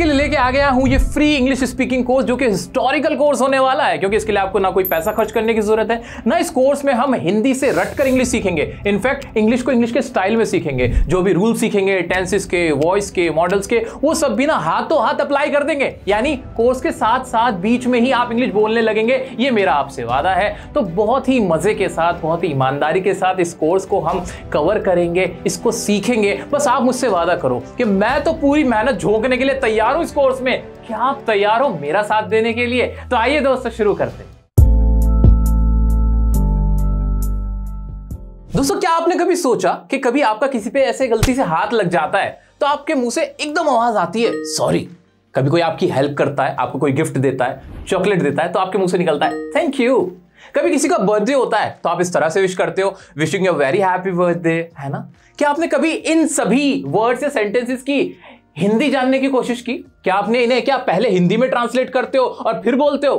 आपके लिए लेके आ गया हूं ये फ्री इंग्लिश स्पीकिंग कोर्स जो कि हिस्टोरिकल कोर्स होने वाला है क्योंकि इसके लिए आपको ना कोई पैसा खर्च करने की जरूरत है ना इस कोर्स में हम हिंदी से रटकर इंग्लिश सीखेंगे इनफैक्ट इंग्लिश को इंग्लिश के स्टाइल में सीखेंगे जो भी रूल सीखेंगे टेंसिस के वॉइस के मॉडल्स के वो सब भी ना हाथों हाथ अप्लाई कर देंगे यानी कोर्स के साथ साथ बीच में ही आप इंग्लिश बोलने लगेंगे ये मेरा आपसे वादा है तो बहुत ही मजे के साथ बहुत ही ईमानदारी के साथ इस कोर्स को हम कवर करेंगे इसको सीखेंगे बस आप मुझसे वादा करो कि मैं तो पूरी मेहनत झोंकने के लिए तैयार तैयार हो इस कोर्स में क्या आप तैयार हो मेरा साथ देने के लिए तो आइए दोस्तों शुरू करते हैं दोस्तों क्या आपने कभी सोचा कि कभी आपका किसी पे ऐसे गलती से हाथ लग जाता है तो आपके मुंह से एकदम आवाज आती है सॉरी कभी कोई आपकी हेल्प करता है आपको कोई गिफ्ट देता है चॉकलेट देता है तो आपके मुंह से निकलता है थैंक यू कभी किसी का बर्थडे होता है तो आप इस तरह से विश करते हो wishing your very happy birthday है ना क्या आपने कभी इन सभी वर्ड्स या सेंटेंसेस की हिंदी जानने की कोशिश की क्या आपने इन्हें क्या पहले हिंदी में ट्रांसलेट करते हो और फिर बोलते हो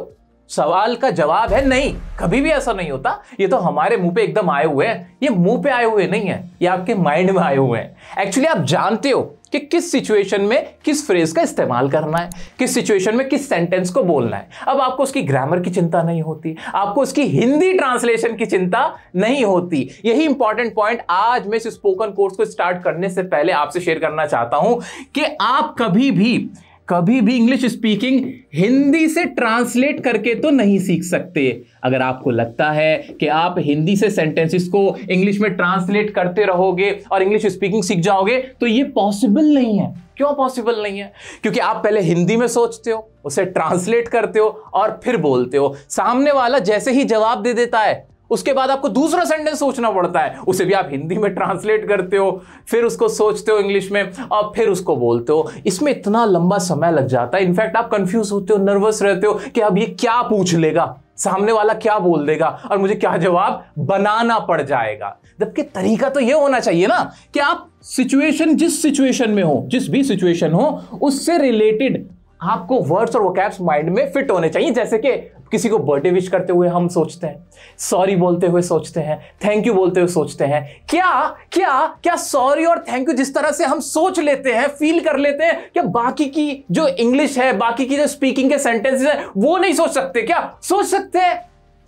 सवाल का जवाब है नहीं कभी भी ऐसा नहीं होता ये तो हमारे मुंह पे एकदम आए हुए हैं ये मुंह पे आए हुए नहीं है ये आपके माइंड में आए हुए हैं एक्चुअली आप जानते हो कि किस सिचुएशन में किस फ्रेज का इस्तेमाल करना है किस सिचुएशन में किस सेंटेंस को बोलना है अब आपको उसकी ग्रामर की चिंता नहीं होती आपको उसकी हिंदी ट्रांसलेशन की चिंता नहीं होती यही इंपॉर्टेंट पॉइंट आज मैं इस स्पोकन कोर्स को स्टार्ट करने से पहले आपसे शेयर करना चाहता हूं कि आप कभी भी कभी भी इंग्लिश स्पीकिंग हिंदी से ट्रांसलेट करके तो नहीं सीख सकते अगर आपको लगता है कि आप हिंदी से सेंटेंसेस को इंग्लिश में ट्रांसलेट करते रहोगे और इंग्लिश स्पीकिंग सीख जाओगे तो ये पॉसिबल नहीं है क्यों पॉसिबल नहीं है क्योंकि आप पहले हिंदी में सोचते हो उसे ट्रांसलेट करते हो और फिर बोलते हो सामने वाला जैसे ही जवाब दे देता है उसके बाद आपको दूसरा सेंटेंस सोचना पड़ता है उसे भी आप हिंदी में ट्रांसलेट करते हो फिर उसको सोचते हो इंग्लिश में और फिर उसको बोलते हो इसमें इतना लंबा समय लग जाता है इनफैक्ट आप कंफ्यूज होते हो नर्वस रहते हो कि अब ये क्या पूछ लेगा सामने वाला क्या बोल देगा और मुझे क्या जवाब बनाना पड़ जाएगा जबकि तरीका तो यह होना चाहिए ना कि आप सिचुएशन जिस सिचुएशन में हो जिस भी सिचुएशन हो उससे रिलेटेड आपको वर्ड्स और वोकैब्स माइंड में फिट होने चाहिए जैसे कि किसी को बर्थडे विश करते हुए हम सोचते हैं सॉरी बोलते हुए सोचते हैं थैंक यू बोलते हुए सोचते हैं क्या क्या क्या सॉरी और थैंक यू जिस तरह से हम सोच लेते हैं फील कर लेते हैं क्या बाकी की जो इंग्लिश है बाकी की जो स्पीकिंग के सेंटेंसेस हैं वो नहीं सोच सकते क्या सोच सकते हैं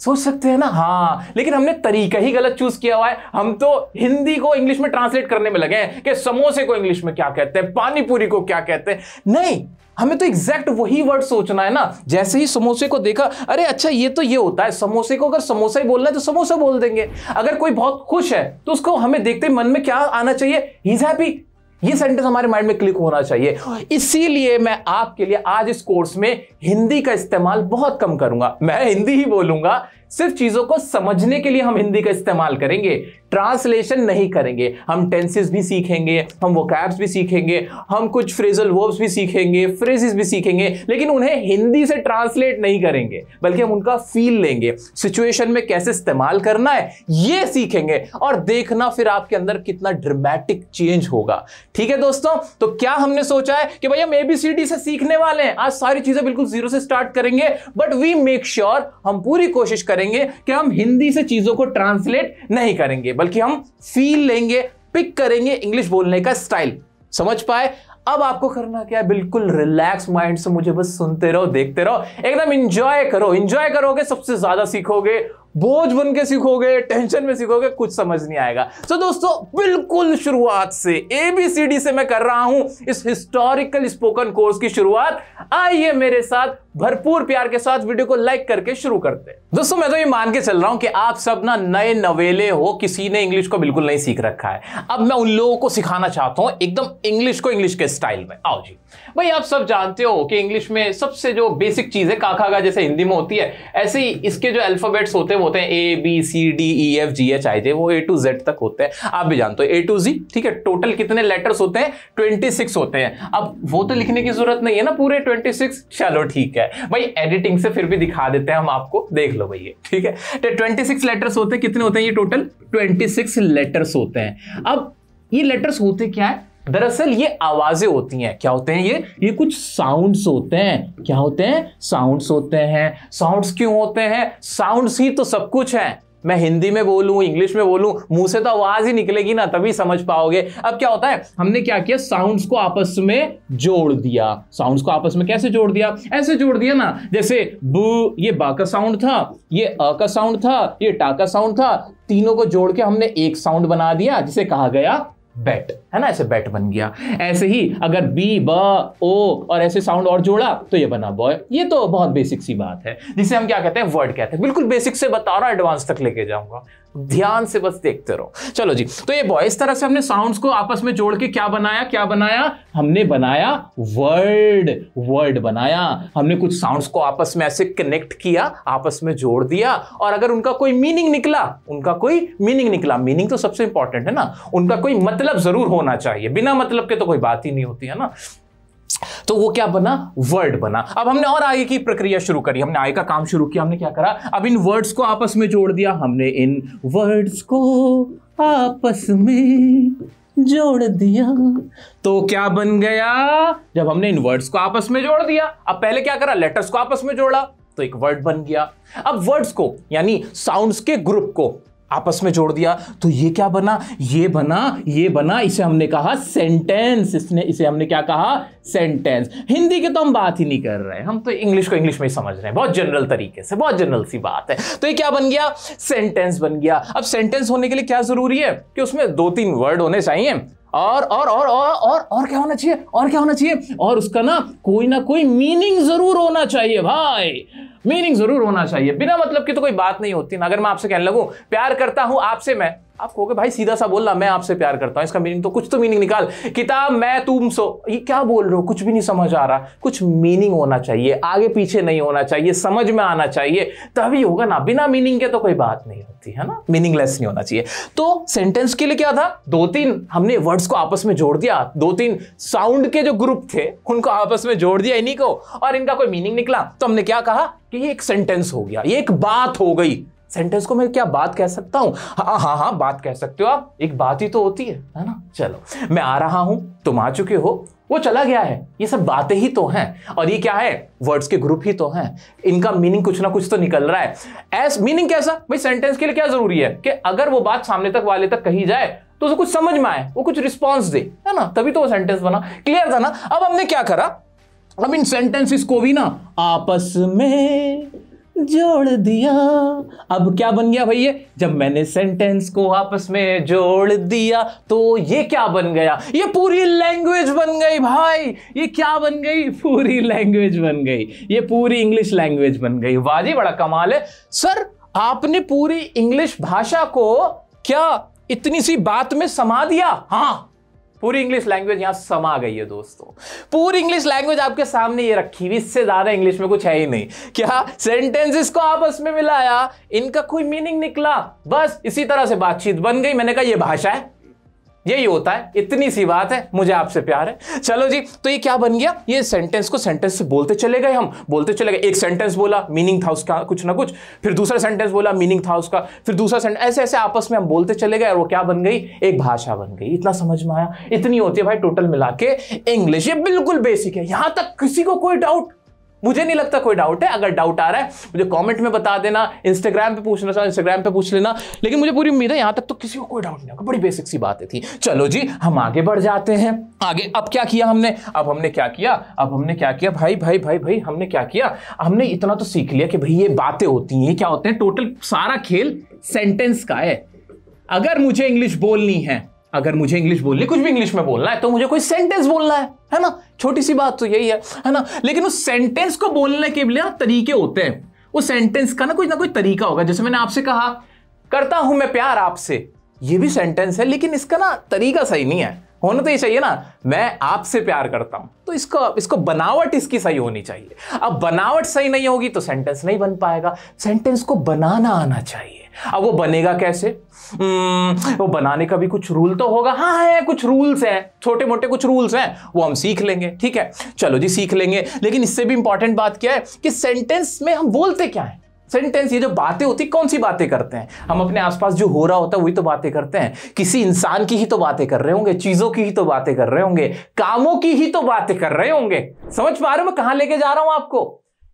सोच सकते हैं ना हाँ लेकिन हमने तरीका ही गलत चूज किया हुआ है हम तो हिंदी को इंग्लिश में ट्रांसलेट करने में लगे हैं कि समोसे को इंग्लिश में क्या कहते हैं पानीपुरी को क्या कहते हैं नहीं हमें तो एग्जैक्ट वही वर्ड सोचना है ना जैसे ही समोसे को देखा अरे अच्छा ये तो ये होता है समोसे को अगर समोसा ही बोलना है तो समोसा बोल देंगे अगर कोई बहुत खुश है तो उसको हमें देखते मन में क्या आना चाहिए ही हैप्पी ये सेंटेंस हमारे माइंड में क्लिक होना चाहिए इसीलिए मैं आपके लिए आज इस कोर्स में हिंदी का इस्तेमाल बहुत कम करूंगा मैं हिंदी ही बोलूंगा सिर्फ चीजों को समझने के लिए हम हिंदी का इस्तेमाल करेंगे ट्रांसलेशन नहीं करेंगे हम टेंसेस भी सीखेंगे हम वो कैब्स भी सीखेंगे हम कुछ फ्रेजल वर्ब्स भी सीखेंगे फ्रेजेस भी सीखेंगे लेकिन उन्हें हिंदी से ट्रांसलेट नहीं करेंगे बल्कि हम उनका फील लेंगे सिचुएशन में कैसे इस्तेमाल करना है ये सीखेंगे और देखना फिर आपके अंदर कितना ड्रामेटिक चेंज होगा ठीक है दोस्तों तो क्या हमने सोचा है कि भाई हम एबीसीडी से सीखने वाले हैं आज सारी चीजें बिल्कुल जीरो से स्टार्ट करेंगे बट वी मेक श्योर हम पूरी कोशिश करेंगे करेंगे कि हम हिंदी से चीज़ों को ट्रांसलेट नहीं करेंगे बल्कि हम फील लेंगे पिक करेंगे इंग्लिश बोलने का स्टाइल समझ पाए अब आपको करना क्या है बिल्कुल रिलैक्स माइंड से मुझे बस सुनते रहो देखते रहो एकदम इंजॉय करो इंजॉय करोगे सबसे ज्यादा सीखोगे बोझ बन के सीखोगे टेंशन में सीखोगे कुछ समझ नहीं आएगा तो दोस्तों बिल्कुल शुरुआत से एबीसीडी से मैं कर रहा हूं इस हिस्टोरिकल स्पोकन कोर्स की शुरुआत आइए मेरे साथ भरपूर प्यार के साथ वीडियो को लाइक करके शुरू करते हैं दोस्तों मैं तो ये मान के चल रहा हूं कि आप सब ना नए नवेले हो किसी ने इंग्लिश को बिल्कुल नहीं सीख रखा है अब मैं उन लोगों को सिखाना चाहता हूं एकदम इंग्लिश को इंग्लिश के स्टाइल में आओ जी भाई आप सब जानते हो कि इंग्लिश में सबसे जो बेसिक चीज है काका का जैसे हिंदी में होती है ऐसे ही इसके जो अल्फाबेट्स होते हैं होते हैं A B C D E F G H I J वो ए टू जेड तक होते हैं आप भी जानते हो ए टू जी ठीक है टोटल कितने लेटर्स होते हैं ट्वेंटी सिक्स होते हैं अब वो तो लिखने की जरूरत नहीं है ना पूरे ट्वेंटी सिक्स चलो ठीक है भाई एडिटिंग से फिर भी दिखा देते हैं हम आपको देख लो भैया ठीक है ट्वेंटी सिक्स लेटर्स होते हैं कितने होते हैं ये टोटल ट्वेंटी सिक्स लेटर्स होते हैं अब ये लेटर्स होते क्या है दरअसल ये आवाज़ें होती हैं क्या होते हैं ये ये कुछ साउंड्स होते हैं क्या होते हैं साउंड्स होते हैं साउंड्स क्यों होते हैं साउंड्स ही तो सब कुछ है मैं हिंदी में बोलूं इंग्लिश में बोलूं मुंह से तो आवाज ही निकलेगी ना तभी समझ पाओगे अब क्या होता है हमने क्या किया साउंड्स को आपस में जोड़ दिया साउंड्स को आपस में कैसे जोड़ दिया ऐसे जोड़ दिया ना जैसे बू ये बा का साउंड था ये अ का साउंड था ये टा का साउंड था तीनों को जोड़ के हमने एक साउंड बना दिया जिसे कहा गया बैट है ना ऐसे बैट बन गया ऐसे ही अगर बी ब ओ और ऐसे साउंड और जोड़ा तो ये बना बॉय ये तो बहुत बेसिक सी बात है जिसे हम क्या कहते हैं वर्ड कहते हैं बिल्कुल बेसिक से बता रहा हूँ एडवांस तक लेके जाऊंगा ध्यान से बस देखते रहो चलो जी तो ये बॉय इस तरह से हमने साउंड्स को आपस में जोड़ के क्या बनाया क्या बनाया हमने बनाया वर्ड वर्ड बनाया हमने कुछ साउंड्स को आपस में ऐसे कनेक्ट किया आपस में जोड़ दिया और अगर उनका कोई मीनिंग निकला उनका कोई मीनिंग निकला मीनिंग तो सबसे इंपॉर्टेंट है ना उनका कोई मतलब जरूर होना चाहिए बिना मतलब के तो कोई बात ही नहीं होती है ना तो वो क्या बना वर्ड बना अब हमने और आगे की प्रक्रिया शुरू करी हमने आय का काम शुरू किया हमने क्या करा अब इन वर्ड्स को आपस में जोड़ दिया हमने इन वर्ड्स को आपस में जोड़ दिया तो क्या बन गया जब हमने इन वर्ड्स को आपस में जोड़ दिया अब पहले क्या करा लेटर्स को आपस में जोड़ा तो एक वर्ड बन गया अब वर्ड्स को यानी साउंड्स के ग्रुप को आपस में जोड़ दिया तो ये क्या बना ये बना ये बना इसे हमने कहा सेंटेंस इसने इसे हमने क्या कहा सेंटेंस हिंदी की तो हम बात ही नहीं कर रहे हम तो इंग्लिश को इंग्लिश में ही समझ रहे हैं बहुत जनरल तरीके से बहुत जनरल सी बात है तो ये क्या बन गया सेंटेंस बन गया अब सेंटेंस होने के लिए क्या जरूरी है कि उसमें दो तीन वर्ड होने चाहिए और और और और और और क्या होना चाहिए और क्या होना चाहिए और उसका ना कोई ना कोई मीनिंग जरूर होना चाहिए भाई मीनिंग जरूर होना चाहिए बिना मतलब की तो कोई बात नहीं होती ना अगर मैं आपसे कहने लगू प्यार करता हूं आपसे मैं आप कहोगे भाई सीधा सा बोलना मैं आपसे प्यार करता हूं इसका मीनिंग तो कुछ तो मीनिंग निकाल किताब मैं तुम सो ये क्या बोल रहे हो कुछ भी नहीं समझ आ रहा कुछ मीनिंग होना चाहिए आगे पीछे नहीं होना चाहिए समझ में आना चाहिए तभी होगा ना बिना मीनिंग के तो कोई बात नहीं होती है ना मीनिंगलेस नहीं होना चाहिए तो सेंटेंस के लिए क्या था दो तीन हमने वर्ड्स को आपस में जोड़ दिया दो तीन साउंड के जो ग्रुप थे उनको आपस में जोड़ दिया इन्हीं को और इनका कोई मीनिंग निकला तो हमने क्या कहा कि ये एक सेंटेंस हो गया ये एक बात हो गई सेंटेंस को मैं क्या बात कह सकता हूं हाँ, हाँ हाँ हाँ बात कह सकते हो आप एक बात ही तो होती है है ना चलो मैं आ रहा हूं तुम आ चुके हो वो चला गया है ये सब बातें ही तो हैं और ये क्या है वर्ड्स के ग्रुप ही तो हैं इनका मीनिंग कुछ ना कुछ तो निकल रहा है एस मीनिंग कैसा भाई सेंटेंस के लिए क्या जरूरी है कि अगर वो बात सामने तक वाले तक कही जाए तो उसे कुछ समझ में आए वो कुछ रिस्पॉन्स दे है ना तभी तो वो सेंटेंस बना क्लियर था ना अब हमने क्या करा अब इन सेंटेंसिस को भी ना आपस में जोड़ दिया अब क्या बन गया भैया जब मैंने सेंटेंस को आपस में जोड़ दिया तो ये क्या बन गया ये पूरी लैंग्वेज बन गई भाई ये क्या बन गई पूरी लैंग्वेज बन गई ये पूरी इंग्लिश लैंग्वेज बन गई वाजी बड़ा कमाल है सर आपने पूरी इंग्लिश भाषा को क्या इतनी सी बात में समा दिया हाँ पूरी इंग्लिश लैंग्वेज यहाँ समा गई है दोस्तों पूरी इंग्लिश लैंग्वेज आपके सामने ये रखी हुई इससे ज़्यादा इंग्लिश में कुछ है ही नहीं क्या सेंटेंसेस को आपस में मिलाया इनका कोई मीनिंग निकला बस इसी तरह से बातचीत बन गई मैंने कहा ये भाषा है यही होता है इतनी सी बात है मुझे आपसे प्यार है चलो जी तो ये क्या बन गया ये सेंटेंस को सेंटेंस से बोलते चले गए हम बोलते चले गए एक सेंटेंस बोला मीनिंग था उसका कुछ ना कुछ फिर दूसरा सेंटेंस बोला मीनिंग था उसका फिर दूसरा सेंटेंस ऐसे ऐसे आपस में हम बोलते चले गए और वो क्या बन गई एक भाषा बन गई इतना समझ में आया इतनी होती है भाई टोटल मिला के इंग्लिश ये बिल्कुल बेसिक है यहां तक किसी को कोई डाउट मुझे नहीं लगता कोई डाउट है अगर डाउट आ रहा है मुझे कॉमेंट में बता देना इंस्टाग्राम पे पूछना चाहो इंस्टाग्राम पे पूछ लेना लेकिन मुझे पूरी उम्मीद है यहाँ तक तो किसी को कोई डाउट नहीं होगा बड़ी बेसिक सी बातें थी चलो जी हम आगे बढ़ जाते हैं आगे अब क्या किया हमने अब हमने क्या किया अब हमने क्या किया भाई भाई भाई भाई हमने क्या किया हमने इतना तो सीख लिया कि भाई ये बातें होती हैं क्या होते हैं टोटल सारा खेल सेंटेंस का है अगर मुझे इंग्लिश बोलनी है अगर मुझे इंग्लिश बोलनी कुछ भी इंग्लिश में बोलना है तो मुझे कोई सेंटेंस बोलना है है ना छोटी सी बात तो यही है है ना लेकिन उस सेंटेंस को बोलने के लिए तरीके होते हैं उस सेंटेंस का ना कुछ ना कुछ तरीका होगा जैसे मैंने आपसे कहा करता हूं मैं प्यार आपसे ये भी सेंटेंस है लेकिन इसका ना तरीका सही नहीं है होना तो ये चाहिए ना मैं आपसे प्यार करता हूं तो इसको इसको बनावट इसकी सही होनी चाहिए अब बनावट सही नहीं होगी तो सेंटेंस नहीं बन पाएगा सेंटेंस को बनाना आना चाहिए अब वो बनेगा कैसे हम्म, वो बनाने का भी कुछ रूल तो होगा हाँ, हाँ है कुछ रूल्स हैं छोटे मोटे कुछ रूल्स हैं वो हम सीख लेंगे ठीक है चलो जी सीख लेंगे लेकिन इससे भी इंपॉर्टेंट बात क्या है कि सेंटेंस में हम बोलते क्या है सेंटेंस ये जो बातें होती कौन सी बातें करते हैं हम अपने आसपास जो हो रहा होता है वही तो बातें करते हैं किसी इंसान की ही तो बातें कर रहे होंगे चीजों की ही तो बातें कर रहे होंगे कामों की ही तो बातें कर रहे होंगे समझ पा रहे हो मैं कहां लेके जा रहा हूं आपको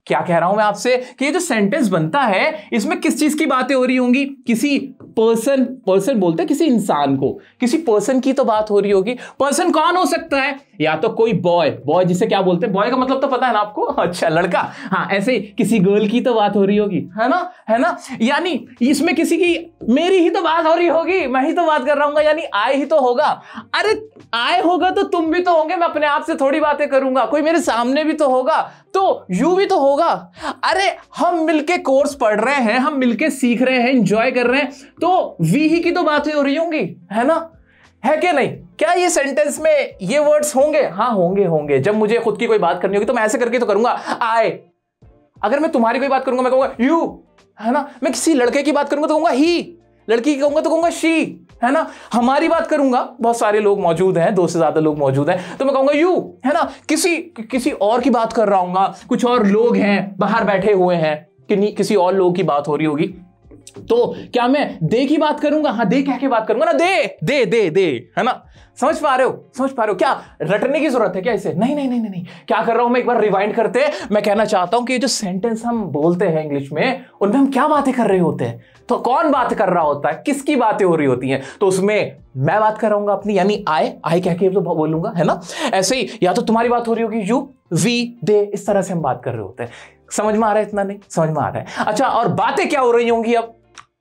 क्या कह रहा हूं मैं आपसे कि ये जो सेंटेंस बनता है इसमें किस चीज की बातें हो रही होंगी किसी पर्सन पर्सन बोलते हैं किसी इंसान को किसी पर्सन की तो बात हो रही होगी पर्सन कौन हो सकता है या तो कोई बॉय बॉय जिसे क्या बोलते हैं बॉय का मतलब तो पता है ना आपको अच्छा लड़का हाँ ऐसे ही किसी गर्ल की तो बात हो रही होगी है ना है ना यानी इसमें किसी की मेरी ही तो बात हो रही होगी मैं ही तो बात कर रहा हूँ यानी आए ही तो होगा अरे आए होगा तो तुम भी तो होंगे मैं अपने आप से थोड़ी बातें करूंगा कोई मेरे सामने भी तो होगा तो यू भी तो होगा अरे हम मिलके कोर्स पढ़ रहे हैं हम मिलके सीख रहे हैं इंजॉय कर रहे हैं तो वी ही की तो बातें हो रही होंगी है ना है क्या नहीं क्या ये सेंटेंस में ये वर्ड्स होंगे हाँ होंगे होंगे जब मुझे खुद की कोई बात करनी होगी तो मैं ऐसे करके तो करूंगा आए अगर मैं तुम्हारी कोई बात करूंगा मैं कहूंगा यू है ना मैं किसी लड़के की बात करूंगा तो कहूंगा ही लड़की की कहूंगा तो कहूंगा शी है ना हमारी बात करूंगा बहुत सारे लोग मौजूद हैं दो से ज्यादा लोग मौजूद हैं तो मैं कहूंगा यू है ना किसी किसी और की बात कर रहा हूँ कुछ और लोग हैं बाहर बैठे हुए हैं कि किसी और लोग की बात हो रही होगी तो क्या मैं दे की बात करूंगा हाँ दे कह के बात करूंगा ना दे दे दे दे है ना समझ पा रहे हो समझ पा रहे हो क्या रटने की जरूरत है क्या इसे नहीं नहीं नहीं नहीं, क्या कर रहा हूं मैं एक बार रिवाइंड करते मैं कहना चाहता हूं कि जो सेंटेंस हम बोलते हैं इंग्लिश में उनमें हम क्या बातें कर रहे होते हैं तो कौन बात कर रहा होता है किसकी बातें हो रही होती हैं तो उसमें मैं बात कर रहा हूँ अपनी यानी आए आई कह के तो बोलूंगा है ना ऐसे ही या तो तुम्हारी बात हो रही होगी यू वी दे इस तरह से हम बात कर रहे होते हैं समझ में आ रहा है इतना नहीं समझ में आ रहा है अच्छा और बातें क्या हो रही होंगी अब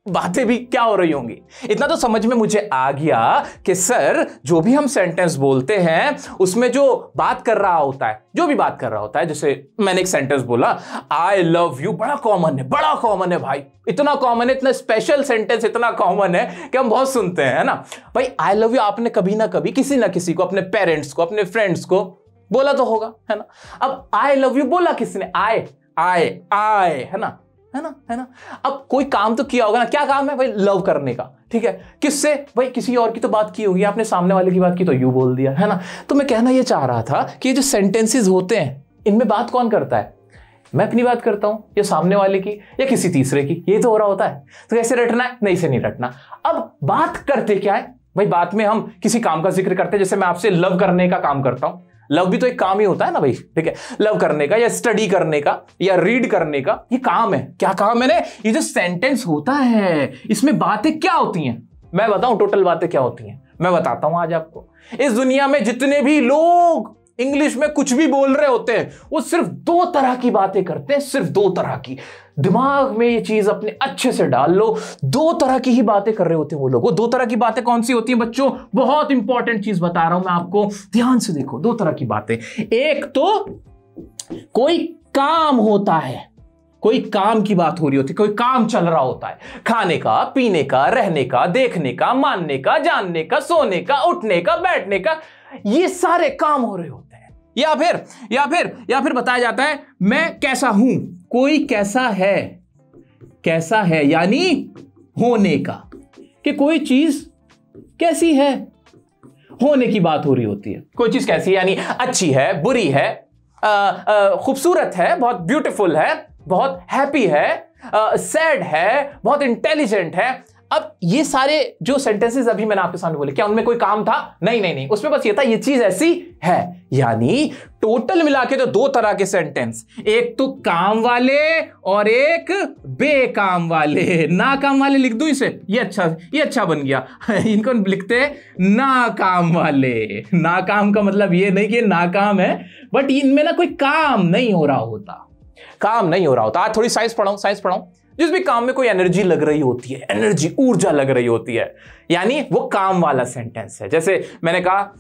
बातें भी क्या हो रही होंगी इतना तो समझ में मुझे आ गया कि सर जो भी हम सेंटेंस बोलते हैं उसमें जो बात कर रहा होता है जो भी बात कर रहा होता है जैसे मैंने एक सेंटेंस बोला आई लव यू बड़ा कॉमन है बड़ा कॉमन है भाई इतना कॉमन है इतना स्पेशल सेंटेंस इतना कॉमन है कि हम बहुत सुनते हैं ना भाई आई लव यू आपने कभी ना कभी किसी ना किसी को अपने पेरेंट्स को अपने फ्रेंड्स को बोला तो होगा है ना अब आई लव यू बोला किसने आए आए आए है ना है ना है ना अब कोई काम तो किया होगा ना क्या काम है भाई लव करने का ठीक है किससे भाई किसी और की तो बात की होगी आपने सामने वाले की बात की तो यू बोल दिया है ना तो मैं कहना यह चाह रहा था कि ये जो सेंटेंसेज होते हैं इनमें बात कौन करता है मैं अपनी बात करता हूं या सामने वाले की या किसी तीसरे की ये तो हो रहा होता है तो कैसे रटना है नहीं से नहीं रटना अब बात करते क्या है भाई बात में हम किसी काम का जिक्र करते हैं जैसे मैं आपसे लव करने का काम करता हूँ लव भी तो एक काम ही होता है ना भाई ठीक है लव करने का या स्टडी करने का या रीड करने का ये काम है क्या काम है ये जो सेंटेंस होता है इसमें बातें क्या होती हैं मैं बताऊं टोटल बातें क्या होती हैं मैं बताता हूं आज आपको इस दुनिया में जितने भी लोग इंग्लिश में कुछ भी बोल रहे होते हैं वो सिर्फ दो तरह की बातें करते हैं सिर्फ दो तरह की दिमाग में ये चीज अपने अच्छे से डाल लो दो तरह की ही बातें कर रहे होते हैं वो लोग दो तरह की बातें कौन सी होती हैं बच्चों बहुत इंपॉर्टेंट चीज बता रहा हूं मैं आपको ध्यान से देखो दो तरह की बातें एक तो कोई काम होता है कोई काम की बात हो रही होती है कोई काम चल रहा होता है खाने का पीने का रहने का देखने का मानने का जानने का सोने का उठने का बैठने का ये सारे काम हो रहे होते हैं या फिर या फिर या फिर बताया जाता है मैं कैसा हूं कोई कैसा है कैसा है यानी होने का कि कोई चीज कैसी है होने की बात हो रही होती है कोई चीज कैसी यानी अच्छी है बुरी है खूबसूरत है बहुत ब्यूटीफुल है बहुत हैप्पी है सैड है बहुत इंटेलिजेंट है अब ये सारे जो सेंटेंसेस अभी मैंने आपके सामने बोले क्या उनमें कोई काम था नहीं नहीं नहीं उसमें बस ये था ये चीज ऐसी है यानी टोटल मिला के तो दो तरह के सेंटेंस एक तो काम वाले और एक बेकाम वाले ना काम वाले लिख दू इसे ये अच्छा ये अच्छा बन गया इनको लिखते ना काम वाले ना काम का मतलब ये नहीं कि नाकाम है बट इनमें ना कोई काम नहीं हो रहा होता काम नहीं हो रहा होता आज थोड़ी साइंस पढ़ाऊं साइंस पढ़ाऊं जिस भी काम में कोई एनर्जी लग रही होती है एनर्जी ऊर्जा लग रही होती है यानी वो काम वाला सेंटेंस है जैसे मैंने कहा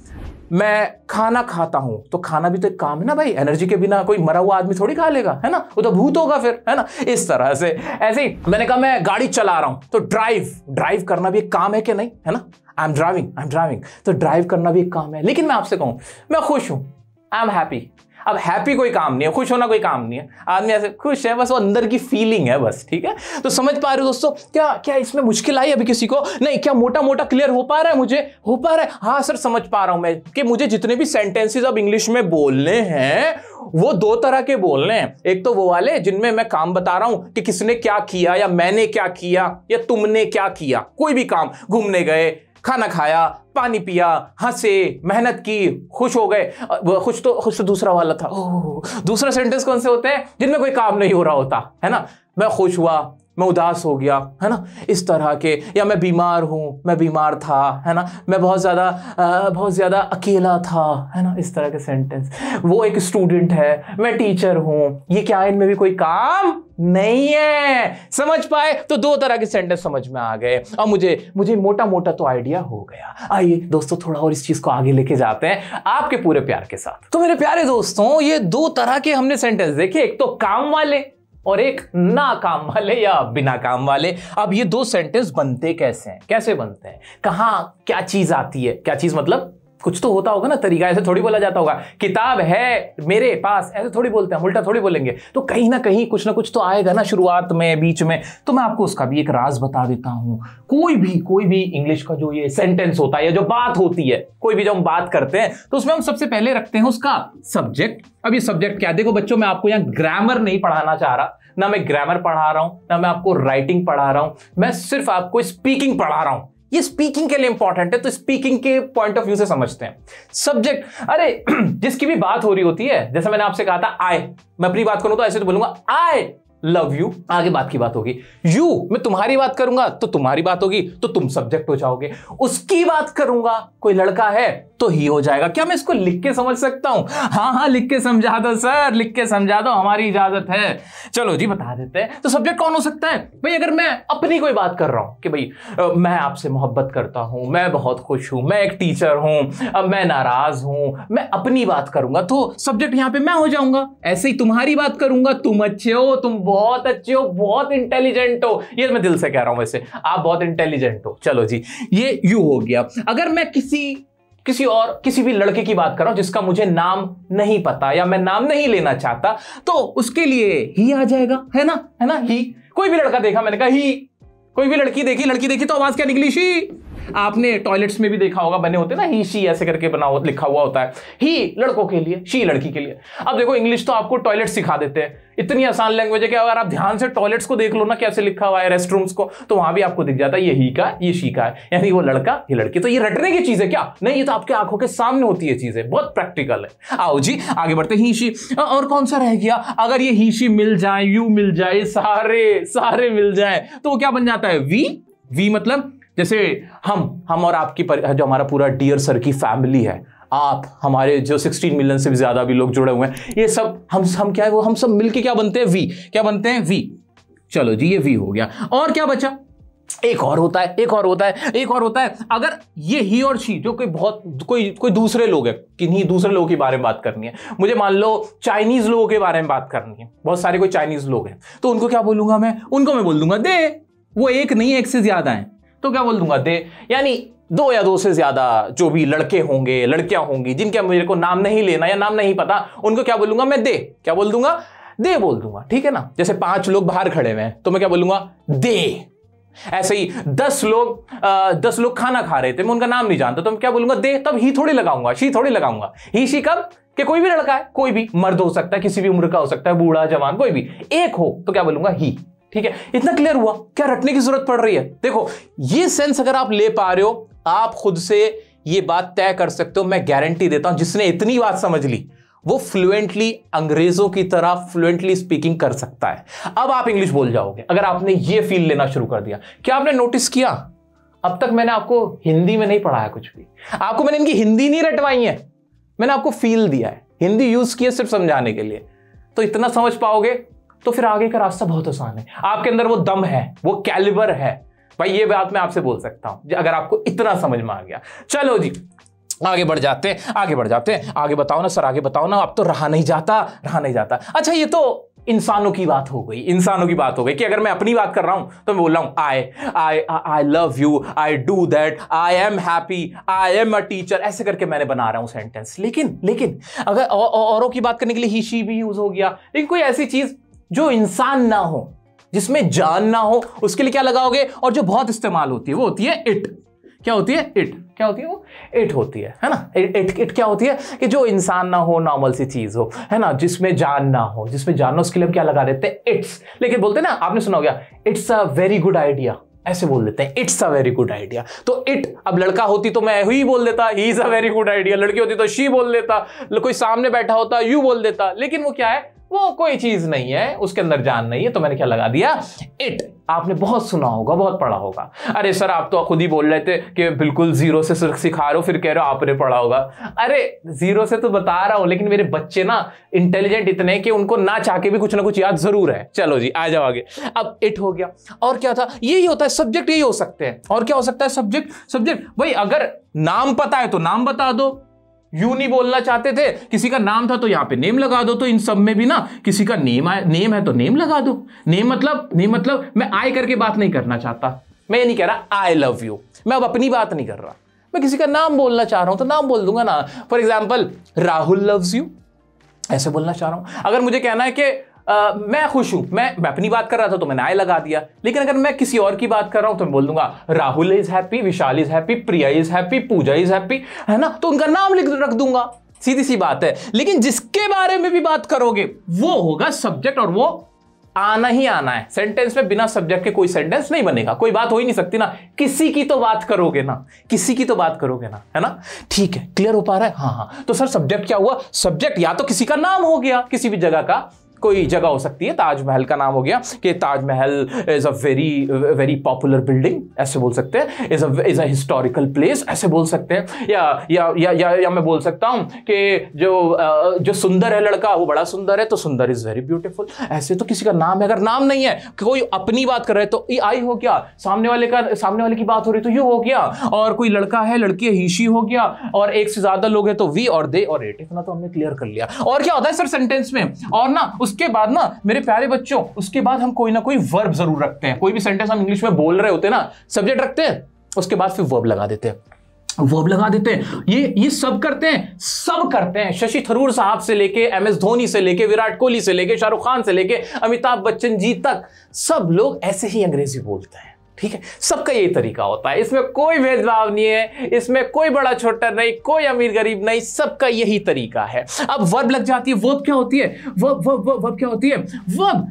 मैं खाना खाता हूं तो खाना भी तो एक काम है ना भाई एनर्जी के बिना कोई मरा हुआ आदमी थोड़ी खा लेगा है ना वो तो भूत होगा फिर है ना इस तरह से ऐसे ही मैंने कहा मैं गाड़ी चला रहा हूं तो ड्राइव ड्राइव करना भी एक काम है कि नहीं है ना I am driving I am driving तो ड्राइव करना भी एक काम है लेकिन मैं आपसे कहूं मैं खुश हूं आई एम हैप्पी अब हैप्पी कोई काम नहीं है खुश होना कोई काम नहीं है आदमी ऐसे खुश है बस वो अंदर की फीलिंग है बस ठीक है तो समझ पा रहे हो दोस्तों क्या क्या इसमें मुश्किल आई अभी किसी को नहीं क्या मोटा मोटा क्लियर हो पा रहा है मुझे हो पा रहा है हाँ सर समझ पा रहा हूं मैं कि मुझे जितने भी सेंटेंसेज अब इंग्लिश में बोलने हैं वो दो तरह के बोलने हैं एक तो वो वाले जिनमें मैं काम बता रहा हूं कि किसने क्या किया या मैंने क्या किया या तुमने क्या किया कोई भी काम घूमने गए खाना खाया पानी पिया हंसे मेहनत की खुश हो गए खुश तो खुश तो दूसरा वाला था ओ, दूसरा सेंटेंस कौन से होते हैं जिनमें कोई काम नहीं हो रहा होता है ना मैं खुश हुआ मैं उदास हो गया है ना इस तरह के या मैं बीमार हूँ मैं बीमार था है ना मैं बहुत ज़्यादा बहुत ज़्यादा अकेला था है ना इस तरह के सेंटेंस वो एक स्टूडेंट है मैं टीचर हूँ ये क्या है इनमें भी कोई काम नहीं है समझ पाए तो दो तरह के सेंटेंस समझ में आ गए और मुझे मुझे मोटा मोटा तो आइडिया हो गया आइए दोस्तों थोड़ा और इस चीज को आगे लेके जाते हैं आपके पूरे प्यार के साथ तो मेरे प्यारे दोस्तों ये दो तरह के हमने सेंटेंस देखे एक तो काम वाले और एक नाकाम वाले या बिना काम वाले अब ये दो सेंटेंस बनते कैसे हैं कैसे बनते हैं कहा क्या चीज आती है क्या चीज मतलब कुछ तो होता होगा ना तरीका ऐसे थोड़ी बोला जाता होगा किताब है मेरे पास ऐसे थोड़ी बोलते हैं उल्टा थोड़ी बोलेंगे तो कहीं ना कहीं कुछ ना कुछ तो आएगा ना शुरुआत में बीच में तो मैं आपको उसका भी एक राज बता देता हूं कोई भी कोई भी इंग्लिश का जो ये सेंटेंस होता है या जो बात होती है कोई भी जब हम बात करते हैं तो उसमें हम सबसे पहले रखते हैं उसका सब्जेक्ट अब ये सब्जेक्ट क्या देखो बच्चों मैं आपको यहाँ ग्रामर नहीं पढ़ाना चाह रहा ना मैं ग्रामर पढ़ा रहा हूं ना मैं आपको राइटिंग पढ़ा रहा हूं मैं सिर्फ आपको स्पीकिंग पढ़ा रहा हूं ये स्पीकिंग के लिए इंपॉर्टेंट है तो स्पीकिंग के पॉइंट ऑफ व्यू से समझते हैं सब्जेक्ट अरे जिसकी भी बात हो रही होती है जैसे मैंने आपसे कहा था आई मैं अपनी बात करूं तो ऐसे तो बोलूंगा आई लव यू आगे बात की बात होगी यू मैं तुम्हारी बात करूंगा तो तुम्हारी बात होगी तो तुम सब्जेक्ट हो जाओगे उसकी बात करूंगा कोई लड़का है तो ही हो जाएगा क्या मैं इसको लिख के समझ सकता हूं हाँ हाँ लिख के समझा दो सर लिख के समझा दो हमारी इजाजत है चलो जी बता देते हैं तो सब्जेक्ट कौन हो सकता है भाई अगर मैं अपनी कोई बात कर रहा हूं कि भाई मैं आपसे मोहब्बत करता हूं मैं बहुत खुश हूं मैं एक टीचर हूं मैं नाराज हूं मैं अपनी बात करूंगा तो सब्जेक्ट यहां पर मैं हो जाऊंगा ऐसे ही तुम्हारी बात करूंगा तुम अच्छे हो तुम बहुत अच्छे हो बहुत इंटेलिजेंट हो ये मैं दिल से कह रहा हूं वैसे आप बहुत इंटेलिजेंट हो चलो जी ये यू हो गया अगर मैं किसी किसी और किसी भी लड़के की बात कर रहा हूं जिसका मुझे नाम नहीं पता या मैं नाम नहीं लेना चाहता तो उसके लिए ही आ जाएगा है ना है ना ही कोई भी लड़का देखा मैंने कहा ही कोई भी लड़की देखी लड़की देखी तो आवाज क्या निकली शी आपने टॉयलेट्स में भी देखा होगा बने होते ना ही शी ऐसे करके बना लिखा हुआ होता है ही लड़कों के लिए शी लड़की के लिए अब देखो इंग्लिश तो आपको टॉयलेट सिखा देते हैं इतनी आसान लैंग्वेज है कि अगर आप ध्यान से टॉयलेट्स को देख लो ना कैसे लिखा हुआ है रेस्ट रूम्स को तो वहां भी आपको दिख जाता है ये ही का ये शी का है यानी वो लड़का ये लड़की तो ये रटने की चीज है क्या नहीं ये तो आपके आंखों के सामने होती है चीजें बहुत प्रैक्टिकल है आओ जी आगे बढ़ते ही शी और कौन सा रह गया अगर ये ही शी मिल जाए यू मिल जाए सारे सारे मिल जाए तो क्या बन जाता है वी वी मतलब जैसे हम हम और आपकी जो हमारा पूरा डियर सर की फैमिली है आप हमारे जो 16 मिलियन से भी ज़्यादा भी लोग जुड़े हुए हैं ये सब हम हम क्या है वो हम सब मिलके क्या बनते हैं वी क्या बनते हैं वी चलो जी ये वी हो गया और क्या बचा एक और होता है एक और होता है एक और होता है अगर ये ही और शी जो कोई बहुत कोई कोई दूसरे लोग है किन्हीं दूसरे लोगों के बारे में बात करनी है मुझे मान लो चाइनीज लोगों के बारे में बात करनी है बहुत सारे कोई चाइनीज लोग हैं तो उनको क्या बोलूंगा मैं उनको मैं बोल दूंगा दे वो एक नहीं एक से ज्यादा है तो क्या बोल दूंगा दे यानी दो या दो से ज्यादा जो भी लड़के होंगे लड़कियां होंगी जिनके मेरे को नाम नहीं लेना या नाम नहीं पता उनको क्या बोलूंगा मैं दे क्या बोल दूंगा दे बोल दूंगा ठीक है ना जैसे पांच लोग बाहर खड़े हुए हैं तो मैं क्या बोलूंगा दे ऐसे ही दस लोग आ, दस लोग खाना खा रहे थे मैं उनका नाम नहीं जानता तो मैं क्या बोलूंगा दे तब ही थोड़ी लगाऊंगा शी थोड़ी लगाऊंगा ही शी कब कि कोई भी लड़का है कोई भी मर्द हो सकता है किसी भी उम्र का हो सकता है बूढ़ा जवान कोई भी एक हो तो क्या बोलूंगा ही ठीक है इतना क्लियर हुआ क्या रटने की जरूरत पड़ रही है देखो ये सेंस अगर आप ले पा रहे हो आप खुद से ये बात तय कर सकते हो मैं गारंटी देता हूं जिसने इतनी बात समझ ली वो फ्लुएंटली अंग्रेजों की तरह फ्लुएंटली स्पीकिंग कर सकता है अब आप इंग्लिश बोल जाओगे अगर आपने ये फील लेना शुरू कर दिया क्या आपने नोटिस किया अब तक मैंने आपको हिंदी में नहीं पढ़ाया कुछ भी आपको मैंने इनकी हिंदी नहीं रटवाई है मैंने आपको फील दिया है हिंदी यूज किया सिर्फ समझाने के लिए तो इतना समझ पाओगे तो फिर आगे का रास्ता बहुत आसान है आपके अंदर वो दम है वो कैलिबर है भाई ये बात मैं आपसे बोल सकता हूं अगर आपको इतना समझ में आ गया चलो जी आगे बढ़ जाते हैं आगे बढ़ जाते हैं आगे बताओ ना सर आगे बताओ ना अब तो रहा नहीं जाता रहा नहीं जाता अच्छा ये तो इंसानों की बात हो गई इंसानों की बात हो गई कि अगर मैं अपनी बात कर रहा हूं तो मैं बोल रहा हूं I I I love you I do that I am happy I am a teacher ऐसे करके मैंने बना रहा हूं सेंटेंस लेकिन लेकिन अगर औरों की बात करने के लिए ही शी भी यूज हो गया लेकिन कोई ऐसी चीज जो इंसान ना हो जिसमें जान ना हो उसके लिए क्या लगाओगे और जो बहुत इस्तेमाल होती है वो होती है इट क्या होती है इट क्या होती है वो इट होती है है ना इट इट क्या होती है कि जो इंसान ना हो नॉर्मल सी चीज हो है ना जिसमें जान ना हो जिसमें जान ना उसके लिए हम क्या लगा देते हैं इट्स लेकिन बोलते हैं ना आपने सुना हो गया it's a very good idea ऐसे बोल देते हैं it's a very good idea तो इट अब लड़का होती तो मैं ही बोल देता he is a very good idea लड़की होती तो शी बोल देता कोई सामने बैठा होता यू बोल देता लेकिन वो क्या है वो कोई चीज नहीं है उसके अंदर जान नहीं है तो मैंने क्या लगा दिया इट आपने बहुत सुना होगा बहुत पढ़ा होगा अरे सर आप तो खुद ही बोल रहे थे कि बिल्कुल जीरो से सिखा रहे हो फिर कह रहे हो आपने पढ़ा होगा अरे जीरो से तो बता रहा हूं लेकिन मेरे बच्चे ना इंटेलिजेंट इतने कि उनको ना चाह के भी कुछ ना कुछ याद जरूर है चलो जी आ जाओ आगे अब इट हो गया और क्या था यही होता है सब्जेक्ट यही हो सकते हैं और क्या हो सकता है सब्जेक्ट सब्जेक्ट भाई अगर नाम पता है तो नाम बता दो यू नहीं बोलना चाहते थे किसी का नाम था तो यहां पे नेम लगा दो तो इन सब में भी ना किसी का नेम आए नेम है तो नेम लगा दो नेम मतलब नेम मतलब मैं आई करके बात नहीं करना चाहता मैं ये नहीं कह रहा आई लव यू मैं अब अपनी बात नहीं कर रहा मैं किसी का नाम बोलना चाह रहा हूं तो नाम बोल दूंगा ना for example Rahul loves you ऐसे बोलना चाह रहा हूं अगर मुझे कहना है कि आ, मैं खुश हूं मैं मैं अपनी बात कर रहा था तो मैंने आय लगा दिया लेकिन अगर मैं किसी और की बात कर रहा हूं तो मैं बोल दूंगा Rahul is happy Vishal is happy Priya is happy Pooja is happy है ना तो उनका नाम लिख रख दूंगा सीधी सी बात है लेकिन जिसके बारे में भी बात करोगे वो होगा सब्जेक्ट और वो आना ही आना है सेंटेंस में बिना सब्जेक्ट के कोई सेंटेंस नहीं बनेगा कोई बात हो ही नहीं सकती ना किसी की तो बात करोगे ना किसी की तो बात करोगे ना है ना ठीक है क्लियर हो पा रहा है हाँ हाँ तो सर सब्जेक्ट क्या हुआ सब्जेक्ट या तो किसी का नाम हो गया किसी भी जगह का कोई जगह हो सकती है ताजमहल का नाम हो गया कि Taj Mahal is a very very popular building ऐसे बोल सकते हैं is a is a historical place ऐसे बोल सकते हैं या या या या, या मैं बोल सकता हूँ कि जो जो सुंदर है लड़का वो बड़ा सुंदर है तो सुंदर इज वेरी ब्यूटीफुल ऐसे तो किसी का नाम है अगर नाम नहीं है कोई अपनी बात कर रहा है तो ये आई हो गया सामने वाले का सामने वाले की बात हो रही तो यू हो गया और कोई लड़का है लड़की है ही हो गया और एक से ज्यादा लोग हैं तो वी और दे और एट इतना तो हमने क्लियर कर लिया और क्या होता है सर सेंटेंस में और ना उस उसके बाद ना मेरे प्यारे बच्चों उसके बाद हम कोई ना कोई वर्ब जरूर रखते हैं कोई भी सेंटेंस हम इंग्लिश में बोल रहे होते हैं ना सब्जेक्ट रखते हैं उसके बाद फिर वर्ब लगा देते हैं वर्ब लगा देते हैं ये ये सब करते हैं सब करते हैं शशि थरूर साहब से लेके एम एस धोनी से लेके विराट कोहली से लेके शाहरुख खान से लेके अमिताभ बच्चन जी तक सब लोग ऐसे ही अंग्रेजी बोलते हैं ठीक है सबका यही तरीका होता है इसमें कोई भेदभाव नहीं है इसमें कोई बड़ा छोटा नहीं कोई अमीर गरीब नहीं सबका यही तरीका है अब वर्ब लग जाती है वर्ब क्या होती है वर्ब वर्ब वर्ब क्या होती है वर्ब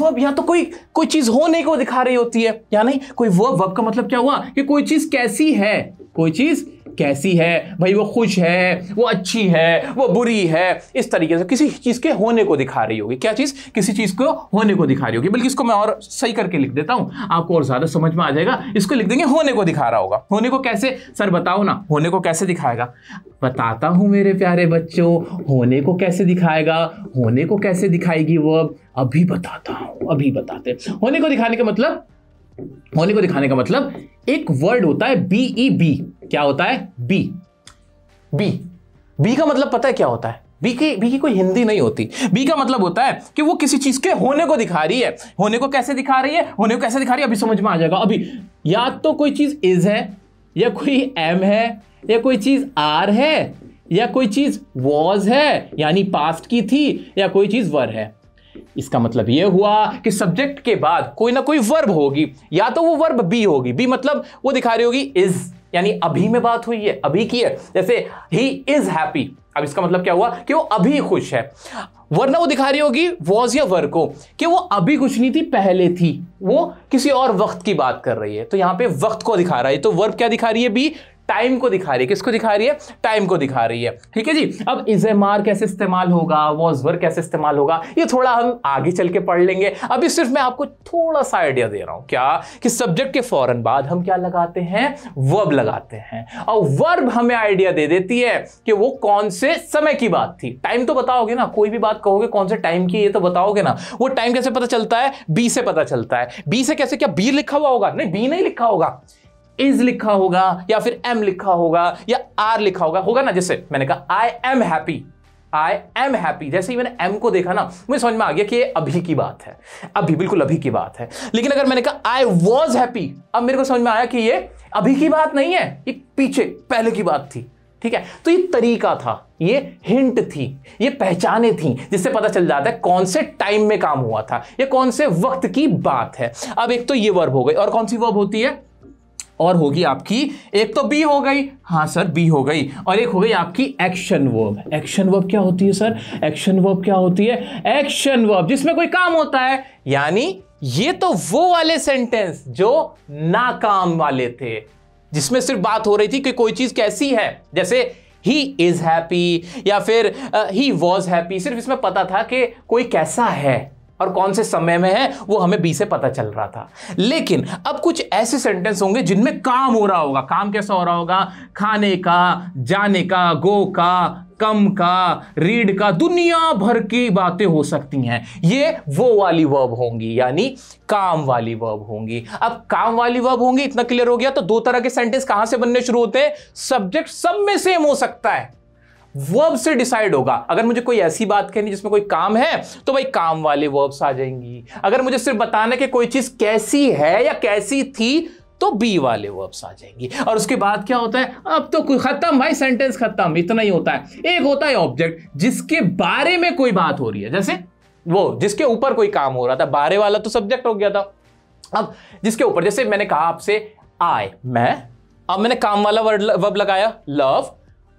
वर्ब या तो कोई कोई चीज होने को दिखा रही होती है या नहीं कोई वर्ब वर्ब का मतलब क्या हुआ कि कोई चीज कैसी है कोई चीज कैसी है भाई वो खुश है वो अच्छी है वो बुरी है इस तरीके से किसी चीज़ के होने को दिखा रही होगी क्या चीज़ किसी चीज़ को होने को दिखा रही होगी बल्कि इसको मैं और सही करके लिख देता हूँ आपको और ज़्यादा समझ में आ जाएगा इसको लिख देंगे होने को दिखा रहा होगा होने को कैसे सर बताओ ना होने को कैसे दिखाएगा बताता हूँ मेरे प्यारे बच्चों होने को कैसे दिखाएगा होने को कैसे दिखाएगी वर्ब अब अभी बताता हूं अभी बताते होने को दिखाने का मतलब होने को दिखाने का मतलब एक वर्ड होता है बी ई बी क्या होता है बी बी बी का मतलब पता है क्या होता है बी की बी की कोई हिंदी नहीं होती बी का मतलब होता है कि वो किसी चीज के होने को दिखा रही है होने को कैसे दिखा रही है होने को कैसे दिखा रही है अभी समझ में आ जाएगा अभी या तो कोई चीज इज है या कोई एम है या कोई चीज आर है या कोई चीज वॉज है यानी पास्ट की थी या कोई चीज वर है इसका मतलब यह हुआ कि सब्जेक्ट के बाद कोई ना कोई वर्ब होगी या तो वो वर्ब बी होगी बी मतलब वो दिखा रही होगी इज यानी अभी में बात हुई है अभी की है जैसे ही इज हैप्पी अब इसका मतलब क्या हुआ कि वो अभी खुश है वरना वो दिखा रही होगी वॉज या वर को कि वो अभी कुछ नहीं थी पहले थी वो किसी और वक्त की बात कर रही है तो यहां पे वक्त को दिखा रहा है तो वर्ब क्या दिखा रही है बी टाइम को दिखा रही है किसको दिखा रही है टाइम को दिखा रही है ठीक है जी अब इजेमार कैसे इस्तेमाल होगा वॉज वर्क कैसे इस्तेमाल होगा ये थोड़ा हम आगे चल के पढ़ लेंगे अभी सिर्फ मैं आपको थोड़ा सा आइडिया दे रहा हूं क्या कि सब्जेक्ट के फौरन बाद हम क्या लगाते हैं वर्ब लगाते हैं और वर्ब हमें आइडिया दे देती है कि वो कौन से समय की बात थी टाइम तो बताओगे ना कोई भी बात कहोगे कौन से टाइम की ये तो बताओगे ना वो टाइम कैसे पता चलता है बी से पता चलता है बी से कैसे क्या बी लिखा हुआ होगा नहीं बी नहीं लिखा होगा इज लिखा होगा या फिर एम लिखा होगा या आर लिखा होगा होगा ना जैसे मैंने कहा I am happy I am happy जैसे ही मैंने एम को देखा ना मुझे समझ में आ गया कि ये अभी की बात है अभी बिल्कुल अभी की बात है लेकिन अगर मैंने कहा आई वॉज हैप्पी अब मेरे को समझ में आया कि ये अभी की बात नहीं है ये पीछे पहले की बात थी ठीक है तो ये तरीका था ये हिंट थी ये पहचाने थी जिससे पता चल जाता है कौन से टाइम में काम हुआ था ये कौन से वक्त की बात है अब एक तो ये वर्ब हो गई और कौन सी वर्ब होती है और होगी आपकी एक तो बी हो गई हाँ सर बी हो गई और एक हो गई आपकी एक्शन वर्ब एक्शन वर्ब क्या होती है सर एक्शन वर्ब क्या होती है एक्शन वर्ब जिसमें कोई काम होता है यानी ये तो वो वाले सेंटेंस जो नाकाम वाले थे जिसमें सिर्फ बात हो रही थी कि कोई चीज कैसी है जैसे ही इज हैप्पी या फिर ही वॉज हैप्पी सिर्फ इसमें पता था कि कोई कैसा है और कौन से समय में है वो हमें बी से पता चल रहा था लेकिन अब कुछ ऐसे सेंटेंस होंगे जिनमें काम हो रहा होगा काम कैसा हो रहा होगा खाने का जाने का गो का कम का रीड का दुनिया भर की बातें हो सकती हैं ये वो वाली वर्ब होंगी यानी काम वाली वर्ब होंगी अब काम वाली वर्ब होंगी इतना क्लियर हो गया तो दो तरह के सेंटेंस कहां से बनने शुरू होते हैं सब्जेक्ट सब में सेम हो सकता है वर्ब से डिसाइड होगा अगर मुझे कोई ऐसी बात कहनी जिसमें कोई काम है तो भाई काम वाले वर्ब्स आ जाएंगी अगर मुझे सिर्फ बताना कि कोई चीज कैसी है या कैसी थी तो बी वाले वर्ब्स आ जाएंगी और उसके बाद क्या होता है अब तो खत्म भाई सेंटेंस खत्म इतना ही होता है एक होता है ऑब्जेक्ट जिसके बारे में कोई बात हो रही है जैसे वो जिसके ऊपर कोई काम हो रहा था बारे वाला तो सब्जेक्ट हो गया था अब जिसके ऊपर जैसे मैंने कहा आपसे आई मैं अब मैंने काम वाला वर्ड वर्ब लगाया लव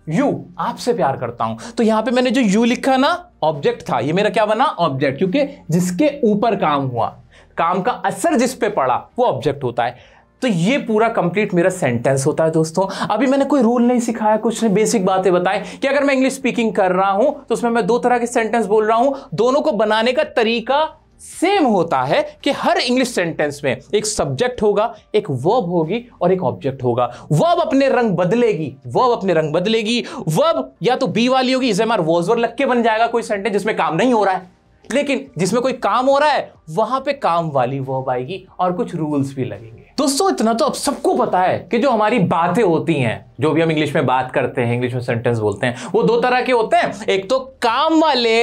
यू आपसे प्यार करता हूं तो यहां पे मैंने जो यू लिखा ना ऑब्जेक्ट था ये मेरा क्या बना ऑब्जेक्ट क्योंकि जिसके ऊपर काम हुआ काम का असर जिस पे पड़ा वो ऑब्जेक्ट होता है तो ये पूरा कंप्लीट मेरा सेंटेंस होता है दोस्तों अभी मैंने कोई रूल नहीं सिखाया कुछ नहीं बेसिक बातें बताएं कि अगर मैं इंग्लिश स्पीकिंग कर रहा हूं तो उसमें मैं दो तरह के सेंटेंस बोल रहा हूं दोनों को बनाने का तरीका सेम होता है कि हर इंग्लिश सेंटेंस में एक सब्जेक्ट होगा एक वर्ब होगी और एक ऑब्जेक्ट होगा वर्ब अपने रंग बदलेगी वर्ब अपने रंग बदलेगी वर्ब या तो बी वाली होगी इसे मार वोजवर लग के बन जाएगा कोई सेंटेंस जिसमें काम नहीं हो रहा है लेकिन जिसमें कोई काम हो रहा है वहां पे काम वाली वर्ब आएगी और कुछ रूल्स भी लगेंगे दोस्तों इतना तो अब सबको पता है कि जो हमारी बातें होती हैं जो भी हम इंग्लिश में बात करते हैं इंग्लिश में सेंटेंस बोलते हैं वो दो तरह के होते हैं एक तो काम वाले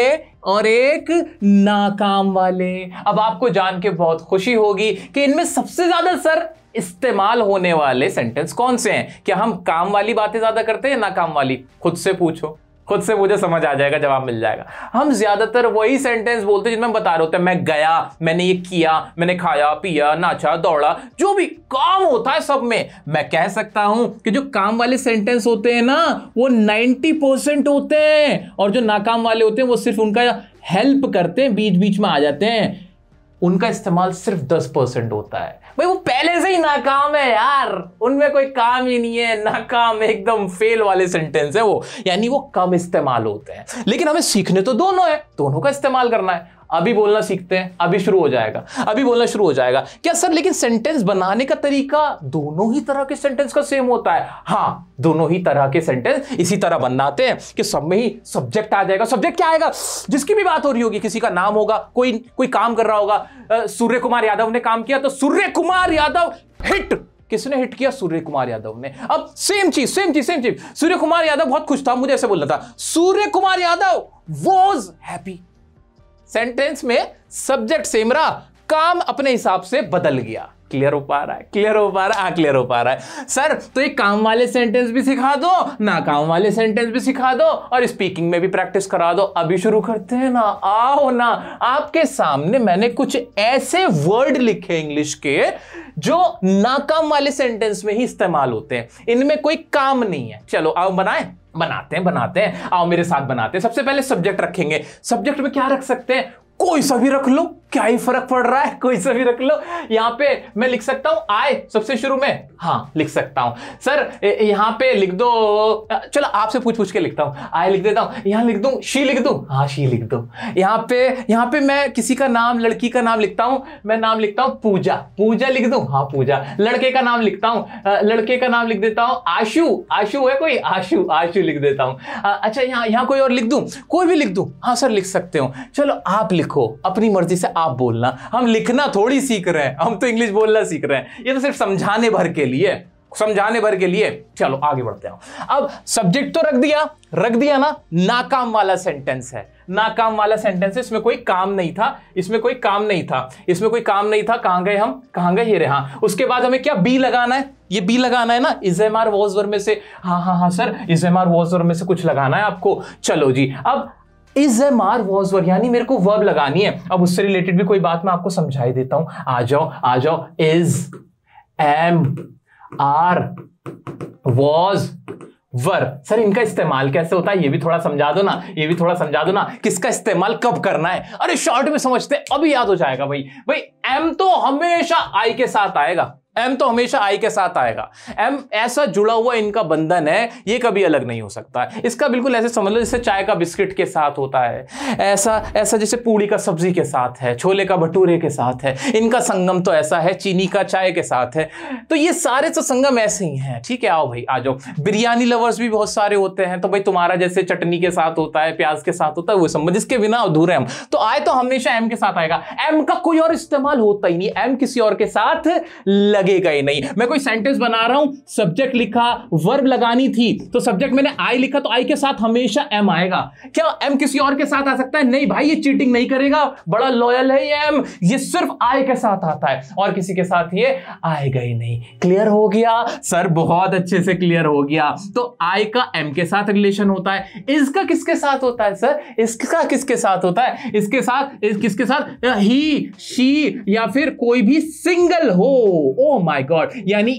और एक नाकाम वाले अब आपको जान के बहुत खुशी होगी कि इनमें सबसे ज्यादा सर इस्तेमाल होने वाले सेंटेंस कौन से हैं क्या हम काम वाली बातें ज्यादा करते हैं नाकाम वाली खुद से पूछो खुद से मुझे समझ आ जाएगा जवाब मिल जाएगा हम ज्यादातर वही सेंटेंस बोलते हैं जिनमें हम बता रहे होते हैं मैं गया मैंने ये किया मैंने खाया पिया नाचा दौड़ा जो भी काम होता है सब में मैं कह सकता हूं कि जो काम वाले सेंटेंस होते हैं ना वो नाइन्टी परसेंट होते हैं और जो नाकाम वाले होते हैं वो सिर्फ उनका हेल्प करते हैं बीच बीच में आ जाते हैं उनका इस्तेमाल सिर्फ दस परसेंट होता है भाई वो पहले से ही नाकाम है यार उनमें कोई काम ही नहीं है नाकाम एकदम फेल वाले सेंटेंस है वो यानी वो कम इस्तेमाल होते हैं लेकिन हमें सीखने तो दोनों है दोनों का इस्तेमाल करना है अभी बोलना सीखते हैं अभी शुरू हो जाएगा अभी बोलना शुरू हो जाएगा क्या सर लेकिन सेंटेंस बनाने का तरीका दोनों ही तरह के सेंटेंस का सेम होता है हाँ दोनों ही तरह के सेंटेंस इसी तरह बनाते हैं कि सब में ही सब्जेक्ट आ जाएगा सब्जेक्ट क्या आएगा जिसकी भी बात हो रही होगी किसी का नाम होगा कोई कोई काम कर रहा होगा सूर्य कुमार यादव ने काम किया तो सूर्य कुमार यादव हिट किसने हिट किया सूर्य कुमार यादव ने अब सेम चीज सेम चीज सेम चीज सूर्य कुमार यादव बहुत खुश था मुझे ऐसे बोलना था Surya Kumar Yadav was happy sentence में सब्जेक्ट सेम रहा काम अपने हिसाब से बदल गया क्लियर हो पा रहा है क्लियर हो पा रहा है क्लियर हाँ, हो पा रहा है सर तो ये काम वाले सेंटेंस भी सिखा दो ना काम वाले सेंटेंस भी सिखा दो और स्पीकिंग में भी प्रैक्टिस करा दो अभी शुरू करते हैं ना आओ ना आपके सामने मैंने कुछ ऐसे वर्ड लिखे इंग्लिश के जो नाकाम वाले सेंटेंस में ही इस्तेमाल होते हैं इनमें कोई काम नहीं है चलो आओ बनाए बनाते हैं बनाते हैं आओ मेरे साथ बनाते हैं सबसे पहले सब्जेक्ट रखेंगे सब्जेक्ट में क्या रख सकते हैं कोई सा भी रख लो क्या ही फर्क पड़ रहा है कोई सा भी रख लो यहाँ पे मैं लिख सकता हूं आय सबसे शुरू में हाँ लिख सकता हूं सर यहाँ पे लिख दो चलो आपसे पूछ पूछ के लिखता हूं आय लिख देता हूं यहाँ लिख दू शी लिख दू हाँ शी लिख दो यहाँ पे यहाँ पे मैं किसी का नाम लड़की का नाम लिखता हूं मैं नाम लिखता हूं पूजा पूजा लिख दू हाँ पूजा लड़के का नाम लिखता हूं लड़के का नाम लिख देता हूं आशु आशु है कोई आशु आशु लिख देता हूं अच्छा यहाँ यहाँ कोई और लिख दू कोई भी लिख दू हाँ सर लिख सकते हो चलो आप लिखो अपनी मर्जी से आप आप बोलना हम लिखना थोड़ी सीख रहे हैं हम तो इंग्लिश बोलना सीख रहे हैं ये तो सिर्फ समझाने भर के लिए समझाने भर के लिए चलो आगे बढ़ते हैं अब सब्जेक्ट तो रख दिया रख दिया ना नाकाम वाला सेंटेंस है नाकाम वाला सेंटेंस है इसमें कोई काम नहीं था इसमें कोई काम नहीं था इसमें कोई काम नहीं था कहां गए हम कहां गए हेरे हाँ उसके बाद हमें क्या बी लगाना है ये बी लगाना है ना इज एम आर वॉजवर में से हाँ हाँ हाँ sir is am are was were में से कुछ लगाना है आपको चलो जी अब is am are was were यानी मेरे को वर्ब लगानी है अब उससे रिलेटेड भी कोई बात मैं आपको समझाई देता हूं आ जाओ आ जाओ is am are was were sir इनका इस्तेमाल कैसे होता है ये भी थोड़ा समझा दो ना ये भी थोड़ा समझा दो ना किसका इस्तेमाल कब करना है अरे शॉर्ट में समझते अभी याद हो जाएगा भाई भाई एम तो हमेशा आई के साथ आएगा एम तो हमेशा आई के साथ आएगा एम ऐसा जुड़ा हुआ इनका बंधन है ये कभी अलग नहीं हो सकता है इसका बिल्कुल ऐसे समझ लो जैसे चाय का बिस्किट के साथ होता है ऐसा ऐसा जैसे पूड़ी का सब्जी के साथ है छोले का भटूरे के साथ है इनका संगम तो ऐसा है चीनी का चाय के साथ है तो ये सारे तो संगम ऐसे ही हैं ठीक है आओ भाई आ जाओ बिरयानी लवर्स भी बहुत सारे होते हैं तो भाई तुम्हारा जैसे चटनी के साथ होता है प्याज के साथ होता है वो संबंध इसके बिना अधूरे हम तो आए तो हमेशा एम के साथ आएगा एम का कोई और इस्तेमाल होता ही नहीं एम किसी और के साथ लग लगेगा ही नहीं मैं कोई सेंटेंस बना रहा हूं सब्जेक्ट लिखा वर्ब लगानी थी तो सब्जेक्ट मैंने आई लिखा तो आई के साथ हमेशा एम आएगा क्या एम किसी और के साथ आ सकता है नहीं भाई ये चीटिंग नहीं करेगा बड़ा लॉयल है ये एम ये सिर्फ आई के साथ आता है और किसी के साथ ये आएगा ही नहीं क्लियर हो गया सर बहुत अच्छे से क्लियर हो गया तो आई का एम के साथ रिलेशन होता है इसका किसके साथ होता है सर इसका किसके साथ होता है इसके साथ इस, किसके साथ ही शी या फिर कोई भी सिंगल हो ओ माय oh गॉड यानी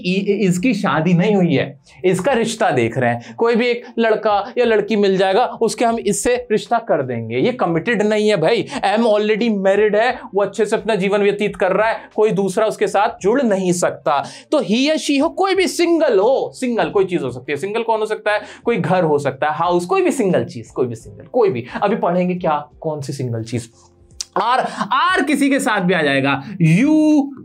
इसकी शादी नहीं हुई है इसका रिश्ता देख रहे हैं कोई भी एक लड़का या लड़की मिल जाएगा उसके हम इससे रिश्ता कर देंगे ये कमिटेड नहीं है भाई एम ऑलरेडी मैरिड है वो अच्छे से अपना जीवन व्यतीत कर रहा है कोई दूसरा उसके साथ जुड़ नहीं सकता तो ही या शी हो कोई भी सिंगल हो सिंगल कोई चीज हो सकती है सिंगल कौन हो सकता है कोई घर हो सकता है हाउस कोई भी सिंगल चीज कोई भी सिंगल कोई भी अभी पढ़ेंगे क्या कौन सी सिंगल चीज आर आर किसी के साथ भी आ जाएगा यू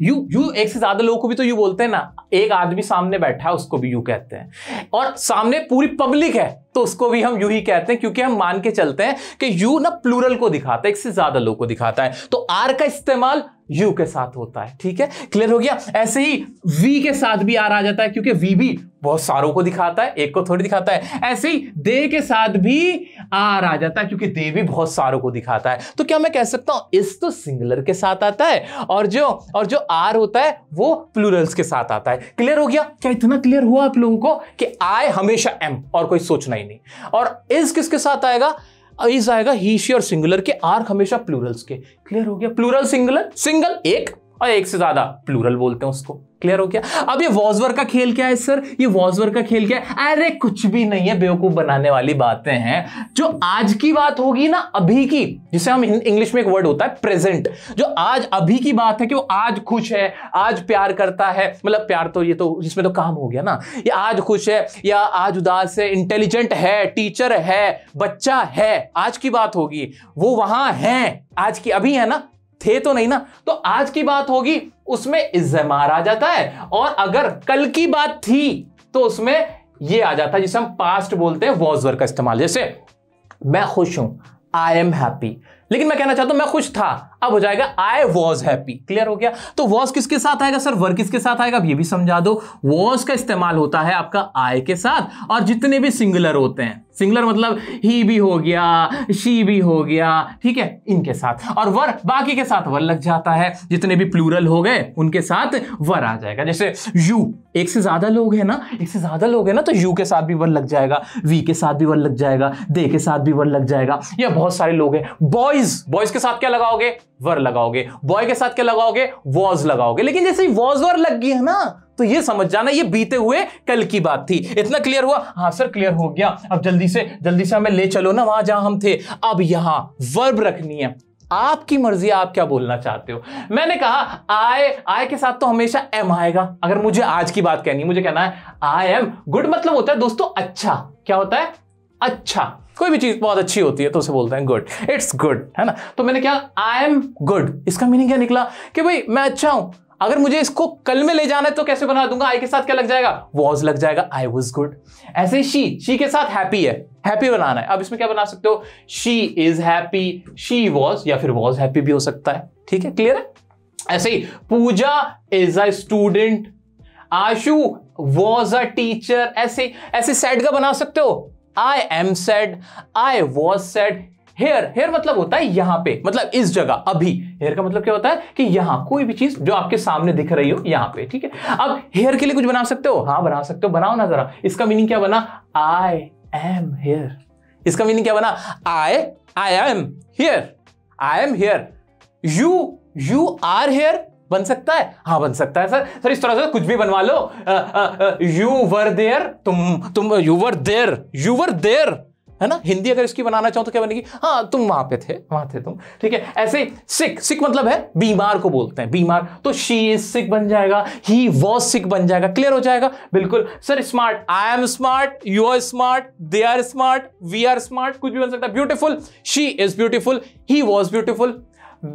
यू यू एक से ज्यादा लोगों को भी तो यू बोलते हैं ना एक आदमी सामने बैठा है उसको भी यू कहते हैं और सामने पूरी पब्लिक है तो उसको भी हम यू ही कहते हैं क्योंकि हम मान के चलते हैं कि यू ना प्लूरल को दिखाता है एक से ज्यादा लोग को दिखाता है तो आर का इस्तेमाल यू के साथ होता है ठीक है क्लियर हो गया ऐसे ही वी के साथ भी आर आ जाता है क्योंकि वी भी बहुत सारों को दिखाता है एक को थोड़ी दिखाता है ऐसे ही दे के साथ भी आर आ जाता है क्योंकि दे भी बहुत सारों को दिखाता है तो क्या मैं कह सकता हूं इस तो सिंगुलर के साथ आता है और जो और जो आर होता है वो प्लूरल्स के साथ आता है क्लियर हो गया क्या इतना क्लियर हुआ आप लोगों को कि आय हमेशा एम और कोई सोचना ही नहीं और इस किसके साथ आएगा इज आएगा ही शी और सिंगुलर के आर हमेशा प्लूरल्स के क्लियर हो गया प्लूरल सिंगुलर सिंगल एक और एक से ज्यादा प्लूरल बोलते हैं उसको क्लियर हो गया अब ये वॉजवर का खेल क्या है सर ये वॉजवर का खेल क्या है अरे कुछ भी नहीं है बेवकूफ बनाने वाली बातें हैं जो आज की बात होगी ना अभी की जिसे हम इंग्लिश में एक वर्ड होता है प्रेजेंट जो आज अभी की बात है कि वो आज खुश है आज प्यार करता है मतलब प्यार तो ये तो जिसमें तो काम हो गया ना ये आज खुश है या आज उदास है इंटेलिजेंट है टीचर है बच्चा है आज की बात होगी वो वहां है आज की अभी है ना थे तो नहीं ना तो आज की बात होगी उसमें इजमार आ जाता है और अगर कल की बात थी तो उसमें ये आ जाता है जिसे हम पास्ट बोलते हैं वॉजवर का इस्तेमाल जैसे मैं खुश हूं आई एम हैप्पी लेकिन मैं कहना चाहता हूं मैं खुश था अब हो जाएगा आई वॉज हैप्पी क्लियर हो गया तो वॉज किसके साथ आएगा सर वर्क किसके साथ आएगा ये भी समझा दो वॉज का इस्तेमाल होता है आपका आई के साथ और जितने भी सिंगुलर होते हैं सिंगलर मतलब ही भी हो गया शी भी हो गया ठीक है इनके साथ और वर बाकी के साथ वर लग जाता है जितने भी प्लूरल हो गए उनके साथ वर आ जाएगा जैसे यू एक से ज्यादा लोग हैं ना एक से ज्यादा लोग हैं ना तो यू के साथ भी वर लग जाएगा वी के साथ भी वर लग जाएगा दे के साथ भी वर लग जाएगा या बहुत सारे लोग हैं बॉयज बॉयज के साथ क्या लगाओगे वर लगाओगे बॉय के साथ क्या लगाओगे वॉज लगाओगे लेकिन जैसे वॉज वर लग गई है ना तो ये समझ जाना ये बीते हुए कल की बात थी इतना क्लियर हुआ हाँ सर क्लियर हो गया अब जल्दी से जल्दी से हमें ले चलो ना वहां जहां हम थे अब यहां वर्ब रखनी है आपकी मर्जी आप क्या बोलना चाहते हो मैंने कहा आए आए के साथ तो हमेशा एम आएगा अगर मुझे आज की बात कहनी मुझे कहना है आई एम गुड मतलब होता है दोस्तों अच्छा क्या होता है अच्छा कोई भी चीज बहुत अच्छी होती है तो उसे बोलते हैं गुड इट्स गुड है ना तो मैंने क्या आई एम गुड इसका मीनिंग क्या निकला कि भाई मैं अच्छा हूं अगर मुझे इसको कल में ले जाना है तो कैसे बना दूंगा आई के साथ क्या लग जाएगा वॉज लग जाएगा आई वॉज गुड ऐसे शी शी के साथ हैप्पी है हैप्पी बनाना है अब इसमें क्या बना सकते हो she is happy she was या फिर वॉज हैप्पी भी हो सकता है ठीक है क्लियर है ऐसे ही Pooja is a student Ashu was a teacher ऐसे ऐसे सेट का बना सकते हो I am sad I was sad here here मतलब होता है यहां पे मतलब इस जगह अभी हेयर का मतलब क्या होता है कि यहां कोई भी चीज जो आपके सामने दिख रही हो यहां पे ठीक है अब हेयर के लिए कुछ बना सकते हो हाँ बना सकते हो बनाओ ना जरा इसका मीनिंग क्या बना आई एम हेयर इसका मीनिंग क्या बना I I am here I am here you you are here बन सकता है हाँ बन सकता है सर सर इस तरह से कुछ भी बनवा लो यू वर देयर तुम तुम you were there you were there है ना हिंदी अगर इसकी बनाना चाहो तो क्या बनेगी हाँ तुम वहां पे थे वहां थे तुम ठीक है ऐसे सिख सिख मतलब है बीमार को बोलते हैं बीमार तो शी इज सिख बन जाएगा ही वॉज सिख बन जाएगा क्लियर हो जाएगा बिल्कुल sir smart I am smart you are smart they are smart we are smart कुछ भी बन सकता है beautiful she is beautiful he was beautiful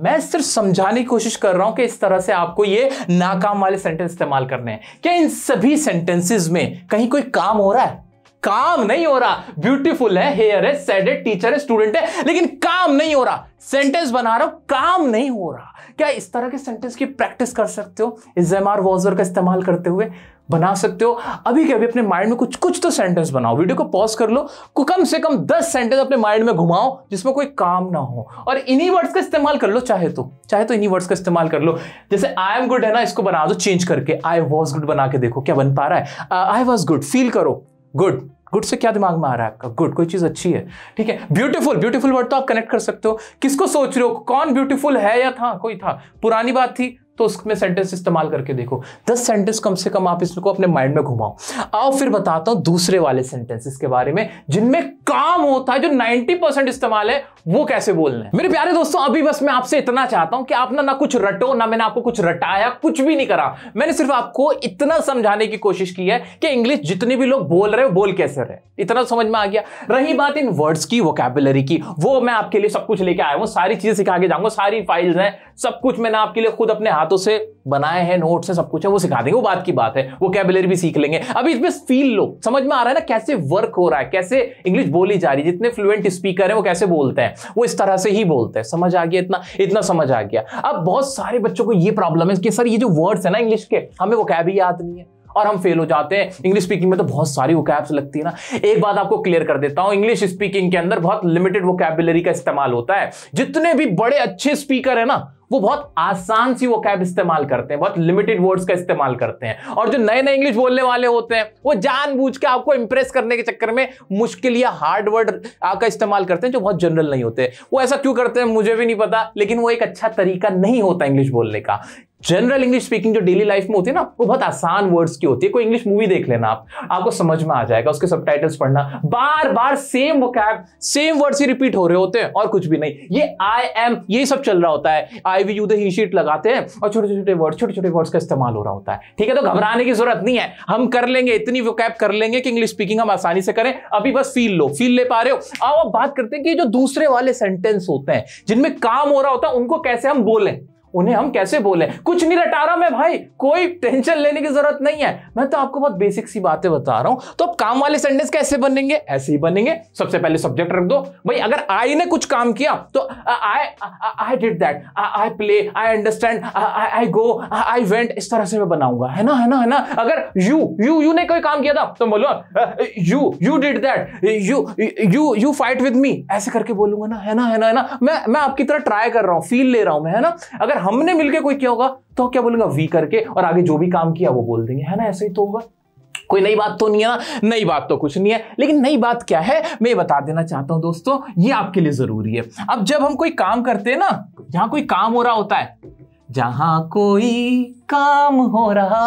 मैं सिर्फ समझाने की कोशिश कर रहा हूं कि इस तरह से आपको ये नाकाम वाले सेंटेंस इस्तेमाल करने हैं क्या इन सभी सेंटेंसेस में कहीं कोई काम हो रहा है काम नहीं हो रहा ब्यूटीफुल है हेयर है सैड है टीचर है स्टूडेंट है लेकिन काम नहीं हो रहा सेंटेंस बना रहा हूं काम नहीं हो रहा क्या इस तरह के सेंटेंस की प्रैक्टिस कर सकते हो इस जेमार वॉजर का इस्तेमाल करते हुए बना सकते हो अभी के अभी अपने माइंड में कुछ कुछ तो सेंटेंस बनाओ वीडियो को पॉज कर लो कम से कम दस सेंटेंस अपने माइंड में घुमाओ जिसमें कोई काम ना हो और इन्हीं वर्ड्स का इस्तेमाल कर लो चाहे तो चाहे तो इन्हीं वर्ड्स का इस्तेमाल कर लो जैसे आई एम गुड है ना इसको बना दो चेंज करके आई वॉज गुड बना के देखो क्या बन पा रहा है आई वॉज गुड फील करो गुड गुड से क्या दिमाग में आ रहा है आपका गुड कोई चीज अच्छी है ठीक है ब्यूटीफुल ब्यूटीफुल वर्ड तो आप कनेक्ट कर सकते हो किसको सोच रहे हो कौन ब्यूटीफुल है या था कोई था पुरानी बात थी तो उसमें सेंटेंस इस्तेमाल करके देखो दस सेंटेंस कम से कम आप इसको अपने माइंड में घुमाओ आओ फिर बताता हूं दूसरे वाले सेंटेंसेस के बारे में जिनमें काम होता है जो 90 परसेंट इस्तेमाल है वो कैसे बोलना है मेरे प्यारे दोस्तों अभी बस मैं आपसे इतना चाहता हूं कि आप ना ना कुछ रटो ना मैंने आपको कुछ रटाया कुछ भी नहीं करा मैंने सिर्फ आपको इतना समझाने की कोशिश की है कि इंग्लिश जितने भी लोग बोल रहे हो बोल कैसे रहे इतना तो समझ में आ गया रही बात इन वर्ड्स की वोकेबुलरी की वो मैं आपके लिए सब कुछ लेके आया हूँ सारी चीजें सिखा के जाऊंगा सारी फाइल्स हैं सब कुछ मैंने आपके लिए खुद अपने हाथों से बनाए हैं नोट से सब कुछ है वो सिखा देंगे वो बात की बात है वो कैबलरी भी सीख लेंगे अभी इसमें फील लो समझ में आ रहा है ना कैसे वर्क हो रहा है कैसे इंग्लिश बोली जा रही है जितने फ्लुएंट स्पीकर है वो कैसे बोलते हैं वो इस तरह से ही बोलते हैं समझ आ गया इतना इतना समझ आ गया अब बहुत सारे बच्चों को ये प्रॉब्लम है कि सर ये जो वर्ड्स है ना इंग्लिश के हमें वो कैब याद नहीं है और हम फेल हो जाते हैं इंग्लिश स्पीकिंग में तो बहुत सारी वोकैब्स लगती है ना एक बात आपको क्लियर कर देता हूं इंग्लिश स्पीकिंग के अंदर बहुत लिमिटेड वोकैबुलरी का इस्तेमाल होता है जितने भी बड़े अच्छे स्पीकर है ना वो बहुत आसान सी वो कैब इस्तेमाल करते हैं बहुत लिमिटेड वर्ड्स का इस्तेमाल करते हैं और जो नए नए इंग्लिश बोलने वाले होते हैं वो जानबूझ के आपको इंप्रेस करने के चक्कर में मुश्किल या हार्ड वर्ड का इस्तेमाल करते हैं जो बहुत जनरल नहीं होते वो ऐसा क्यों करते हैं मुझे भी नहीं पता लेकिन वो एक अच्छा तरीका नहीं होता इंग्लिश बोलने का जनरल इंग्लिश स्पीकिंग जो डेली लाइफ में होती है ना वो बहुत आसान वर्ड्स की होती है कोई इंग्लिश मूवी देख लेना आप आपको समझ में आ जाएगा उसके सब पढ़ना बार बार सेम वोकैब सेम वर्ड्स ही रिपीट हो रहे होते हैं और कुछ भी नहीं ये आई एम ये सब चल रहा होता है I we you they she it लगाते हैं और छोटे छोटे वर्ड छोटे छोटे वर्ड्स का इस्तेमाल हो रहा होता है ठीक है तो घबराने की जरूरत नहीं है हम कर लेंगे इतनी वोकैब कर लेंगे कि इंग्लिश स्पीकिंग हम आसानी से करें अभी बस फील लो फील ले पा रहे हो अब अब बात करते हैं कि जो दूसरे वाले सेंटेंस होते हैं जिनमें काम हो रहा होता है उनको कैसे हम बोलें उन्हें हम कैसे बोले कुछ नहीं रटा रहा मैं भाई कोई टेंशन लेने की जरूरत नहीं है मैं तो आपको बहुत बेसिक सी बातें बता रहा हूं तो अब काम वाले सेंटेंस कैसे बनेंगे ऐसे ही बनेंगे सबसे पहले सब्जेक्ट रख दो भाई अगर आई ने कुछ काम किया तो I I did that I play I understand I go I went इस तरह से मैं बनाऊंगा है ना है ना है ना अगर यू यू यू ने कोई काम किया था तो बोलो you you did that you you you fight with me ऐसे करके बोलूंगा ना है ना है ना है ना मैं मैं आपकी तरह ट्राई कर रहा हूं फील ले रहा हूं मैं है ना अगर हमने मिलके कोई किया होगा तो क्या बोलेगा वी करके और आगे जो भी काम किया वो बोल देंगे है ना ऐसे ही तो होगा कोई नई बात तो नहीं है ना नई बात तो कुछ नहीं है लेकिन नई बात क्या है मैं बता देना चाहता हूं दोस्तों ये आपके लिए जरूरी है अब जब हम कोई काम करते हैं ना जहां कोई काम हो रहा होता है जहां कोई काम हो रहा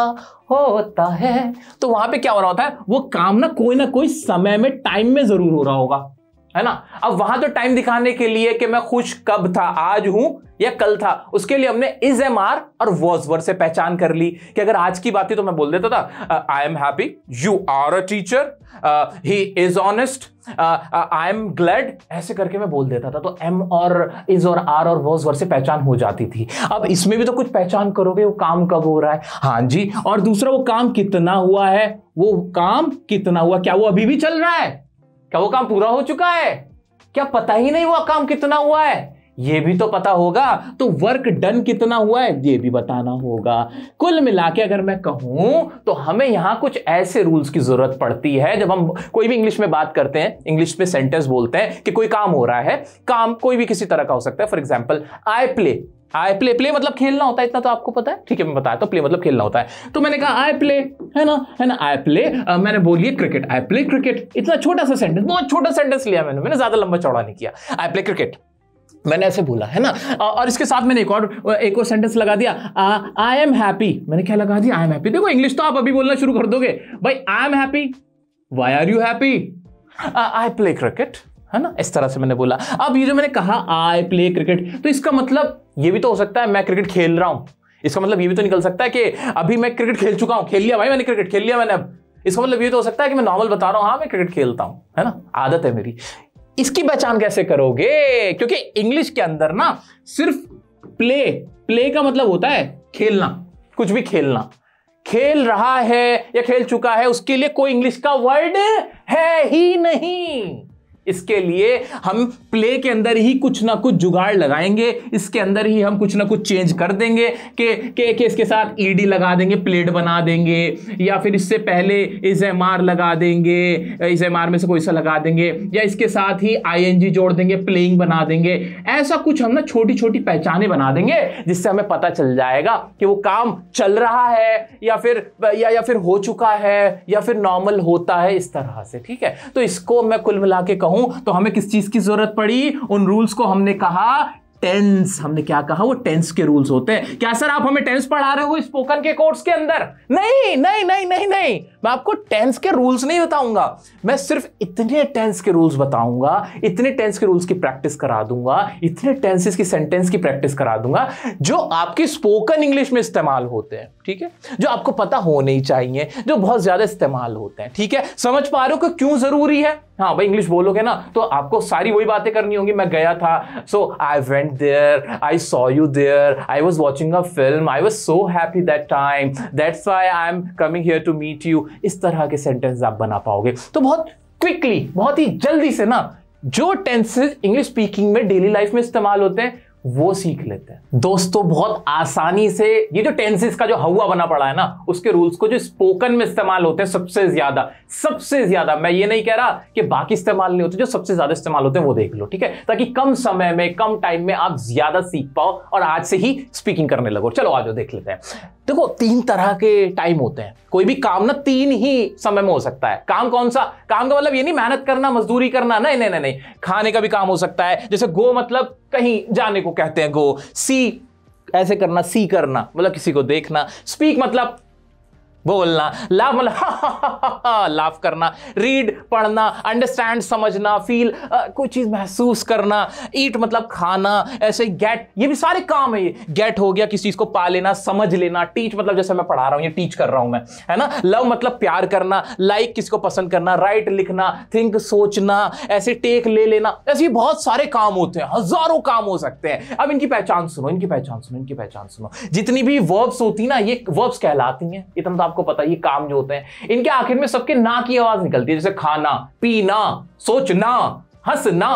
होता है तो वहां पे क्या हो रहा होता है वो काम ना कोई ना कोई समय में टाइम में जरूर हो रहा होगा है ना अब वहां तो टाइम दिखाने के लिए कि मैं खुश कब था आज हूं या कल था उसके लिए हमने इज एम आर और वॉज वर से पहचान कर ली कि अगर आज की बात है तो मैं बोल देता था I am happy you are a teacher he is honest I am glad ऐसे करके मैं बोल देता था तो एम और इज और आर और वॉज वर से पहचान हो जाती थी अब इसमें भी तो कुछ पहचान करोगे वो काम कब हो रहा है हाँ जी और दूसरा वो काम कितना हुआ है वो काम कितना हुआ क्या वो अभी भी चल रहा है क्या वो काम पूरा हो चुका है क्या पता ही नहीं हुआ काम कितना हुआ है ये भी तो पता होगा तो वर्क डन कितना हुआ है ये भी बताना होगा कुल मिला के अगर मैं कहूं तो हमें यहां कुछ ऐसे रूल्स की जरूरत पड़ती है जब हम कोई भी इंग्लिश में बात करते हैं इंग्लिश में सेंटेंस बोलते हैं कि कोई काम हो रहा है काम कोई भी किसी तरह का हो सकता है for example I play I play play मतलब खेलना होता है इतना तो आपको पता है ठीक है मैं बताया तो प्ले मतलब खेलना होता है तो मैंने कहा आई प्ले है ना है ना आई प्ले मैंने बोलिए क्रिकेट आई प्ले क्रिकेट इतना छोटा सा सेंटेंस बहुत छोटा सेंटेंस लिया मैंने मैंने ज्यादा लंबा चौड़ा नहीं किया आई प्ले क्रिकेट मैंने ऐसे बोला है ना और इसके साथ मैंने एक और एक और सेंटेंस लगा दिया आई एम हैप्पी मैंने क्या लगा दिया आई एम हैप्पी देखो इंग्लिश तो आप अभी बोलना शुरू कर दोगे भाई I am happy why are you happy I play cricket है ना इस तरह से मैंने बोला अब ये जो मैंने कहा आई प्ले क्रिकेट तो इसका मतलब ये भी तो हो सकता है मैं क्रिकेट खेल रहा हूं इसका मतलब ये भी तो निकल सकता है कि अभी मैं क्रिकेट खेल चुका हूं खेल लिया भाई मैंने क्रिकेट खेल लिया मैंने अब इसका मतलब ये तो हो सकता है कि मैं नॉर्मल बता रहा हूं हाँ मैं क्रिकेट खेलता हूं है ना आदत है मेरी इसकी पहचान कैसे करोगे क्योंकि इंग्लिश के अंदर ना सिर्फ प्ले प्ले का मतलब होता है खेलना कुछ भी खेलना खेल रहा है या खेल चुका है उसके लिए कोई इंग्लिश का वर्ड है ही नहीं इसके लिए हम प्ले के अंदर ही कुछ ना कुछ जुगाड़ लगाएंगे इसके अंदर ही हम कुछ ना कुछ चेंज कर देंगे के के, के इसके साथ ईडी e लगा देंगे प्लेट बना देंगे या फिर इससे पहले इस एम आर लगा देंगे इस एम आर में से कोई सा लगा देंगे या इसके साथ ही आई एन जी जोड़ देंगे प्लेइंग बना देंगे ऐसा कुछ हम ना छोटी छोटी पहचाने बना देंगे जिससे हमें पता चल जाएगा कि वो काम चल रहा है या फिर या, या फिर हो चुका है या फिर नॉर्मल होता है इस तरह से ठीक है तो इसको मैं कुल मिला के कहूँ हूं तो हमें किस चीज की जरूरत पड़ी उन रूल्स को हमने कहा टेंस हमने क्या कहा वो टेंस के रूल्स होते हैं क्या सर आप हमें टेंस पढ़ा रहे हो स्पोकन के कोर्स के अंदर नहीं नहीं नहीं नहीं नहीं मैं आपको टेंस के रूल्स नहीं बताऊंगा मैं सिर्फ इतने टेंस के रूल्स बताऊंगा इतने टेंस के रूल्स की प्रैक्टिस करा दूंगा इतने टेंसेस की सेंटेंस की प्रैक्टिस करा दूंगा जो आपकी स्पोकन इंग्लिश में इस्तेमाल होते हैं ठीक है जो आपको पता होने ही चाहिए जो बहुत ज़्यादा इस्तेमाल होते हैं ठीक है समझ पा रहे हो कि क्यों ज़रूरी है हाँ भाई इंग्लिश बोलोगे ना तो आपको सारी वही बातें करनी होंगी मैं गया था so I went there I saw you there I was watching a film I was so happy that time that's why I am coming here to meet you इस तरह के सेंटेंस आप बना पाओगे तो बहुत क्विकली बहुत ही जल्दी से ना जो टेंसेज इंग्लिश स्पीकिंग में डेली लाइफ में इस्तेमाल होते हैं वो सीख लेते हैं दोस्तों बहुत आसानी से ये जो टेंसिस का जो हवा बना पड़ा है ना उसके रूल्स को जो स्पोकन में इस्तेमाल होते हैं सबसे ज्यादा सबसे ज्यादा मैं ये नहीं कह रहा कि बाकी इस्तेमाल नहीं होते जो सबसे ज्यादा इस्तेमाल होते हैं वो देख लो ठीक है ताकि कम समय में कम टाइम में आप ज्यादा सीख पाओ और आज से ही स्पीकिंग करने लगो चलो आज देख लेते हैं देखो तीन तरह के टाइम होते हैं कोई भी काम ना तीन ही समय में हो सकता है काम कौन सा काम का मतलब ये नहीं मेहनत करना मजदूरी करना नहीं नहीं नहीं खाने का भी काम हो सकता है जैसे गो मतलब कहीं जाने को को कहते हैं गो सी ऐसे करना सी करना मतलब किसी को देखना स्पीक मतलब बोलना लाफ मतलब लाफ करना रीड पढ़ना अंडरस्टैंड समझना फील कोई चीज़ महसूस करना ईट मतलब खाना ऐसे गेट ये भी सारे काम है ये गेट हो गया किसी चीज़ को पा लेना समझ लेना टीच मतलब जैसे मैं पढ़ा रहा हूँ ये टीच कर रहा हूं मैं है ना लव मतलब प्यार करना लाइक like किसको को पसंद करना राइट right लिखना थिंक सोचना ऐसे टेक ले लेना ऐसे बहुत सारे काम होते हैं हजारों काम हो सकते हैं अब इनकी पहचान सुनो इनकी पहचान सुनो इनकी पहचान सुनो जितनी भी वर्ब्स होती ना ये वर्ब्स कहलाती हैं इतना तो आपको पता ये काम जो होते हैं इनके आखिर में सबके ना की आवाज निकलती है जैसे खाना पीना सोचना हंसना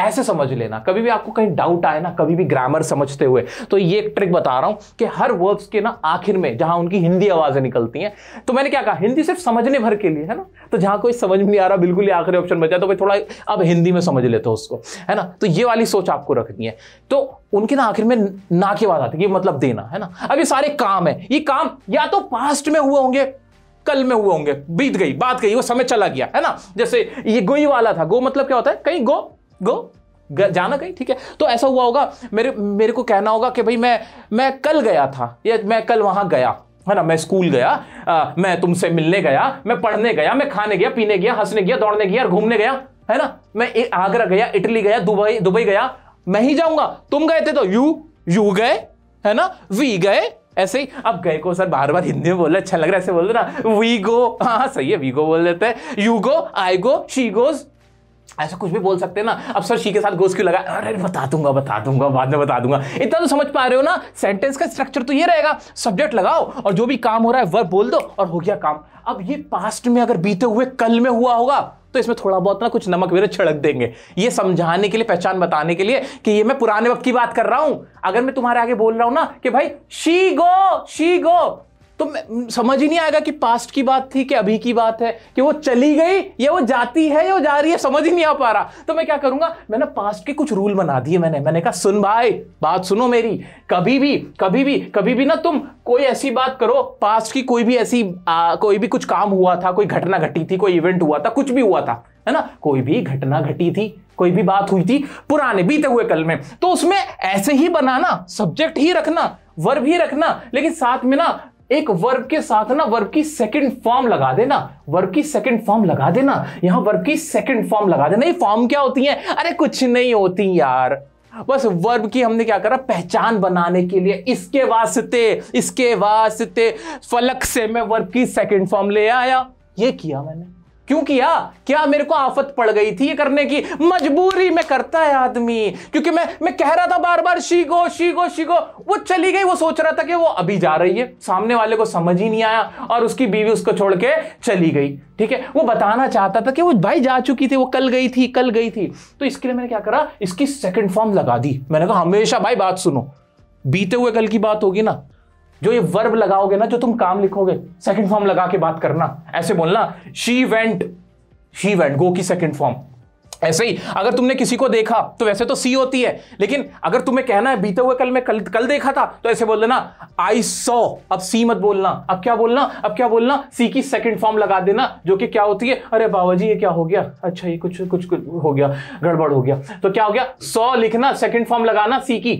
ऐसे समझ लेना कभी भी आपको कहीं डाउट आए ना कभी भी ग्रामर समझते हुए तो ये एक ट्रिक बता रहा हूं कि हर वर्ब्स के ना आखिर में जहां उनकी हिंदी आवाजें निकलती हैं तो मैंने क्या कहा हिंदी सिर्फ समझने भर के लिए है ना तो जहां कोई समझ में नहीं आ रहा बिल्कुल ही आखिरी ऑप्शन बचा तो भाई थोड़ा अब हिंदी में समझ लेते हो उसको है ना तो ये वाली सोच आपको रखनी है तो उनके ना आखिर में ना के बाद आती है मतलब देना है ना अब ये सारे काम है ये काम या तो पास्ट में हुए होंगे कल में हुए होंगे बीत गई बात गई वो समय चला गया है ना जैसे ये गोई वाला था गो मतलब क्या होता है कहीं गो गो जाना कहीं ठीक है तो ऐसा हुआ होगा मेरे मेरे को कहना होगा कि भाई मैं मैं कल गया था या मैं कल वहां गया है ना मैं स्कूल गया आ, मैं तुमसे मिलने गया मैं पढ़ने गया मैं खाने गया पीने गया हंसने गया दौड़ने गया घूमने गया है ना मैं आगरा गया इटली गया दुबई दुबई गया मैं ही जाऊंगा तुम गए थे तो यू यू गए है ना वी गए ऐसे ही अब गए को सर बार बार हिंदी में बोल रहे अच्छा लग रहा है ऐसे बोल रहे ना वी गो हाँ सही है वी गो बोल देते हैं you go I go she goes ऐसा कुछ भी बोल सकते हैं ना अब सर शी के साथ गोस क्यों लगा अरे बता दूंगा बता दूंगा बाद में बता दूंगा इतना तो समझ पा रहे हो ना सेंटेंस का स्ट्रक्चर तो ये रहेगा सब्जेक्ट लगाओ और जो भी काम हो रहा है वर्ब बोल दो और हो गया काम अब ये पास्ट में अगर बीते हुए कल में हुआ होगा तो इसमें थोड़ा बहुत ना कुछ नमक वगैरह छिड़क देंगे ये समझाने के लिए पहचान बताने के लिए कि ये मैं पुराने वक्त की बात कर रहा हूं अगर मैं तुम्हारे आगे बोल रहा हूं ना कि भाई शी गो शी गो तो समझ ही नहीं आएगा कि पास्ट की बात थी कि अभी की बात है कि वो चली गई या वो जाती है या वो जा रही है समझ ही नहीं आ पा रहा तो मैं क्या करूंगा मैंने पास्ट के कुछ रूल बना दिए मैंने मैंने कहा सुन भाई बात सुनो मेरी कभी भी कभी भी कभी भी ना तुम कोई ऐसी बात करो पास्ट की कोई भी ऐसी आ, कोई भी कुछ काम हुआ था कोई घटना घटी थी कोई इवेंट हुआ था कुछ भी हुआ था है ना कोई भी घटना घटी थी कोई भी बात हुई थी पुराने बीते हुए कल में तो उसमें ऐसे ही बनाना सब्जेक्ट ही रखना वर्ब ही रखना लेकिन साथ में ना एक वर्ब के साथ ना वर्ब की सेकंड फॉर्म लगा देना वर्ब की सेकंड फॉर्म लगा देना यहां वर्ब की सेकंड फॉर्म लगा देना ये फॉर्म क्या होती है अरे कुछ नहीं होती यार बस वर्ब की हमने क्या करा पहचान बनाने के लिए इसके वास्ते इसके वास्ते फलक से मैं वर्ब की सेकंड फॉर्म ले आया ये किया मैंने क्यों किया क्या मेरे को आफत पड़ गई थी ये करने की मजबूरी में करता है आदमी क्योंकि मैं मैं कह रहा था बार बार शीगो शीगो शीगो वो चली गई वो सोच रहा था कि वो अभी जा रही है सामने वाले को समझ ही नहीं आया और उसकी बीवी उसको छोड़ के चली गई ठीक है वो बताना चाहता था कि वो भाई जा चुकी थी वो कल गई थी कल गई थी तो इसके लिए मैंने क्या करा इसकी सेकेंड फॉर्म लगा दी मैंने कहा हमेशा भाई बात सुनो बीते हुए कल की बात होगी ना जो ये वर्ब लगाओगे ना जो तुम काम लिखोगे सेकंड फॉर्म लगा के बात करना ऐसे बोलना she went she went go की सेकंड फॉर्म ऐसे ही अगर तुमने किसी को देखा तो वैसे तो सी होती है लेकिन अगर तुम्हें कहना है बीते हुए कल में कल कल देखा था तो ऐसे बोल देना आई सो अब सी मत बोलना अब क्या बोलना अब क्या बोलना सी की सेकंड फॉर्म लगा देना जो कि क्या होती है अरे बाबा जी ये क्या हो गया अच्छा ये कुछ कुछ, कुछ हो गया गड़बड़ हो गया तो क्या हो गया सौ लिखना सेकेंड फॉर्म लगाना सी की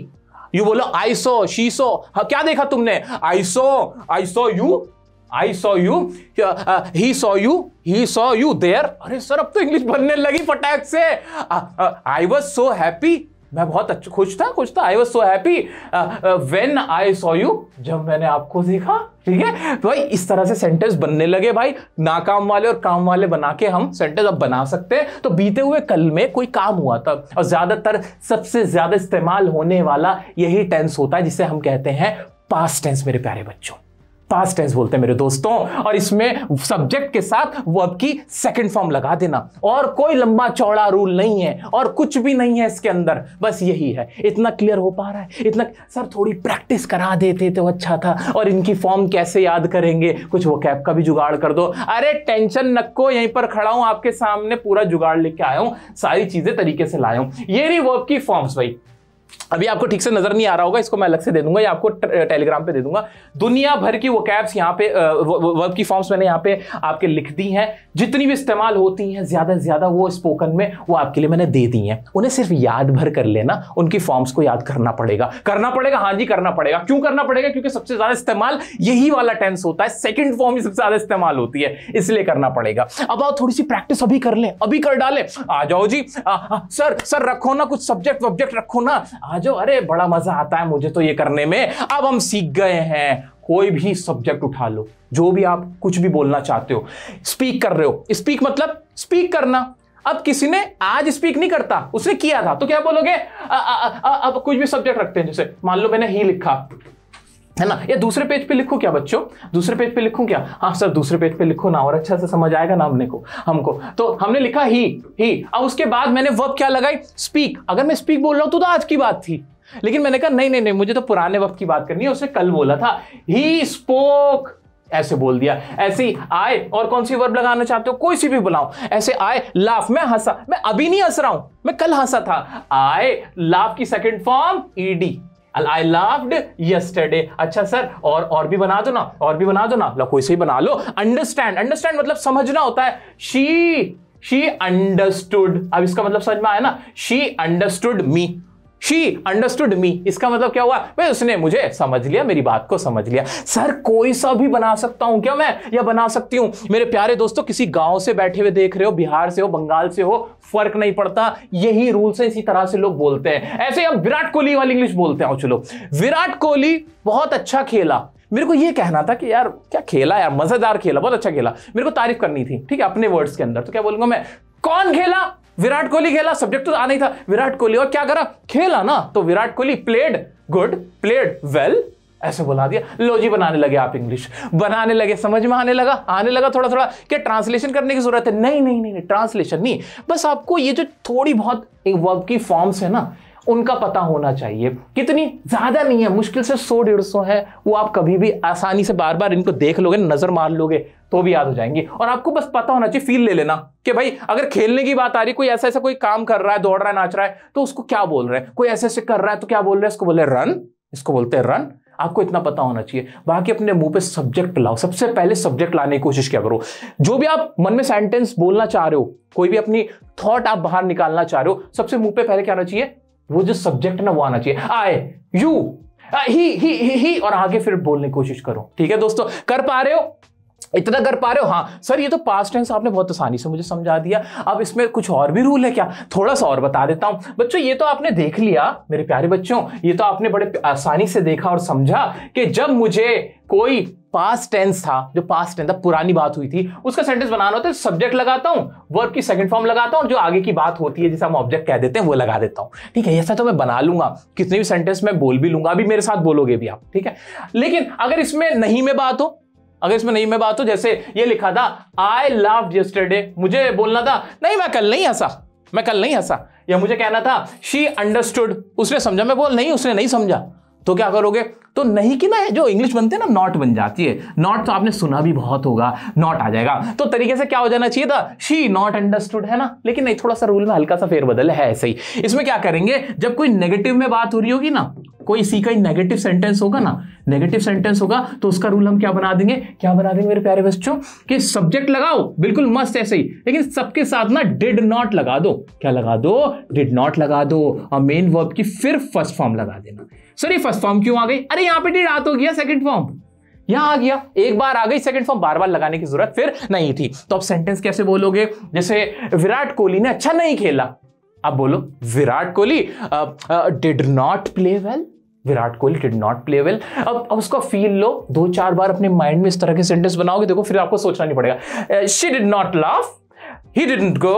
यू बोलो आई सो शी सो क्या देखा तुमने I saw I saw you I saw you he saw you he saw you there अरे सर अब तो इंग्लिश बनने लगी फटाक से आई वॉज सो हैप्पी मैं बहुत अच्छा खुश था खुश था I was so happy when I saw you जब मैंने आपको देखा ठीक है तो भाई इस तरह से सेंटेंस बनने लगे भाई नाकाम वाले और काम वाले बना के हम सेंटेंस अब बना सकते हैं तो बीते हुए कल में कोई काम हुआ था और ज़्यादातर सबसे ज़्यादा इस्तेमाल होने वाला यही टेंस होता है जिसे हम कहते हैं पास्ट टेंस मेरे प्यारे बच्चों पास टेंस बोलते हैं मेरे दोस्तों और इसमें सब्जेक्ट के साथ वर्ब की सेकंड फॉर्म लगा देना और कोई लंबा चौड़ा रूल नहीं है और कुछ भी नहीं है इसके अंदर बस यही है इतना क्लियर हो पा रहा है इतना सर थोड़ी प्रैक्टिस करा देते तो अच्छा था और इनकी फॉर्म कैसे याद करेंगे कुछ वो कैप का भी जुगाड़ कर दो अरे टेंशन नक्को यहीं पर खड़ा हूं आपके सामने पूरा जुगाड़ लेके आया हूं सारी चीजें तरीके से लाया हूं ये नहीं वर्ब की फॉर्म्स भाई अभी आपको ठीक से नजर नहीं आ रहा होगा इसको मैं अलग से दे दूंगा या आपको टेलीग्राम पे दे दूंगा दुनिया भर की वो कैब्स यहाँ पे वर्ब की फॉर्म्स मैंने यहाँ पे आपके लिख दी हैं जितनी भी इस्तेमाल होती हैं ज्यादा से ज्यादा वो स्पोकन में वो आपके लिए मैंने दे दी हैं उन्हें सिर्फ याद भर कर लेना उनकी फॉर्म्स को याद करना पड़ेगा करना पड़ेगा हाँ जी करना पड़ेगा क्यों करना पड़ेगा क्योंकि सबसे ज्यादा इस्तेमाल यही वाला टेंस होता है सेकेंड फॉर्म ही सबसे ज्यादा इस्तेमाल होती है इसलिए करना पड़ेगा अब आप थोड़ी सी प्रैक्टिस अभी कर लें अभी कर डालें आ जाओ जी सर सर रखो ना कुछ सब्जेक्ट वब्जेक्ट रखो ना आ जाओ अरे बड़ा मजा आता है मुझे तो ये करने में अब हम सीख गए हैं कोई भी सब्जेक्ट उठा लो जो भी आप कुछ भी बोलना चाहते हो स्पीक कर रहे हो स्पीक मतलब स्पीक करना अब किसी ने आज स्पीक नहीं करता उसने किया था तो क्या बोलोगे अब कुछ भी सब्जेक्ट रखते हैं जैसे मान लो मैंने ही लिखा है ना या दूसरे पेज पे लिखूं क्या बच्चों दूसरे पेज पे लिखूं क्या हाँ सर दूसरे पेज पे लिखो ना और अच्छा से समझ आएगा ना हमने को हमको तो हमने लिखा ही ही अब उसके बाद मैंने वर्ब क्या लगाई स्पीक अगर मैं स्पीक बोल रहा हूं तो, तो, आज की बात थी लेकिन मैंने कहा नहीं नहीं नहीं मुझे तो पुराने वक्त की बात करनी है उसने कल बोला था ही स्पोक ऐसे बोल दिया ऐसी आए और कौन सी वर्ब लगाना चाहते हो कोई सी भी बुलाओ ऐसे आए लाफ मैं हंसा मैं अभी नहीं हंस रहा हूं मैं कल हंसा था आए लाफ की second form ED I loved yesterday अच्छा सर और और भी बना दो ना और भी बना दो ना लो कोई से बना लो अंडरस्टैंड अंडरस्टैंड मतलब समझना होता है शी शी अंडरस्टूड अब इसका मतलब समझ में आया ना she understood me she understood me इसका मतलब क्या हुआ भाई उसने मुझे समझ लिया मेरी बात को समझ लिया सर कोई सा भी बना सकता हूं क्या मैं या बना सकती हूं मेरे प्यारे दोस्तों किसी गांव से बैठे हुए देख रहे हो बिहार से हो बंगाल से हो फर्क नहीं पड़ता यही रूल्स है इसी तरह से लोग बोलते हैं ऐसे हम विराट कोहली वाली इंग्लिश बोलते हैं चलो विराट कोहली बहुत अच्छा खेला मेरे को यह कहना था कि यार क्या खेला यार मजेदार खेला बहुत अच्छा खेला मेरे को तारीफ करनी थी ठीक है अपने वर्ड्स के अंदर तो क्या बोलूंगा मैं कौन खेला विराट कोहली खेला सब्जेक्ट तो आ नहीं था विराट कोहली और क्या करा खेला ना तो Virat Kohli played good played well ऐसे बुला दिया लो जी बनाने लगे आप इंग्लिश बनाने लगे समझ में आने लगा आने लगा थोड़ा थोड़ा क्या ट्रांसलेशन करने की जरूरत है नहीं नहीं नहीं, नहीं ट्रांसलेशन नहीं बस आपको ये जो थोड़ी बहुत एक वर्ब की फॉर्म्स है ना उनका पता होना चाहिए कितनी ज़्यादा नहीं है मुश्किल से सौ डेढ़ सौ है वो आप कभी भी आसानी से बार बार इनको देख लोगे नज़र मार लोगे तो भी याद हो जाएंगे और आपको बस पता होना चाहिए फील ले लेना कि भाई अगर खेलने की बात आ रही है कोई ऐसा ऐसा कोई काम कर रहा है दौड़ रहा है नाच रहा है तो उसको क्या बोल रहे हैं कोई ऐसे ऐसे कर रहा है तो क्या बोल रहे हैं इसको बोले रन इसको बोलते हैं रन आपको इतना पता होना चाहिए बाकी अपने मुंह पे सब्जेक्ट लाओ सबसे पहले सब्जेक्ट लाने की कोशिश क्या करो जो भी आप मन में सेंटेंस बोलना चाह रहे हो कोई भी अपनी थॉट आप बाहर निकालना चाह रहे हो सबसे मुंह पे पहले क्या होना चाहिए वो जो सब्जेक्ट ना वो आना चाहिए आई यू ही ही ही ही और आगे फिर बोलने की कोशिश करो ठीक है दोस्तों कर पा रहे हो इतना कर पा रहे हो हाँ सर ये तो पास्ट टेंस आपने बहुत आसानी से मुझे समझा दिया अब इसमें कुछ और भी रूल है क्या थोड़ा सा और बता देता हूं बच्चों ये तो आपने देख लिया मेरे प्यारे बच्चों ये तो आपने बड़े आसानी से देखा और समझा कि जब मुझे कोई पास्ट टेंस था जो पास्ट टेंस था पुरानी बात हुई थी उसका सेंटेंस बनाना होता है सब्जेक्ट लगाता हूं वर्ब की सेकंड फॉर्म लगाता हूं और जो आगे की बात होती है जिसे हम ऑब्जेक्ट कह देते हैं वो लगा देता हूं ठीक है ऐसा तो मैं बना लूंगा कितने भी सेंटेंस में बोल भी लूंगा अभी मेरे साथ बोलोगे भी आप ठीक है लेकिन अगर इसमें नहीं में बात हो अगर इसमें नहीं मैं बात हो जैसे ये लिखा था आई लव यस्टरडे मुझे बोलना था नहीं मैं कल नहीं हंसा मैं कल नहीं हंसा या मुझे कहना था शी अंडरस्टूड उसने समझा मैं बोल नहीं उसने नहीं समझा तो क्या करोगे तो नहीं कि ना जो इंग्लिश बनते हैं ना नॉट बन जाती है नॉट तो आपने सुना भी बहुत होगा नॉट आ जाएगा तो तरीके से क्या हो जाना चाहिए था शी नॉट अंडरस्टूड है ना लेकिन नहीं थोड़ा सा रूल में हल्का सा फेरबदल है ऐसे ही इसमें क्या करेंगे जब कोई नेगेटिव में बात हो रही होगी ना कोई इसी का नेगेटिव सेंटेंस होगा ना नेगेटिव सेंटेंस होगा तो उसका रूल हम क्या बना देंगे क्या बना देंगे मेरे प्यारे बच्चों कि सब्जेक्ट लगाओ बिल्कुल मस्त ऐसे ही लेकिन सबके साथ ना डिड नॉट लगा दो क्या लगा दो डिड नॉट लगा दो और मेन वर्ब की फिर फर्स्ट फॉर्म लगा देना सर ये फर्स्ट फॉर्म क्यों आ गई अरे यहाँ पे डी रात हो गया सेकंड फॉर्म यहां आ गया एक बार आ गई सेकंड फॉर्म बार बार लगाने की जरूरत फिर नहीं थी तो आप सेंटेंस कैसे बोलोगे जैसे विराट कोहली ने अच्छा नहीं खेला अब बोलो Virat Kohli did not play well Virat Kohli did not play well अब अब फील लो दो चार बार अपने माइंड में इस तरह के सेंटेंस बनाओगे देखो फिर आपको सोचना नहीं पड़ेगा she did not love he didn't go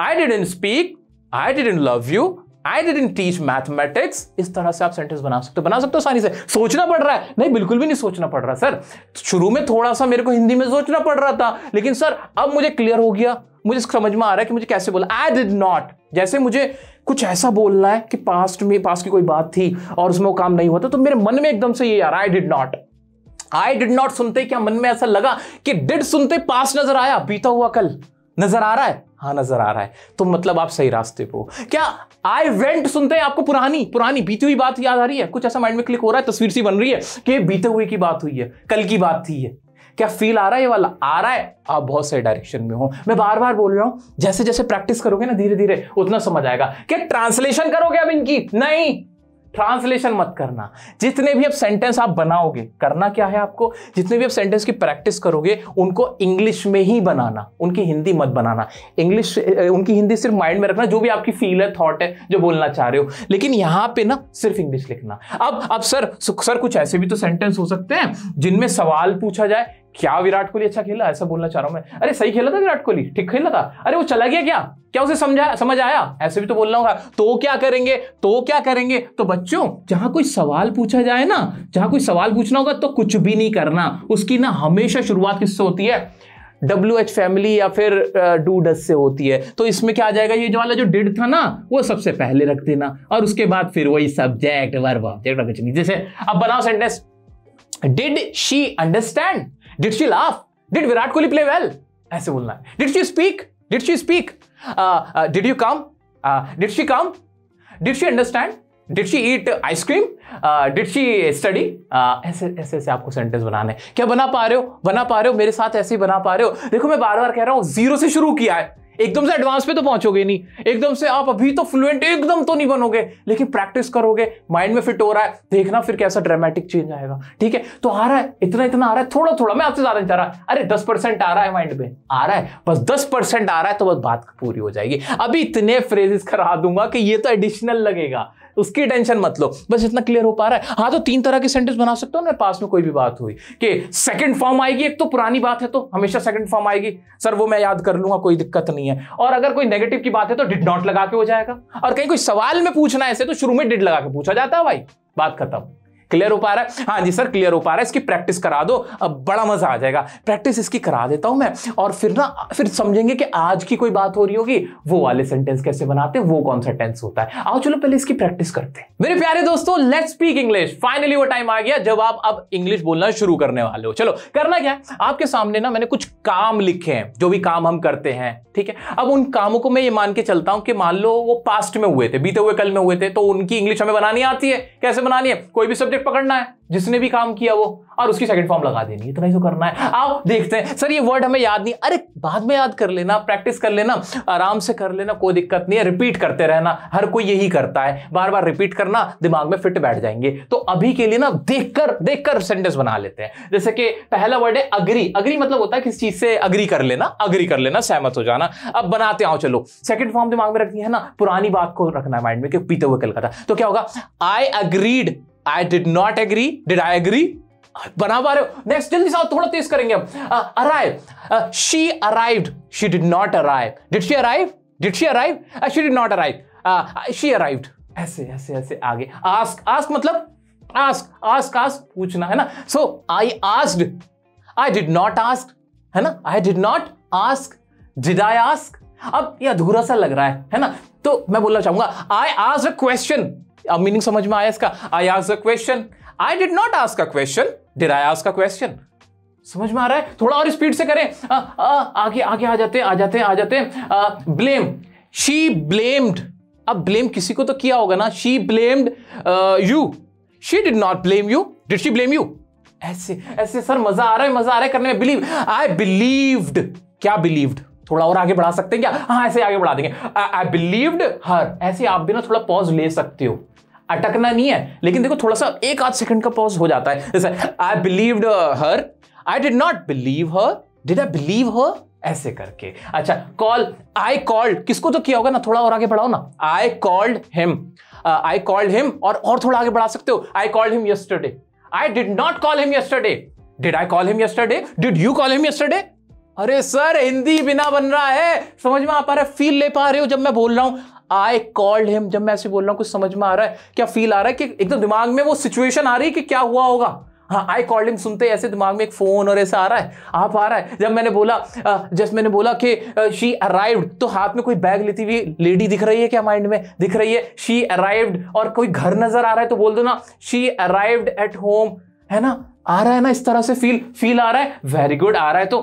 I didn't speak I didn't love you I in teach mathematics इस तरह से आप सेंटेंस बना सकते हो बना सकते हो आसानी से सोचना पड़ रहा है नहीं बिल्कुल भी नहीं सोचना पड़ रहा सर शुरू में थोड़ा सा मेरे को हिंदी में सोचना पड़ रहा था लेकिन सर अब मुझे क्लियर हो गया मुझे समझ में आ रहा है कि मुझे कैसे बोला आई डिड नॉट जैसे मुझे कुछ ऐसा बोलना है कि पास्ट में पास्ट की कोई बात थी और उसमें वो काम नहीं हुआ था तो मेरे मन में एकदम से ये यार I did not I did not सुनते क्या मन में ऐसा लगा कि डिड सुनते पास नजर आया बीता हुआ कल नजर आ रहा है हाँ नजर आ रहा है तो मतलब आप सही रास्ते पे हो क्या आई वेंट सुनते हैं आपको पुरानी पुरानी बीती हुई बात याद आ रही है कुछ ऐसा माइंड में क्लिक हो रहा है तस्वीर सी बन रही है कि बीते हुए की बात हुई है कल की बात थी है क्या फील आ रहा है ये वाला आ रहा है आप बहुत सही डायरेक्शन में हो मैं बार बार बोल रहा हूं जैसे जैसे प्रैक्टिस करोगे ना धीरे धीरे उतना समझ आएगा क्या ट्रांसलेशन करोगे अब इनकी नहीं ट्रांसलेशन मत करना जितने भी अब सेंटेंस आप बनाओगे करना क्या है आपको जितने भी आप सेंटेंस की प्रैक्टिस करोगे उनको इंग्लिश में ही बनाना उनकी हिंदी मत बनाना इंग्लिश उनकी हिंदी सिर्फ माइंड में रखना जो भी आपकी फील है थॉट है जो बोलना चाह रहे हो लेकिन यहां पे ना सिर्फ इंग्लिश लिखना अब अब सर सर कुछ ऐसे भी तो सेंटेंस हो सकते हैं जिनमें सवाल पूछा जाए क्या विराट कोहली अच्छा खेला ऐसा बोलना चाह रहा हूं मैं अरे सही खेला था विराट कोहली ठीक खेला था अरे वो चला गया क्या क्या उसे समझा समझ आया ऐसे भी तो बोलना होगा तो क्या करेंगे तो क्या करेंगे तो बच्चों जहां कोई सवाल पूछा जाए ना जहां कोई सवाल पूछना होगा तो कुछ भी नहीं करना उसकी ना हमेशा शुरुआत किससे होती है डब्ल्यू एच फैमिली या फिर डू डस से होती है तो इसमें क्या आ जाएगा ये जो वाला जो डिड था ना वो सबसे पहले रख देना और उसके बाद फिर वही सब्जेक्ट वर्ब ऑब्जेक्ट जैसे अब बनाओ sentence did she understand did she laugh did Virat Kohli play well ऐसे बोलना है did she speak did she speak did you come did she come did she understand did she eat ice cream did she study ऐसे ऐसे ऐसे आपको sentence बनाने क्या बना पा रहे हो बना पा रहे हो मेरे साथ ऐसे ही बना पा रहे हो देखो मैं बार बार कह रहा हूँ जीरो से शुरू किया है एकदम से एडवांस पे तो पहुंचोगे नहीं एकदम से आप अभी तो फ्लुएंट एकदम तो नहीं बनोगे लेकिन प्रैक्टिस करोगे माइंड में फिट हो रहा है देखना फिर कैसा ड्रामेटिक चेंज आएगा ठीक है तो आ रहा है इतना इतना आ रहा है थोड़ा थोड़ा मैं आपसे ज्यादा नहीं चाह रहा अरे दस परसेंट आ रहा है माइंड में आ रहा है बस दस परसेंट आ रहा है तो बस बात पूरी हो जाएगी अभी इतने फ्रेजेस करा दूंगा कि ये तो एडिशनल लगेगा उसकी टेंशन मत लो बस इतना क्लियर हो पा रहा है हाँ तो तीन तरह के सेंटेंस बना सकते हो ना पास में कोई भी बात हुई कि सेकंड फॉर्म आएगी एक तो पुरानी बात है तो हमेशा सेकंड फॉर्म आएगी सर वो मैं याद कर लूंगा कोई दिक्कत नहीं है और अगर कोई नेगेटिव की बात है तो डिड नॉट लगा के हो जाएगा और कहीं कोई सवाल में पूछना ऐसे तो शुरू में डिड लगा के पूछा जाता है भाई बात खत्म क्लियर हो पा रहा है हाँ जी सर क्लियर हो पा रहा है इसकी प्रैक्टिस करा दो अब बड़ा मजा आ जाएगा प्रैक्टिस इसकी करा देता हूं मैं और फिर ना फिर समझेंगे कि आज की कोई बात हो रही होगी वो वाले सेंटेंस कैसे बनाते हैं वो कौन सा टेंस होता है आओ चलो पहले इसकी प्रैक्टिस करते हैं मेरे प्यारे दोस्तों लेट स्पीक इंग्लिश फाइनली वो टाइम आ गया जब आप अब इंग्लिश बोलना शुरू करने वाले हो चलो करना क्या है आपके सामने ना मैंने कुछ काम लिखे हैं जो भी काम हम करते हैं ठीक है अब उन कामों को मैं ये मान के चलता हूं कि मान लो वो पास्ट में हुए थे बीते हुए कल में हुए थे तो उनकी इंग्लिश हमें बनानी आती है कैसे बनानी है कोई भी सब्जेक्ट ऑब्जेक्ट पकड़ना है जिसने भी काम किया वो और उसकी सेकंड फॉर्म लगा देनी इतना ही तो करना है आओ देखते हैं सर ये वर्ड हमें याद नहीं अरे बाद में याद कर लेना प्रैक्टिस कर लेना आराम से कर लेना कोई दिक्कत नहीं है रिपीट करते रहना हर कोई यही करता है बार बार रिपीट करना दिमाग में फिट बैठ जाएंगे तो अभी के लिए ना देख कर देख कर सेंटेंस बना लेते हैं जैसे कि पहला वर्ड है अग्री अग्री मतलब होता है किस चीज से अग्री कर लेना अग्री कर लेना सहमत हो जाना अब बनाते आओ चलो सेकंड फॉर्म दिमाग में रखनी है ना पुरानी बात को रखना माइंड में पीते हुए कल का तो क्या होगा I agreed I did not agree did I agree बना पा रहे हो नेक्स्ट जल्दी साहब थोड़ा तेज करेंगे अब arrive she arrive she did not arrive did she arrive did she arrive she did not arrive she arrived ऐसे ऐसे ऐसे आगे आस्क आस्क मतलब आस्क आस्क आस्क पूछना है ना so I asked I did not ask है ना I did not ask did I ask अब ये अधूरा सा लग रहा है है ना तो मैं बोलना चाहूंगा आई आज अ क्वेश्चन अब मीनिंग समझ में आया इसका I ask a question I did not ask a question did I ask a question समझ में आ रहा है थोड़ा और स्पीड से करें आ, आ, आगे आगे आ जाते हैं आ जाते हैं आ जाते हैं ब्लेम शी ब्लेम्ड अब ब्लेम किसी को तो किया होगा ना she blamed you she did not blame you did she blame you ऐसे ऐसे सर मजा आ रहा है मजा आ रहा है करने में बिलीव आई बिलीव्ड क्या बिलीव्ड थोड़ा और आगे बढ़ा सकते हैं क्या हाँ ऐसे आगे बढ़ा देंगे आई बिलीव्ड हर ऐसे आप भी ना थोड़ा पॉज ले सकते हो अटकना नहीं है लेकिन देखो थोड़ा सा एक आध सेकंड का पॉज हो जाता है जैसे I believe her I did not believe her did I believe her ऐसे करके अच्छा कॉल आई कॉल्ड किसको तो किया होगा ना थोड़ा और आगे बढ़ाओ ना I called him I called him और और थोड़ा आगे बढ़ा सकते हो I called him yesterday I did not call him yesterday did I call him yesterday did you call him yesterday अरे सर हिंदी बिना बन रहा है समझ में आ पा रहा है फील ले पा रहे हो जब मैं बोल रहा हूं आई कॉल्ड हिम जब मैं ऐसे बोल रहा हूँ कुछ समझ में आ रहा है क्या फील आ रहा है कि एकदम दिमाग में वो सिचुएशन आ रही है कि क्या हुआ होगा हाँ आई कॉल्ड हिम सुनते ऐसे दिमाग में एक फ़ोन और ऐसा आ रहा है आप आ रहा है जब मैंने बोला जब मैंने बोला कि शी अराइव्ड तो हाथ में कोई बैग लेती हुई लेडी दिख रही है क्या माइंड में दिख रही है शी अराइव्ड और कोई घर नज़र आ रहा है तो बोल दो ना शी अराइव्ड एट होम है ना आ रहा है ना इस तरह से फील फील आ रहा है वेरी गुड आ रहा है तो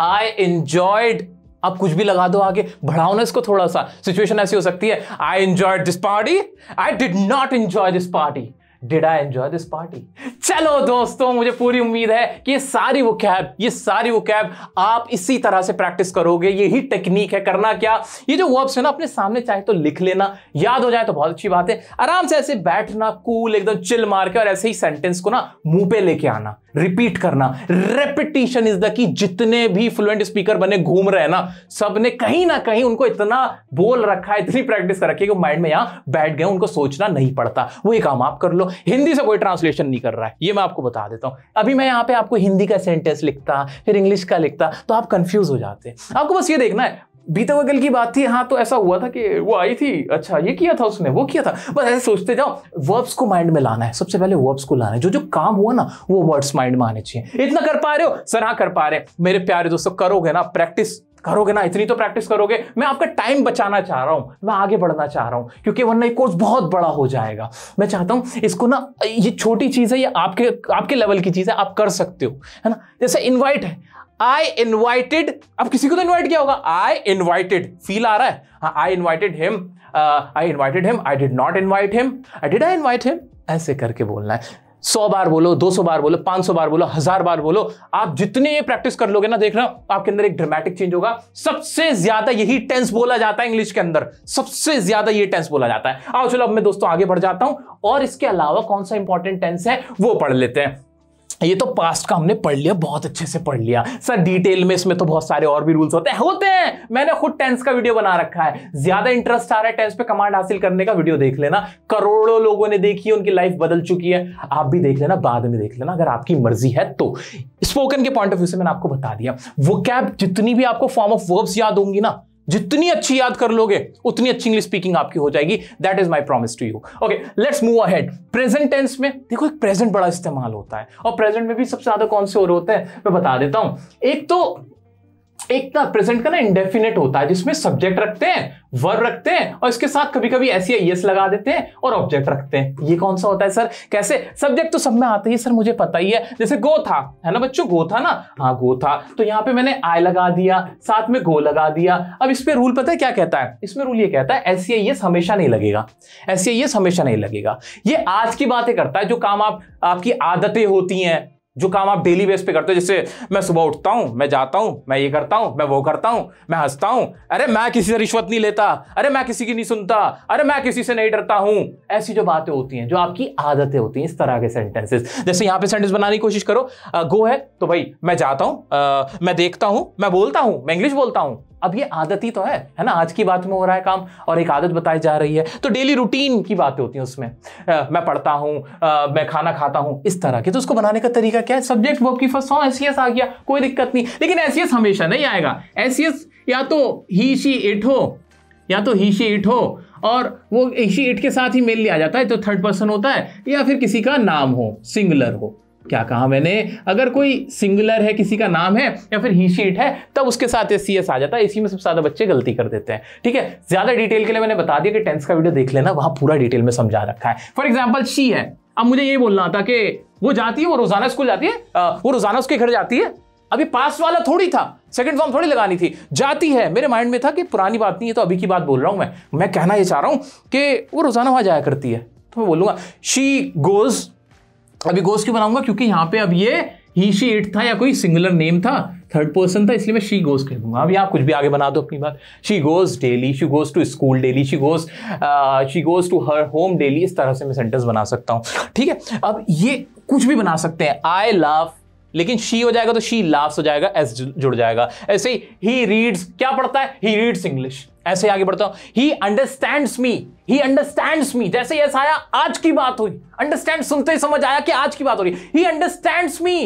आई एंजॉयड आप कुछ भी लगा दो आगे बढ़ाओ ना इसको थोड़ा सा सिचुएशन ऐसी हो सकती है I enjoy this party I did not enjoy this party did I enjoy this party चलो दोस्तों मुझे पूरी उम्मीद है कि ये सारी वो कैब ये सारी वो कैब आप इसी तरह से प्रैक्टिस करोगे यही टेक्निक है करना क्या ये जो वर्ब्स है ना अपने सामने चाहे तो लिख लेना याद हो जाए तो बहुत अच्छी बात है आराम से ऐसे बैठना कूल एकदम चिल मार के और ऐसे ही सेंटेंस को ना मुंह पे लेके आना रिपीट करना रेपिटेशन इज द की जितने भी फ्लुएंट स्पीकर बने घूम रहे हैं ना सबने कहीं ना कहीं उनको इतना बोल रखा है इतनी प्रैक्टिस कर रखी है कि माइंड में यहां बैठ गए उनको सोचना नहीं पड़ता वही काम आप कर लो हिंदी से कोई ट्रांसलेशन नहीं कर रहा है ये मैं आपको बता देता हूं अभी मैं यहां पे आपको हिंदी का सेंटेंस लिखता फिर इंग्लिश का लिखता तो आप कंफ्यूज हो जाते हैं आपको बस ये देखना है बीते हुए कल की बात थी हाँ तो ऐसा हुआ था कि वो आई थी अच्छा ये किया था उसने वो किया था बस ऐसे सोचते जाओ वर्ब्स को माइंड में लाना है सबसे पहले वर्ब्स को लाना है जो जो काम हुआ ना वो वर्ड्स माइंड में आने चाहिए इतना कर पा रहे हो सर हाँ कर पा रहे हैं मेरे प्यारे दोस्तों करोगे ना प्रैक्टिस करोगे ना इतनी तो प्रैक्टिस करोगे मैं आपका टाइम बचाना चाह रहा हूँ मैं आगे बढ़ना चाह रहा हूँ क्योंकि वरना ये कोर्स बहुत बड़ा हो जाएगा मैं चाहता हूँ इसको ना ये छोटी चीज़ है ये आपके आपके लेवल की चीज़ है आप कर सकते हो है ना जैसे इनवाइट है आई इन्वाइटेड अब किसी को तो इन्वाइट किया होगा आई इन्वाइटेड फील आ रहा है I invited him I invited him I did not invite him I did I invite him ऐसे करके बोलना है सौ बार बोलो दो सौ बार बोलो पांच सौ बार बोलो हजार बार बोलो आप जितने प्रैक्टिस कर लोगे ना देखना आपके अंदर एक ड्रामेटिक चेंज होगा सबसे ज्यादा यही टेंस बोला जाता है इंग्लिश के अंदर सबसे ज्यादा ये टेंस बोला जाता है आओ चलो अब मैं दोस्तों आगे बढ़ जाता हूं और इसके अलावा कौन सा इंपॉर्टेंट टेंस है वो पढ़ लेते हैं ये तो पास्ट का हमने पढ़ लिया बहुत अच्छे से पढ़ लिया सर डिटेल में इसमें तो बहुत सारे और भी रूल्स होते हैं होते हैं मैंने खुद टेंस का वीडियो बना रखा है ज्यादा इंटरेस्ट आ रहा है टेंस पे कमांड हासिल करने का वीडियो देख लेना करोड़ों लोगों ने देखी है उनकी लाइफ बदल चुकी है आप भी देख लेना बाद में देख लेना अगर आपकी मर्जी है तो स्पोकन के पॉइंट ऑफ व्यू से मैंने आपको बता दिया वो जितनी भी आपको फॉर्म ऑफ वर्ब्स याद होंगी ना जितनी अच्छी याद कर लोगे उतनी अच्छी इंग्लिश स्पीकिंग आपकी हो जाएगी that is my promise to you okay let's move ahead present tense में देखो एक प्रेजेंट बड़ा इस्तेमाल होता है और प्रेजेंट में भी सबसे ज्यादा कौन से और होते हैं मैं बता देता हूं एक तो एक ना प्रेजेंट का ना इंडेफिनेट होता है जिसमें सब्जेक्ट रखते हैं वर्ब रखते हैं और इसके साथ कभी कभी ऐसी यस लगा देते हैं और ऑब्जेक्ट रखते हैं ये कौन सा होता है सर कैसे सब्जेक्ट तो सब में आता ही सर मुझे पता ही है जैसे गो था है ना बच्चों गो था ना हाँ गो था तो यहाँ पे मैंने आई लगा दिया साथ में गो लगा दिया अब इस पर रूल पता है क्या कहता है इसमें रूल ये कहता है ऐसी यस हमेशा नहीं लगेगा ऐसी यस हमेशा नहीं लगेगा ये आज की बातें करता है जो काम आप आपकी आदतें होती हैं जो काम आप डेली बेस पे करते हो जैसे मैं सुबह उठता हूँ मैं जाता हूँ मैं ये करता हूँ मैं वो करता हूँ मैं हंसता हूँ अरे मैं किसी से रिश्वत नहीं लेता अरे मैं किसी की नहीं सुनता अरे मैं किसी से नहीं डरता हूँ ऐसी जो बातें होती हैं जो आपकी आदतें होती हैं इस तरह के सेंटेंसेस जैसे यहाँ पे सेंटेंस बनाने की कोशिश करो गो है तो भाई मैं जाता हूँ मैं देखता हूँ मैं बोलता हूँ मैं इंग्लिश बोलता हूँ अब ये आदत ही तो है है ना आज की बात में हो रहा है काम और एक आदत बताई जा रही है तो डेली रूटीन की बातें होती हैं उसमें आ, मैं पढ़ता हूँ मैं खाना खाता हूँ इस तरह के तो उसको बनाने का तरीका क्या है सब्जेक्ट वर्ब की फर्स्ट सॉन्ग एस आ गया कोई दिक्कत नहीं लेकिन एस e हमेशा नहीं आएगा एस e या तो ही शी इट हो या तो ही शी इट हो और वो ही शी इट के साथ ही मेल आ जाता है तो थर्ड पर्सन होता है या फिर किसी का नाम हो सिंगुलर हो क्या कहा मैंने अगर कोई सिंगुलर है किसी का नाम है या फिर ही शीट है तब उसके साथ ये सी एस आ जाता है इसी में सबसे ज़्यादा बच्चे गलती कर देते हैं ठीक है ज़्यादा डिटेल के लिए मैंने बता दिया कि टेंथ का वीडियो देख लेना वहां पूरा डिटेल में समझा रखा है फॉर एग्जाम्पल शी है अब मुझे ये बोलना था कि वो जाती है वो रोज़ाना स्कूल जाती है वो रोज़ाना उसके घर जाती है अभी पास वाला थोड़ी था सेकंड फॉर्म थोड़ी लगानी थी जाती है मेरे माइंड में था कि पुरानी बात नहीं है तो अभी की बात बोल रहा हूँ मैं मैं कहना ये चाह रहा हूं कि वो रोज़ाना वहां जाया करती है तो मैं बोलूंगा शी गोज़ अभी गोस क्यों बनाऊंगा क्योंकि यहाँ पे अब ये ही शी इट था या कोई सिंगुलर नेम था थर्ड पर्सन था इसलिए मैं शी गोज कह दूंगा अभी आप कुछ भी आगे बना दो अपनी बात she goes daily she goes to school daily she goes she goes to her home daily इस तरह से मैं सेंटेंस बना सकता हूँ ठीक है अब ये कुछ भी बना सकते हैं आई लव लेकिन शी हो जाएगा तो शी लास्ट हो जाएगा एस जुड़ जाएगा ऐसे ही रीड्स क्या पढ़ता है ही रीड्स इंग्लिश ऐसे आगे बढ़ता हूं ही अंडरस्टैंड मी ही अंडरस्टैंड मी जैसे यस आया आज की बात हुई अंडरस्टैंड सुनते ही समझ आया कि आज की बात हो रही he understand me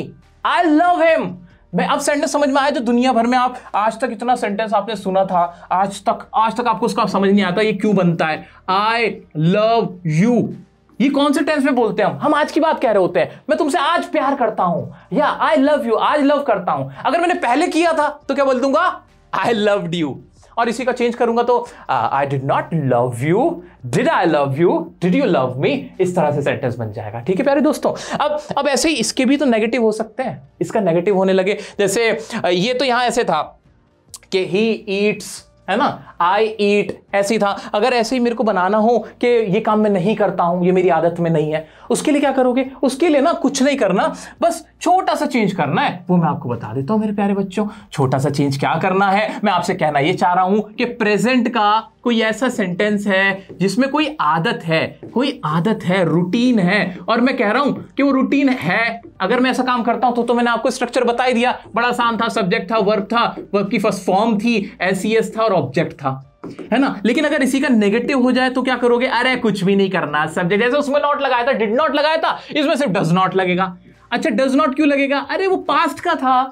I love him मैं अब सेंटेंस समझ में आया जो दुनिया भर में आप आज तक इतना सेंटेंस आपने सुना था आज तक आज तक आपको उसका समझ नहीं आता ये क्यों बनता है आई लव यू ये कौन से टेंस में बोलते हैं हम आज की बात कह रहे होते हैं मैं तुमसे आज प्यार करता हूं या आई लव यू आज लव करता हूं अगर मैंने पहले किया था तो क्या बोल दूंगा आई लव यू और इसी का चेंज करूंगा तो I did not love you did I love you did you love me इस तरह से सेंटेंस बन जाएगा ठीक है प्यारे दोस्तों अब अब ऐसे ही इसके भी तो नेगेटिव हो सकते हैं इसका नेगेटिव होने लगे जैसे ये तो यहां ऐसे था कि ही ईट्स है ना आई ईट ऐसे ही था अगर ऐसे ही मेरे को बनाना हो कि ये काम मैं नहीं करता हूँ ये मेरी आदत में नहीं है उसके लिए क्या करोगे उसके लिए ना कुछ नहीं करना बस छोटा सा चेंज करना है वो मैं आपको बता देता हूँ मेरे प्यारे बच्चों छोटा सा चेंज क्या करना है मैं आपसे कहना ये चाह रहा हूँ कि प्रेजेंट का कोई ऐसा सेंटेंस है जिसमें कोई आदत है कोई आदत है रूटीन है और मैं कह रहा हूं कि वो रूटीन है अगर मैं ऐसा काम करता हूं तो तो मैंने आपको स्ट्रक्चर बता ही दिया बड़ा आसान था सब्जेक्ट था वर्ब था वर्ब की फर्स्ट फॉर्म थी एस e था और ऑब्जेक्ट था है ना लेकिन अगर इसी का नेगेटिव हो जाए तो क्या करोगे अरे कुछ भी नहीं करना सब्जेक्ट जैसे उसमें नॉट लगाया था डिड नॉट लगाया था इसमें सिर्फ डज नॉट लगेगा अच्छा डज नॉट क्यों लगेगा अरे वो पास्ट का था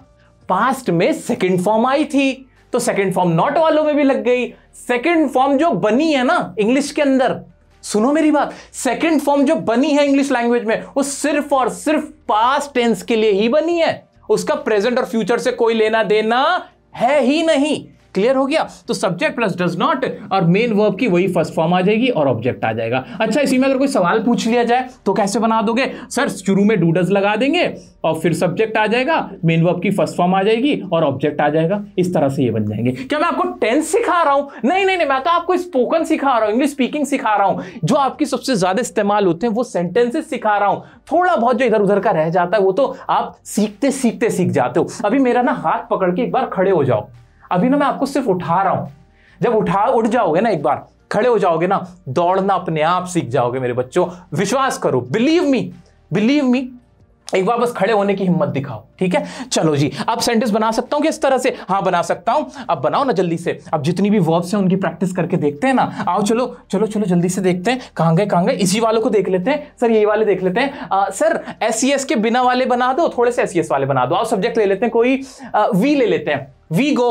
पास्ट में सेकेंड फॉर्म आई थी तो सेकेंड फॉर्म नॉट वालों में भी लग गई सेकेंड फॉर्म जो बनी है ना इंग्लिश के अंदर सुनो मेरी बात सेकेंड फॉर्म जो बनी है इंग्लिश लैंग्वेज में वो सिर्फ और सिर्फ पास्ट टेंस के लिए ही बनी है उसका प्रेजेंट और फ्यूचर से कोई लेना देना है ही नहीं क्लियर हो गया तो सब्जेक्ट प्लस डज नॉट और मेन वर्ब की वही फर्स्ट फॉर्म आ जाएगी और ऑब्जेक्ट आ जाएगा अच्छा इसी में अगर कोई सवाल पूछ लिया जाए तो कैसे बना दोगे सर शुरू में डूडज लगा देंगे और फिर सब्जेक्ट आ जाएगा मेन वर्ब की फर्स्ट फॉर्म आ जाएगी और ऑब्जेक्ट आ जाएगा इस तरह से ये बन जाएंगे क्या मैं आपको टेंस सिखा रहा हूँ नहीं नहीं नहीं मैं तो आपको स्पोकन सिखा रहा हूँ इंग्लिश स्पीकिंग सिखा रहा हूँ जो आपकी सबसे ज्यादा इस्तेमाल होते हैं वो सेंटेंसेस सिखा रहा हूँ थोड़ा बहुत जो इधर उधर का रह जाता है वो तो आप सीखते सीखते सीख जाते हो अभी मेरा ना हाथ पकड़ के एक बार खड़े हो जाओ अभी ना मैं आपको सिर्फ उठा रहा हूं जब उठा उठ जाओगे ना एक बार खड़े हो जाओगे ना दौड़ना अपने आप सीख जाओगे मेरे बच्चों विश्वास करो बिलीव मी बिलीव मी एक बार बस खड़े होने की हिम्मत दिखाओ ठीक है चलो जी अब सेंटेंस बना सकता हूं कि इस तरह से हाँ बना सकता हूं अब बनाओ ना जल्दी से अब जितनी भी वर्ब्स हैं उनकी प्रैक्टिस करके देखते हैं ना आओ चलो चलो चलो जल्दी से देखते हैं कहां गए कहां गए इसी वालों को देख लेते हैं सर ये वाले देख लेते हैं आ, सर एस सी एस के बिना वाले बना दो थोड़े से एस e वाले बना दो आओ सब्जेक्ट ले लेते हैं कोई आ, वी ले लेते हैं we go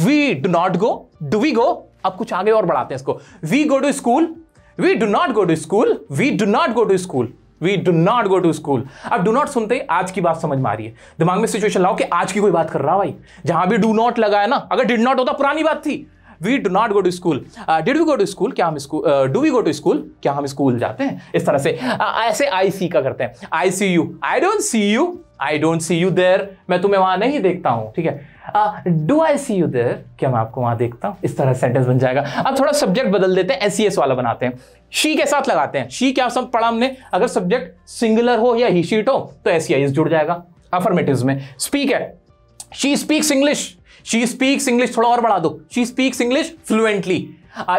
we do not go do we go अब कुछ आगे और बढ़ाते हैं इसको we go to school we do not go to school we do not go to school we do not go to school अब do not सुनते ही आज की बात समझ में आ रही है दिमाग में सिचुएशन लाओ कि आज की कोई बात कर रहा भाई जहां भी डू नॉट लगा है ना अगर डिड नॉट होता पुरानी बात थी we do not go to school did we go to school क्या हम school do we go to school क्या हम स्कूल जाते हैं इस तरह से uh, ऐसे आई सी का करते हैं I see you I don't see you I don't see you there मैं तुम्हें वहां नहीं देखता हूं ठीक है डू आई सी यू देर क्या मैं आपको वहां देखता हूं इस तरह सेंटेंस बन जाएगा अब थोड़ा सब्जेक्ट बदल देते हैं एस e वाला बनाते हैं शी के साथ लगाते हैं शी क्या सब पढ़ा हमने अगर सब्जेक्ट सिंगुलर हो या ही शीट हो तो एस सी एस जुड़ जाएगा अफर्मेटिव में स्पीक है she speaks English she speaks English थोड़ा और बढ़ा दो she speaks English fluently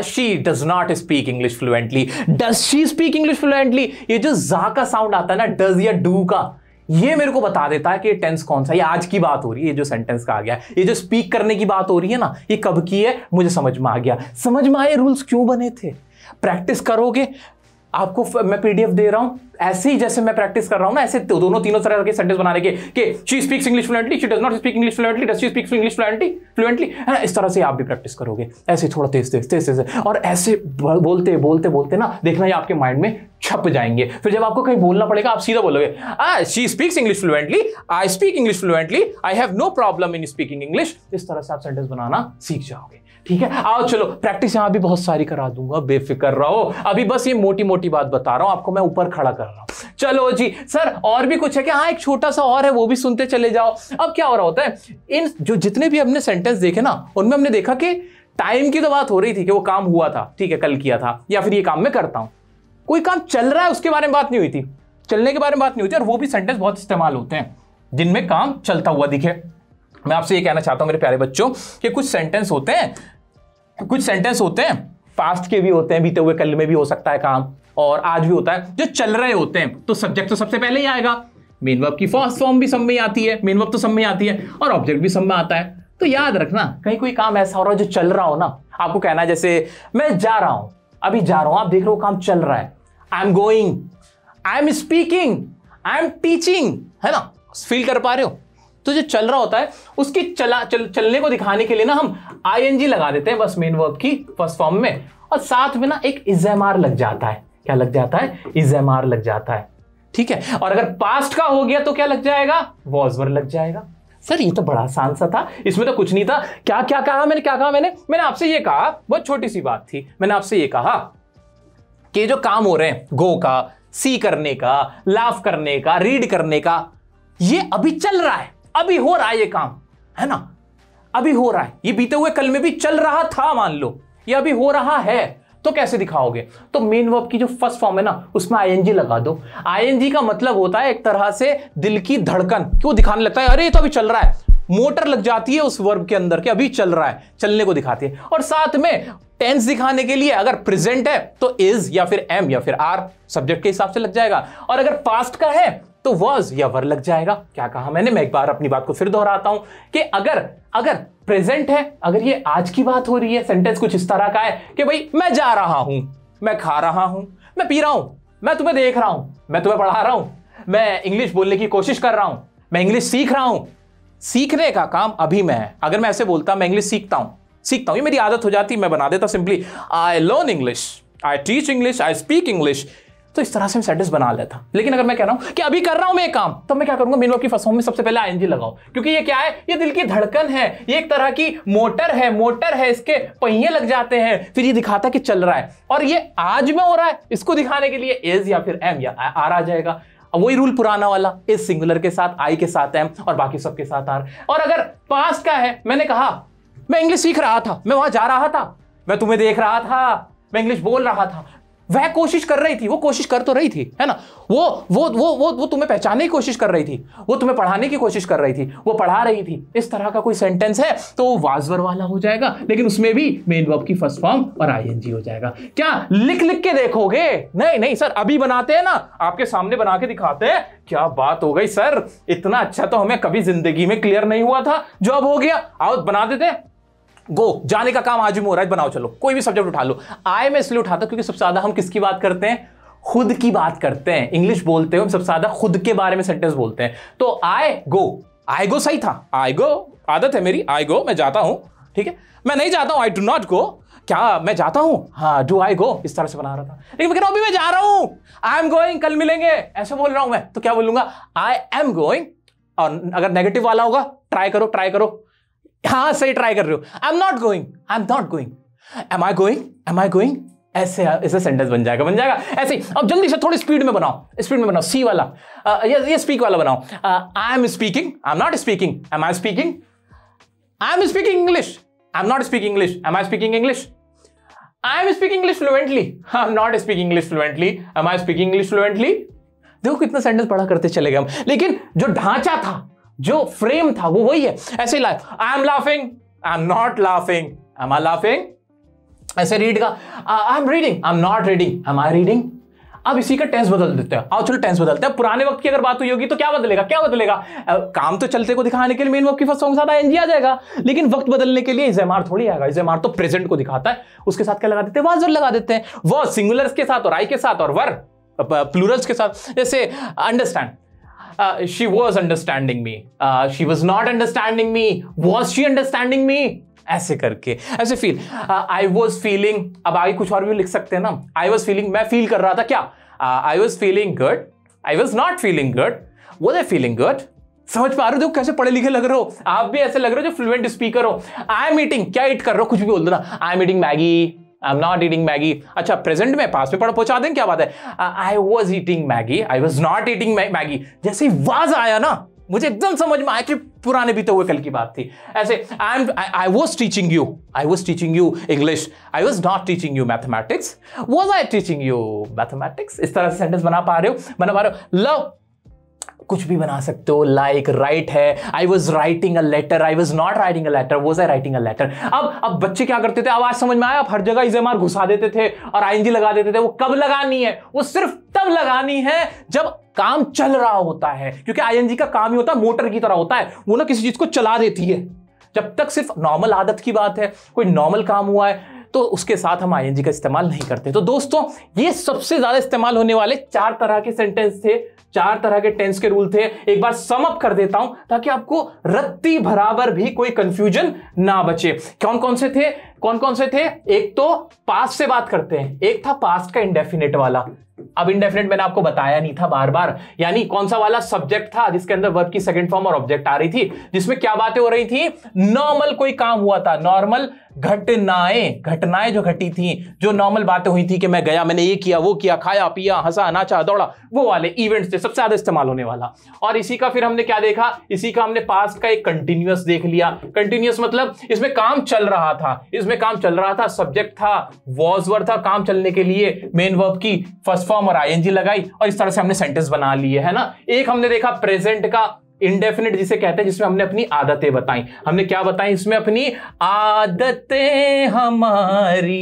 she does not speak English fluently does she speak English fluently ये जो जा का साउंड आता है ना डज या डू का ये मेरे को बता देता है कि टेंस कौन सा ये आज की बात हो रही है ये जो सेंटेंस का आ गया ये जो स्पीक करने की बात हो रही है ना ये कब की है मुझे समझ में आ गया समझ में आए रूल्स क्यों बने थे प्रैक्टिस करोगे आपको मैं पीडीएफ दे रहा हूँ ऐसे ही जैसे मैं प्रैक्टिस कर रहा हूँ ना ऐसे दोनों तीनों तरह के सेंटेंस बनाने के कि she speaks English fluently she does not speak English fluently does she speaks English fluently fluently है ना इस तरह से आप भी प्रैक्टिस करोगे ऐसे थोड़ा तेज तेज तेज तेज और ऐसे बोलते बोलते बोलते ना देखना ये आपके माइंड में छप जाएंगे फिर जब आपको कहीं बोलना पड़ेगा आप सीधा बोलोगे she speaks English fluently I speak English fluently I have no problem in speaking English इस तरह से आप सेंटेंस बनाना सीख जाओगे ठीक है आओ चलो प्रैक्टिस यहां भी बहुत सारी करा दूंगा बेफिक्र रहो अभी बस ये मोटी मोटी बात बता रहा हूं आपको मैं ऊपर खड़ा कर रहा हूं चलो जी सर और भी कुछ है क्या हाँ एक छोटा सा और है वो भी सुनते चले जाओ अब क्या हो रहा होता है इन जो जितने भी हमने सेंटेंस देखे ना उनमें हमने देखा कि टाइम की तो बात हो रही थी कि वो काम हुआ था ठीक है कल किया था या फिर ये काम मैं करता हूं कोई काम चल रहा है उसके बारे में बात नहीं हुई थी चलने के बारे में बात नहीं थी और वो भी सेंटेंस बहुत इस्तेमाल होते हैं जिनमें काम चलता हुआ दिखे मैं आपसे ये कहना चाहता हूँ मेरे प्यारे बच्चों कि कुछ सेंटेंस होते हैं कुछ सेंटेंस होते हैं फास्ट के भी होते हैं बीते हुए कल में भी हो सकता है काम और आज भी होता है जो चल रहे होते हैं तो सब्जेक्ट तो सबसे पहले ही आएगा मेन वर्ब की फर्स्ट फॉर्म भी सब में आती है मेन वर्ब तो सब में आती है और ऑब्जेक्ट भी सब में आता है तो याद रखना कहीं कोई काम ऐसा हो रहा है जो चल रहा हो ना आपको कहना है जैसे मैं जा रहा हूं अभी जा रहा हूं आप देख रहे हो काम चल रहा है I am going I am speaking I am teaching है ना फील कर पा रहे हो तो जो चल रहा होता है उसकी चला चल, चलने को दिखाने के लिए ना हम आई लगा देते हैं बस मेन वर्ब की फर्स्ट फॉर्म में और साथ में ना एक इजेमार लग जाता है क्या लग जाता है इजेमार लग जाता है ठीक है और अगर पास्ट का हो गया तो क्या लग जाएगा वॉजवर लग जाएगा सर ये तो बड़ा आसान सा था इसमें तो कुछ नहीं था क्या क्या कहा मैंने क्या कहा मैंने मैंने आपसे ये कहा बहुत छोटी सी बात थी मैंने आपसे ये कहा कि जो काम हो रहे हैं गो का सी करने का लाफ करने का रीड करने का ये अभी चल रहा है अभी हो रहा है ये काम है ना अभी हो रहा है ये बीते हुए कल में भी चल रहा था मान लो ये अभी हो रहा है तो कैसे दिखाओगे तो मेन वर्ब की जो फर्स्ट फॉर्म है ना उसमें आईएनजी लगा दो आईएनजी का मतलब होता है एक तरह से दिल की धड़कन क्यों दिखाने लगता है अरे ये तो अभी चल रहा है मोटर लग जाती है उस वर्ब के अंदर के अभी चल रहा है चलने को दिखाती है और साथ में टेंस दिखाने के लिए अगर प्रेजेंट है तो इज या फिर एम या फिर आर सब्जेक्ट के हिसाब से लग जाएगा और अगर पास्ट का है तो वॉज या वर लग जाएगा क्या कहा मैंने मैं एक बार अपनी बात को फिर दोहराता हूं कि अगर अगर प्रेजेंट है अगर ये आज की बात हो रही है सेंटेंस कुछ इस तरह का है कि भाई मैं जा रहा हूं मैं खा रहा हूं मैं पी रहा हूं मैं तुम्हें देख रहा हूं मैं तुम्हें पढ़ा रहा हूं मैं इंग्लिश बोलने की कोशिश कर रहा हूं मैं इंग्लिश सीख रहा हूं सीखने का काम अभी में है अगर मैं ऐसे बोलता मैं इंग्लिश सीखता हूं सीखता हूं ये मेरी आदत हो जाती मैं बना देता simply I learn English I teach English I speak English तो इस तरह से मैं सेंटेंस बना लेता लेकिन अगर मैं कह रहा हूं कि अभी कर रहा हूं मैं काम तो मैं क्या करूंगा मेनू की फसों में सबसे पहले आई लगाओ क्योंकि ये क्या है ये दिल की धड़कन है ये एक तरह की मोटर है मोटर है इसके पहिए लग जाते हैं फिर ये दिखाता है कि चल रहा है और ये आज में हो रहा है इसको दिखाने के लिए एज या फिर एम या आर आ जाएगा अब वही रूल पुराना वाला इस सिंगुलर के साथ आई के साथ एम और बाकी सबके साथ आर और अगर पास्ट का है मैंने कहा मैं इंग्लिश सीख रहा था मैं वहां जा रहा था मैं तुम्हें देख रहा था मैं इंग्लिश बोल रहा था वह कोशिश कर रही थी वो कोशिश कर तो रही थी है ना वो वो वो वो वो तुम्हें पहचानने की कोशिश कर रही थी वो तुम्हें पढ़ाने की कोशिश कर रही थी वो पढ़ा रही थी इस तरह का कोई सेंटेंस है तो वो वाजवर वाला हो जाएगा लेकिन उसमें भी मेन वर्ब की फर्स्ट फॉर्म और आईएनजी हो जाएगा क्या लिख लिख के देखोगे नहीं नहीं सर अभी बनाते हैं ना आपके सामने बना के दिखाते हैं क्या बात हो गई सर इतना अच्छा तो हमें कभी जिंदगी में क्लियर नहीं हुआ था जो अब हो गया आओ बना देते हैं गो जाने का काम आज भी हो बनाओ चलो कोई भी सब्जेक्ट उठा लो आई मैं इसलिए उठाता क्योंकि सबसे ज्यादा हम किसकी बात करते हैं खुद की बात करते हैं इंग्लिश बोलते हो सबसे ज्यादा खुद के बारे में सेंटेंस बोलते हैं तो आई गो आई गो सही था आई गो आदत है मेरी आई गो मैं जाता हूं ठीक है मैं नहीं जाता हूं आई डू नॉट गो क्या मैं जाता हूं हाँ डू आई गो इस तरह से बना रहा था लेकिन मैं कह रहा हूं अभी मैं जा रहा हूं आई एम गोइंग कल मिलेंगे ऐसे बोल रहा हूं मैं तो क्या बोलूंगा आई एम गोइंग और अगर नेगेटिव वाला होगा ट्राई करो ट्राई करो हाँ सही ट्राई कर रहे हो I am not going I am not going am I going am I going ऐसे ऐसे सेंटेंस बन जाएगा बन जाएगा ऐसे अब जल्दी से थोड़ी स्पीड में बनाओ स्पीड में बनाओ सी वाला आ, uh, ये ये स्पीक वाला बनाओ I am speaking I am not speaking am I speaking I am speaking English I am not speaking English am I speaking English I am speaking English fluently I am not speaking English fluently am I speaking English fluently देखो कितना sentence पढ़ा करते चले गए हम लेकिन जो ढांचा था जो फ्रेम था वो वही है ऐसे life I am laughing I am not laughing am I laughing ऐसे रीड का I am reading I am not reading am I reading अब इसी का टेंस बदल देते हैं आओ चलो टेंस बदलते हैं पुराने वक्त की अगर बात हुई होगी तो क्या बदलेगा क्या बदलेगा आ, काम तो चलते को दिखाने के लिए मेन वक्त की फर्स्ट सॉन्ग साथ एनजी आ जाएगा लेकिन वक्त बदलने के लिए इजेमार थोड़ी आएगा इजेमार तो प्रेजेंट को दिखाता है उसके साथ क्या लगा देते हैं वर लगा देते हैं वह सिंगुलर्स के साथ और आई के साथ और वर प्लूरल्स के साथ जैसे understand she uh, she was understanding me she was not understanding me was she understanding me ऐसे करके ऐसे फील आई वॉज फीलिंग अब आगे कुछ और भी लिख सकते हैं ना आई वॉज फीलिंग मैं फील कर रहा था क्या I was feeling good I was not feeling good वो ए फीलिंग गुड समझ पा रहे हो कैसे पढ़े लिखे लग रहे हो आप भी ऐसे लग रहे हो जो फ्लुएंट स्पीकर हो आई एम मीटिंग क्या ईट कर रहे हो कुछ भी बोल दो ना I am meeting Maggi I am not eating Maggi अच्छा प्रेजेंट में पास में पढ़ा पहुंचा दें क्या बात है I was eating Maggi I was not eating Maggi जैसे वाज आया ना मुझे एकदम समझ में आया कि पुराने बीते हुए कल की बात थी ऐसे I am I was teaching you I was teaching you English I was not teaching you mathematics was I teaching you mathematics इस तरह से सेंटेंस बना पा रहे हो बना पा रहे हो लव कुछ भी बना सकते हो लाइक राइट है I was writing a letter I was not writing a letter was I writing a letter अब अब बच्चे क्या करते थे अब आज समझ में आया आप हर जगह इसे मार घुसा देते थे और आईएनजी लगा देते थे वो कब लगानी है वो सिर्फ तब लगानी है जब काम चल रहा होता है क्योंकि आईएनजी का काम ही होता है मोटर की तरह होता है वो ना किसी चीज को चला देती है जब तक सिर्फ नॉर्मल आदत की बात है कोई नॉर्मल काम हुआ है तो उसके साथ हम आई का इस्तेमाल नहीं करते तो दोस्तों ये सबसे ज़्यादा इस्तेमाल होने वाले चार तरह के सेंटेंस थे चार तरह के टेंस के रूल थे एक बार सम कर देता हूं ताकि आपको रत्ती बराबर भी कोई कंफ्यूजन ना बचे कौन कौन से थे कौन कौन से थे एक तो पास्ट से बात करते हैं एक था पास्ट का इंडेफिनेट वाला अब इंडेफिनेट मैंने आपको बताया नहीं था बार बार यानी कौन सा वाला सब्जेक्ट था जिसके अंदर वर्ब की सेकंड फॉर्म और ऑब्जेक्ट आ रही थी जिसमें क्या बातें हो रही थी नॉर्मल कोई काम हुआ था नॉर्मल घटनाएं घटनाएं जो घटी थी जो नॉर्मल बातें हुई थी कि मैं गया मैंने ये किया वो किया खाया पिया हंसा नाचा दौड़ा वो वाले इवेंट्स थे सबसे ज्यादा इस्तेमाल होने वाला और इसी का फिर हमने क्या देखा इसी का हमने पास्ट का एक कंटिन्यूस देख लिया कंटिन्यूस मतलब इसमें काम चल रहा था इसमें काम चल रहा था सब्जेक्ट था वॉज वर्ड था काम चलने के लिए मेन वर्ब की फर्स्ट फॉर्म और एनजी लगाई और इस तरह से हमने सेंटेंस बना लिए है ना एक हमने देखा प्रेजेंट का इनडेफिनेट जिसे कहते हैं जिसमें हमने अपनी आदतें बताई हमने क्या बताई इसमें अपनी आदतें हमारी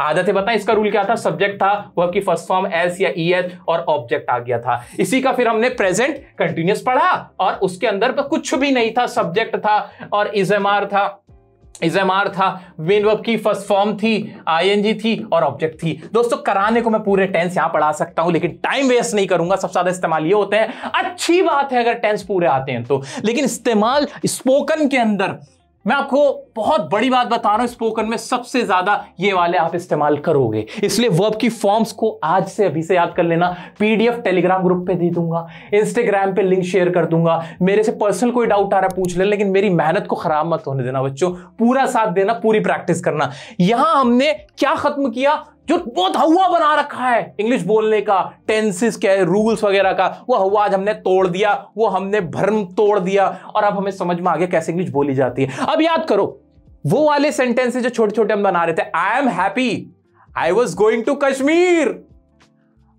आदतें बताई इसका रूल क्या था सब्जेक्ट था वो आपकी फर्स्ट फॉर्म एस या ई एस और ऑब्जेक्ट आ गया था इसी का फिर हमने प्रेजेंट कंटिन्यूस पढ़ा और उसके अंदर कुछ भी नहीं था सब्जेक्ट था और इजमार er था इज एम आर था वेन वर्ब की फर्स्ट फॉर्म थी आईएनजी थी और ऑब्जेक्ट थी दोस्तों कराने को मैं पूरे टेंस यहां पढ़ा सकता हूं लेकिन टाइम वेस्ट नहीं करूंगा सबसे ज्यादा इस्तेमाल ये होते हैं अच्छी बात है अगर टेंस पूरे आते हैं तो लेकिन इस्तेमाल स्पोकन के अंदर मैं आपको बहुत बड़ी बात बता रहा हूं स्पोकन में सबसे ज्यादा ये वाले आप इस्तेमाल करोगे इसलिए वर्ब की फॉर्म्स को आज से अभी से याद कर लेना पीडीएफ टेलीग्राम ग्रुप पे दे दूंगा इंस्टाग्राम पे लिंक शेयर कर दूंगा मेरे से पर्सनल कोई डाउट आ रहा है पूछ ले, लेकिन मेरी मेहनत को खराब मत होने देना बच्चों पूरा साथ देना पूरी प्रैक्टिस करना यहां हमने क्या खत्म किया जो बहुत हवा बना रखा है इंग्लिश बोलने का टेंसिस क्या है रूल्स वगैरह का वो हवा आज हमने तोड़ दिया वो हमने भ्रम तोड़ दिया और अब हमें समझ में आ गया कैसे इंग्लिश बोली जाती है अब याद करो वो वाले सेंटेंसेस जो छोटे छोटे हम बना रहे थे I am happy I was going to Kashmir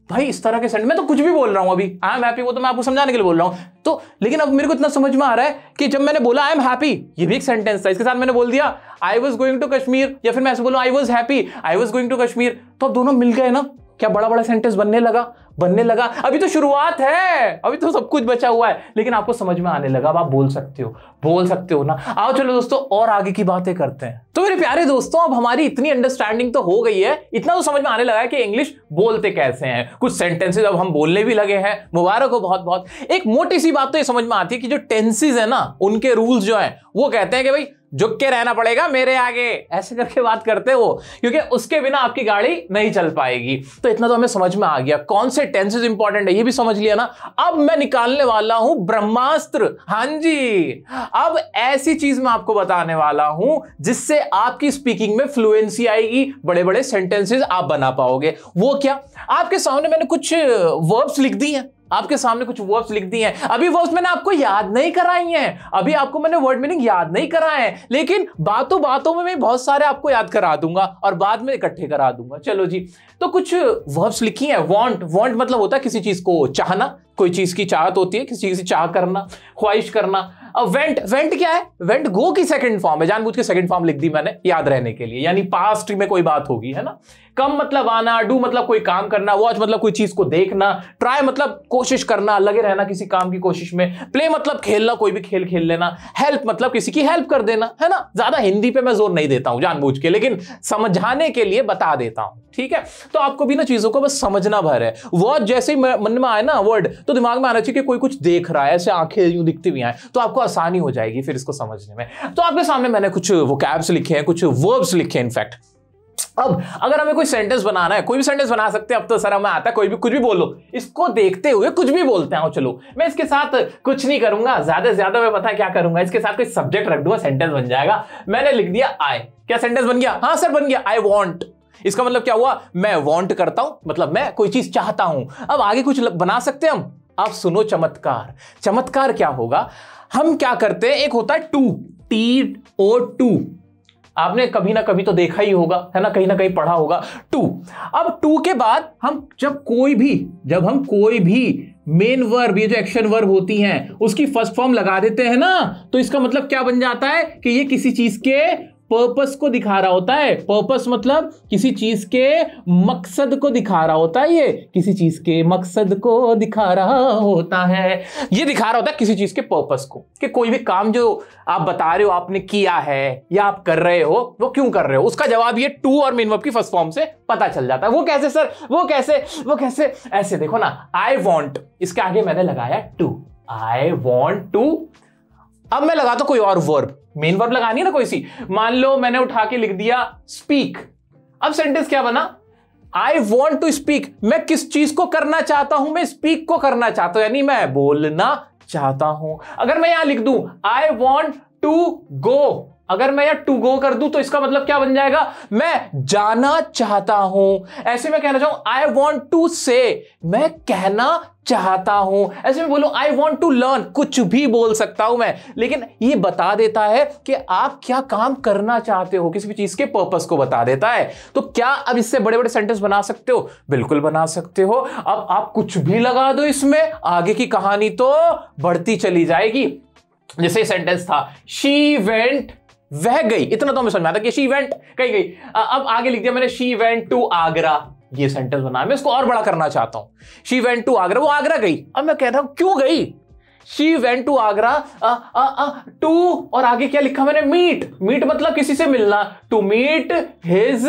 भाई इस तरह के सेंटेंस मैं तो कुछ भी बोल रहा हूं अभी आई एम हैप्पी वो तो मैं आपको समझाने के लिए बोल रहा हूं तो लेकिन अब मेरे को इतना समझ में आ रहा है कि जब मैंने बोला आई एम हैप्पी ये भी एक सेंटेंस था इसके साथ मैंने बोल दिया I was going to Kashmir या फिर मैं ऐसे बोलूँ I was happy I was going to Kashmir तो अब दोनों मिल गए ना क्या बड़ा बड़ा सेंटेंस बनने लगा बनने लगा अभी तो शुरुआत है अभी तो सब कुछ बचा हुआ है लेकिन आपको समझ में आने लगा अब आप बोल सकते हो बोल सकते हो ना आओ चलो दोस्तों और आगे की बातें करते हैं तो मेरे प्यारे दोस्तों अब हमारी इतनी अंडरस्टैंडिंग तो हो गई है इतना तो समझ में आने लगा है कि इंग्लिश बोलते कैसे हैं कुछ सेंटेंसेज अब हम बोलने भी लगे हैं मुबारक हो बहुत बहुत एक मोटी सी बात तो ये समझ में आती है कि जो टेंसेज है ना उनके रूल्स जो है वो कहते हैं कि भाई झुक के रहना पड़ेगा मेरे आगे ऐसे करके बात करते हो क्योंकि उसके बिना आपकी गाड़ी नहीं चल पाएगी तो इतना तो हमें समझ में आ गया कौन से टेंसेज इंपॉर्टेंट है ये भी समझ लिया ना अब मैं निकालने वाला हूं ब्रह्मास्त्र हां जी अब ऐसी चीज मैं आपको बताने वाला हूं जिससे आपकी स्पीकिंग में फ्लुएंसी आएगी बड़े बड़े सेंटेंसेज आप बना पाओगे वो क्या आपके सामने मैंने कुछ वर्ब्स लिख दी है आपके सामने कुछ वर्ब्स लिख दी हैं अभी वर्ब्स मैंने आपको याद नहीं कराई हैं अभी आपको मैंने वर्ड मीनिंग याद नहीं कराए हैं लेकिन बातों बातों में मैं बहुत सारे आपको याद करा दूंगा और बाद में इकट्ठे करा दूंगा चलो जी तो कुछ वर्ब्स लिखी हैं वांट वांट मतलब होता है किसी चीज को चाहना कोई चीज की चाहत होती है किसी चीज की चाह करना ख्वाहिश करना अब वेंट वेंट क्या है वेंट गो की सेकंड फॉर्म है जानबूझ के सेकंड फॉर्म लिख दी मैंने याद रहने के लिए यानी पास्ट में कोई बात होगी है ना कम मतलब आना डू मतलब कोई काम करना वॉच मतलब कोई चीज को देखना ट्राई मतलब कोशिश करना लगे रहना किसी काम की कोशिश में प्ले मतलब खेलना कोई भी खेल खेल लेना हेल्प मतलब किसी की हेल्प कर देना है ना ज्यादा हिंदी पे मैं जोर नहीं देता हूं जानबूझ के लेकिन समझाने के लिए बता देता हूं ठीक है तो आपको भी ना चीजों को बस समझना भर है वॉच जैसे ही मन में आए ना वर्ड तो दिमाग में आना चाहिए कि कोई कुछ देख रहा है ऐसे आंखें यूं दिखती हुई आए तो आपको आसानी हो जाएगी फिर इसको समझने में तो आपके सामने मैंने कुछ वो कैब्स लिखे हैं कुछ वर्ब्स लिखे हैं इनफैक्ट अब अगर हमें कोई सेंटेंस बनाना है कोई भी सेंटेंस बना सकते हैं अब तो सर हमें आता है कोई भी कुछ भी बोलो इसको देखते हुए कुछ भी बोलते हैं चलो मैं इसके साथ कुछ नहीं करूंगा ज्यादा से ज्यादा मैं पता क्या करूंगा इसके साथ कोई सब्जेक्ट रख दूंगा सेंटेंस बन जाएगा मैंने लिख दिया आई क्या सेंटेंस बन गया हाँ सर बन गया आई वॉन्ट इसका मतलब क्या हुआ मैं वॉन्ट करता हूं मतलब मैं कोई चीज चाहता हूं अब आगे कुछ बना सकते हैं हम आप सुनो चमत्कार चमत्कार क्या होगा हम क्या करते हैं एक होता है टू टी ओ टू आपने कभी ना कभी तो देखा ही होगा है ना कहीं ना कहीं पढ़ा होगा टू अब टू के बाद हम जब कोई भी जब हम कोई भी मेन वर्ब ये जो एक्शन वर्ब होती हैं उसकी फर्स्ट फॉर्म लगा देते हैं ना तो इसका मतलब क्या बन जाता है कि ये किसी चीज के पर्पस को दिखा रहा होता है पर्पस मतलब किसी चीज के मकसद को दिखा रहा होता है ये किसी चीज के मकसद को दिखा रहा होता है ये दिखा रहा होता है किसी चीज के पर्पस को कि कोई भी काम जो आप बता रहे हो आपने किया है या आप कर रहे हो वो क्यों कर रहे हो उसका जवाब ये टू और मेन वर्ब की फर्स्ट फॉर्म से पता चल जाता है वो कैसे सर वो कैसे वो कैसे ऐसे देखो ना आई वॉन्ट इसके आगे मैंने लगाया टू आई वॉन्ट टू अब मैं लगाता तो कोई और वर्ब मेन वर्ब लगानी है ना कोई सी मान लो मैंने उठा के लिख दिया स्पीक अब सेंटेंस क्या बना आई वॉन्ट टू स्पीक मैं किस चीज को करना चाहता हूं मैं स्पीक को करना चाहता हूं यानी मैं बोलना चाहता हूं अगर मैं यहां लिख दू आई वॉन्ट टू गो अगर मैं यहां टू गो कर दूं तो इसका मतलब क्या बन जाएगा मैं जाना चाहता हूं ऐसे में कहना चाहूं आई वॉन्ट टू से मैं कहना चाहता हूं ऐसे में बोलूं आई वॉन्ट टू लर्न कुछ भी बोल सकता हूं मैं लेकिन ये बता देता है कि आप क्या काम करना चाहते हो किसी भी चीज के पर्पस को बता देता है तो क्या अब इससे बड़े बड़े सेंटेंस बना सकते हो बिल्कुल बना सकते हो अब आप कुछ भी लगा दो इसमें आगे की कहानी तो बढ़ती चली जाएगी जैसे सेंटेंस था शी वेंट वह गई इतना तो हमें समझ में आता कि शी वेंट कही गई अब आगे लिख दिया मैंने शी वेंट टू आगरा ये सेंटेंस बनाया मैं इसको और बड़ा करना चाहता हूं शी वेंट टू आगरा वो आगरा गई अब मैं कह रहा हूं क्यों गई she went to Agra to और आगे क्या लिखा मैंने मीट मीट मतलब किसी से मिलना टू मीट हिज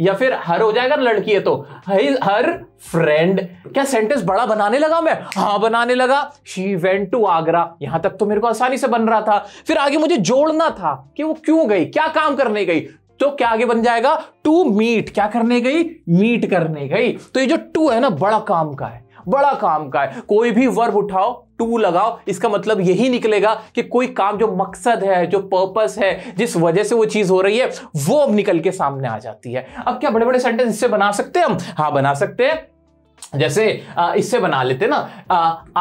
या फिर हर हो जाएगा लड़की है तो हर फ्रेंड क्या सेंटेंस बड़ा बनाने लगा मैं हाँ बनाने लगा शी वेंट टू आगरा यहां तक तो मेरे को आसानी से बन रहा था फिर आगे मुझे जोड़ना था कि वो क्यों गई क्या काम करने गई तो क्या आगे बन जाएगा टू मीट क्या करने गई मीट करने गई तो ये जो टू है ना बड़ा काम का है बड़ा काम का है कोई भी वर्ब उठाओ टू लगाओ इसका मतलब यही निकलेगा कि कोई काम जो मकसद है जो पर्पस है जिस वजह से वो चीज हो रही है वो अब निकल के सामने आ जाती है अब क्या बड़े बड़े सेंटेंस इससे बना सकते हैं हम हाँ बना सकते हैं जैसे इससे बना लेते ना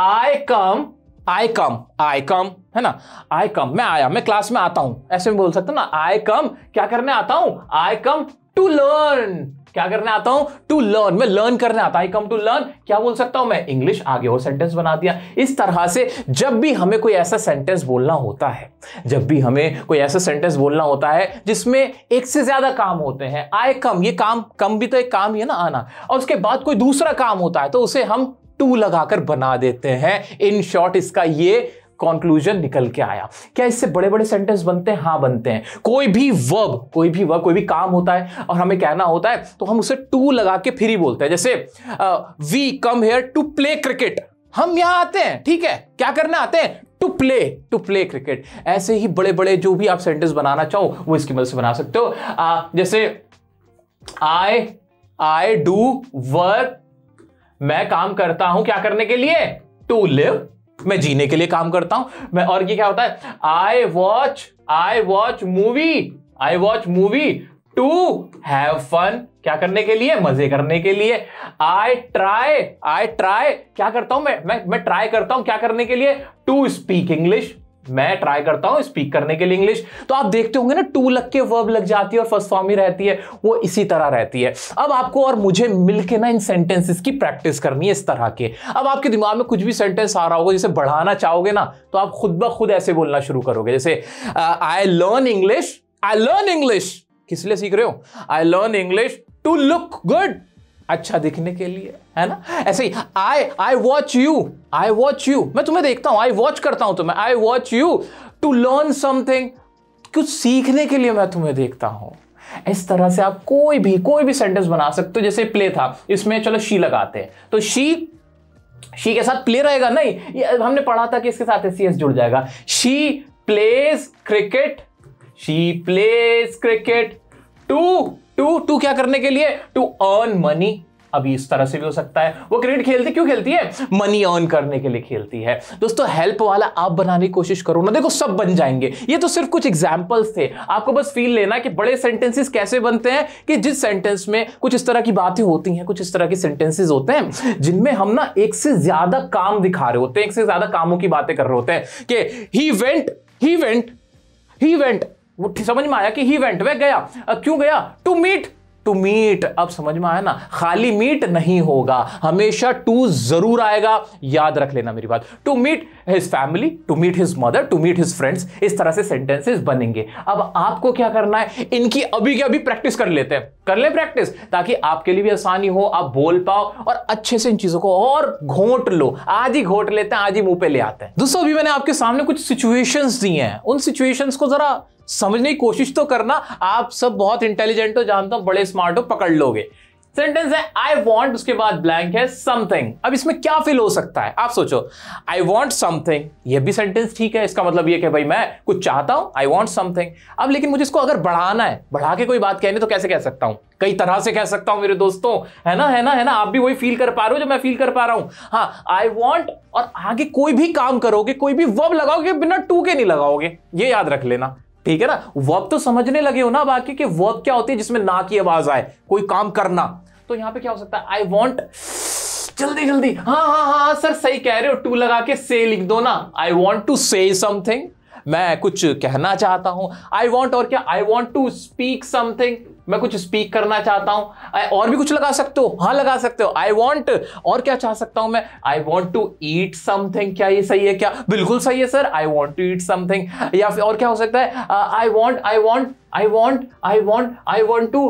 आई कम आई कम आई कम है ना आई कम मैं आया मैं क्लास में आता हूं ऐसे में बोल सकता ना आई कम क्या करने आता हूं आई कम टू लर्न क्या करने आता हूं टू लर्न मैं लर्न करने आता आई कम टू लर्न क्या बोल सकता हूं मैं इंग्लिश आगे और सेंटेंस बना दिया इस तरह से जब भी हमें कोई ऐसा सेंटेंस बोलना होता है जब भी हमें कोई ऐसा सेंटेंस बोलना होता है जिसमें एक से ज्यादा काम होते हैं आए कम ये काम कम भी तो एक काम ही है ना आना और उसके बाद कोई दूसरा काम होता है तो उसे हम टू लगाकर बना देते हैं इन शॉर्ट इसका ये कॉन्क्लूजन निकल के आया क्या इससे बड़े बड़े सेंटेंस बनते हैं हाँ बनते हैं कोई भी वर्ब कोई भी वर्ब कोई भी काम होता है और हमें कहना होता है तो हम उसे टू लगा के फिर ही बोलते हैं जैसे we come here to play cricket हम यहां आते हैं ठीक है क्या करने आते हैं to play to play cricket ऐसे ही बड़े बड़े जो भी आप सेंटेंस बनाना चाहो वो इसकी मदद से बना सकते हो आ, जैसे आई आई डू वर्क मैं काम करता हूं क्या करने के लिए टू लिव मैं जीने के लिए काम करता हूं मैं और ये क्या होता है I watch I watch movie I watch movie to have fun क्या करने के लिए मजे करने के लिए आई ट्राई आई ट्राई क्या करता हूं मैं मैं मैं ट्राई करता हूं क्या करने के लिए टू स्पीक इंग्लिश मैं ट्राई करता हूं स्पीक करने के लिए इंग्लिश तो आप देखते होंगे ना टू लग के वर्ब लग जाती है और फर्स्ट फॉर्म ही रहती है वो इसी तरह रहती है अब आपको और मुझे मिलके ना इन सेंटेंसेस की प्रैक्टिस करनी है इस तरह के अब आपके दिमाग में कुछ भी सेंटेंस आ रहा होगा जैसे बढ़ाना चाहोगे ना तो आप खुद ब खुद ऐसे बोलना शुरू करोगे जैसे I learn English I learn English किस लिए सीख रहे हो I learn English to look good अच्छा दिखने के लिए है ना ऐसे ही I I watch you I watch you मैं तुम्हें देखता हूं आई वॉच करता हूं तुम्हें I watch you to learn something कुछ सीखने के लिए मैं तुम्हें देखता हूं इस तरह से आप कोई भी कोई भी सेंटेंस बना सकते हो जैसे प्ले था इसमें चलो शी लगाते हैं तो शी शी के साथ प्ले रहेगा नहीं ये हमने पढ़ा था कि इसके साथ एस एस जुड़ जाएगा she plays cricket she plays cricket to to तो टू क्या करने के लिए टू अर्न मनी अभी इस तरह से भी हो सकता है वो क्रिकेट खेलती क्यों खेलती है मनी अर्न करने के लिए खेलती है दोस्तों हेल्प वाला आप बनाने की कोशिश करो ना देखो सब बन जाएंगे ये तो सिर्फ कुछ एग्जाम्पल्स थे आपको बस फील लेना कि बड़े सेंटेंसेस कैसे बनते हैं कि जिस सेंटेंस में कुछ इस तरह की बातें होती हैं कुछ इस तरह के सेंटेंसेज होते हैं जिनमें हम ना एक से ज्यादा काम दिखा रहे होते हैं एक से ज्यादा कामों की बातें कर रहे होते हैं कि he went he went he went वो समझ में आया कि ही वेंट वे गया क्यों गया टू मीट टू मीट अब समझ में आया ना खाली मीट नहीं होगा हमेशा टू जरूर आएगा याद रख लेना मेरी बात to meet his family to meet his mother to meet his friends इस तरह से सेंटेंसेस बनेंगे अब आपको क्या करना है इनकी अभी के अभी प्रैक्टिस कर लेते हैं कर ले प्रैक्टिस ताकि आपके लिए भी आसानी हो आप बोल पाओ और अच्छे से इन चीजों को और घोट लो आज ही घोट लेते हैं आज ही मुंह पे ले आते हैं दोस्तों अभी मैंने आपके सामने कुछ सिचुएशंस दी हैं उन सिचुएशंस को जरा समझने की कोशिश तो करना आप सब बहुत इंटेलिजेंट हो जानता हूं बड़े स्मार्ट हो पकड़ लोगे सेंटेंस है आई वॉन्ट उसके बाद ब्लैंक है समथिंग अब इसमें क्या फील हो सकता है आप सोचो आई वॉन्ट समथिंग ये भी सेंटेंस ठीक है इसका मतलब ये कि भाई मैं कुछ चाहता हूं आई वॉन्ट समथिंग अब लेकिन मुझे इसको अगर बढ़ाना है बढ़ा के कोई बात कहनी तो कैसे कह सकता हूं कई तरह से कह सकता हूं मेरे दोस्तों है ना है ना है ना आप भी वही फील कर पा रहे हो जो मैं फील कर पा रहा हूं हाँ आई वॉन्ट और आगे कोई भी काम करोगे कोई भी वब लगाओगे बिना टू के नहीं लगाओगे ये याद रख लेना ठीक है ना वर्ब तो समझने लगे हो ना बाकी कि वर्ब क्या होती है जिसमें ना की आवाज आए कोई काम करना तो यहां पे क्या हो सकता है आई वॉन्ट जल्दी जल्दी हाँ, हाँ हाँ हाँ सर सही कह रहे हो टू लगा के से लिख दो ना I want to say something मैं कुछ कहना चाहता हूं आई वॉन्ट और क्या I want to speak something मैं कुछ स्पीक करना चाहता हूं और भी कुछ लगा सकते हो हाँ लगा सकते हो आई वॉन्ट और क्या चाह सकता हूं मैं I want to eat something क्या ये सही है क्या बिल्कुल सही है sir I want to eat something या फिर और क्या हो सकता है I want I want I want I want I want to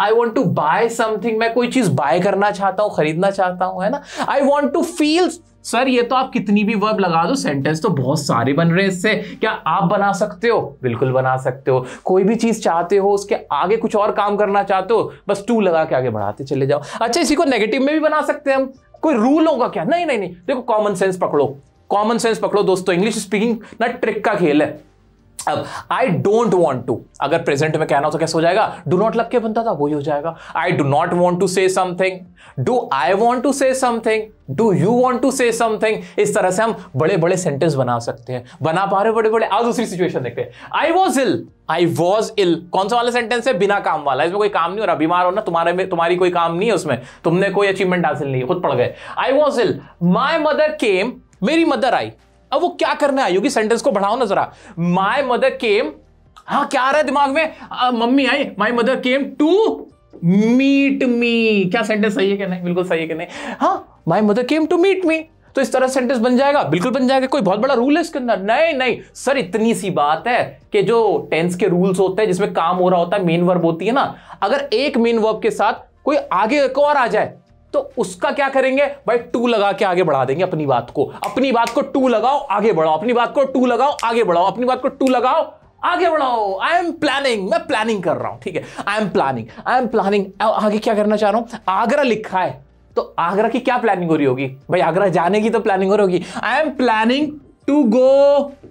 I want to buy something मैं कोई चीज बाय करना चाहता हूँ खरीदना चाहता हूँ है ना I want to feel sir ये तो आप कितनी भी वर्ब लगा दो सेंटेंस तो बहुत सारे बन रहे हैं इससे क्या आप बना सकते हो बिल्कुल बना सकते हो कोई भी चीज चाहते हो उसके आगे कुछ और काम काम करना चाहते हो बस टू लगा के आगे बढ़ाते चले जाओ अच्छा इसी को नेगेटिव में भी बना सकते हैं हम कोई रूल होगा क्या नहीं नहीं नहीं देखो कॉमन सेंस पकड़ो कॉमन सेंस पकड़ो दोस्तों इंग्लिश स्पीकिंग ना ट्रिक का खेल है अब आई डोंट वॉन्ट टू अगर प्रेजेंट में कहना हो तो कैसे हो जाएगा डू नॉट लग के बनता था वही हो जाएगा I do not want to say something do I want to say something do you want to say something इस तरह से हम बड़े बड़े सेंटेंस बना सकते हैं बना पा रहे बड़े बड़े आज दूसरी सिचुएशन देखते हैं I was ill I was ill कौन सा वाला सेंटेंस है बिना काम वाला इसमें कोई काम नहीं हो रहा बीमार होना तुम्हारे में तुम्हारी कोई काम नहीं है उसमें तुमने कोई अचीवमेंट हासिल नहीं खुद पड़ गए I was ill my mother केम मेरी मदर आई अब वो क्या करने आई होगी सेंटेंस को बढ़ाओ ना जरा माई मदर केम हाँ क्या आ रहा है दिमाग में mummy I my mother came to meet me क्या सेंटेंस सही है क्या नहीं बिल्कुल सही है क्या नहीं हाँ my mother came to meet me तो इस तरह सेंटेंस बन जाएगा बिल्कुल बन जाएगा कोई बहुत बड़ा रूल है इसके अंदर नहीं नहीं सर इतनी सी बात है कि जो टेंस के रूल्स होते हैं जिसमें काम हो रहा होता है मेन वर्ब होती है ना अगर एक मेन वर्ब के साथ कोई आगे एक और आ जाए तो उसका क्या करेंगे भाई टू लगा के आगे बढ़ा देंगे अपनी बात को अपनी बात को टू लगाओ आगे बढ़ाओ अपनी बात को टू लगाओ आगे बढ़ाओ अपनी बात को टू लगाओ आगे बढ़ाओ आई एम प्लानिंग मैं प्लानिंग कर रहा हूं ठीक है I am planning I am planning आगे क्या करना चाह रहा हूं आगरा लिखा है तो आगरा की क्या प्लानिंग हो रही होगी भाई आगरा जाने की तो प्लानिंग हो रही होगी I am planning to go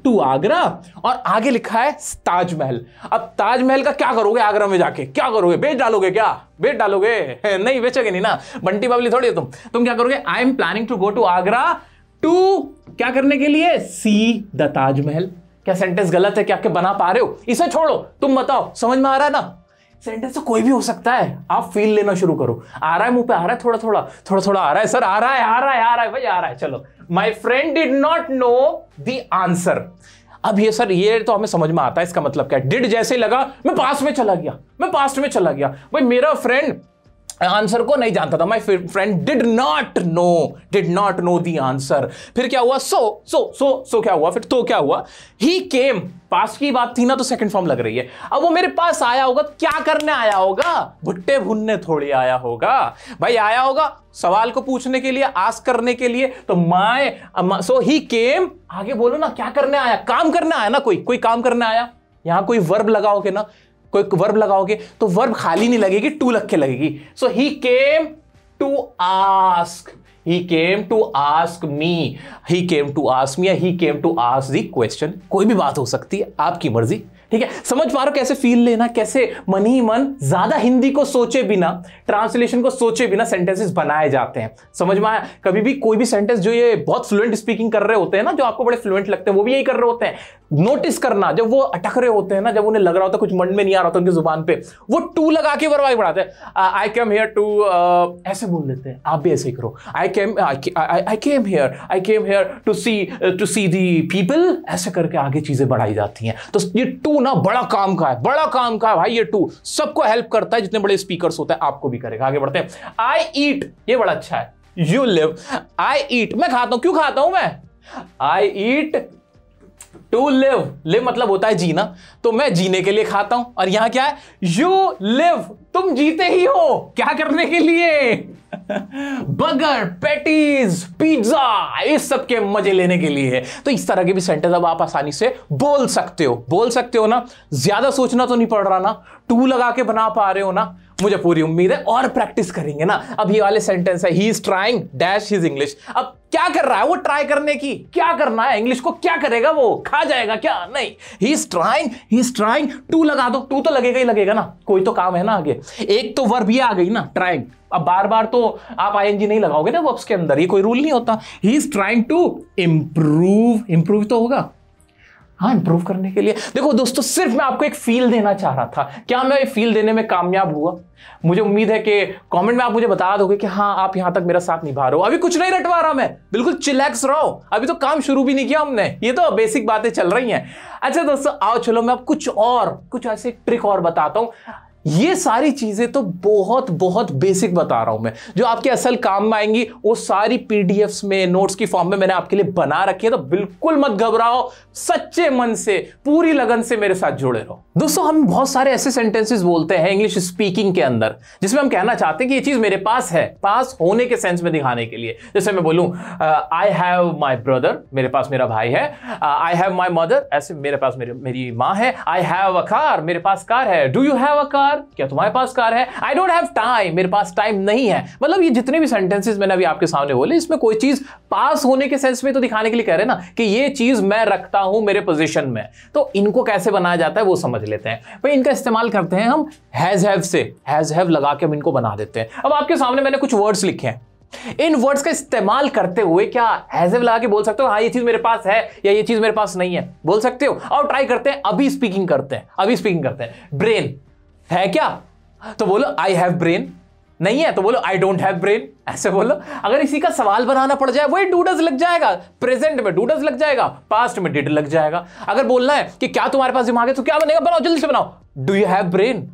to Agra और आगे लिखा है ताजमहल अब ताजमहल का क्या करोगे आगरा में जाके क्या करोगे बेच डालोगे क्या बेच डालोगे नहीं बेचोगे नहीं ना बंटी बाबली थोड़ी तुम तुम क्या करोगे I am planning to go to Agra to क्या करने के लिए सी द ताजमहल क्या सेंटेंस गलत है क्या क्या बना पा रहे हो इसे छोड़ो तुम बताओ समझ में आ रहा है ना सेंटेंस तो कोई भी हो सकता है आप फील लेना शुरू करो आ रहा है मुंह पे आ रहा है थोड़ा थोड़ा थोड़ा थोड़ा आ रहा है सर आ रहा है आ रहा है आ रहा है भाई आ रहा है चलो my friend did not know the answer अब ये सर ये तो हमें समझ में आता है इसका मतलब क्या डिड जैसे लगा मैं पास्ट में चला गया मैं पास्ट में चला गया भाई मेरा फ्रेंड आंसर को नहीं जानता था my friend did not know did not know the answer फिर क्या हुआ सो सो सो सो क्या हुआ फिर तो क्या हुआ ही केम पास की बात थी ना तो सेकंड फॉर्म लग रही है अब वो मेरे पास आया होगा क्या करने आया होगा भुट्टे भुनने थोड़ी आया होगा भाई आया होगा सवाल को पूछने के लिए आस करने के लिए तो माए सो ही केम आगे बोलो ना क्या करने आया काम करने आया ना कोई कोई काम करने आया यहां कोई वर्ब लगाओगे ना कोई वर्ब लगाओगे तो वर्ब खाली नहीं लगेगी टू लग के लगेगी so he came to ask he came to ask me he came to ask me या he came to ask the question कोई भी बात हो सकती है आपकी मर्जी ठीक है समझ पा रहे हो कैसे फील लेना कैसे मन ही मन ज्यादा हिंदी को सोचे बिना ट्रांसलेशन को सोचे बिना सेंटेंसेस बनाए जाते हैं समझ में आया कभी भी कोई भी सेंटेंस जो ये बहुत फ्लुएंट स्पीकिंग कर रहे होते हैं ना जो आपको बड़े फ्लुएंट लगते हैं वो भी यही कर रहे होते हैं नोटिस करना जब वो अटक रहे होते हैं ना जब उन्हें लग रहा होता है कुछ मन में नहीं आ रहा था उनकी जुबान पर वो टू लगा के बर्बाई बढ़ाते हैं आई कैम हेयर टू ऐसे बोल देते हैं आप भी ऐसे ही करो I came I came here I came here to see to see the people ऐसे करके आगे चीजें बढ़ाई जाती हैं तो ये टू टू ना बड़ा काम का है बड़ा काम का है भाई ये टू सबको हेल्प करता है जितने बड़े स्पीकर होते हैं आपको भी करेगा आगे बढ़ते हैं आई ईट ये बड़ा अच्छा है यू लिव आई ईट मैं खाता हूं क्यों खाता हूं मैं I eat to live live मतलब होता है जीना तो मैं जीने के लिए खाता हूं और यहां क्या है यू लिव तुम जीते ही हो क्या करने के लिए बर्गर पेटीज पिज्जा इस सब के मजे लेने के लिए है तो इस तरह के भी सेंटेंस अब आप आसानी से बोल सकते हो बोल सकते हो ना ज्यादा सोचना तो नहीं पड़ रहा ना टू लगा के बना पा रहे हो ना मुझे पूरी उम्मीद है और प्रैक्टिस करेंगे ना अब ये वाले सेंटेंस है he is trying dash his English अब क्या कर रहा है वो ट्राई करने की क्या करना है इंग्लिश को क्या करेगा वो खा जाएगा क्या नहीं he is trying he is trying to लगा दो टू तो लगेगा ही लगेगा ना कोई तो काम है ना आगे एक तो वर्ब ये आ गई ना ट्राइंग अब बार बार तो आप आईएनजी नहीं लगाओगे ना वर्ब्स के अंदर ये कोई रूल नहीं होता he is trying to improve improve तो होगा हाँ इंप्रूव करने के लिए देखो दोस्तों सिर्फ मैं आपको एक फील देना चाह रहा था क्या मैं फील देने में कामयाब हुआ मुझे उम्मीद है कि कमेंट में आप मुझे बता दोगे कि हाँ आप यहां तक मेरा साथ निभा रहे हो अभी कुछ नहीं रटवा रहा मैं बिल्कुल चिलैक्स रहो अभी तो काम शुरू भी नहीं किया हमने ये तो बेसिक बातें चल रही हैं अच्छा दोस्तों आओ चलो मैं अब कुछ और कुछ ऐसे ट्रिक और बताता हूँ ये सारी चीज़ें तो बहुत बहुत बेसिक बता रहा हूं मैं जो आपके असल काम में आएंगी वो सारी पीडीएफ में नोट्स की फॉर्म में मैंने आपके लिए बना रखी है तो बिल्कुल मत घबराओ सच्चे मन से पूरी लगन से मेरे साथ जुड़े रहो दोस्तों हम बहुत सारे ऐसे सेंटेंसेस बोलते हैं इंग्लिश स्पीकिंग के अंदर जिसमें हम कहना चाहते हैं कि ये चीज़ मेरे पास है पास होने के सेंस में दिखाने के लिए जैसे मैं बोलूँ आई हैव माई ब्रदर मेरे पास मेरा भाई है आई हैव माई मदर ऐसे मेरे पास मेरी माँ है आई हैव अ कार मेरे पास कार है do you have a car car क्या तुम्हारे पास कार है आई डोंट हैव टाइम मेरे पास टाइम नहीं है मतलब ये जितने भी सेंटेंसेस मैंने अभी आपके सामने बोले इसमें कोई चीज पास होने के सेंस में तो दिखाने के लिए कह रहे हैं ना कि ये चीज मैं रखता हूं मेरे पोजिशन में तो इनको कैसे बनाया जाता है वो समझ लेते हैं भाई इनका इस्तेमाल करते हैं हम हैज हैव से हैज हैव लगा के हम इनको बना देते हैं अब आपके सामने मैंने कुछ वर्ड्स लिखे हैं इन वर्ड्स का इस्तेमाल करते हुए क्या हैजल लगा के बोल सकते हो हाँ ये चीज मेरे पास है या ये चीज मेरे पास नहीं है बोल सकते हो और ट्राई करते हैं अभी स्पीकिंग करते हैं अभी स्पीकिंग करते हैं ब्रेन है क्या तो बोलो आई हैव ब्रेन नहीं है तो बोलो आई डोंट हैव ब्रेन ऐसे बोलो अगर इसी का सवाल बनाना पड़ जाए वही डूडस लग जाएगा प्रेजेंट में डूडस लग जाएगा पास्ट में डिड लग जाएगा अगर बोलना है कि क्या तुम्हारे पास दिमाग है तो क्या बनेगा बनाओ जल्दी से बनाओ डू यू हैव ब्रेन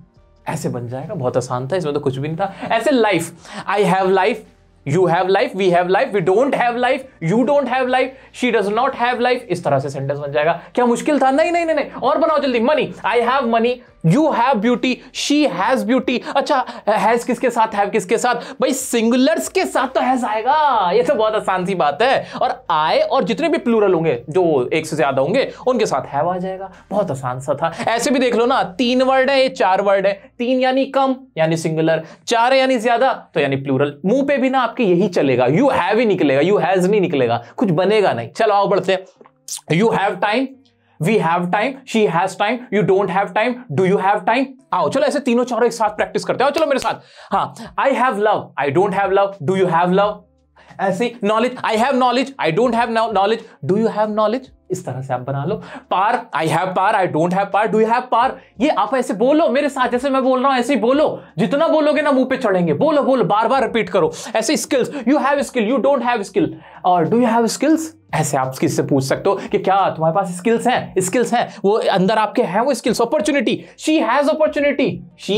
ऐसे बन जाएगा बहुत आसान था इसमें तो कुछ भी नहीं था ऐसे life I have life you have life we have life we don't have life you don't have life she does not have life इस तरह से सेंटेंस बन जाएगा क्या मुश्किल था नहीं नहीं नहीं नहीं और बनाओ जल्दी money I have money you have beauty she has beauty अच्छा हैज किसके साथ हैव किसके साथ भाई सिंगुलर्स के साथ तो हैज आएगा ये तो बहुत आसान सी बात है और आए और जितने भी प्लूरल होंगे जो एक से ज्यादा होंगे उनके साथ हैव आ जाएगा बहुत आसान सा था ऐसे भी देख लो ना तीन वर्ड है ये चार वर्ड है तीन यानी कम यानी सिंगुलर चार यानी ज्यादा तो यानी प्लूरल मुंह पे भी ना आपके यही चलेगा यू हैव ही निकलेगा यू हैज नहीं निकलेगा कुछ बनेगा नहीं चलो आओ बढ़ते you have time we have time she has time you don't have time do you have time आओ चलो ऐसे तीनों चारों एक साथ प्रैक्टिस करते हो चलो मेरे साथ हाँ I have love I don't have love do you have love ऐसे knowledge I have knowledge I don't have knowledge do you have knowledge इस तरह से आप बना लो par I have par I don't have par do you have par ये आप ऐसे बोलो मेरे साथ जैसे मैं बोल रहा हूं ऐसे ही बोलो जितना बोलोगे ना मुंह पे चढ़ेंगे बोलो बोलो बार बार रिपीट करो ऐसे skills you have skill you don't have skill और डू यू हैव स्किल्स ऐसे आप किससे पूछ सकते हो कि क्या तुम्हारे पास स्किल्स हैं स्किल्स हैं वो अंदर आपके हैं वो skills opportunity she has opportunity she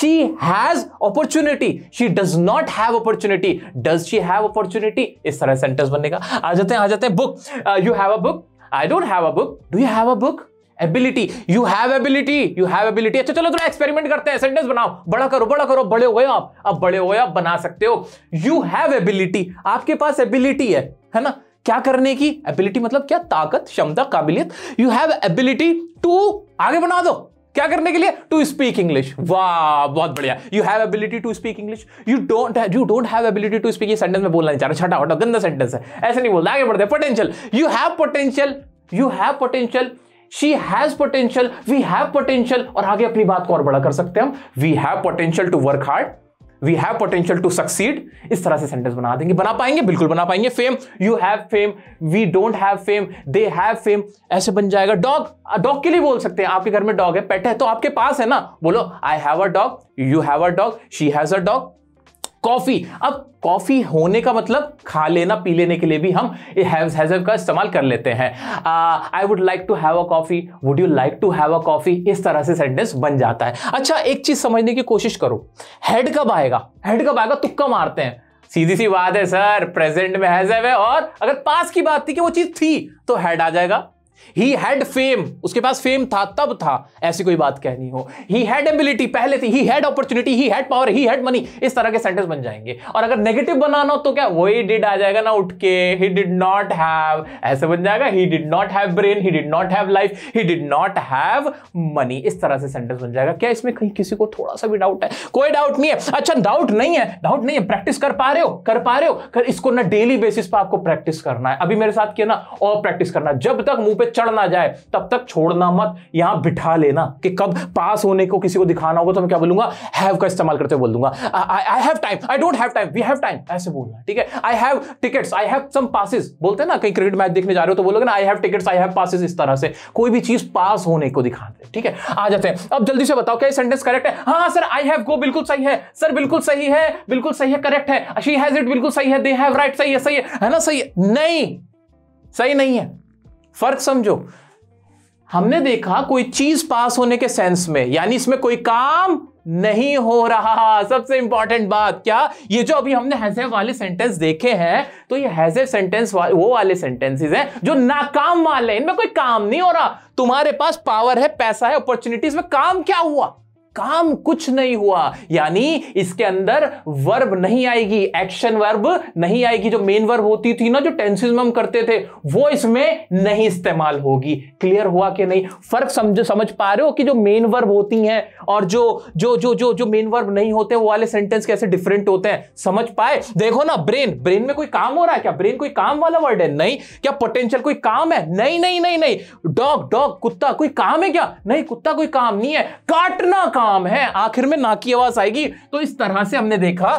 she has opportunity she does not have opportunity does she have opportunity इस तरह सेंटेंस बनेगा आ जाते हैं आ जाते हैं book you have a book I don't have a book do you have a book ability you have ability you have ability अच्छा चलो थोड़ा एक्सपेरिमेंट करते हैं सेंटेंस बनाओ बड़ा करो बड़ा करो बड़े हुए आप अब बड़े हुए आप बना सकते हो यू हैव एबिलिटी आपके पास एबिलिटी है है ना क्या करने की एबिलिटी मतलब क्या ताकत क्षमता काबिलियत यू हैव एबिलिटी टू आगे बना दो क्या करने के लिए टू स्पीक इंग्लिश वाह बहुत बढ़िया you have ability to speak English you don't you don't have ability to speak ये सेंटेंस में बोलना नहीं चाह रहा छठा वटा गंदा सेंटेंस है ऐसे नहीं बोलना आगे बढ़ते potential you have potential you have potential she has potential we have potential और आगे अपनी बात को और बड़ा कर सकते हैं हम we have potential to work hard we have potential to succeed इस तरह से सेंटेंस बना देंगे बना पाएंगे बिल्कुल बना पाएंगे fame you have fame we don't have fame they have fame ऐसे बन जाएगा डॉग डॉग के लिए बोल सकते हैं आपके घर में डॉग है पेट है तो आपके पास है ना बोलो I have a dog you have a dog she has a dog coffee अब कॉफी होने का मतलब खा लेना पी लेने के लिए भी हम हैव्स का इस्तेमाल कर लेते हैं I would like to have a coffee would you like to have a coffee इस तरह से सेंटेंस बन जाता है अच्छा एक चीज समझने की कोशिश करो हेड कब आएगा हेड कब आएगा तुक्का मारते हैं सीधी सी बात है सर प्रेजेंट में हैजव है और अगर पास की बात थी कि वो चीज थी तो हेड आ जाएगा ही हैड फेम उसके पास फेम था तब था ऐसी कोई बात कहनी हो ही हैड एबिलिटी पहले थी he had opportunity he had power he had money इस तरह के सेंटेंस बन जाएंगे और अगर नेगेटिव बनाना हो तो क्या वही डिड आ जाएगा ना उठ के ही डिड नॉट हैव ऐसे बन जाएगा he did not have brain he did not have life he did not have money इस तरह से सेंटेंस बन जाएगा क्या इसमें कहीं किसी को थोड़ा सा भी डाउट है कोई डाउट नहीं है अच्छा डाउट नहीं है डाउट नहीं है प्रैक्टिस कर पा रहे हो कर पा रहे हो कर इसको ना डेली बेसिस पर आपको प्रैक्टिस करना है अभी मेरे साथ किया ना और प्रैक्टिस करना जब तक मुंह पे चढ़ ना जाए तब तक छोड़ना मत यहां बिठा लेना कि कब पास होने को किसी को दिखाना होगा तो मैं क्या बोलूंगा हैव का इस्तेमाल करते बोल दूंगा I have time I don't have time we have time ऐसे बोलना ठीक है I have tickets I have some passes बोलते हैं ना कहीं क्रिकेट मैच देखने जा रहे हो तो बोलोगे ना I have tickets I have passes इस तरह से कोई भी चीज पास होने को दिखाते ठीक है आ जाते हैं अब जल्दी से बताओ क्या सेंटेंस करेक्ट है हाँ सर आई हैव गो बिल्कुल सही है सर बिल्कुल सही है बिल्कुल सही है करेक्ट है शी हैज इट बिल्कुल सही है दे हैव राइट सही है सही है है ना सही है नहीं सही नहीं है फर्क समझो हमने देखा कोई चीज पास होने के सेंस में यानी इसमें कोई काम नहीं हो रहा सबसे इंपॉर्टेंट बात क्या ये जो अभी हमने हैज वाले सेंटेंस देखे हैं तो ये हैजेव सेंटेंस वा, वो वाले सेंटेंसेस हैं जो नाकाम वाले इनमें कोई काम नहीं हो रहा तुम्हारे पास पावर है पैसा है अपॉर्चुनिटीज में काम क्या हुआ काम कुछ नहीं हुआ यानी इसके अंदर वर्ब नहीं आएगी एक्शन वर्ब नहीं आएगी जो मेन वर्ब होती थी ना जो टेंसेज में हम करते थे वो इसमें नहीं इस्तेमाल होगी क्लियर हुआ कि नहीं फर्क समझ समझ पा रहे हो कि जो मेन वर्ब होती हैं और जो जो जो जो जो मेन वर्ब नहीं होते वो वाले सेंटेंस कैसे डिफरेंट होते हैं समझ पाए देखो ना ब्रेन ब्रेन में कोई काम हो रहा है क्या ब्रेन कोई काम वाला वर्ड है नहीं क्या पोटेंशियल कोई काम है नहीं नहीं नहीं नहीं डॉग डॉग कुत्ता कोई काम है क्या नहीं कुत्ता कोई काम नहीं है काटना काम काम है आखिर में ना की आवाज आएगी तो इस तरह से हमने देखा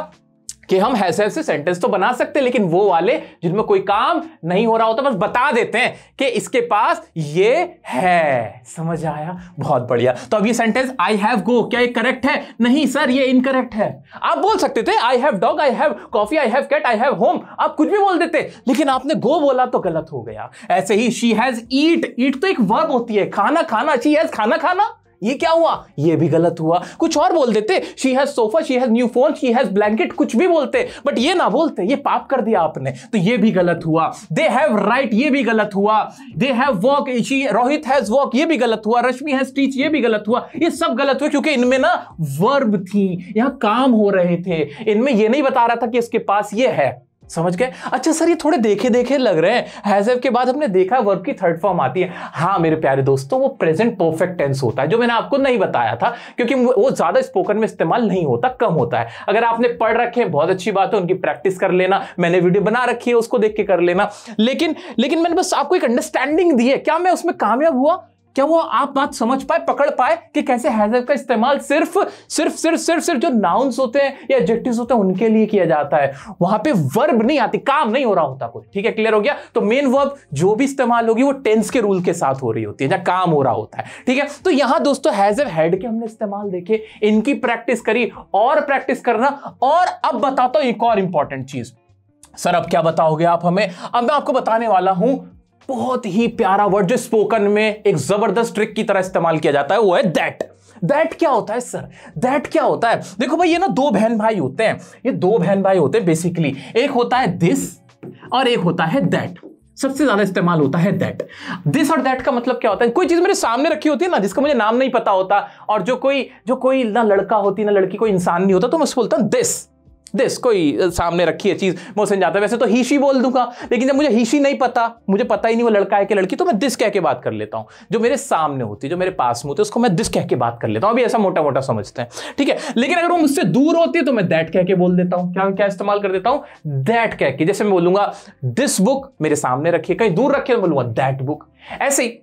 कि हम ऐसे ऐसे सेंटेंस तो बना सकते हैं लेकिन वो वाले जिनमें कोई काम नहीं हो रहा होता बस बता देते हैं कि इसके पास ये है समझ आया बहुत बढ़िया तो अब ये सेंटेंस आई हैव गो क्या ये करेक्ट है नहीं सर ये इनकरेक्ट है आप बोल सकते थे I have dog I have coffee I have cat I have home आप कुछ भी बोल देते लेकिन आपने गो बोला तो गलत हो गया ऐसे ही शी हैज ईट ईट तो एक वर्ब होती है खाना खाना शी हैज खाना खाना ये क्या हुआ ये भी गलत हुआ कुछ और बोल देते she has sofa she has new phone she has blanket कुछ भी बोलते बट ये ना बोलते ये पाप कर दिया आपने तो ये भी गलत हुआ दे हैव राइट ये भी गलत हुआ they have walk she Rohit has walk ये भी गलत हुआ रश्मि हैज टीच ये भी गलत हुआ ये सब गलत हुआ क्योंकि इनमें ना वर्ब थी यहां काम हो रहे थे इनमें यह नहीं बता रहा था कि इसके पास ये है समझ गए अच्छा सर ये थोड़े देखे देखे लग रहे हैं के बाद हमने देखा वर्ब की थर्ड फॉर्म आती है हाँ मेरे प्यारे दोस्तों वो प्रेजेंट परफेक्ट टेंस होता है जो मैंने आपको नहीं बताया था क्योंकि वो ज्यादा स्पोकन में इस्तेमाल नहीं होता कम होता है अगर आपने पढ़ रखे हैं बहुत अच्छी बात है उनकी प्रैक्टिस कर लेना मैंने वीडियो बना रखी है उसको देख के कर लेना लेकिन लेकिन मैंने बस आपको एक अंडरस्टैंडिंग दी है क्या मैं उसमें कामयाब हुआ क्या वो आप बात समझ पाए पकड़ पाए कि कैसे हैजर का इस्तेमाल सिर्फ सिर्फ सिर्फ सिर्फ सिर्फ जो नाउन्स होते हैं या एडजेक्टिव्स होते हैं उनके लिए किया जाता है वहां पे वर्ब नहीं आती काम नहीं हो रहा होता कोई ठीक है क्लियर हो गया तो मेन वर्ब जो भी इस्तेमाल होगी वो टेंस के रूल के साथ हो रही होती है या काम हो रहा होता है ठीक है तो यहां दोस्तों हैजर हेड के हमने इस्तेमाल देखे इनकी प्रैक्टिस करी और प्रैक्टिस करना और अब बताता हूं एक और इंपॉर्टेंट चीज सर अब क्या बताओगे आप हमें अब मैं आपको बताने वाला हूं बहुत ही प्यारा वर्ड जो स्पोकन में एक जबरदस्त ट्रिक की तरह इस्तेमाल किया जाता है वो है दैट दैट क्या होता है सर दैट क्या होता है देखो भाई ये ना दो बहन भाई होते हैं ये दो बहन भाई होते हैं बेसिकली एक होता है दिस और एक होता है दैट सबसे ज्यादा इस्तेमाल होता है दैट दिस और दैट का मतलब क्या होता है कोई चीज मेरे सामने रखी होती है ना जिसका मुझे नाम नहीं पता होता और जो कोई जो कोई ना लड़का होती ना लड़की कोई इंसान नहीं होता तो मैं उसको बोलता हूं दिस दिस कोई सामने रखी है चीज़ मैं उसे जाता वैसे तो हीशी बोल दूंगा लेकिन जब मुझे हीशी नहीं पता मुझे पता ही नहीं वो लड़का है कि लड़की तो मैं दिस कह के बात कर लेता हूँ जो मेरे सामने होती है जो मेरे पास में होती है उसको मैं दिस कह के बात कर लेता हूँ अभी ऐसा मोटा मोटा समझते हैं ठीक है लेकिन अगर वो मुझसे दूर होती है तो मैं दैट कह के बोल देता हूँ क्या क्या इस्तेमाल कर देता हूँ दैट कह के जैसे मैं बोलूंगा दिस बुक मेरे सामने रखिए कहीं दूर रखिए तो बोलूंगा दैट बुक ऐसे ही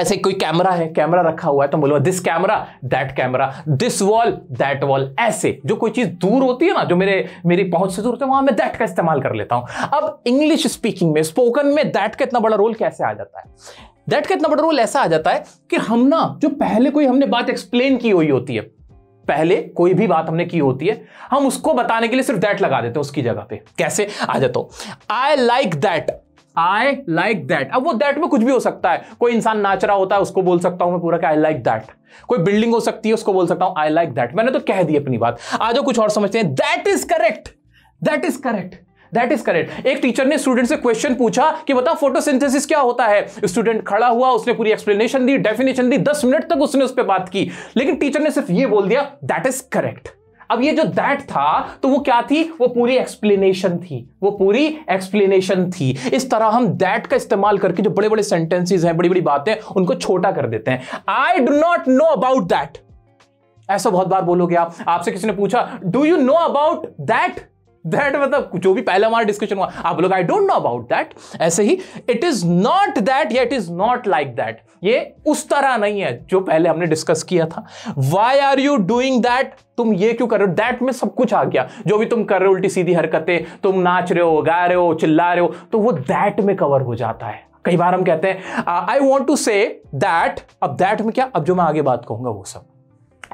ऐसे कोई कैमरा है कैमरा रखा हुआ है तो बोलो this camera that camera this wall that wall ऐसे जो कोई चीज दूर होती है ना जो मेरे मेरी पहुंच से दूर होती है वहां मैं दैट का इस्तेमाल कर लेता हूं अब इंग्लिश स्पीकिंग में स्पोकन में दैट का इतना बड़ा रोल कैसे आ जाता है दैट का इतना बड़ा रोल ऐसा आ जाता है कि हम ना जो पहले कोई हमने बात एक्सप्लेन की हुई होती है पहले कोई भी बात हमने की होती है हम उसको बताने के लिए सिर्फ दैट लगा देते हैं उसकी जगह पे कैसे आ जाता हूं I like that I like that अब वो दैट में कुछ भी हो सकता है कोई इंसान नाच रहा होता है उसको बोल सकता हूं मैं पूरा आई लाइक दैट कोई बिल्डिंग हो सकती है उसको बोल सकता हूं आई लाइक दैट मैंने तो कह दी अपनी बात आज कुछ और समझते हैं that is correct that is correct that is correct एक टीचर ने स्टूडेंट से क्वेश्चन पूछा कि बताओ फोटोसिंथेसिस क्या होता है स्टूडेंट खड़ा हुआ उसने पूरी एक्सप्लेनेशन दी डेफिनेशन दी दस मिनट तक उसने उस पर बात की लेकिन टीचर ने सिर्फ ये बोल दिया दैट इज करेक्ट अब ये जो दैट था तो वो क्या थी वो पूरी एक्सप्लेनेशन थी वो पूरी एक्सप्लेनेशन थी इस तरह हम दैट का इस्तेमाल करके जो बड़े बड़े सेंटेंसेज हैं बड़ी बड़ी बातें उनको छोटा कर देते हैं I do not know about that ऐसा बहुत बार बोलोगे आप आपसे किसी ने पूछा do you know about that that मतलब जो भी पहला हमारा डिस्कशन हुआ आप लोग I don't know about that ऐसे ही इट इज नॉट दैट या it is not like that ये उस तरह नहीं है जो पहले हमने डिस्कस किया था why are you doing that तुम ये क्यों कर रहे हो दैट में सब कुछ आ गया जो भी तुम कर रहे हो उल्टी सीधी हरकतें तुम नाच रहे हो गा रहे हो चिल्ला रहे हो तो वो दैट में कवर हो जाता है कई बार हम कहते हैं I want to say that अब दैट में क्या अब जो मैं आगे बात कहूंगा वो सब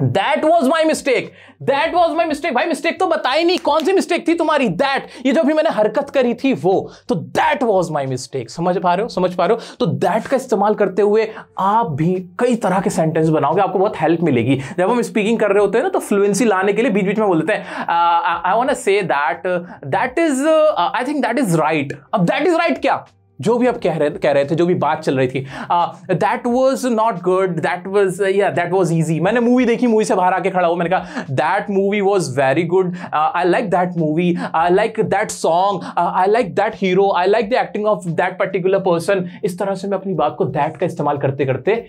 That was my mistake that was my mistake भाई मिस्टेक तो बताई नहीं कौन सी मिस्टेक थी तुम्हारी दैट ये जो भी मैंने हरकत करी थी वो तो दैट वॉज माई मिस्टेक समझ पा रहे हो समझ पा रहे हो तो दैट का इस्तेमाल करते हुए आप भी कई तरह के सेंटेंस बनाओगे आपको बहुत हेल्प मिलेगी जब हम स्पीकिंग कर रहे होते हैं ना तो फ्लुएंसी लाने के लिए बीच बीच में बोलते हैं I want say that that is I think that is right अब दैट इज राइट क्या जो भी आप कह रहे कह रहे थे जो भी बात चल रही थी that was not good that was या दैट वॉज ईजी मैंने मूवी देखी मूवी से बाहर आके खड़ा हो मैंने कहा that movie was very good I like that movie I like that song I like that hero I like the acting of that particular person इस तरह से मैं अपनी बात को दैट का इस्तेमाल करते करते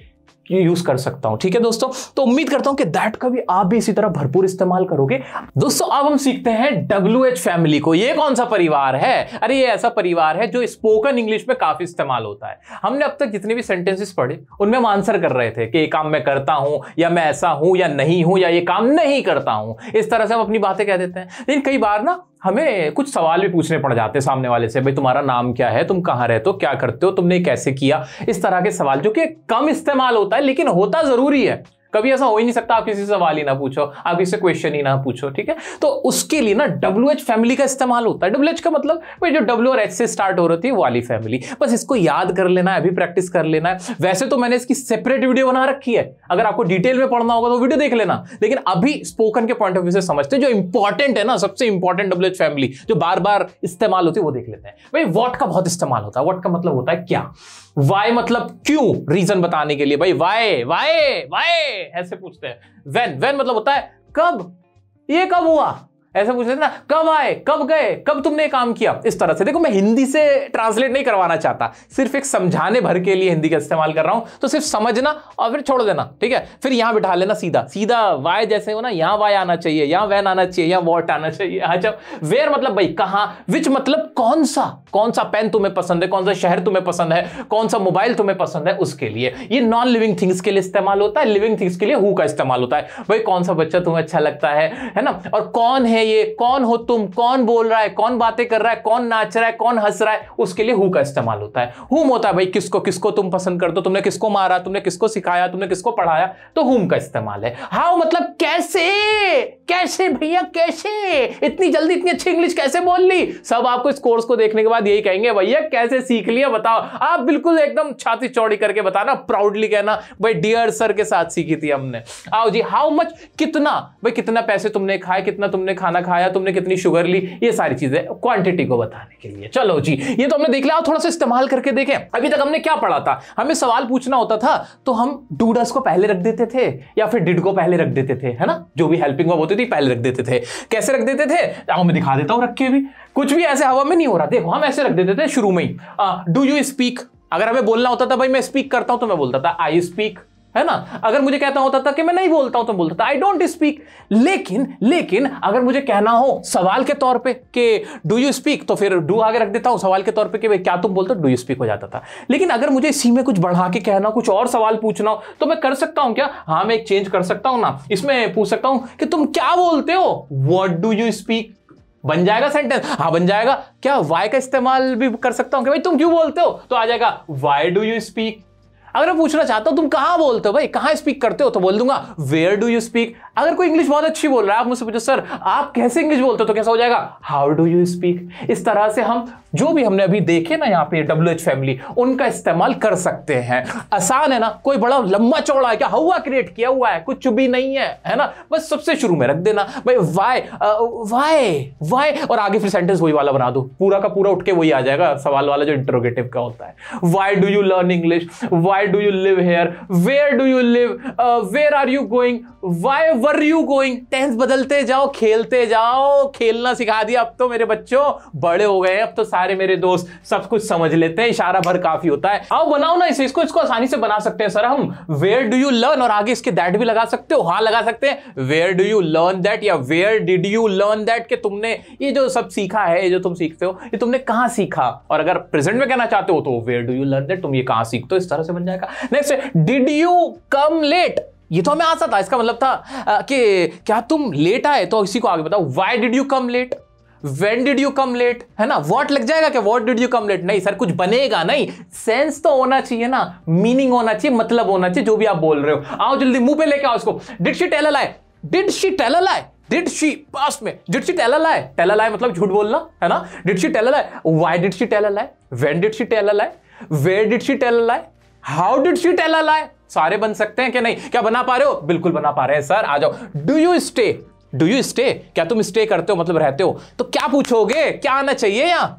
यूज कर सकता हूं ठीक है दोस्तों तो उम्मीद करता हूं कि दैट का भी आप भी इसी तरह भरपूर इस्तेमाल करोगे दोस्तों अब हम सीखते हैं डब्ल्यू एच फैमिली को ये कौन सा परिवार है अरे ये ऐसा परिवार है जो स्पोकन इंग्लिश में काफी इस्तेमाल होता है हमने अब तक जितने भी सेंटेंसेस पढ़े उनमें हम आंसर कर रहे थे कि ये काम मैं करता हूं या मैं ऐसा हूं या नहीं हूं या ये काम नहीं करता हूं इस तरह से हम अपनी बातें कह देते हैं लेकिन कई बार ना हमें कुछ सवाल भी पूछने पड़ जाते हैं सामने वाले से भाई तुम्हारा नाम क्या है तुम कहाँ रहते हो क्या करते हो तुमने कैसे किया इस तरह के सवाल जो कि कम इस्तेमाल होते होता है लेकिन होता जरूरी है कभी ऐसा हो ही नहीं सकता आप किसी से सवाल ही ना पूछो आप किसी से क्वेश्चन ही ना पूछो ठीक है तो उसके लिए ना डब्ल्यू एच फैमिली का इस्तेमाल होता है डब्ल्यू एच का मतलब भाई जो डब्ल्यू और एच से स्टार्ट हो रही है वाली फैमिली बस इसको याद कर लेना है अभी प्रैक्टिस कर लेना है वैसे तो मैंने इसकी सेपरेट वीडियो बना रखी है अगर आपको डिटेल में पढ़ना होगा तो वीडियो देख लेना लेकिन अभी स्पोकन के पॉइंट ऑफ व्यू से समझते जो इंपॉर्टेंट है ना सबसे इंपॉर्टेंट डब्ल्यू एच फैमिली जो बार बार इस्तेमाल होती है वो देख लेते हैं भाई वॉट का बहुत इस्तेमाल होता है वॉट का मतलब होता है क्या वाई मतलब क्यों रीजन बताने के लिए भाई वाई वाई वाई ऐसे पूछते हैं वेन वेन मतलब होता है कब ये कब हुआ ऐसे पूछ लेते ना कब आए कब गए कब तुमने काम किया इस तरह से देखो मैं हिंदी से ट्रांसलेट नहीं करवाना चाहता सिर्फ एक समझाने भर के लिए हिंदी का इस्तेमाल कर रहा हूं तो सिर्फ समझना और फिर छोड़ देना ठीक है फिर यहां बिठा लेना सीधा सीधा वाय जैसे हो ना यहां वाय आना चाहिए यहां वैन आना चाहिए यहां वॉट आना चाहिए हाँ, अच्छा वेयर मतलब भाई कहाँ विच मतलब कौन सा कौन सा पेन तुम्हें पसंद है कौन सा शहर तुम्हें पसंद है कौन सा मोबाइल तुम्हें पसंद है उसके लिए ये नॉन लिविंग थिंग्स के लिए इस्तेमाल होता है लिविंग थिंग्स के लिए हु का इस्तेमाल होता है भाई कौन सा बच्चा तुम्हें अच्छा लगता है है ना और कौन है है ये कौन हो तुम कौन बोल रहा है कौन बातें कर रहा है कौन नाच रहा है कौन हंस रहा है उसके लिए हु का इस्तेमाल होता है हुम होता है भाई किसको किसको तुम पसंद करते हो तुमने किसको मारा तुमने किसको सिखाया तुमने किसको पढ़ाया तो हुम का इस्तेमाल है हाउ मतलब कैसे कैसे भैया कैसे इतनी जल्दी इतनी अच्छी इंग्लिश कैसे बोल ली सब आपको इस कोर्स को देखने के बाद यही कहेंगे भैया कैसे सीख लिया बताओ आप बिल्कुल एकदम छाती चौड़ी करके बताना प्राउडली कहना भाई डियर सर के साथ सीखी थी हमने आओ जी हाउ मच कितना भाई कितना पैसे तुमने खाए कितना तुमने खाना खाना खाया तुमने कितनी शुगर ली ये सारी चीजें क्वांटिटी को बताने के लिए चलो जी ये तो हमने देख लिया थोड़ा सा इस्तेमाल करके देखें अभी तक हमने क्या पढ़ा था हमें सवाल पूछना होता था तो हम डूडस को पहले रख देते थे या फिर डिड को पहले रख देते थे है ना जो भी हेल्पिंग वर्ब होती थी पहले रख देते थे कैसे रख देते थे आओ मैं दिखा देता हूं रख के भी कुछ भी ऐसे हवा में नहीं हो रहा देखो हम ऐसे रख देते थे शुरू में ही डू यू स्पीक अगर हमें बोलना होता था भाई मैं स्पीक करता हूं तो मैं बोलता था आई स्पीक है ना अगर मुझे कहता होता था कि मैं नहीं बोलता हूं तो बोलता था आई डोंट स्पीक लेकिन लेकिन अगर मुझे कहना हो सवाल के तौर पे कि डू यू स्पीक तो फिर डू आगे रख देता हूं सवाल के तौर पे कि भाई क्या तुम बोलते हो डू यू स्पीक हो जाता था लेकिन अगर मुझे इसी में कुछ बढ़ा के कहना कुछ और सवाल पूछना हो तो मैं कर सकता हूं क्या हाँ मैं एक चेंज कर सकता हूं ना इसमें पूछ सकता हूं कि तुम क्या बोलते हो वॉट डू यू स्पीक बन जाएगा सेंटेंस हाँ बन जाएगा क्या वाई का इस्तेमाल भी कर सकता हूं कि भाई तुम क्यों बोलते हो तो आ जाएगा वाई डू यू स्पीक अगर मैं पूछना चाहता हूँ तुम कहाँ बोलते हो भाई कहाँ स्पीक करते हो तो बोल दूंगा वेयर डू यू स्पीक अगर कोई इंग्लिश बहुत अच्छी बोल रहा है आप मुझसे पूछो सर आप कैसे इंग्लिश बोलते हो तो कैसा हो जाएगा हाउ डू यू स्पीक इस तरह से हम जो भी हमने अभी देखे ना यहाँ पे डब्ल्यू एच फैमिली उनका इस्तेमाल कर सकते हैं आसान है ना कोई बड़ा लंबा चौड़ा है क्या हवा क्रिएट किया हुआ है कुछ भी नहीं है है ना बस सबसे शुरू में रख देना भाई वाय वाय वाय और आगे फिर सेंटेंस वही वाला बना दो पूरा का पूरा उठ के वही आ जाएगा सवाल वाला जो इंटरोगेटिव का होता है why do you learn English why do you live here where do you live where are you going why were you going tense बदलते जाओ खेलते जाओ खेलना सिखा दिया अब तो मेरे बच्चों बड़े हो गए अब तो सारे सारे मेरे दोस्त सब कुछ समझ लेते हैं इशारा भर काफी होता है आओ बनाओ ना इसे इसको इसको आसानी से बना सकते हैं सर हम वेयर डू यू लर्न और आगे इसके दैट भी लगा सकते हो हाँ लगा सकते हैं where do you learn that या where did you learn that कि तुमने ये जो सब सीखा है ये जो तुम सीखते हो ये तुमने कहां सीखा और अगर प्रेजेंट में कहना चाहते हो तो where do you learn that तुम ये कहां सीखते हो इस तरह से बन जाएगा next did you come late ये तो हमें आंसर था इसका मतलब था कि क्या तुम लेट आए तो इसी को आगे बताओ why did you come late when did you come late है ना वॉट लग जाएगा क्या what did you come late नहीं सर कुछ बनेगा नहीं सेंस तो होना चाहिए ना मीनिंग होना चाहिए मतलब होना चाहिए जो भी आप बोल रहे हो आओ जल्दी मुंह पे लेके आओ उसको did she tell lie did she tell lie did she past में did she tell lie tell lie मतलब झूठ बोलना है ना did she tell lie why did she tell lie when did she tell lie where did she tell lie how did she tell lie सारे बन सकते हैं कि नहीं क्या बना पा रहे हो बिल्कुल बना पा रहे हैं सर आ जाओ do you stay do you stay क्या तुम स्टे करते हो मतलब रहते हो तो क्या पूछोगे क्या आना चाहिए यहां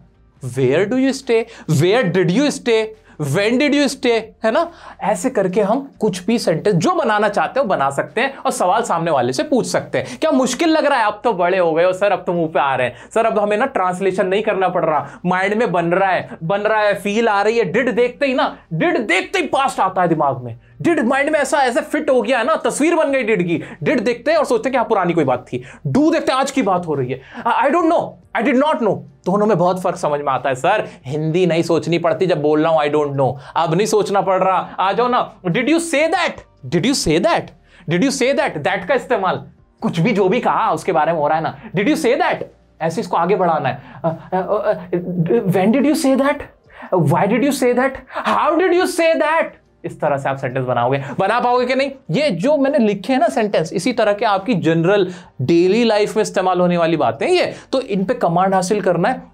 where do you stay where did you stay when did you stay है ना ऐसे करके हम कुछ भी सेंटेंस जो बनाना चाहते हो बना सकते हैं और सवाल सामने वाले से पूछ सकते हैं क्या मुश्किल लग रहा है अब तो बड़े हो गए हो सर अब तो मुंह पे आ रहे हैं सर अब हमें ना ट्रांसलेशन नहीं करना पड़ रहा माइंड में बन रहा है बन रहा है फील आ रही है डिड देखते ही ना डिड देखते ही पास्ट आता है दिमाग में डिड माइंड में ऐसा ऐसे फिट हो गया है ना तस्वीर बन गई डिड की डिड देखते हैं और सोचते हैं कि हाँ पुरानी कोई बात थी डू देखते हैं आज की बात हो रही है I don't know I did not know दोनों में बहुत फर्क समझ में आता है सर हिंदी नहीं सोचनी पड़ती जब बोल रहा हूं आई डोंट नो अब नहीं सोचना पड़ रहा आ जाओ ना did you say that did you say that did you say that that का इस्तेमाल कुछ भी जो भी कहा उसके बारे में हो रहा है ना डिड यू से दैट ऐसे इसको आगे बढ़ाना है when did you say that why did you say that how did you say that इस तरह से आप सेंटेंस बनाओगे बना पाओगे कि नहीं ये जो मैंने लिखे हैं ना सेंटेंस इसी तरह के आपकी जनरल डेली लाइफ में इस्तेमाल होने वाली बातें ये तो इन पे कमांड हासिल करना है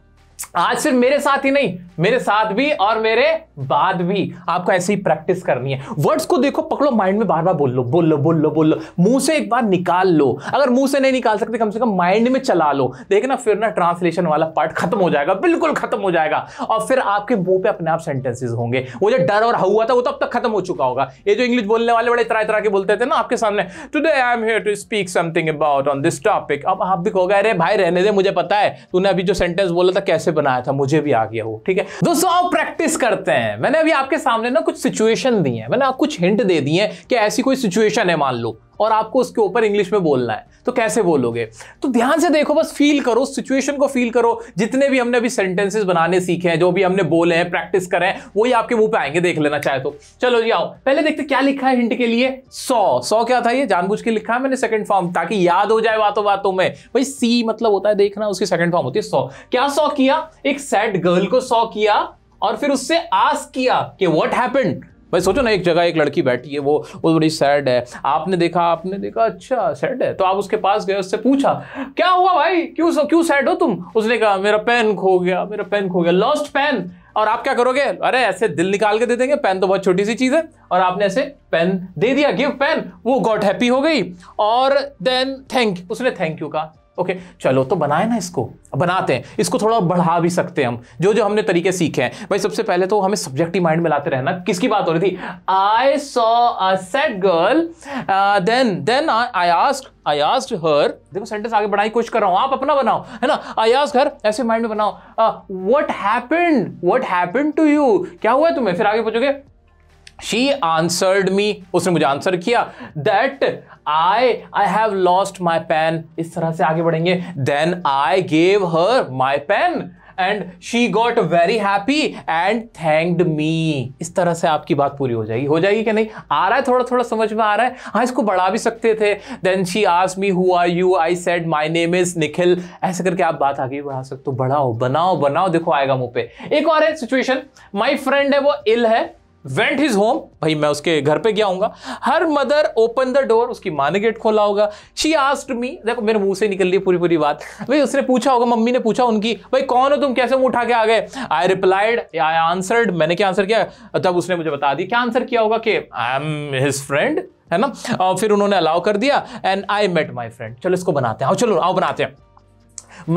आज सिर्फ मेरे साथ ही नहीं मेरे साथ भी और मेरे बाद भी आपको ऐसे ही प्रैक्टिस करनी है वर्ड्स को देखो पकड़ो माइंड में बार बार बोल लो बोल लो बोल लो बोल लो मुंह से एक बार निकाल लो अगर मुंह से नहीं निकाल सकते कम से कम माइंड में चला लो देखना फिर ना ट्रांसलेशन वाला पार्ट खत्म हो जाएगा बिल्कुल खत्म हो जाएगा और फिर आपके मुंह पे अपने आप सेंटेंसेज होंगे वो जो डर और हुआ था वो तो अब तक खत्म हो चुका होगा ये जो इंग्लिश बोलने वाले बड़े तरह तरह के बोलते थे ना आपके सामने today I am here to speak something about on this topic अब आप भी कहोगे अरे भाई रहने दे मुझे पता है तूने अभी जो सेंटेंस बोला था कैसे कैसे बनाया था मुझे भी आ गया वो ठीक है दोस्तों आप प्रैक्टिस करते हैं मैंने अभी आपके सामने ना कुछ सिचुएशन दी है मैंने कुछ हिंट दे दिए हैं कि ऐसी कोई सिचुएशन है मान लो और आपको उसके ऊपर इंग्लिश में बोलना है तो कैसे बोलोगे तो ध्यान से देखो बस फील करो सिचुएशन को फील करो जितने भी हमने अभी सेंटेंसेस बनाने सीखे हैं जो भी हमने बोले हैं प्रैक्टिस करें वही आपके मुंह पे आएंगे देख लेना चाहे तो चलो जी आओ पहले देखते क्या लिखा है हिंट के लिए सौ सौ क्या था ये जानबूझ के लिखा है मैंने सेकंड फॉर्म ताकि याद हो जाए बातों बातों में भाई सी मतलब होता है देखना उसकी सेकंड फॉर्म होती है सौ क्या सौ किया एक सैड गर्ल को सौ किया और फिर उससे आस किया कि व्हाट हैपेंड भाई सोचो ना एक जगह एक लड़की बैठी है वो वो बड़ी सैड है आपने देखा आपने देखा अच्छा सैड है तो आप उसके पास गए उससे पूछा क्या हुआ भाई क्यों क्यों सैड हो तुम उसने कहा मेरा पेन खो गया मेरा पेन खो गया लॉस्ट पेन और आप क्या करोगे अरे ऐसे दिल निकाल के दे देंगे पेन तो बहुत छोटी सी चीज़ है और आपने ऐसे पेन दे दिया गिव पेन वो गॉट हैप्पी हो गई और देन थैंक उसने थैंक यू कहा ओके okay, चलो तो बनाए ना इसको बनाते हैं इसको थोड़ा बढ़ा भी सकते हैं हम जो जो हमने तरीके सीखे हैं भाई सबसे पहले तो हमें सब्जेक्टिव माइंड में लाते रहना किसकी बात हो रही थी I saw a set girl then then I ask I ask her देखो सेंटेंस आगे बढ़ाई कोशिश कर रहा हूं आप अपना बनाओ है ना आई आस्क हर ऐसे माइंड में बनाओ what happened what happen to you क्या हुआ तुम्हें फिर आगे पूछोगे शी आंसर्ड मी उसने मुझे आंसर किया that I I have lost my pen इस तरह से आगे बढ़ेंगे then I gave her my pen and she got very happy and thanked me इस तरह से आपकी बात पूरी हो जाएगी हो जाएगी कि नहीं आ रहा है थोड़ा थोड़ा समझ में आ रहा है हाँ इसको बढ़ा भी सकते थे then she ask me who are you I said my name is Nikhil ऐसे करके आप बात आगे बढ़ा सकते हो बढ़ाओ बनाओ बनाओ देखो आएगा मुंह पे एक और है सिचुएशन माई फ्रेंड है वो इल है वेंट हिज होम भाई मैं उसके घर पे गया हूँ her mother open the door उसकी माँ ने गेट खोला होगा शी आस्ट मी देखो मेरे मुंह से निकल रही पूरी पूरी बात भाई उसने पूछा होगा मम्मी ने पूछा उनकी भाई कौन हो तुम कैसे मुंह उठा के आ गए आई रिप्लाइड आई आंसर्ड मैंने क्या आंसर किया तब उसने मुझे बता दिया क्या आंसर किया होगा कि आई एम हिज फ्रेंड है ना और फिर उन्होंने अलाउ कर दिया and I met my friend चलो इसको बनाते हैं आओ चलो आओ बनाते हैं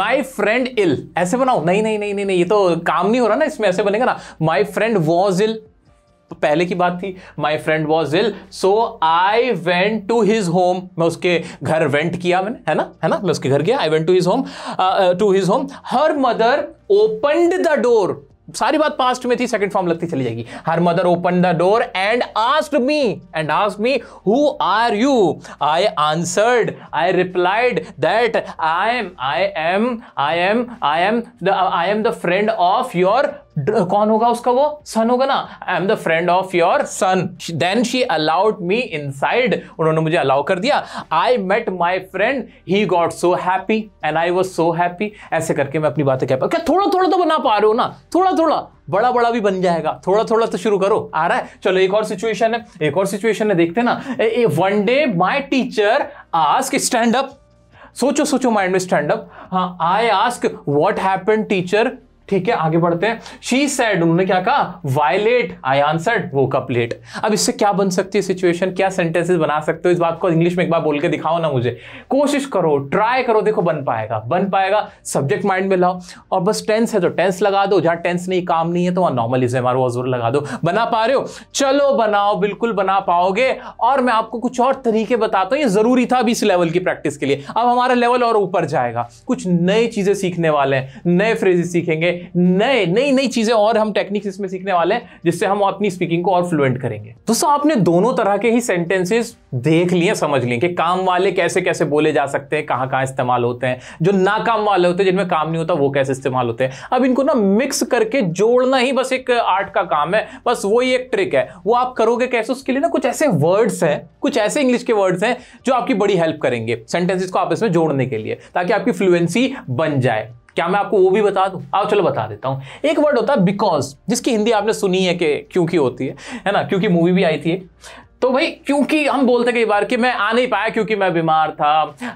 माई फ्रेंड इल ऐसे बनाओ नहीं नहीं नहीं नहीं नहीं ये तो काम नहीं हो रहा ना इसमें ऐसे बनेगा ना माई फ्रेंड वॉज इल पहले की बात थी my friend was ill so I went to his home मैं उसके घर वेंट किया मैंने है ना है ना मैं उसके घर गया I went to his home to his home her mother opened the door सारी बात पास्ट में थी सेकंड फॉर्म लगती चली जाएगी her mother open the door and asked me and ask me who are you I answered I replied that I am I am I am I am I am the friend of your कौन होगा उसका वो son होगा ना I am the friend of your son then she allowed me inside उन्होंने मुझे allow कर दिया I met my friend he got so happy and I was so happy ऐसे करके मैं अपनी बातें कह पा क्या थोड़ा थोड़ा तो बना पा रहे हो ना थोड़ा थोड़ा बड़ा बड़ा भी बन जाएगा थोड़ा थोड़ा तो शुरू करो आ रहा है चलो एक और सिचुएशन है एक और सिचुएशन है देखते ना one day my teacher ask stand up सोचो सोचो माइंड में स्टैंड अप हाँ I ask what happen teacher ठीक है आगे बढ़ते हैं शी सेड उन्होंने क्या कहा वायलेट आई आंसर वो कप लेट अब इससे क्या बन सकती है सिचुएशन क्या सेंटेंसेस बना सकते हो इस बात को इंग्लिश में एक बार बोल के दिखाओ ना मुझे कोशिश करो ट्राई करो देखो बन पाएगा बन पाएगा सब्जेक्ट माइंड में लाओ और बस टेंस है तो टेंस लगा दो जहां टेंस नहीं काम नहीं है तो वहां नॉर्मल इज एमआर वॉज लगा दो बना पा रहे हो चलो बनाओ बिल्कुल बना पाओगे और मैं आपको कुछ और तरीके बताता हूँ ये जरूरी था अभी इस लेवल की प्रैक्टिस के लिए अब हमारा लेवल और ऊपर जाएगा कुछ नई चीजें सीखने वाले हैं नए फ्रेजेस सीखेंगे नए नई नई चीज़ें और हम टेक्निक्स इसमें सीखने वाले हैं जिससे हम अपनी स्पीकिंग को और फ्लुएंट करेंगे दोस्तों आपने दोनों तरह के ही सेंटेंसेस देख लिए समझ लिए कि काम वाले कैसे कैसे बोले जा सकते हैं कहाँ कहाँ इस्तेमाल होते हैं जो ना काम वाले होते हैं जिनमें काम नहीं होता वो कैसे इस्तेमाल होते हैं अब इनको ना मिक्स करके जोड़ना ही बस एक आर्ट का काम है बस वही एक ट्रिक है वो आप करोगे कैसे उसके लिए ना कुछ ऐसे वर्ड्स हैं कुछ ऐसे इंग्लिश के वर्ड्स हैं जो आपकी बड़ी हेल्प करेंगे सेंटेंसेस को आपस में जोड़ने के लिए ताकि आपकी फ्लुएंसी बन जाए क्या मैं आपको वो भी बता दूं आओ चलो बता देता हूँ एक वर्ड होता है बिकॉज जिसकी हिंदी आपने सुनी है कि क्योंकि होती है है ना क्योंकि मूवी भी आई थी तो भाई क्योंकि हम बोलते कई बार कि मैं आ नहीं पाया क्योंकि मैं बीमार था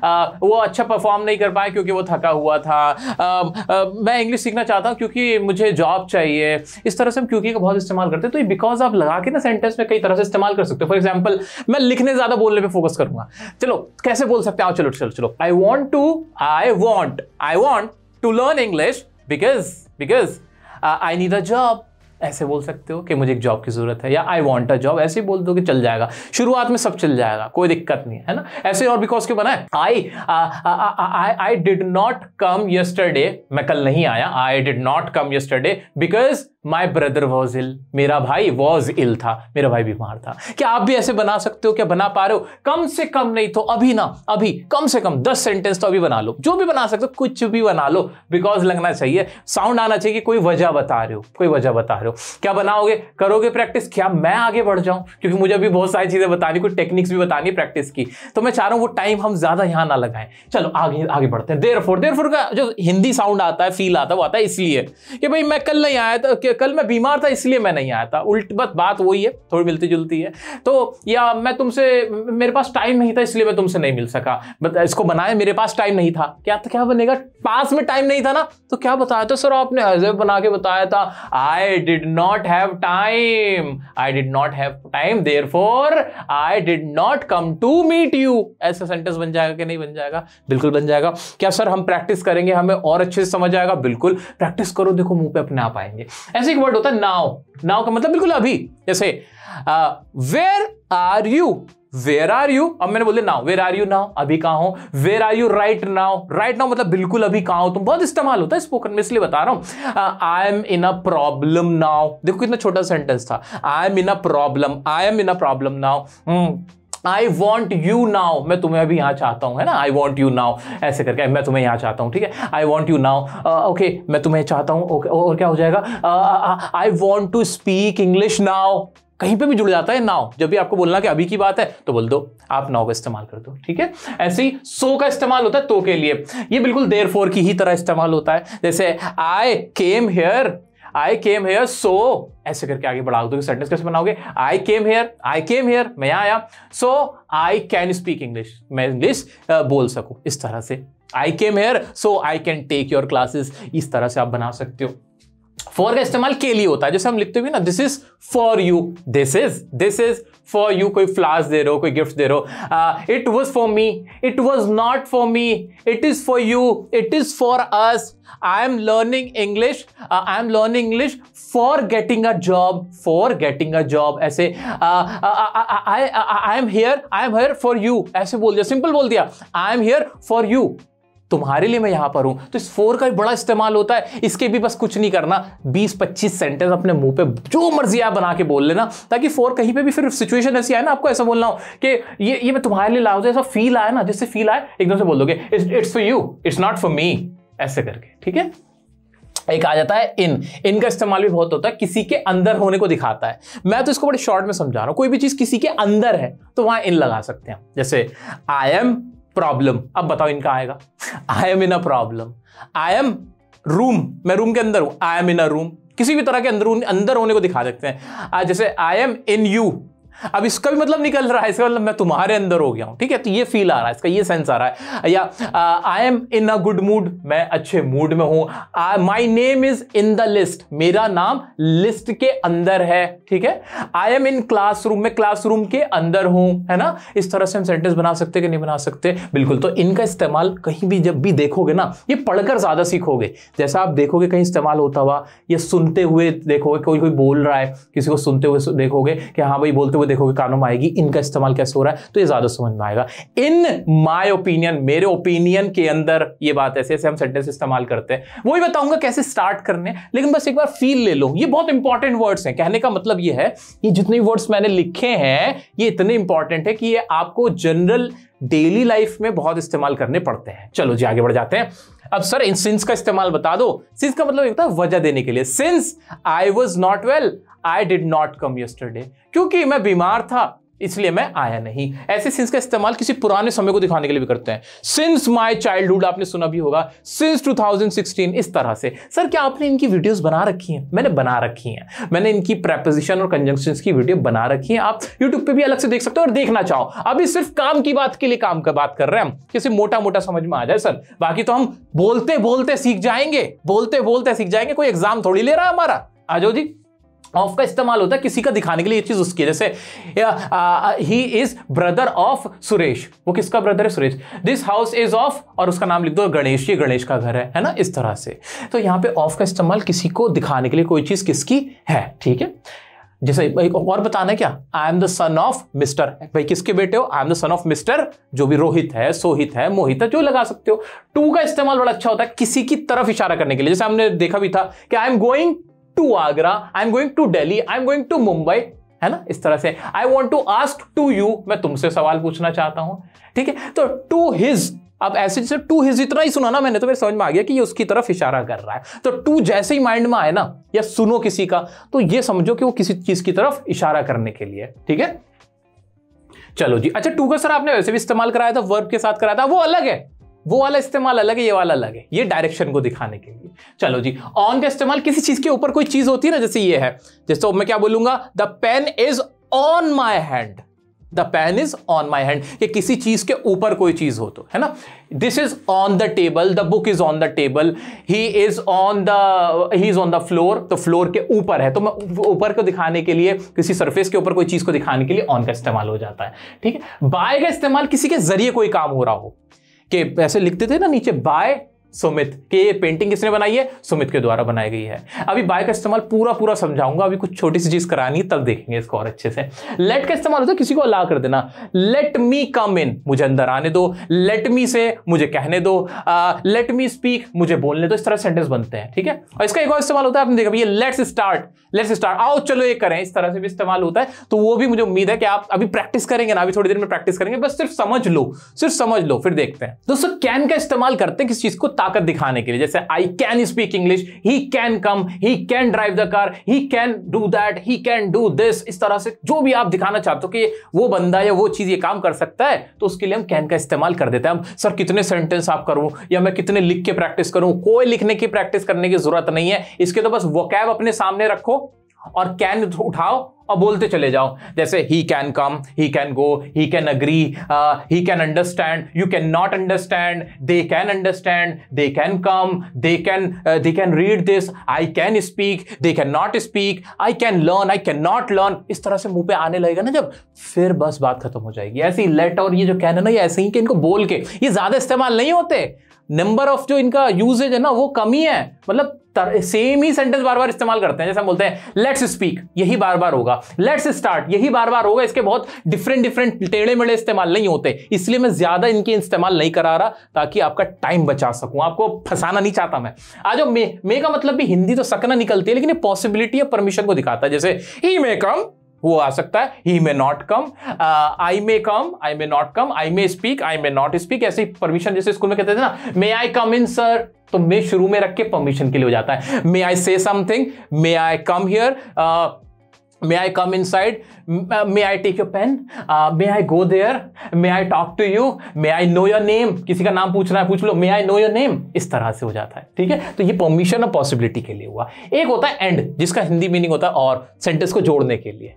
आ, वो अच्छा परफॉर्म नहीं कर पाया क्योंकि वो थका हुआ था आ, आ, मैं इंग्लिश सीखना चाहता हूँ क्योंकि मुझे जॉब चाहिए इस तरह से हम क्योंकि का बहुत इस्तेमाल करते हैं तो ये बिकॉज आप लगा के ना सेंटेंस में कई तरह से इस्तेमाल कर सकते हो फॉर एग्जाम्पल मैं लिखने ज़्यादा बोलने पर फोकस करूंगा चलो कैसे बोल सकते हैं आओ चलो चलो चलो I want to I want I want to learn English because because uh, I need a job. ऐसे बोल सकते हो कि मुझे एक जॉब की ज़रूरत है या आई वॉन्ट अ जॉब ऐसे ही बोल दो कि चल जाएगा शुरुआत में सब चल जाएगा कोई दिक्कत नहीं है ना ऐसे और बिकॉज क्यों बनाए I I I did not come yesterday मैं कल नहीं आया I did not come yesterday because my brother was ill मेरा भाई वॉज इल था मेरा भाई बीमार था क्या आप भी ऐसे बना सकते हो क्या बना पा रहे हो कम से कम नहीं तो अभी ना अभी कम से कम दस सेंटेंस तो अभी बना लो जो भी बना सकते हो कुछ भी बना लो बिकॉज लगना चाहिए साउंड आना चाहिए कि कोई वजह बता रहे हो कोई वजह बता रहे हो रहे हो क्या बनाओगे करोगे प्रैक्टिस क्या मैं आगे बढ़ जाऊं क्योंकि मुझे अभी बहुत सारी चीज़ें बतानी कुछ टेक्निक्स भी बतानी प्रैक्टिस की तो मैं चाह रहा हूं वो टाइम हम ज़्यादा यहां ना लगाएं चलो आगे आगे बढ़ते हैं देर फोर देर फोर का जो हिंदी साउंड आता है फील आता है वो आता है इसलिए कि भाई मैं कल नहीं आया था कल मैं बीमार था इसलिए मैं नहीं आया था उल्ट बस बात वही है थोड़ी मिलती जुलती है तो या मैं तुमसे मेरे पास टाइम नहीं था इसलिए मैं तुमसे नहीं मिल सका इसको बनाए मेरे पास टाइम नहीं था क्या था तो क्या बनेगा पास में टाइम नहीं था ना तो क्या बताया था सर आपने बना के बताया था I did not have time. I did not have time. Therefore, I did not come to meet you. ऐसा सेंटेंस बन जाएगा कि नहीं बन जाएगा बिल्कुल बन जाएगा क्या सर हम प्रैक्टिस करेंगे हमें और अच्छे से समझ आएगा बिल्कुल प्रैक्टिस करो देखो मुंह पे अपने आप आएंगे ऐसे एक वर्ड होता है नाव नाव का मतलब बिल्कुल अभी जैसे where are you where are you अब मैंने बोले now where are you now अभी कहा हो where are you right now right now मतलब बिल्कुल अभी कहा हो तुम बहुत इस्तेमाल होता है स्पोकन में इसलिए बता रहा हूं I am in a problem now देखो कितना छोटा सेंटेंस था I am in a problem I am in a problem now I want you now मैं तुम्हें अभी यहाँ चाहता हूँ है ना आई वॉन्ट यू नाउ ऐसे करके मैं तुम्हें यहाँ चाहता हूँ ठीक है I want you now okay मैं तुम्हें चाहता हूँ ओके okay, और क्या हो जाएगा I want to speak English now कहीं पे भी जुड़ जाता है नाव जब भी आपको बोलना कि अभी की बात है तो बोल दो आप नाव का इस्तेमाल कर दो ठीक है ऐसे ही सो का इस्तेमाल होता है तो के लिए ये बिल्कुल देर फोर की ही तरह इस्तेमाल होता है जैसे आई came here I came here सो ऐसे करके आगे बढ़ा दो सेंटेंस कैसे बनाओगे आई came here I came here मैं आया so I can speak English मैं इंग्लिश बोल सकूं इस तरह से I came here so I can take your classes इस तरह से आप बना सकते हो फॉर का इस्तेमाल के लिए होता है जैसे हम लिखते हुए ना this is for you this is this is for you कोई फ्लास दे रहे हो कोई गिफ्ट दे रहे हो it was for me it was not for me it is for you it is for us I am learning English I am learning English for getting a job for getting a job ऐसे I am here I am here for you ऐसे बोल दिया simple बोल दिया I am here for you तुम्हारे लिए मैं यहां पर हूं तो इस फोर का भी बड़ा इस्तेमाल होता है इसके भी बस कुछ नहीं करना 20-25 सेंटेंस अपने मुंह पे जो मर्जी आप बना के बोल लेना ताकि फोर कहीं पे भी फिर सिचुएशन ऐसी आए ना आपको ऐसा बोलना हो कि ये ये मैं तुम्हारे लिए लाऊ ऐसा फील आया ना जिससे फील आए एकदम से बोल दोगे it's for you it's not for me ऐसे करके ठीक है एक आ जाता है इन इन का इस्तेमाल भी बहुत होता है किसी के अंदर होने को दिखाता है मैं तो इसको बड़े शॉर्ट में समझा रहा हूं कोई भी चीज़ किसी के अंदर है तो वहां इन लगा सकते हैं जैसे आई एम प्रॉब्लम अब बताओ इनका आएगा I am in a problem I am room मैं रूम के अंदर हूं I am in a room किसी भी तरह के अंदर अंदर होने को दिखा सकते हैं जैसे आई एम इन यू अब इसका भी मतलब निकल रहा है इसका मतलब मैं तुम्हारे अंदर हो गया हूं ठीक है तो ये फील आ रहा है इसका ये सेंस आ रहा है या I am in a good mood मैं अच्छे मूड में हूं my name is in the list मेरा नाम लिस्ट के अंदर है ठीक है आई एम इन क्लासरूम मैं क्लासरूम के अंदर हूं है ना इस तरह से हम सेंटेंस बना सकते कि नहीं बना सकते बिल्कुल तो इनका इस्तेमाल कहीं भी जब भी देखोगे ना ये पढ़कर ज्यादा सीखोगे जैसा आप देखोगे कहीं इस्तेमाल होता हुआ ये सुनते हुए देखोगे कोई कोई बोल रहा है किसी को सुनते हुए देखोगे कि हाँ भाई बोलते हुए में देखोगे कानों में आएगी इनका इस्तेमाल कैसे हो रहा है तो ये ज्यादा समझ में आएगा इन माई ओपिनियन मेरे ओपिनियन के अंदर ये बात ऐसे ऐसे हम सेंटेंस इस्तेमाल करते हैं वही बताऊंगा कैसे स्टार्ट करने लेकिन बस एक बार फील ले लो ये बहुत इंपॉर्टेंट वर्ड्स हैं कहने का मतलब ये है ये जितने वर्ड्स मैंने लिखे हैं ये इतने इंपॉर्टेंट है कि ये आपको जनरल डेली लाइफ में बहुत इस्तेमाल करने पड़ते हैं चलो जी आगे बढ़ जाते हैं अब सर इन सिंस का इस्तेमाल बता दो सिंस का मतलब होता है वजह देने के लिए since I was not well I did not come yesterday क्योंकि मैं बीमार था इसलिए मैं आया नहीं ऐसे सिंस का इस्तेमाल किसी पुराने समय को दिखाने के लिए भी करते हैं सिंस माय चाइल्डहुड आपने सुना भी होगा सिंस 2016 इस तरह से सर क्या आपने इनकी वीडियोस बना रखी हैं मैंने बना रखी हैं मैंने इनकी प्रेपोजिशन और कंजंक्शन की वीडियो बना रखी है आप यूट्यूब पर भी अलग से देख सकते हो और देखना चाहो अभी सिर्फ काम की बात के लिए काम का बात कर रहे हैं हम किसी मोटा मोटा समझ में आ जाए सर बाकी तो हम बोलते बोलते सीख जाएंगे बोलते बोलते सीख जाएंगे कोई एग्जाम थोड़ी ले रहा हमारा आ जाओ जी ऑफ का इस्तेमाल होता है किसी का दिखाने के लिए ये चीज़ उसकी जैसे ही इज ब्रदर ऑफ सुरेश वो किसका ब्रदर है Suresh this house is of और उसका नाम लिख दो गणेश ये गणेश का घर है है ना इस तरह से तो यहाँ पे ऑफ का इस्तेमाल किसी को दिखाने के लिए कोई चीज़ किसकी है ठीक है जैसे एक और बताना है क्या I am the son of mister भाई किसके बेटे हो I am the son of mister जो भी रोहित है सोहित है मोहित है जो लगा सकते हो टू का इस्तेमाल बड़ा अच्छा होता है किसी की तरफ इशारा करने के लिए जैसे हमने देखा भी था कि I am going to Agra I am going to Delhi I am going to Mumbai है ना इस तरह से I want to ask to you मैं तुमसे सवाल पूछना चाहता हूं ठीक है तो टू हिज अब ऐसे जैसे टू हिज इतना ही सुना ना मैंने तो मेरे समझ में आ गया कि ये उसकी तरफ इशारा कर रहा है तो टू जैसे ही माइंड में आए ना या सुनो किसी का तो ये समझो कि वो किसी चीज की तरफ इशारा करने के लिए ठीक है चलो जी अच्छा टू का सर आपने वैसे भी इस्तेमाल कराया था वर्ब के साथ कराया था वो अलग है वो वाला इस्तेमाल अलग है ये वाला अलग है ये डायरेक्शन को दिखाने के लिए चलो जी ऑन का इस्तेमाल किसी चीज के ऊपर कोई चीज होती है ना जैसे ये है जैसे तो मैं क्या बोलूंगा the pen is on my hand the pen is on my hand ये किसी चीज के ऊपर कोई चीज हो तो है ना this is on the table the book is on the table he is on the he is on the floor तो फ्लोर के ऊपर है तो मैं ऊपर को दिखाने के लिए किसी सरफेस के ऊपर कोई चीज को दिखाने के लिए ऑन का इस्तेमाल हो जाता है ठीक है बाय का इस्तेमाल किसी के जरिए कोई काम हो रहा हो के ऐसे लिखते थे ना नीचे बाय सुमित कि ये पेंटिंग किसने बनाई है सुमित के द्वारा बनाई गई है अभी बाय का इस्तेमाल पूरा पूरा समझाऊंगा अभी कुछ छोटी सी चीज करानी है तब देखेंगे इसको और अच्छे से लेट का इस्तेमाल होता है किसी को अला कर देना लेट मी कम इन मुझे अंदर आने दो लेट मी से मुझे कहने दो लेट मी स्पीक मुझे बोलने दो इस तरह सेंटेंस बनते हैं ठीक है और इसका एक और इस्तेमाल होता है आपने देखा भैया लेट्स स्टार्ट लेट्स स्टार्ट आओ चलो ये करें इस तरह से भी इस्तेमाल होता है तो वो भी मुझे उम्मीद है कि आप अभी प्रैक्टिस करेंगे ना अभी थोड़ी देर में प्रैक्टिस करेंगे बस सिर्फ समझ लो सिर्फ समझ लो फिर देखते हैं दोस्तों कैन का इस्तेमाल करते हैं किस चीज को ताकत दिखाने के लिए जैसे I can speak English he can come he can drive the car he can do that he can do this इस तरह से जो भी आप दिखाना चाहते हो कि वो बंदा या वो चीज़ ये काम कर सकता है तो उसके लिए हम कैन का इस्तेमाल कर देते हैं हम सर कितने सेंटेंस आप करूं या मैं कितने लिख के प्रैक्टिस करूं कोई लिखने की प्रैक्टिस करने की जरूरत नहीं है इसके तो बस वो अपने सामने रखो और कैन उठाओ और बोलते चले जाओ जैसे he can come he can go he can agree he can understand you can not understand they can understand they can come they can they can read this I can speak they can not speak I can learn I can not learn इस तरह से मुंह पे आने लगेगा ना जब फिर बस बात खत्म हो जाएगी ऐसे ही लेट और ये जो कैन है ना ये ऐसे ही कि इनको बोल के ये ज्यादा इस्तेमाल नहीं होते नंबर ऑफ जो इनका यूजेज है ना वो कम ही है मतलब सेम ही सेंटेंस बार बार इस्तेमाल करते हैं जैसे हम बोलते हैं लेट्स स्पीक यही बार बार होगा लेट्स स्टार्ट यही बार बार होगा इसके बहुत डिफरेंट डिफरेंट टेढ़े मेढ़े इस्तेमाल नहीं होते इसलिए मैं ज्यादा इनके इस्तेमाल नहीं करा रहा ताकि आपका टाइम बचा सकूं आपको फंसाना नहीं चाहता मैं आज मे, मे का मतलब भी हिंदी तो सकना निकलती है लेकिन पॉसिबिलिटी या परमिशन को दिखाता है जैसे ही मे कम वो आ सकता है uh, he may not come I may come I may not come I may speak I may not speak ऐसी परमिशन जैसे स्कूल में कहते थे ना मे आई कम इन सर तो मे शुरू में रख के परमिशन के लिए हो जाता है may I say something may I come here may I come inside may I take your pen may I go there may I talk to you may I know your name किसी का नाम पूछना है पूछ लो may I know your name इस तरह से हो जाता है ठीक है तो ये परमिशन और पॉसिबिलिटी के लिए हुआ एक होता है एंड जिसका हिंदी मीनिंग होता है और सेंटेंस को जोड़ने के लिए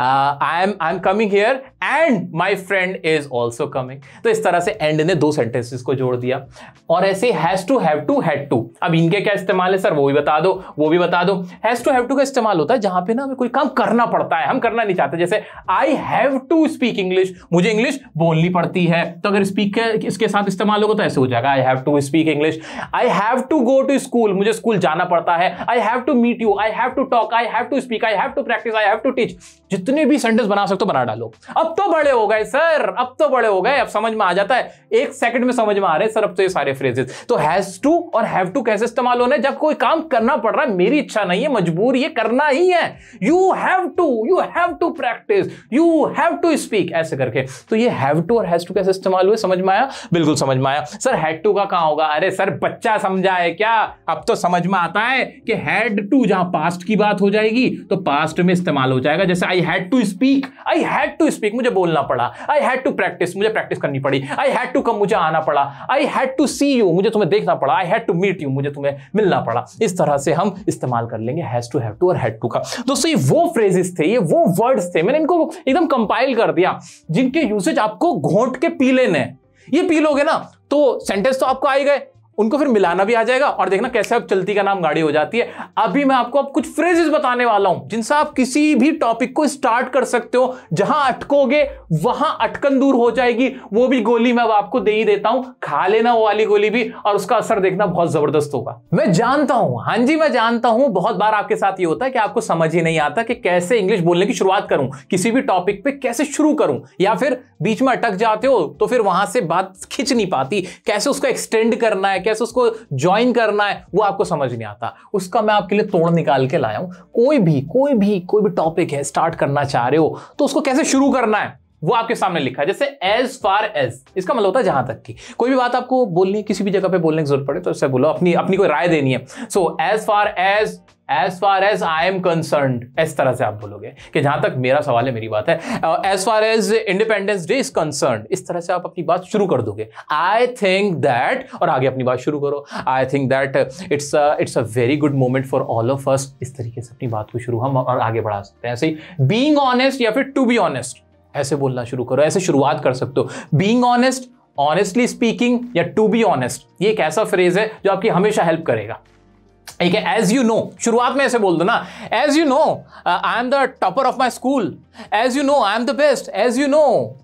I am I am coming here and my friend is also coming तो इस तरह से एंड ने दो सेंटेंसेस को जोड़ दिया और ऐसे has to have to had to अब इनके क्या इस्तेमाल है सर वो भी बता दो वो भी बता दो हैज टू हैव टू का इस्तेमाल होता है जहां पे ना हमें कोई काम करना पड़ता है हम करना नहीं चाहते जैसे I have to speak English मुझे इंग्लिश बोलनी पड़ती है तो अगर स्पीक इसके साथ इस्तेमाल होगा तो ऐसे हो जाएगा I have to speak English I have to go to school मुझे स्कूल जाना पड़ता है I have to meet you I have to talk I have to speak I have to practice I have to teach जितने भी sentence बना सकते हो बना डालो अब तो बड़े हो गए सर अब तो बड़े हो गए अब समझ में आ जाता है एक सेकंड में समझ में आ रहे हैं सर अब तो ये सारे फ्रेजेस तो हैज टू और हैव टू कैसे इस्तेमाल होने जब कोई काम करना पड़ रहा है मेरी इच्छा नहीं है मजबूर ये करना ही है you have to you have to practice you have to speak ऐसे करके तो ये हैव टू और हैज टू कैसे इस्तेमाल हुए समझ में आया बिल्कुल समझ में आया सर हैड टू का कहा होगा अरे सर बच्चा समझा है क्या अब तो समझ में आता है कि हैड टू जहां पास्ट की बात हो जाएगी तो पास्ट में इस्तेमाल हो जाएगा जैसे I I had to speak I had to speak मुझे बोलना पड़ा आई हैड टू प्रैक्टिस मुझे प्रैक्टिस करनी पड़ी आई हैड टू कम मुझे आना पड़ा I had to see you मुझे तुम्हें देखना पड़ा I had to meet you मुझे तुम्हें मिलना पड़ा इस तरह से हम इस्तेमाल कर लेंगे हैज टू हैव टू और हैड टू का दोस्तों ये वो फ्रेजेस थे ये वो वर्ड्स थे मैंने इनको एकदम कंपाइल कर दिया जिनके यूसेज आपको घोंट के पी लेने ये पी लोगे ना तो सेंटेंस तो आपको आए गए उनको फिर मिलाना भी आ जाएगा और देखना कैसे अब चलती का नाम गाड़ी हो जाती है अभी मैं आपको अब कुछ फ्रेजेस बताने वाला हूं जिनसे आप किसी भी टॉपिक को स्टार्ट कर सकते हो जहां अटकोगे वहां अटकन दूर हो जाएगी वो भी गोली मैं अब आपको दे ही देता हूं खा लेना वो वाली गोली भी और उसका असर देखना बहुत जबरदस्त होगा मैं जानता हूं हां जी मैं जानता हूं बहुत बार आपके साथ ये होता है कि आपको समझ ही नहीं आता कि कैसे इंग्लिश बोलने की शुरुआत करूं किसी भी टॉपिक पे कैसे शुरू करूं या फिर बीच में अटक जाते हो तो फिर वहां से बात खिंच नहीं पाती कैसे उसको एक्सटेंड करना है कैसे उसको ज्वाइन करना है वो आपको समझ नहीं आता उसका मैं आपके लिए तोड़ निकाल के लाया हूं कोई भी कोई भी कोई भी टॉपिक है स्टार्ट करना चाह रहे हो तो उसको कैसे शुरू करना है वो आपके सामने लिखा है जैसे एज फार एज इसका मतलब होता है जहां तक की कोई भी बात आपको बोलनी है किसी भी जगह पे बोलने की जरूरत पड़े तो उससे बोलो अपनी अपनी कोई राय देनी है so as far as as far as I am concern इस तरह से आप बोलोगे कि जहां तक मेरा सवाल है मेरी बात है as far as independence day is concern इस तरह से आप अपनी बात शुरू कर दोगे आई थिंक दैट और आगे अपनी बात शुरू करो I think that it's it's a very good moment for all of us इस तरीके से अपनी बात को शुरू हम और आगे बढ़ा सकते हैं ऐसे ही बींग ऑनेस्ट या फिर टू बी ऑनेस्ट ऐसे बोलना शुरू करो ऐसे शुरुआत कर सकते हो बींग ऑनेस्ट ऑनेस्टली स्पीकिंग या टू बी ऑनेस्ट ये एक ऐसा फ्रेज है जो आपकी हमेशा हेल्प करेगा ठीक है एज यू नो शुरुआत में ऐसे बोल दो ना as you know I am the topper of my school as you know I am the best as you know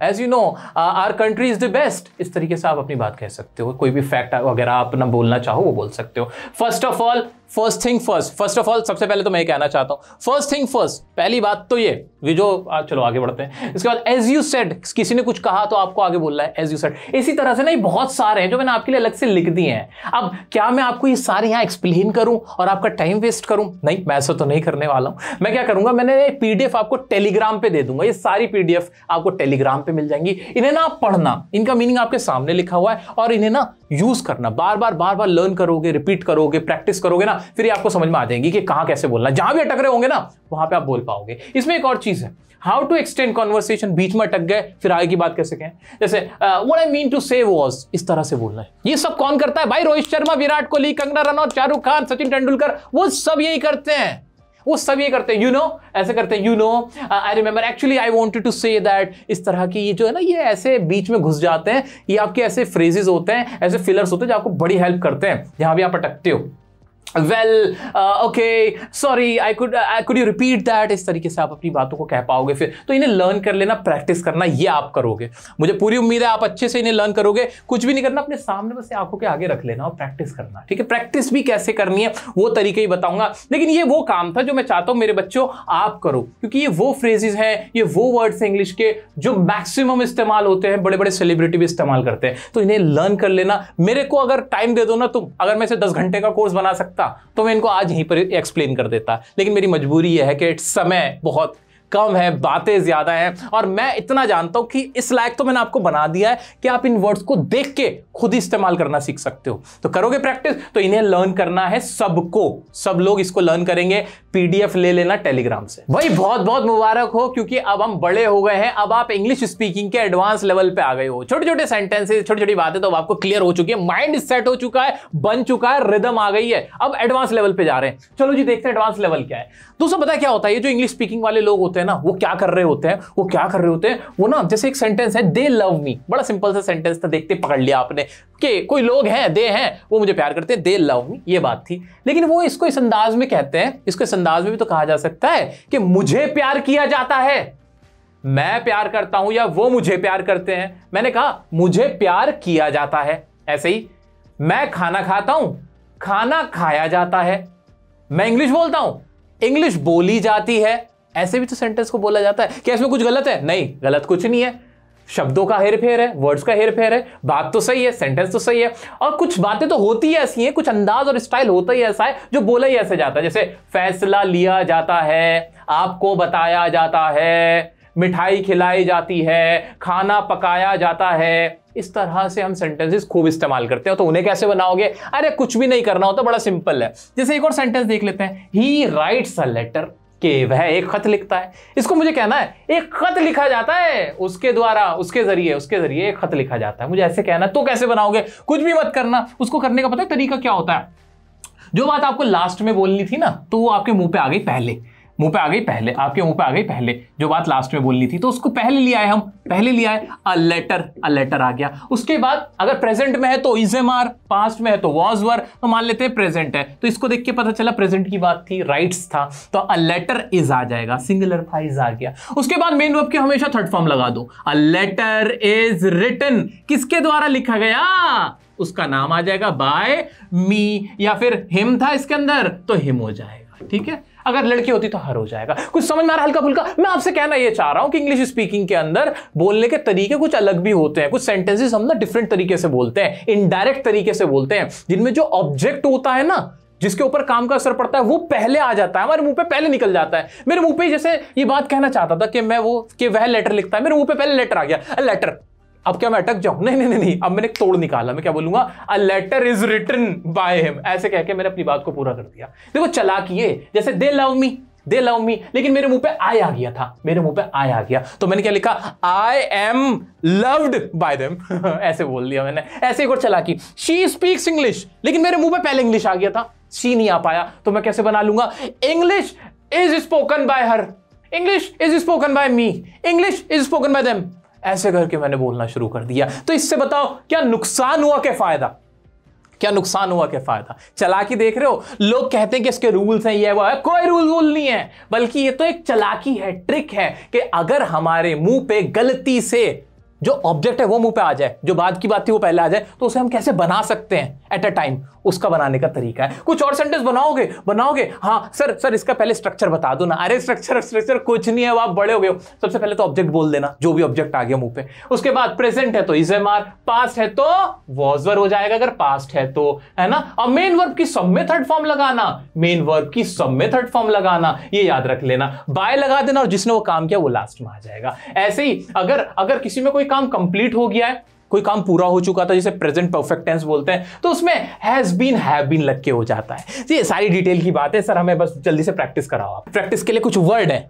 as you know our country is the best इस तरीके से आप अपनी बात कह सकते हो कोई भी फैक्ट वगैरह आप ना बोलना चाहो वो बोल सकते हो first of all first thing first first of all सबसे पहले तो मैं कहना चाहता हूँ फर्स्ट थिंग फर्स्ट पहली बात तो ये जो आ, चलो आगे बढ़ते हैं इसके बाद एज यू सेड किसी ने कुछ कहा तो आपको आगे बोलना है एज यू सेड इसी तरह से ना ये बहुत सारे हैं जो मैंने आपके लिए अलग से लिख दिए हैं अब क्या मैं आपको ये सारे यहाँ एक्सप्लेन करूँ और आपका टाइम वेस्ट करूँ नहीं मैं ऐसा तो नहीं करने वाला हूँ मैं क्या करूँगा मैंने पीडीएफ आपको टेलीग्राम पे दे दूंगा ये सारी पीडीएफ आपको टेलीग्राम पे मिल जाएंगी इन्हें ना आप पढ़ना इनका मीनिंग आपके सामने लिखा हुआ है और इन्हें ना यूज करना बार बार बार बार लर्न करोगे रिपीट करोगे प्रैक्टिस करोगे ना फिर ये आपको समझ में आ जाएंगी कि कहां कैसे बोलना जहां भी अटक रहे होंगे ना वहां पे आप बोल पाओगे इसमें एक और चीज है हाउ टू एक्सटेंड कॉन्वर्सेशन बीच में अटक गए फिर आगे की बात कैसे कहें जैसे what I mean to say was इस तरह से बोलना है ये सब कौन करता है भाई रोहित शर्मा विराट कोहली कंगना रनौत शाहरुख खान सचिन तेंदुलकर वो सब यही करते हैं वो सब ये करते हैं यू नो ऐसे करते हैं you know I remember actually I wanted to say that इस तरह की ये जो है ना ये ऐसे बीच में घुस जाते हैं ये आपके ऐसे फ्रेजेज होते हैं ऐसे फिलर्स होते हैं जो आपको बड़ी हेल्प करते हैं जहाँ भी आप अटकते हो well okay sorry I could I could you repeat that इस तरीके से आप अपनी बातों को कह पाओगे फिर तो इन्हें लर्न कर लेना प्रैक्टिस करना ये आप करोगे मुझे पूरी उम्मीद है आप अच्छे से इन्हें लर्न करोगे कुछ भी नहीं करना अपने सामने बस आंखों के आगे रख लेना और प्रैक्टिस करना ठीक है प्रैक्टिस भी कैसे करनी है वो तरीके ही बताऊंगा लेकिन ये वो काम था जो मैं चाहता हूँ मेरे बच्चों आप करो क्योंकि ये वो फ्रेजेज हैं ये वो वर्ड्स हैं इंग्लिश के जो मैक्सिमम इस्तेमाल होते हैं बड़े बड़े सेलिब्रिटी भी इस्तेमाल करते हैं तो इन्हें लर्न कर लेना मेरे को अगर टाइम दे दो ना तुम अगर मैं इसे दस घंटे का कोर्स बना सकता सकता तो मैं इनको आज यहीं पर एक्सप्लेन कर देता लेकिन मेरी मजबूरी यह है कि समय बहुत कम है बातें ज़्यादा हैं और मैं इतना जानता हूं कि इस लायक तो मैंने आपको बना दिया है कि आप इन वर्ड्स को देख के खुद ही इस्तेमाल करना सीख सकते हो तो करोगे प्रैक्टिस तो इन्हें लर्न करना है सबको सब लोग इसको लर्न करेंगे पीडीएफ ले लेना टेलीग्राम से भाई बहुत बहुत मुबारक हो क्योंकि अब हम बड़े हो गए हैं अब आप इंग्लिश स्पीकिंग के एडवांस लेवल पे आ गए हो छोटे छोटे सेंटेंसेस छोटी छोटी बातें तो आपको क्लियर हो चुकी है माइंड सेट हो चुका है बन चुका है रिदम आ गई है अब एडवांस लेवल पे जा रहे हैं चलो जी देखते हैं एडवांस लेवल क्या है दोस्तों पता क्या होता है ये जो इंग्लिश स्पीकिंग वाले लोग होते हैं हैं ना वो क्या कर रहे होते हैं वो क्या कर रहे होते हैं वो ना जैसे एक सेंटेंस है दे लव मी बड़ा सिंपल सा सेंटेंस था देखते पकड़ लिया आपने कि कोई लोग हैं दे हैं वो मुझे प्यार करते हैं दे लव मी ये बात थी लेकिन वो इसको इस अंदाज में कहते हैं इसको इस अंदाज में भी तो कहा जा सकता है कि मुझे प्यार किया जाता है मैं प्यार करता हूं या वो मुझे प्यार करते हैं मैंने कहा मुझे प्यार किया जाता है ऐसे ही मैं खाना खाता हूं खाना खाया जाता है मैं इंग्लिश बोलता हूं इंग्लिश बोली जाती है ऐसे भी तो सेंटेंस को बोला जाता है क्या इसमें कुछ गलत है नहीं गलत कुछ नहीं है शब्दों का हेर फेर है वर्ड्स का हेर फेर है बात तो सही है सेंटेंस तो सही है और कुछ बातें तो होती ही ऐसी हैं कुछ अंदाज और स्टाइल होता ही ऐसा है जो बोला ही ऐसे जाता है जैसे फैसला लिया जाता है आपको बताया जाता है मिठाई खिलाई जाती है खाना पकाया जाता है इस तरह से हम सेंटेंसेस खूब इस्तेमाल करते हैं तो उन्हें कैसे बनाओगे अरे कुछ भी नहीं करना होता बड़ा सिंपल है जैसे एक और सेंटेंस देख लेते हैं ही राइट्स अ लेटर कि वह एक खत लिखता है इसको मुझे कहना है एक खत लिखा जाता है उसके द्वारा उसके जरिए उसके जरिए एक खत लिखा जाता है मुझे ऐसे कहना है तो कैसे बनाओगे कुछ भी मत करना उसको करने का पता है तरीका क्या होता है जो बात आपको लास्ट में बोलनी थी ना तो वो आपके मुंह पे आ गई पहले मुंह पे आ गई पहले आपके मुंह पे आ गई पहले जो बात लास्ट में बोलनी थी तो उसको पहले लिया है हम पहले लिया है अ लेटर अ लेटर आ गया उसके बाद अगर प्रेजेंट में है तो इज एम आर पास्ट में है तो वॉज वर तो मान लेते हैं प्रेजेंट है तो इसको देख के पता चला प्रेजेंट की बात थी राइट था तो अ लेटर इज आ जाएगा सिंगुलर था इज आ गया उसके बाद मेन वर्ब के हमेशा थर्ड फॉर्म लगा दो अ लेटर इज रिटन किसके द्वारा लिखा गया उसका नाम आ जाएगा बाय मी या फिर हिम था इसके अंदर तो हिम हो जाएगा ठीक है अगर लड़की होती तो हर हो जाएगा कुछ समझ में आ रहा हल्का फुल्का मैं आपसे कहना यह चाह रहा हूं कि इंग्लिश स्पीकिंग के अंदर बोलने के तरीके कुछ अलग भी होते हैं कुछ सेंटेंसेस हम ना डिफरेंट तरीके से बोलते हैं इनडायरेक्ट तरीके से बोलते हैं जिनमें जो ऑब्जेक्ट होता है ना जिसके ऊपर काम का असर पड़ता है वो पहले आ जाता है हमारे मुंह पे पहले निकल जाता है मेरे मुंह पे जैसे ये बात कहना चाहता था कि मैं वो कि वह लेटर लिखता है मेरे मुंह पे पहले लेटर आ गया लेटर अब क्या मैं अटक जाऊं नहीं नहीं नहीं अब मैंने तोड़ निकाला मैं क्या बोलूंगा a letter is written by him ऐसे कह के मैंने अपनी बात को पूरा कर दिया देखो चला किए जैसे दे लव मी दे लव मी लेकिन मेरे मुंह पे आय आ गया था मेरे मुंह पे आय आ गया तो मैंने क्या लिखा I am loved by them ऐसे बोल दिया मैंने ऐसे एक और चला की शी स्पीक्स इंग्लिश लेकिन मेरे मुंह पे पहले इंग्लिश आ गया था शी नहीं आ पाया तो मैं कैसे बना लूंगा English is spoken by her English is spoken by me English is spoken by them ऐसे करके मैंने बोलना शुरू कर दिया तो इससे बताओ क्या नुकसान हुआ क्या फायदा क्या नुकसान हुआ क्या फायदा चलाकी देख रहे हो लोग कहते हैं कि इसके रूल्स हैं ये वो है कोई रूल रूल नहीं है बल्कि ये तो एक चलाकी है ट्रिक है कि अगर हमारे मुंह पे गलती से जो ऑब्जेक्ट है वो मुंह पे आ जाए जो बाद की बात थी वो पहले आ जाए तो उसे हम कैसे बना सकते हैं एट अ टाइम उसका बनाने का तरीका है कुछ और सेंटेंस बनाओगे बनाओगे हाँ सर सर इसका पहले स्ट्रक्चर बता दो ना अरे स्ट्रक्चर स्ट्रक्चर कुछ नहीं है आप बड़े हो गए सबसे पहले तो ऑब्जेक्ट बोल देना जो भी ऑब्जेक्ट आ गया मुंह पे उसके बाद प्रेजेंट है तो इज एम आर पास्ट है तो वॉज वर्ब हो जाएगा अगर पास्ट है तो है ना और मेन वर्ब की सब में थर्ड फॉर्म लगाना मेन वर्ब की सब में थर्ड फॉर्म लगाना ये याद रख लेना बाय लगा देना और जिसने वो काम किया वो लास्ट में आ जाएगा ऐसे ही अगर अगर किसी में कोई काम कंप्लीट हो गया है कोई काम पूरा हो चुका था जिसे प्रेजेंट परफेक्ट टेंस बोलते हैं तो उसमें हैज बीन हैव बीन लग के हो जाता है तो ये सारी डिटेल की बात है सर हमें बस जल्दी से प्रैक्टिस कराओ आप प्रैक्टिस के लिए कुछ वर्ड है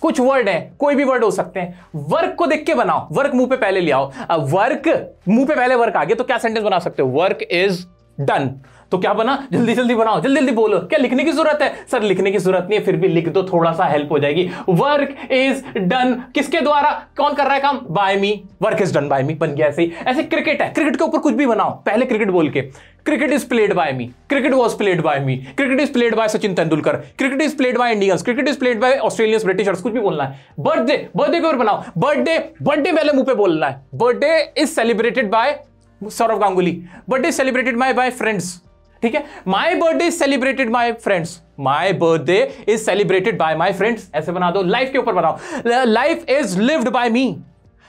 कुछ वर्ड है कोई भी वर्ड हो सकते हैं वर्क को देख के बनाओ वर्क मुंह पे पहले ले आओ वर्क मुंह पे पहले वर्क आ गया तो क्या सेंटेंस बना सकते हो वर्क इज डन तो क्या बना जल्दी जल्दी बनाओ जल्दी जल्दी बोलो क्या लिखने की जरूरत है सर लिखने की जरूरत नहीं है फिर भी लिख दो थोड़ा सा हेल्प हो जाएगी वर्क इज डन किसके द्वारा कौन कर रहा है काम by me work is done by me बन गया ऐसे ही ऐसे क्रिकेट है क्रिकेट के ऊपर कुछ भी बनाओ पहले क्रिकेट बोल के cricket is played by me cricket was played by me cricket is played by Sachin Tendulkar cricket is played by Indians cricket is played by Australians Britishers कुछ भी बोलना है बर्थडे बर्थडे के ऊपर बनाओ बर्थडे बर्थडे पहले मुंह पे बोलना है birthday is celebrated by Saurav Ganguly birthday celebrated by by friends ठीक है my birthday is celebrated my friends my birthday is celebrated by my friends ऐसे बना दो लाइफ के ऊपर बनाओ life is lived by me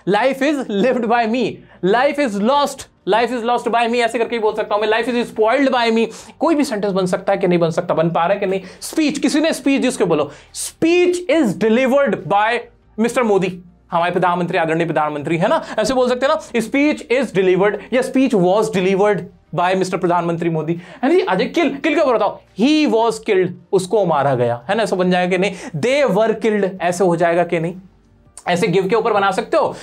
life is lived by me life is lost life is lost by me ऐसे करके ही बोल सकता हूं मैं life is spoiled by me कोई भी सेंटेंस बन सकता है कि नहीं बन सकता बन पा रहा है कि नहीं स्पीच किसी ने स्पीच जिसके बोलो speech is delivered by mister Modi हमारे प्रधानमंत्री आदरणीय प्रधानमंत्री है ना ऐसे बोल सकते हैं ना स्पीच इज डिलीवर्ड या speech was delivered by mister प्रधानमंत्री मोदी है ना अजय किल किल के ऊपर बताओ ही वॉज किल्ड उसको मारा गया है ना ऐसा बन जाएगा कि नहीं दे वर किल्ड ऐसे हो जाएगा कि नहीं ऐसे गिव के ऊपर बना सकते हो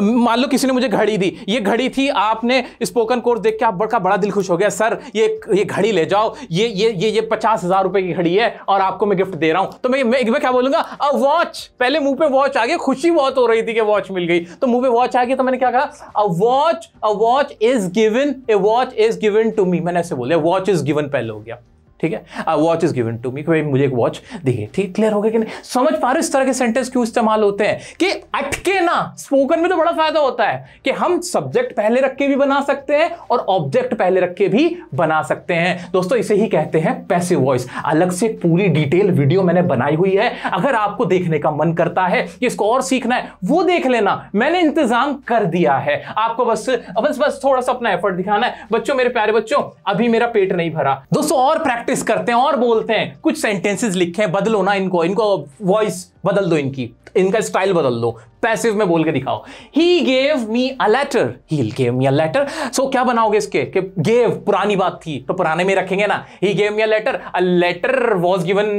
मान लो किसी ने मुझे घड़ी दी ये घड़ी थी आपने स्पोकन कोर्स देख के आप बड़का बड़ा दिल खुश हो गया सर ये ये घड़ी ले जाओ ये ये ये ये पचास हजार रुपए की घड़ी है और आपको मैं गिफ्ट दे रहा हूं तो मैं मैं, मैं क्या बोलूंगा अ वॉच पहले मुंह पे वॉच आ गई खुशी बहुत हो रही थी कि वॉच मिल गई तो मुंह पे वॉच आ गई तो मैंने क्या कहा a watch a watch is given a watch is given to me मैंने ऐसे बोले वॉच इज गिवन पहले हो गया ठीक है a watch is given to me भाई मुझे एक वॉच देखिए ठीक क्लियर हो गया कि नहीं समझ पा रहे इस तरह के सेंटेंस क्यों इस्तेमाल होते हैं कि अटके ना स्पोकन में तो बड़ा फायदा होता है कि हम सब्जेक्ट पहले रख के भी बना सकते हैं और ऑब्जेक्ट पहले रख के भी बना सकते हैं दोस्तों इसे ही कहते हैं पैसिव वॉइस अलग से पूरी डिटेल वीडियो मैंने बनाई हुई है अगर आपको देखने का मन करता है कि इसको और सीखना है वो देख लेना मैंने इंतजाम कर दिया है आपको बस बस बस थोड़ा सा अपना एफर्ट दिखाना है बच्चों मेरे प्यारे बच्चों अभी मेरा पेट नहीं भरा दोस्तों और प्रैक्टिस प्रैक्टिस करते हैं और बोलते हैं कुछ सेंटेंसेस लिखे हैं बदलो ना इनको इनको वॉइस बदल दो इनकी इनका स्टाइल बदल दो पैसिव में बोल के दिखाओ he gave me a letter he gave me a letter so क्या बनाओगे इसके कि गेव पुरानी बात थी तो पुराने में रखेंगे ना he gave me a letter a letter was given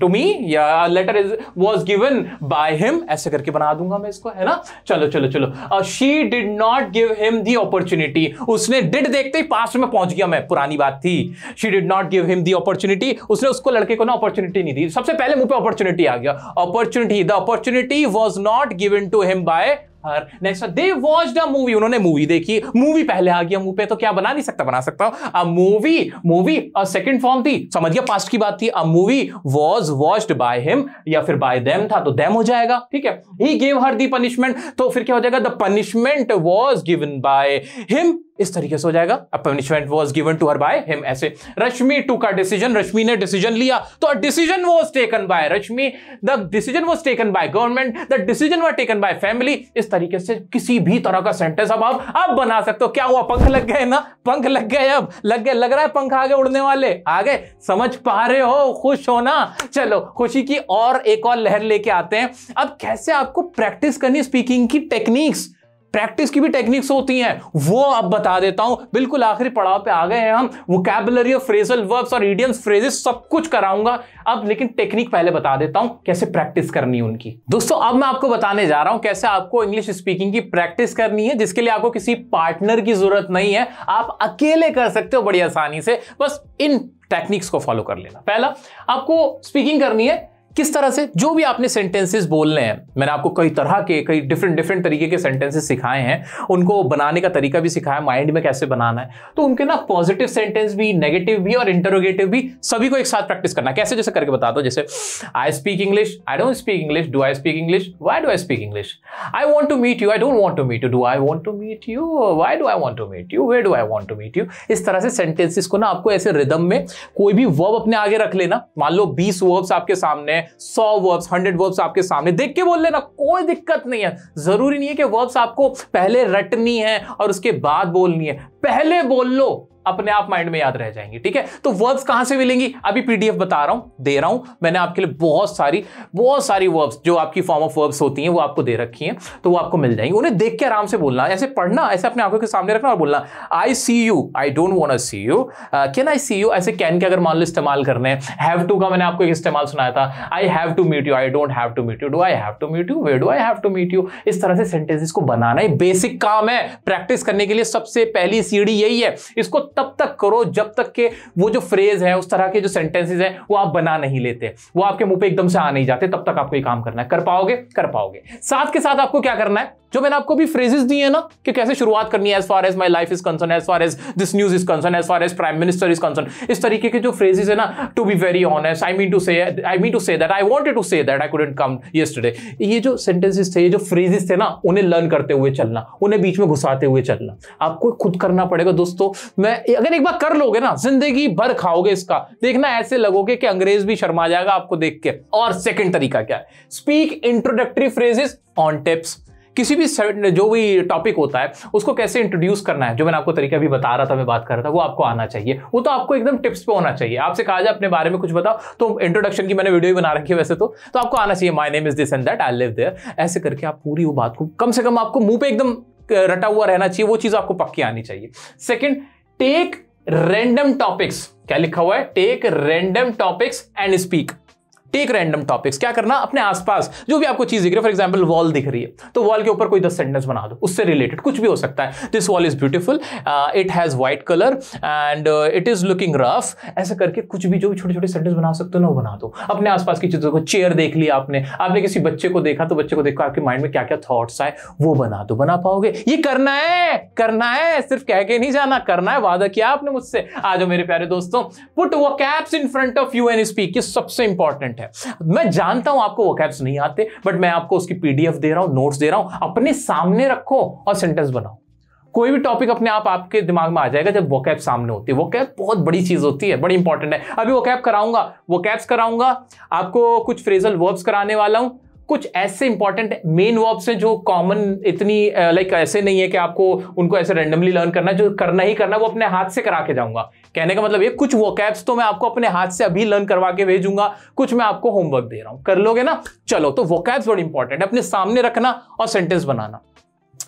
to me या a letter is was given by him ऐसे करके बना दूंगा मैं इसको है ना चलो चलो चलो she did not give him the opportunity उसने डिड देखते ही पास्ट में पहुंच गया मैं पुरानी बात थी she did not give him the opportunity उसने उसको लड़के को ना अपॉर्चुनिटी नहीं दी सबसे पहले मुंह पे अपॉर्चुनिटी आ गया opportunity the opportunity was not given given to him by her next they watch the movie उन्होंने मूवी देखी मूवी पहले आ गया मुंह पे तो क्या बना नहीं सकता बना सकता हूं a movie movie a second form थी समझ गया पास्ट की बात थी a movie was watched by him या फिर बाय देम था तो देम हो जाएगा ठीक है he gave her the punishment तो फिर क्या हो जाएगा the punishment was given by him इस तरीके से हो जाएगा a punishment was given to her by him ऐसे रश्मि टू का डिसीजन रश्मि ने डिसीजन लिया तो decision was taken by Rashmi the decision was taken by government the decision was taken by family इस तरीके से किसी भी तरह का सेंटेंस अब आप अब बना सकते हो क्या हुआ पंख लग गए ना पंख लग गए अब लग गए लग रहा है पंख आगे उड़ने वाले आगे समझ पा रहे हो खुश हो ना चलो खुशी की और एक और लहर लेके आते हैं अब कैसे आपको प्रैक्टिस करनी स्पीकिंग की टेक्निक्स प्रैक्टिस की भी टेक्निक्स होती हैं वो अब बता देता हूं बिल्कुल आखिरी पड़ाव पे आ गए हैं हम वोकेबलरी और फ्रेजल वर्ब्स और इडियम्स फ्रेजेस सब कुछ कराऊंगा अब लेकिन टेक्निक पहले बता देता हूं कैसे प्रैक्टिस करनी है उनकी दोस्तों अब मैं आपको बताने जा रहा हूं कैसे आपको इंग्लिश स्पीकिंग की प्रैक्टिस करनी है जिसके लिए आपको किसी पार्टनर की जरूरत नहीं है आप अकेले कर सकते हो बड़ी आसानी से बस इन टेक्निक्स को फॉलो कर लेना पहला आपको स्पीकिंग करनी है किस तरह से जो भी आपने सेंटेंसेस बोलने हैं मैंने आपको कई तरह के कई डिफरेंट डिफरेंट तरीके के सेंटेंसेस सिखाए हैं उनको बनाने का तरीका भी सिखाया माइंड में कैसे बनाना है तो उनके ना पॉजिटिव सेंटेंस भी नेगेटिव भी और इंटरोगेटिव भी सभी को एक साथ प्रैक्टिस करना कैसे जैसे करके बता दो जैसे I speak English I don't speak English do I speak English why do I speak English I want to meet you I don't want to meet you do I want to meet you why do I want to meet you why do I want to meet you इस तरह से sentences को ना आपको ऐसे rhythm में कोई भी वर्ब अपने आगे रख लेना मान लो बीस वर्ब्स आपके सामने हैं सौ वर्ब्स हंड्रेड वर्ब्स आपके सामने देख के बोल लेना कोई दिक्कत नहीं है जरूरी नहीं है कि वर्ब्स आपको पहले रटनी है और उसके बाद बोलनी है पहले बोल लो अपने आप माइंड में याद रह जाएंगे ठीक है तो वर्ब्स कहां से मिलेंगी अभी पीडीएफ बता रहा हूं दे रहा हूं मैंने आपके लिए बहुत सारी बहुत सारी वर्ब्स जो आपकी फॉर्म ऑफ वर्ब्स होती हैं वो आपको दे रखी हैं तो वो आपको मिल जाएंगी उन्हें देख के आराम से बोलना ऐसे पढ़ना ऐसे अपने आंखों के सामने रखना और बोलना I see you I don't want see you can I see you ऐसे कैन के अगर मान लो इस्तेमाल करने हैं हैव टू का मैंने आपको एक इस्तेमाल सुनाया था I have to meet you I don't have to meet you do I have to meet you why do I have to meet you इस तरह से सेंटेंसेस को बनाना ही बेसिक काम है प्रैक्टिस करने के लिए सबसे पहली सीढ़ी यही है इसको तब तक करो जब तक के वो जो फ्रेज है उस तरह के जो सेंटेंसेज है वो आप बना नहीं लेते वो आपके मुंह पे एकदम से आ नहीं जाते तब तक आपको ये काम करना है कर पाओगे कर पाओगे साथ के साथ आपको क्या करना है जो मैंने आपको भी फ्रेजेस दिए हैं ना कि कैसे शुरुआत करनी है as far as my life is concern as far as this news is concern as far as prime minister is concern इस तरीके के जो फ्रेजेस है ना to be very honest I mean to say I mean to say that I wanted to say that I couldn't come yesterday ये जो sentences थे ये जो फ्रेजेस थे ना उन्हें लर्न करते हुए चलना उन्हें बीच में घुसाते हुए चलना आपको खुद करना पड़ेगा दोस्तों मैं अगर एक बार कर लोगे ना जिंदगी भर खाओगे इसका देखना ऐसे लगोगे कि अंग्रेज भी शर्मा जाएगा आपको देख के और सेकेंड तरीका क्या है speak introductory phrases on tips किसी भी जो भी टॉपिक होता है उसको कैसे इंट्रोड्यूस करना है जो मैंने आपको तरीका भी बता रहा था मैं बात कर रहा था वो आपको आना चाहिए वो तो आपको एकदम टिप्स पे होना चाहिए आपसे कहा जाए अपने बारे में कुछ बताओ तो इंट्रोडक्शन की मैंने वीडियो भी बना रखी है वैसे तो तो आपको आना चाहिए my name is this and that I live there ऐसे करके आप पूरी वो बात को कम से कम आपको मुंह पे एकदम रटा हुआ रहना चाहिए वो चीज आपको पक्की आनी चाहिए सेकेंड टेक रेंडम टॉपिक्स क्या लिखा हुआ है take random topics and speak take random topics क्या करना अपने आसपास जो भी आपको चीज दिख रही है फॉर एग्जाम्पल वॉल दिख रही है तो वॉल के ऊपर कोई दस सेंटेंस बना दो उससे रिलेटेड कुछ भी हो सकता है this wall is beautiful it has white colour and it is looking rough ऐसा करके कुछ भी जो भी छोटे छोटे सेंटेंस बना सकते हो ना वो बना दो अपने आसपास की चीजों को चेयर देख लिया आपने आपने किसी बच्चे को देखा तो बच्चे को देखो आपके माइंड में क्या क्या थॉट्स आए वो बना दो बना पाओगे ये करना है करना है सिर्फ कह के नहीं जाना करना है वादा किया आपने मुझसे आज मेरे प्यारे दोस्तों पुट वो caps in front of you and speak ये सबसे इंपॉर्टेंट इंपॉर्टेंट है मैं जानता हूं आपको वोकैब्स नहीं आते बट मैं आपको उसकी पीडीएफ दे रहा हूं नोट्स दे रहा हूं अपने सामने रखो और सेंटेंस बनाओ कोई भी टॉपिक अपने आप आपके दिमाग में आ जाएगा जब वोकैब सामने होती है वोकैब बहुत बड़ी चीज होती है बड़ी इंपॉर्टेंट है अभी वोकैब कराऊंगा वोकैब्स कराऊंगा आपको कुछ फ्रेजल वर्ब्स कराने वाला हूं कुछ ऐसे इंपॉर्टेंट मेन वर्ब्स हैं जो कॉमन इतनी लाइक uh, ऐसे नहीं है कि आपको उनको ऐसे रेंडमली लर्न करना जो करना ही करना वो अपने हाथ से करा के जाऊंगा कहने का मतलब ये कुछ वोकैब्स तो मैं आपको अपने हाथ से अभी लर्न करवा के भेजूंगा कुछ मैं आपको होमवर्क दे रहा हूं कर लोगे ना चलो तो वोकैब्स बड़ी इंपॉर्टेंट है अपने सामने रखना और सेंटेंस बनाना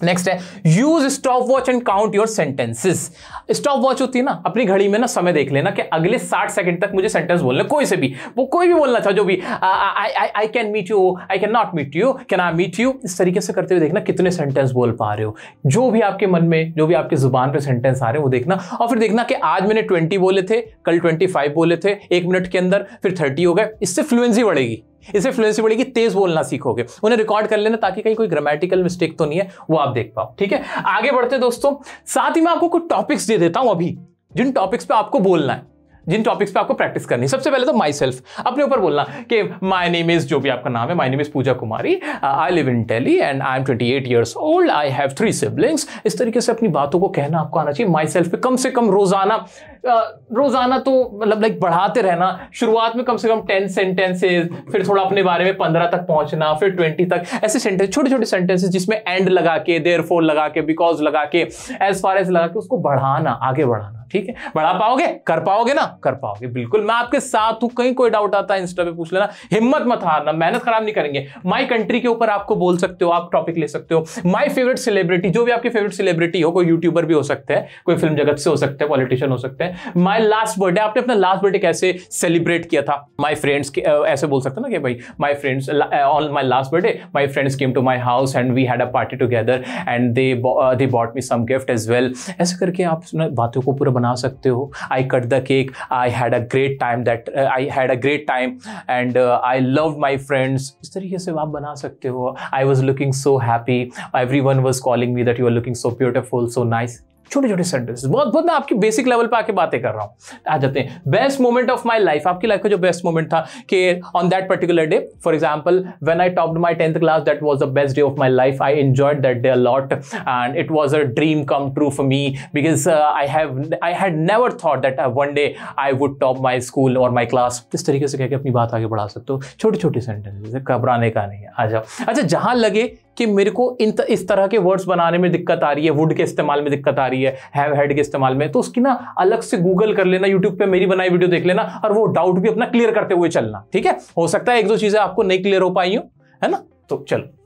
नेक्स्ट है use stopwatch and count your sentences stopwatch होती है ना अपनी घड़ी में ना समय देख लेना कि अगले साठ सेकंड तक मुझे सेंटेंस बोलना कोई से भी वो कोई भी बोलना चाहो जो भी I can meet you I can cannot meet you can I meet you इस तरीके से करते हुए देखना कितने सेंटेंस बोल पा रहे हो जो भी आपके मन में जो भी आपकी जुबान पर सेंटेंस आ रहे हैं वो देखना और फिर देखना कि आज मैंने ट्वेंटी बोले थे कल ट्वेंटी बोले थे एक मिनट के अंदर फिर थर्टी हो गए इससे फ्लुएंसी बढ़ेगी इसे फ्लुएंसी बढ़ेगी तेज बोलना सीखोगे उन्हें रिकॉर्ड कर लेना ताकि कहीं कोई ग्रामेटिकल मिस्टेक तो नहीं है वो आप देख पाओ ठीक है आगे बढ़ते दोस्तों साथ ही मैं आपको कुछ टॉपिक्स दे देता हूं अभी जिन टॉपिक्स पे आपको बोलना है जिन टॉपिक्स पे आपको प्रैक्टिस करनी सबसे पहले तो माई सेल्फ अपने ऊपर बोलना कि माय नेम इज जो भी आपका नाम है my name is Pooja Kumari I live in Delhi and I am twenty eight years old I have three siblings इस तरीके से अपनी बातों को कहना आपको आना चाहिए माई सेल्फ पे कम से कम रोजाना रोज़ाना तो मतलब लाइक बढ़ाते रहना शुरुआत में कम से कम टेन सेंटेंसेज फिर थोड़ा अपने बारे में पंद्रह तक पहुंचना फिर ट्वेंटी तक ऐसे सेंटेंस छोटे छोटे सेंटेंसेज जिसमें एंड लगा के देर फोर लगा के बिकॉज लगा के एज फार एज लगा के उसको बढ़ाना आगे बढ़ाना ठीक है बढ़ा पाओगे कर पाओगे ना कर पाओगे बिल्कुल मैं आपके साथ हूं कहीं कोई डाउट आता है इंस्टा पे पूछ लेना हिम्मत मत हारना मेहनत खराब नहीं करेंगे माई कंट्री के ऊपर आपको बोल सकते हो आप टॉपिक ले सकते हो माई फेवरेट सेलिब्रिटी जो भी आपके फेवरेट सेलिब्रिटी हो कोई यूट्यूबर भी हो सकते हैं कोई फिल्म जगत से हो सकते हैं पॉलिटिशियन हो सकते हैं माय लास्ट बर्थडे आपने अपना लास्ट बर्थडे कैसे सेलिब्रेट किया था माय फ्रेंड्स ऐसे बोल सकते ना कि भाई my friends on my last birthday my friends came to my house and we had a party together and they they bought me some gift as well ऐसे करके आप बातों को पूरा बना सकते हो I cut the cake I had a great time that I had a great time and I love my friends इस तरीके से आप बना सकते हो I was looking so happy everyone was calling me that you are looking so beautiful so nice छोटे छोटे sentence बहुत बहुत मैं आपकी बेसिक लेवल पर आके बातें कर रहा हूँ आ जाते हैं best moment of my life आपकी लाइफ का जो बेस्ट मोमेंट था कि on that particular day for example when I top my tenth class that was the best day of my life I enjoyed that day a lot and it was a dream come true for me because I have I had never thought that one day I would top my school और my class इस तरीके से कहकर अपनी बात आगे बढ़ा सकते हो छोटे छोटे सेंटेंसेज घबराने का नहीं आ जाओ अच्छा जहाँ लगे कि मेरे को इन इस तरह के वर्ड्स बनाने में दिक्कत आ रही है वुड के इस्तेमाल में दिक्कत आ रही है हैव हेड के इस्तेमाल में तो उसकी ना अलग से गूगल कर लेना यूट्यूब पर मेरी बनाई वीडियो देख लेना और वो डाउट भी अपना क्लियर करते हुए चलना ठीक है हो सकता है एक दो चीज़ें आपको नहीं क्लियर हो पाई हो है ना तो चलो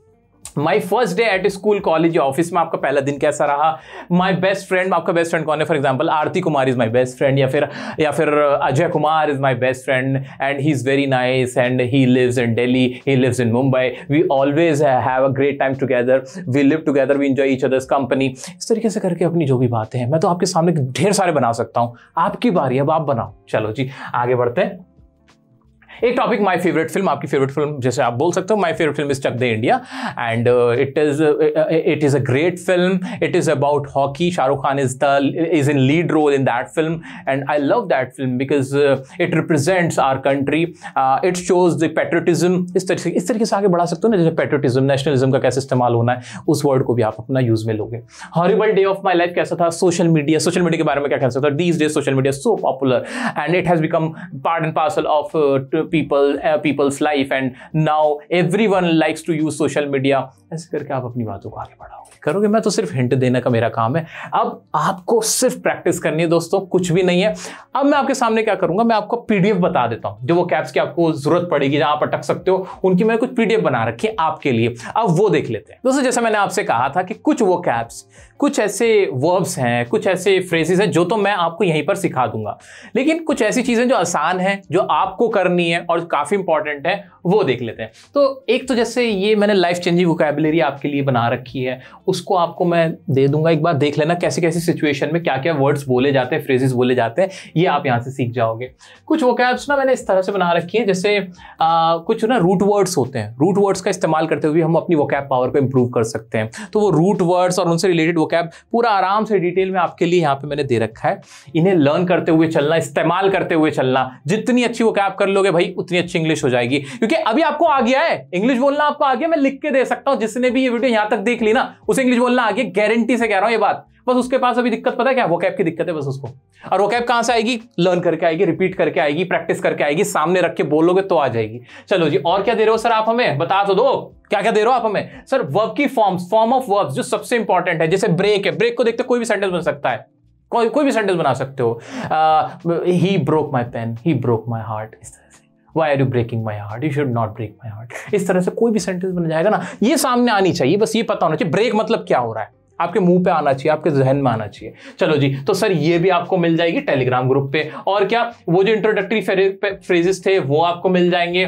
my first day at school college या ऑफिस में आपका पहला दिन कैसा रहा माई बेस्ट फ्रेंड आपका बेस्ट फ्रेंड कौन है for example Aarti Kumar is my best friend या फिर या फिर uh, Ajay Kumar is my best friend and he is very nice and he lives in Delhi he lives in Mumbai we always have a great time together we live together we enjoy each other's company इस तरीके से करके अपनी जो भी बातें हैं मैं तो आपके सामने ढेर सारे बना सकता हूँ आपकी बारी अब आप बनाओ चलो जी आगे बढ़ते हैं एक टॉपिक माय फेवरेट फिल्म आपकी फेवरेट फिल्म जैसे आप बोल सकते हो my favourite film is Chak De India and it is it is a great film it is about hockey Shah Rukh Khan is the is in lead role in that film and I love that film because it represents our country it shows the patriotism इस तरीके इस तरीके से आगे बढ़ा सकते हो ना जैसे पेट्रोटिज्म नेशनलिज्म का कैसे इस्तेमाल होना है उस वर्ड को भी आप अपना यूज में लोगे horrible day of my life कैसा था सोशल मीडिया सोशल मीडिया के बारे में क्या कह सकता था these days social media so popular and it has become part and parcel of people uh, people's life and now everyone likes to use social media ऐसे करके आप अपनी बातों को आगे बढ़ाओगे करोगे मैं तो सिर्फ हिंट देने का मेरा काम है अब आपको सिर्फ प्रैक्टिस करनी है दोस्तों कुछ भी नहीं है अब मैं आपके सामने क्या करूंगा मैं आपको पीडीएफ बता देता हूं जो वो कैप्स की आपको जरूरत पड़ेगी जहां आप अटक सकते हो उनकी मैं कुछ पीडीएफ बना रखी है आपके लिए अब वो देख लेते हैं दोस्तों जैसे मैंने आपसे कहा था कि कुछ वो कैप्स कुछ ऐसे वर्ब्स हैं कुछ ऐसे फ्रेजेस हैं जो तो मैं आपको यहीं पर सिखा दूंगा लेकिन कुछ ऐसी चीज़ें जो आसान हैं जो आपको करनी है और काफ़ी इंपॉर्टेंट है वो देख लेते हैं तो एक तो जैसे ये मैंने लाइफ चेंजिंग वोकेबलरी आपके लिए बना रखी है उसको आपको मैं दे दूंगा एक बार देख लेना कैसे कैसे सिचुएशन में क्या क्या वर्ड्स बोले जाते हैं फ्रेजेस बोले जाते हैं ये आप यहाँ से सीख जाओगे कुछ वोकैब्स ना मैंने इस तरह से बना रखी है जैसे आ, कुछ ना रूट वर्ड्स होते हैं रूट वर्ड्स का इस्तेमाल करते हुए हम अपनी वोकैब पावर को इम्प्रूव कर सकते हैं तो वो रूट वर्ड्स और उनसे रिलेटेड वोकैब पूरा आराम से डिटेल में आपके लिए यहाँ पे मैंने दे रखा है इन्हें लर्न करते हुए चलना इस्तेमाल करते हुए चलना जितनी अच्छी वोकैब कर लोगे भाई उतनी अच्छी इंग्लिश हो जाएगी क्योंकि अभी आपको आ गया है इंग्लिश बोलना आपको आ गया मैं लिख के दे सकता हूँ जिसने भी ये वीडियो यहाँ तक देख ली ना उसे इंग्लिश बोलना आ गया गारंटी से कह रहा हूँ ये बात बस उसके पास अभी दिक्कत पता है क्या वो कैप की दिक्कत है बस उसको और वो कैप कहाँ से आएगी लर्न करके आएगी रिपीट करके आएगी प्रैक्टिस करके आएगी सामने रख के बोलोगे तो आ जाएगी चलो जी और क्या दे रहे हो सर आप हमें बता तो दो क्या क्या दे रहे हो आप हमें सर वर्ब की फॉर्म फॉर्म ऑफ वर्ब्स जो सबसे इंपॉर्टेंट है जैसे ब्रेक है ब्रेक को देखते कोई भी सेंटेंस बन सकता है कोई कोई भी सेंटेंस बना सकते हो he broke my pen he broke my heart इस तरह से why are you breaking my heart you should not break my heart इस तरह से कोई भी सेंटेंस बन जाएगा ना ये सामने आनी चाहिए बस ये पता होना चाहिए ब्रेक मतलब क्या हो रहा है आपके मुंह पे आना चाहिए आपके जहन में आना चाहिए चलो जी तो सर ये भी आपको मिल जाएगी टेलीग्राम ग्रुप पे और क्या वो जो इंट्रोडक्टरी फ्रेजेस थे वो आपको मिल जाएंगे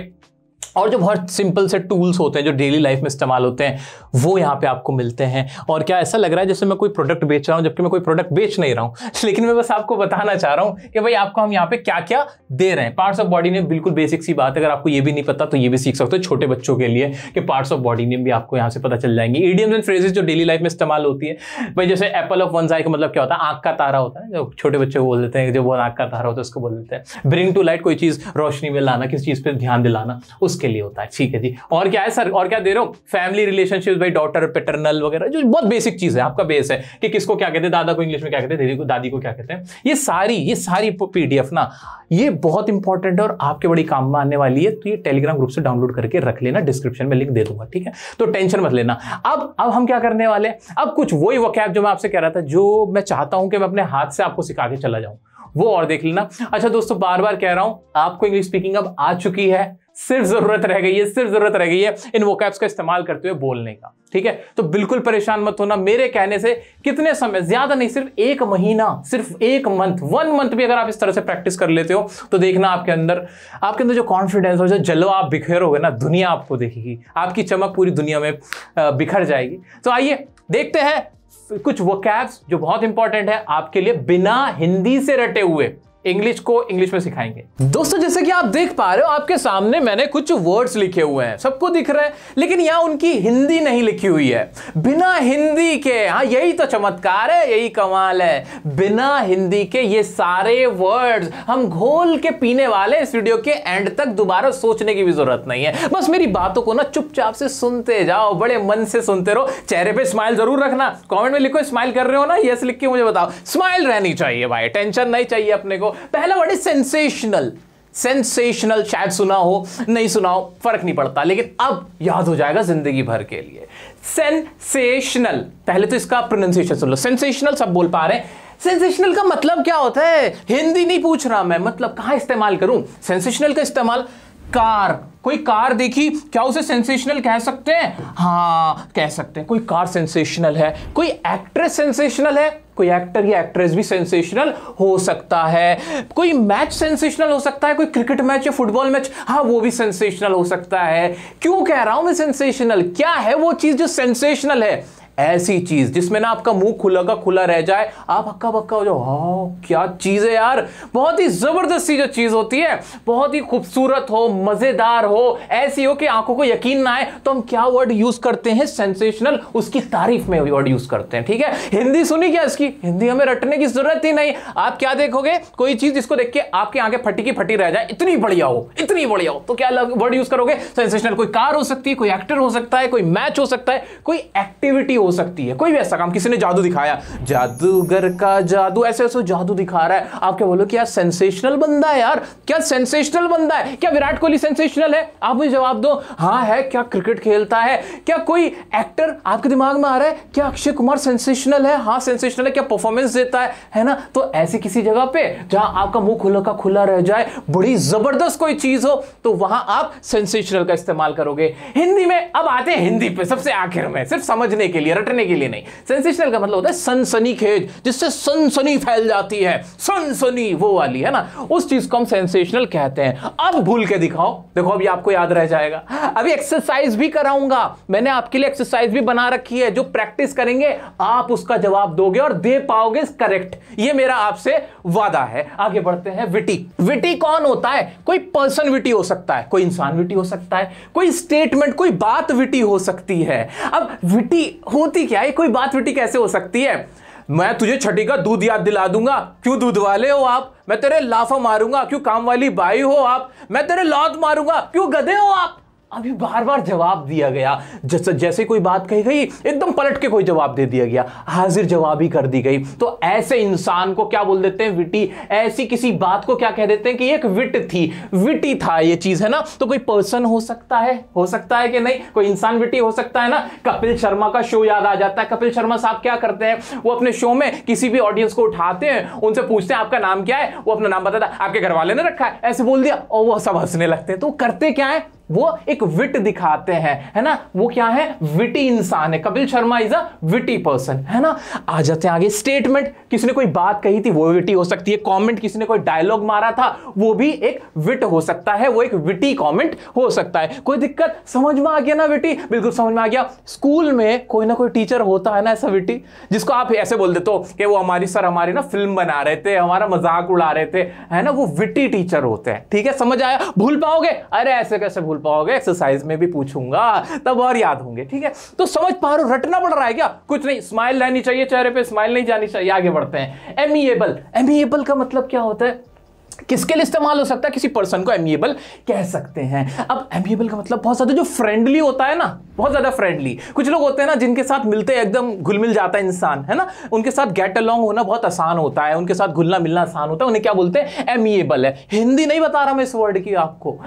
और जो बहुत सिंपल से टूल्स होते हैं जो डेली लाइफ में इस्तेमाल होते हैं वो यहाँ पे आपको मिलते हैं और क्या ऐसा लग रहा है जैसे मैं कोई प्रोडक्ट बेच रहा हूँ जबकि मैं कोई प्रोडक्ट बेच नहीं रहा हूँ लेकिन मैं बस आपको बताना चाह रहा हूँ कि भाई आपको हम यहाँ पे क्या क्या दे रहे हैं पार्ट्स ऑफ बॉडी नेम बिल्कुल बेसिक सी बात है अगर आपको ये भी नहीं पता तो ये भी सीख सकते हो छोटे बच्चों के लिए कि पार्ट्स ऑफ बॉडी नेम भी आपको यहाँ से पता चल जाएंगे ईडियम्स एंड फ्रेजेस जो डेली लाइफ में इस्तेमाल होती है भाई जैसे एप्पल ऑफ वन आई का मतलब क्या होता है आँख का तारा होता है जो छोटे बच्चे बोल देते हैं जो वो आँख का तारा होता है उसको बोल देते हैं ब्रिंग टू लाइट कोई चीज़ रोशनी में लाना किसी चीज़ पर ध्यान दिलाना उसके के लिए होता है ठीक है जी और क्या है सर और क्या दे रहे हो फैमिली रिलेशनशिप भाई डॉटर पेटरनल वगैरह जो बहुत बेसिक चीज है आपका बेस है कि किसको क्या कहते हैं दादा को इंग्लिश में क्या कहते हैं दीदी को दादी को क्या कहते हैं ये सारी ये सारी पीडीएफ ना ये बहुत इंपॉर्टेंट है और आपके बड़ी काम में आने वाली है तो ये टेलीग्राम ग्रुप से डाउनलोड करके रख लेना डिस्क्रिप्शन में लिंक दे दूंगा ठीक है तो टेंशन मत लेना अब अब हम क्या करने वाले हैं अब कुछ वही वकैब जो मैं आपसे कह रहा था जो मैं चाहता हूं कि मैं अपने हाथ से आपको सिखा के चला जाऊं वो और देख लेना अच्छा दोस्तों बार बार कह रहा हूं आपको इंग्लिश स्पीकिंग अब आ चुकी है सिर्फ जरूरत रह गई है सिर्फ जरूरत रह गई है इन वोकैप्स का इस्तेमाल करते हुए बोलने का ठीक है तो बिल्कुल परेशान मत होना मेरे कहने से कितने समय ज्यादा नहीं सिर्फ एक महीना सिर्फ एक मंथ वन मंथ भी अगर आप इस तरह से प्रैक्टिस कर लेते हो तो देखना आपके अंदर आपके अंदर जो कॉन्फिडेंस हो जो जलो आप बिखेरोगे ना दुनिया आपको देखेगी आपकी चमक पूरी दुनिया में बिखर जाएगी तो आइए देखते हैं कुछ वोकैब्स जो बहुत इंपॉर्टेंट है आपके लिए बिना हिंदी से रटे हुए इंग्लिश को इंग्लिश में सिखाएंगे दोस्तों जैसे कि आप देख पा रहे हो आपके सामने मैंने कुछ वर्ड्स लिखे हुए हैं सबको दिख रहे हैं लेकिन यहां उनकी हिंदी नहीं लिखी हुई है बिना हिंदी के हाँ यही तो चमत्कार है यही कमाल है बिना हिंदी के ये सारे वर्ड्स हम घोल के पीने वाले इस वीडियो के एंड तक दोबारा सोचने की भी जरूरत नहीं है बस मेरी बातों को ना चुपचाप से सुनते जाओ बड़े मन से सुनते रहो चेहरे पे स्माइल जरूर रखना कमेंट में लिखो स्माइल कर रहे हो ना यस लिख के मुझे बताओ स्माइल रहनी चाहिए भाई टेंशन नहीं चाहिए अपने को पहला वर्ड है सेंसेशनल सेंसेशनल शायद सुना हो नहीं सुना हो फर्क नहीं पड़ता लेकिन अब याद हो जाएगा जिंदगी भर के लिए सेंसेशनल पहले तो इसका प्रोनाउंसिएशन सुन लो सेंसेशनल सब बोल पा रहे हैं सेंसेशनल का मतलब क्या होता है हिंदी नहीं पूछ रहा मैं मतलब कहा इस्तेमाल करूं सेंसेशनल का इस्तेमाल कार कोई कार देखी क्या उसे सेंसेशनल कह सकते हैं हाँ कह सकते हैं कोई कार सेंसेशनल है कोई एक्ट्रेस सेंसेशनल है कोई एक्टर या एक्ट्रेस भी सेंसेशनल हो सकता है कोई मैच सेंसेशनल हो सकता है कोई क्रिकेट मैच या फुटबॉल मैच हाँ वो भी सेंसेशनल हो सकता है क्यों कह रहा हूं मैं सेंसेशनल क्या है वो चीज़ जो सेंसेशनल है ऐसी चीज जिसमें ना आपका मुंह खुला का खुला रह जाए आप हक्का बक्का हो जाओ हा क्या चीज है यार बहुत ही जबरदस्ती जो चीज होती है बहुत ही खूबसूरत हो मजेदार हो ऐसी हो कि आंखों को यकीन ना आए तो हम क्या वर्ड यूज करते हैं सेंसेशनल उसकी तारीफ में वर्ड यूज करते हैं ठीक है हिंदी सुनी क्या इसकी हिंदी हमें रटने की जरूरत ही नहीं आप क्या देखोगे कोई चीज जिसको देख के आपके आंखें फटी की फटी रह जाए इतनी बढ़िया हो इतनी बढ़िया हो तो क्या वर्ड यूज करोगे सेंसेशनल कोई कार हो सकती है कोई एक्टर हो सकता है कोई मैच हो सकता है कोई एक्टिविटी हो हो सकती है कोई भी ऐसा काम किसी ने जादू दिखाया जादूगर का जादू ऐसे ऐसे जादू दिखा रहा है आप क्या बोलो कि यार सेंसेशनल बंदा है यार क्या सेंसेशनल बंदा है क्या विराट कोहली सेंसेशनल है आप मुझे जवाब दो हाँ है क्या क्रिकेट खेलता है क्या कोई एक्टर आपके दिमाग में आ रहा है क्या अक्षय कुमार सेंसेशनल है हाँ सेंसेशनल है क्या परफॉर्मेंस देता है है ना तो ऐसी किसी जगह पे जहां आपका मुंह खुला का खुला रह जाए बड़ी जबरदस्त कोई चीज हो तो वहां आप सेंसेशनल का इस्तेमाल करोगे हिंदी में अब आते हैं हिंदी पे सबसे आखिर में सिर्फ समझने के लिए रटने के लिए नहीं सेंसेशनल का मतलब होता है सनसनी खेज जिससे सनसनी फैल जाती है सनसनी वो वाली है ना उस चीज को हम सेंसेशनल कहते हैं अब भूल के दिखाओ देखो अभी आपको याद रह जाएगा अभी एक्सरसाइज भी कराऊंगा मैंने आपके लिए एक्सरसाइज भी बना रखी है जो प्रैक्टिस करेंगे आप उसका जवाब दोगे और दे पाओगे करेक्ट ये मेरा आपसे वादा है आगे बढ़ते हैं विटी विटी कौन होता है कोई पर्सन विटी हो सकता है कोई इंसान विटी हो सकता है कोई स्टेटमेंट कोई बात विटी हो सकती है अब विटी हो होती क्या है कोई बात बेटी कैसे हो सकती है मैं तुझे छठी का दूध याद दिला दूंगा क्यों दूध वाले हो आप मैं तेरे लाफा मारूंगा क्यों काम वाली बाई हो आप मैं तेरे लौत मारूंगा क्यों गधे हो आप अभी बार बार जवाब दिया गया जैसे जैसे कोई बात कही गई एकदम पलट के कोई जवाब दे दिया गया हाजिर जवाब ही कर दी गई तो ऐसे इंसान को क्या बोल देते हैं विटी ऐसी किसी बात को क्या कह देते हैं कि एक विट थी विटी था ये चीज है ना तो कोई पर्सन हो सकता है हो सकता है कि नहीं कोई इंसान विटी हो सकता है ना कपिल शर्मा का शो याद आ जाता है कपिल शर्मा साहब क्या करते हैं वो अपने शो में किसी भी ऑडियंस को उठाते हैं उनसे पूछते हैं आपका नाम क्या है वो अपना नाम बताता है आपके घर वाले ने रखा है ऐसे बोल दिया और वह सब हंसने लगते हैं तो करते क्या है वो एक विट दिखाते हैं है ना वो क्या है विटी इंसान है Kapil Sharma is a witty person है ना आ जाते हैं आगे स्टेटमेंट किसी ने कोई बात कही थी वो विटी हो सकती है कमेंट किसी ने कोई डायलॉग मारा था वो भी एक विट हो सकता है वो एक विटी कमेंट हो सकता है कोई दिक्कत समझ में आ गया ना विटी बिल्कुल समझ में आ गया स्कूल में कोई ना कोई टीचर होता है ना ऐसा विटी जिसको आप ऐसे बोल देते हो कि वो हमारी सर हमारी ना फिल्म बना रहे थे हमारा मजाक उड़ा रहे थे है ना वो विटी टीचर होते हैं ठीक है समझ आया भूल पाओगे अरे ऐसे कैसे भूल भूल पाओगे एक्सरसाइज में भी पूछूंगा तब और याद होंगे ठीक है तो समझ पा रहे हो रटना पड़ रहा है क्या कुछ नहीं स्माइल रहनी चाहिए चेहरे पर स्माइल नहीं जानी चाहिए आगे बढ़ते हैं एमीएबल एमीएबल का मतलब क्या होता है किसके लिए इस्तेमाल हो सकता है किसी पर्सन को एमिएबल कह सकते हैं अब एमिएबल का मतलब बहुत ज़्यादा जो फ्रेंडली होता है ना बहुत ज़्यादा फ्रेंडली कुछ लोग होते हैं ना जिनके साथ मिलते एकदम घुल मिल जाता है इंसान है ना उनके साथ गेट अलॉन्ग होना बहुत आसान होता है उनके साथ घुलना मिलना आसान होता है उन्हें क्या बोलते हैं एमिएबल है हिंदी नहीं बता रहा मैं इस वर्ड की आपको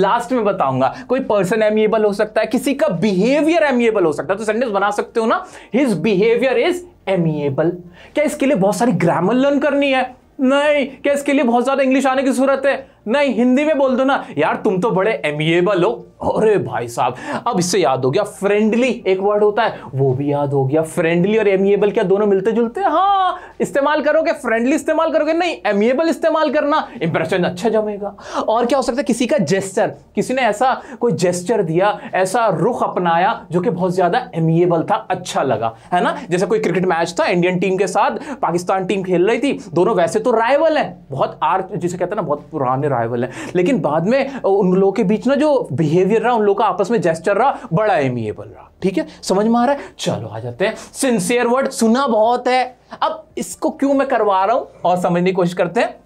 लास्ट में बताऊंगा कोई पर्सन एमिएबल हो सकता है किसी का बिहेवियर एमिएबल हो सकता है तो सेंटेंस बना सकते हो ना हिज बिहेवियर इज एमिएबल क्या इसके लिए बहुत सारी ग्रामर लर्न करनी है नहीं क्या इसके लिए बहुत ज़्यादा इंग्लिश आने की जरूरत है नहीं हिंदी में बोल दो ना यार तुम तो बड़े एमिएबल हो अरे भाई साहब अब इससे याद हो गया फ्रेंडली एक वर्ड होता है वो भी याद हो गया फ्रेंडली और एमिएबल क्या दोनों मिलते जुलते हाँ इस्तेमाल करोगे फ्रेंडली इस्तेमाल करोगे नहीं एमिएबल इस्तेमाल करना इंप्रेशन अच्छा जमेगा और क्या हो सकता है किसी का जेस्टर किसी ने ऐसा कोई जेस्चर दिया ऐसा रुख अपनाया जो कि बहुत ज्यादा एमिएबल था अच्छा लगा है ना जैसे कोई क्रिकेट मैच था इंडियन टीम के साथ पाकिस्तान टीम खेल रही थी दोनों वैसे तो राइवल है बहुत आर्ट जिसे कहते हैं ना बहुत पुराने राइवल हैं लेकिन बाद में उन लोगों के बीच ना जो बिहेवियर रहा उन लोगों का आपस में जेस्टर रहा बड़ा एमिएबल रहा ठीक है समझ में आ रहा है चलो आ जाते हैं सिंसियर वर्ड सुना बहुत है अब इसको क्यों मैं करवा रहा हूं और समझने की कोशिश करते हैं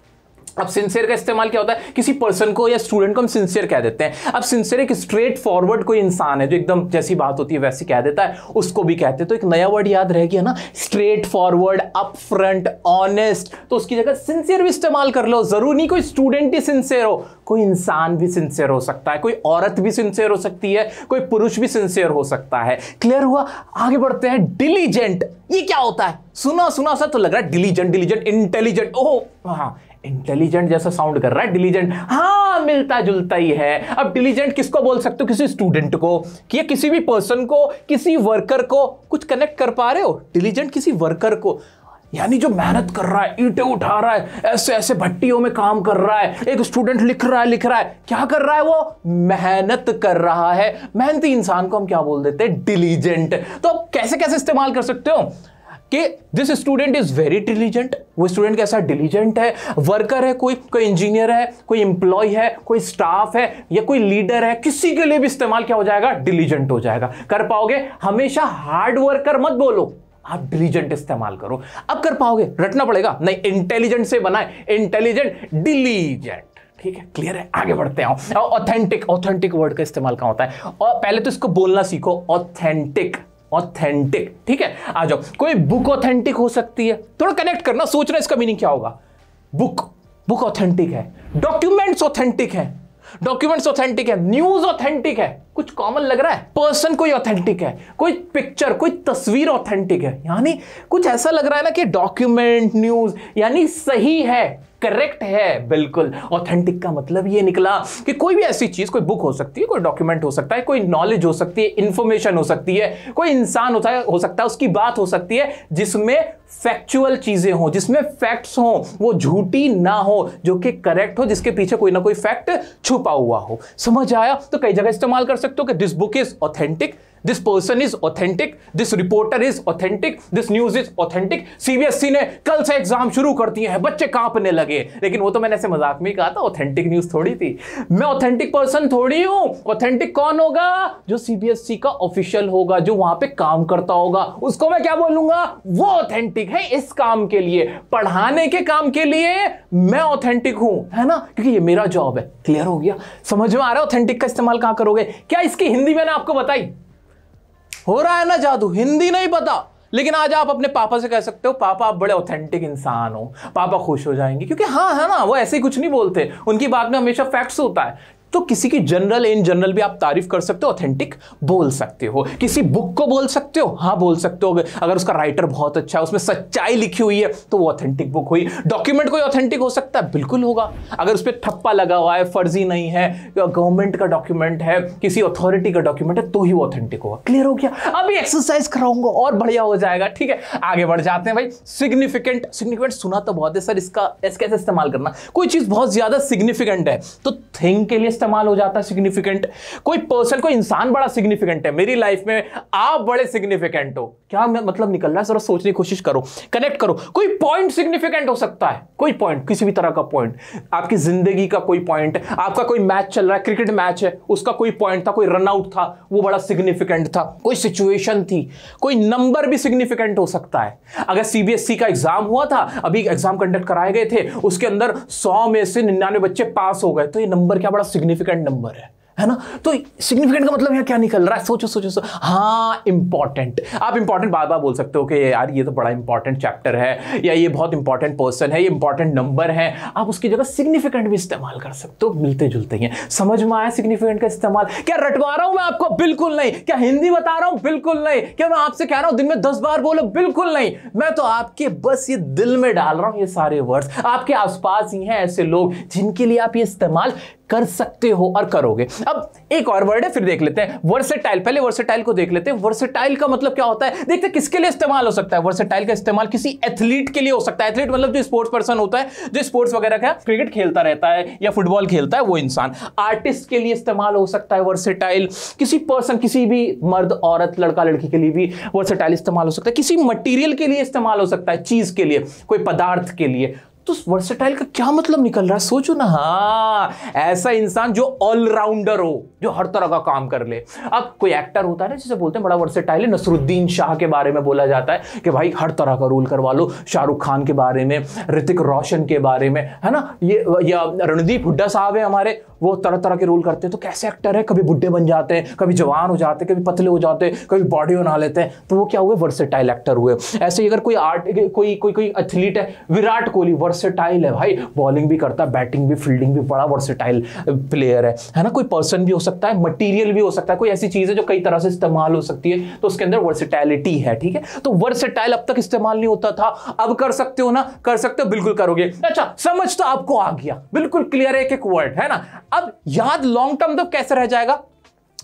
अब सिंसियर का इस्तेमाल क्या होता है किसी पर्सन को या स्टूडेंट को हम सिंसियर कह देते हैं अब सिंसियर एक स्ट्रेट फॉरवर्ड कोई इंसान है जो एकदम जैसी बात होती है वैसी कह देता है उसको भी कहते हैं तो एक नया वर्ड याद रह गया ना straightforward upfront honest तो उसकी जगह सिंसियर भी इस्तेमाल कर लो जरूर नहीं कोई स्टूडेंट ही सिंसियर हो कोई इंसान भी सिंसियर हो सकता है कोई औरत भी सिंसियर हो सकती है कोई पुरुष भी सिंसियर हो सकता है क्लियर हुआ आगे बढ़ते हैं डिलीजेंट ये क्या होता है सुना सुना सा तो लग रहा है डिलीजेंट डिलीजेंट इंटेलिजेंट ओह हाँ इंटेलिजेंट जैसा साउंड कर रहा है डिलीजेंट हाँ मिलता जुलता ही है अब डिलीजेंट किसको बोल सकते हो किसी स्टूडेंट को कि या किसी भी पर्सन को किसी वर्कर को कुछ कनेक्ट कर पा रहे हो डिलीजेंट किसी वर्कर को यानी जो मेहनत कर रहा है ईटे उठा रहा है ऐसे ऐसे भट्टियों में काम कर रहा है एक स्टूडेंट लिख रहा है लिख रहा है क्या कर रहा है वो मेहनत कर रहा है मेहनती इंसान को हम क्या बोल देते हैं डिलीजेंट तो आप कैसे कैसे इस्तेमाल कर सकते हो कि this student is very diligent वो स्टूडेंट कैसा डिलीजेंट है वर्कर है कोई कोई इंजीनियर है कोई इंप्लॉय है कोई स्टाफ है या कोई लीडर है किसी के लिए भी इस्तेमाल क्या हो जाएगा डिलीजेंट हो जाएगा कर पाओगे हमेशा हार्ड वर्कर मत बोलो आप डिलीजेंट इस्तेमाल करो अब कर पाओगे रटना पड़ेगा नहीं इंटेलिजेंट से बनाए इंटेलिजेंट डिलीजेंट ठीक है क्लियर है आगे बढ़ते हैं ऑथेंटिक ऑथेंटिक वर्ड का इस्तेमाल कहाँ होता है और पहले तो इसको बोलना सीखो ऑथेंटिक ऑथेंटिक ठीक है आ जाओ कोई बुक ऑथेंटिक हो सकती है थोड़ा कनेक्ट करना सोचना इसका मीनिंग क्या होगा बुक बुक ऑथेंटिक है डॉक्यूमेंट्स ऑथेंटिक है डॉक्यूमेंट्स ऑथेंटिक है न्यूज ऑथेंटिक है कुछ कॉमन लग रहा है पर्सन कोई ऑथेंटिक है कोई पिक्चर कोई तस्वीर ऑथेंटिक है यानी कुछ ऐसा लग रहा है ना कि डॉक्यूमेंट न्यूज यानी सही है करेक्ट है बिल्कुल ऑथेंटिक का मतलब ये निकला कि कोई भी ऐसी चीज कोई बुक हो सकती है कोई डॉक्यूमेंट हो सकता है कोई नॉलेज हो सकती है इंफॉर्मेशन हो सकती है कोई इंसान होता है हो सकता है उसकी बात हो सकती है जिसमें फैक्चुअल चीजें हों जिसमें फैक्ट्स हो वो झूठी ना हो जो कि करेक्ट हो जिसके पीछे कोई ना कोई फैक्ट छुपा हुआ हो समझ आया तो कई जगह इस्तेमाल कर सकते हो कि this book is authentic this person is authentic this reporter is authentic this news is authentic CBSE ने कल से एग्जाम शुरू कर दिए हैं बच्चे कांपने लगे लेकिन वो तो मैंने ऐसे मजाक में कहा था ऑथेंटिक न्यूज थोड़ी थी मैं ऑथेंटिक पर्सन थोड़ी हूं ऑथेंटिक कौन होगा जो सीबीएसई का ऑफिशियल होगा जो वहां पे काम करता होगा उसको मैं क्या बोलूंगा वो ऑथेंटिक है इस काम के लिए पढ़ाने के काम के लिए मैं ऑथेंटिक हूं है ना क्योंकि ये मेरा जॉब है क्लियर हो गया समझ में आ रहा है ऑथेंटिक का इस्तेमाल कहां करोगे क्या इसकी हिंदी मैंने आपको बताई हो रहा है ना जादू हिंदी नहीं पता लेकिन आज आप अपने पापा से कह सकते हो पापा आप बड़े ऑथेंटिक इंसान हो पापा खुश हो जाएंगे क्योंकि हाँ है ना वो ऐसे ही कुछ नहीं बोलते उनकी बात में हमेशा फैक्ट्स होता है तो किसी की जनरल इन जनरल भी आप तारीफ कर सकते हो ऑथेंटिक बोल सकते हो किसी बुक को बोल सकते हो हाँ बोल सकते हो अगर उसका राइटर बहुत अच्छा है उसमें सच्चाई लिखी हुई है तो वो ऑथेंटिक बुक हुई डॉक्यूमेंट कोई ऑथेंटिक हो सकता है बिल्कुल होगा अगर उस पर थप्पा लगा हुआ है फर्जी नहीं है गवर्नमेंट का डॉक्यूमेंट है किसी अथॉरिटी का डॉक्यूमेंट है तो ही वो ऑथेंटिक होगा क्लियर हो गया अभी एक्सरसाइज कराऊंगा और बढ़िया हो जाएगा ठीक है आगे बढ़ जाते हैं भाई सिग्निफिकेंट सिग्निफिकेंट सुना तो बहुत है सर इसका कैसे इस्तेमाल करना कोई चीज बहुत ज्यादा सिग्निफिकेंट है तो थिंग के लिए इस्तेमाल हो जाता है सिग्निफिकेंट कोई पर्सन कोई इंसान बड़ा सिग्निफिकेंट है मेरी लाइफ में आप बड़े सिग्निफिकेंट हो क्या मतलब निकल रहा है जरा सोचने की कोशिश करो कनेक्ट करो कोई पॉइंट सिग्निफिकेंट हो सकता है कोई पॉइंट किसी भी तरह का पॉइंट आपकी जिंदगी का कोई पॉइंट आपका कोई मैच चल रहा है क्रिकेट मैच है उसका कोई पॉइंट था कोई रनआउट था वो बड़ा सिग्निफिकेंट था कोई सिचुएशन थी कोई नंबर भी सिग्निफिकेंट हो सकता है अगर सीबीएसई e का एग्जाम हुआ था अभी एग्जाम कंडक्ट कराए गए थे उसके अंदर सौ में से निन्यानवे बच्चे पास हो गए तो ये नंबर क्या बड़ा सिग्निफिकेंट सिग्निफिकेंट नंबर है है ना तो सिग्निफिकेंट का मतलब यहाँ क्या निकल रहा है सोचो सोचो सोचो हाँ इंपॉर्टेंट आप इंपॉर्टेंट बार बार बोल सकते हो कि यार ये तो बड़ा इंपॉर्टेंट चैप्टर है या ये बहुत इंपॉर्टेंट पर्सन है ये इंपॉर्टेंट नंबर है आप उसकी जगह सिग्निफिकेंट भी इस्तेमाल कर सकते हो मिलते जुलते हैं समझ में आया सिग्निफिकेंट का इस्तेमाल क्या रटवा रहा हूँ मैं आपको बिल्कुल नहीं क्या हिंदी बता रहा हूँ बिल्कुल नहीं क्या मैं आपसे कह रहा हूँ दिन में दस बार बोलो बिल्कुल नहीं मैं तो आपके बस ये दिल में डाल रहा हूँ ये सारे वर्ड्स आपके आसपास ही हैं ऐसे लोग जिनके लिए आप ये इस्तेमाल कर सकते हो और करोगे अब एक और वर्ड है फिर देख लेते हैं वर्सेटाइल पहले वर्सेटाइल को देख लेते हैं वर्सेटाइल का मतलब क्या होता है देखते हैं किसके लिए इस्तेमाल हो सकता है वर्सेटाइल का इस्तेमाल किसी एथलीट के लिए हो सकता है एथलीट मतलब जो स्पोर्ट्स पर्सन होता है जो स्पोर्ट्स वगैरह का क्रिकेट खेलता रहता है या फुटबॉल खेलता है वो इंसान आर्टिस्ट के लिए इस्तेमाल हो सकता है वर्सेटाइल किसी पर्सन किसी भी मर्द औरत लड़का लड़की के लिए भी वर्सेटाइल इस्तेमाल हो सकता है किसी मटीरियल के लिए इस्तेमाल हो सकता है चीज के लिए कोई पदार्थ के लिए तो वर्सेटाइल का क्या मतलब निकल रहा है सोचो ना हाँ ऐसा इंसान जो ऑलराउंडर हो जो हर तरह का काम कर ले अब कोई एक्टर होता है ना जिसे बोलते हैं बड़ा वर्सेटाइल है नसरुद्दीन शाह के बारे में बोला जाता है कि भाई हर तरह का रोल करवा लो शाहरुख खान के बारे में ऋतिक रोशन के बारे में है ना ये या रणदीप हुड्डा साहब है हमारे वो तरह तरह के रोल करते हैं तो कैसे एक्टर है कभी बुढ़े बन जाते हैं कभी जवान हो जाते हैं कभी पतले हो जाते हैं कभी बॉडी बना लेते हैं तो वो क्या हुए वर्सेटाइल एक्टर हुए ऐसे अगर कोई आर्ट कोई कोई कोई एथलीट है विराट कोहली वर्स वर्सेटाइल है भाई बॉलिंग भी करता है बैटिंग भी फील्डिंग भी बड़ा वर्सेटाइल प्लेयर है है ना कोई पर्सन भी हो सकता है मटीरियल भी हो सकता है कोई ऐसी चीज़ है जो कई तरह से इस्तेमाल हो सकती है तो उसके अंदर वर्सेटैलिटी है ठीक है तो वर्सेटाइल अब तक इस्तेमाल नहीं होता था अब कर सकते हो ना कर सकते हो बिल्कुल करोगे अच्छा समझ तो आपको आ गया बिल्कुल क्लियर है एक एक वर्ड है ना अब याद लॉन्ग टर्म तो कैसे रह जाएगा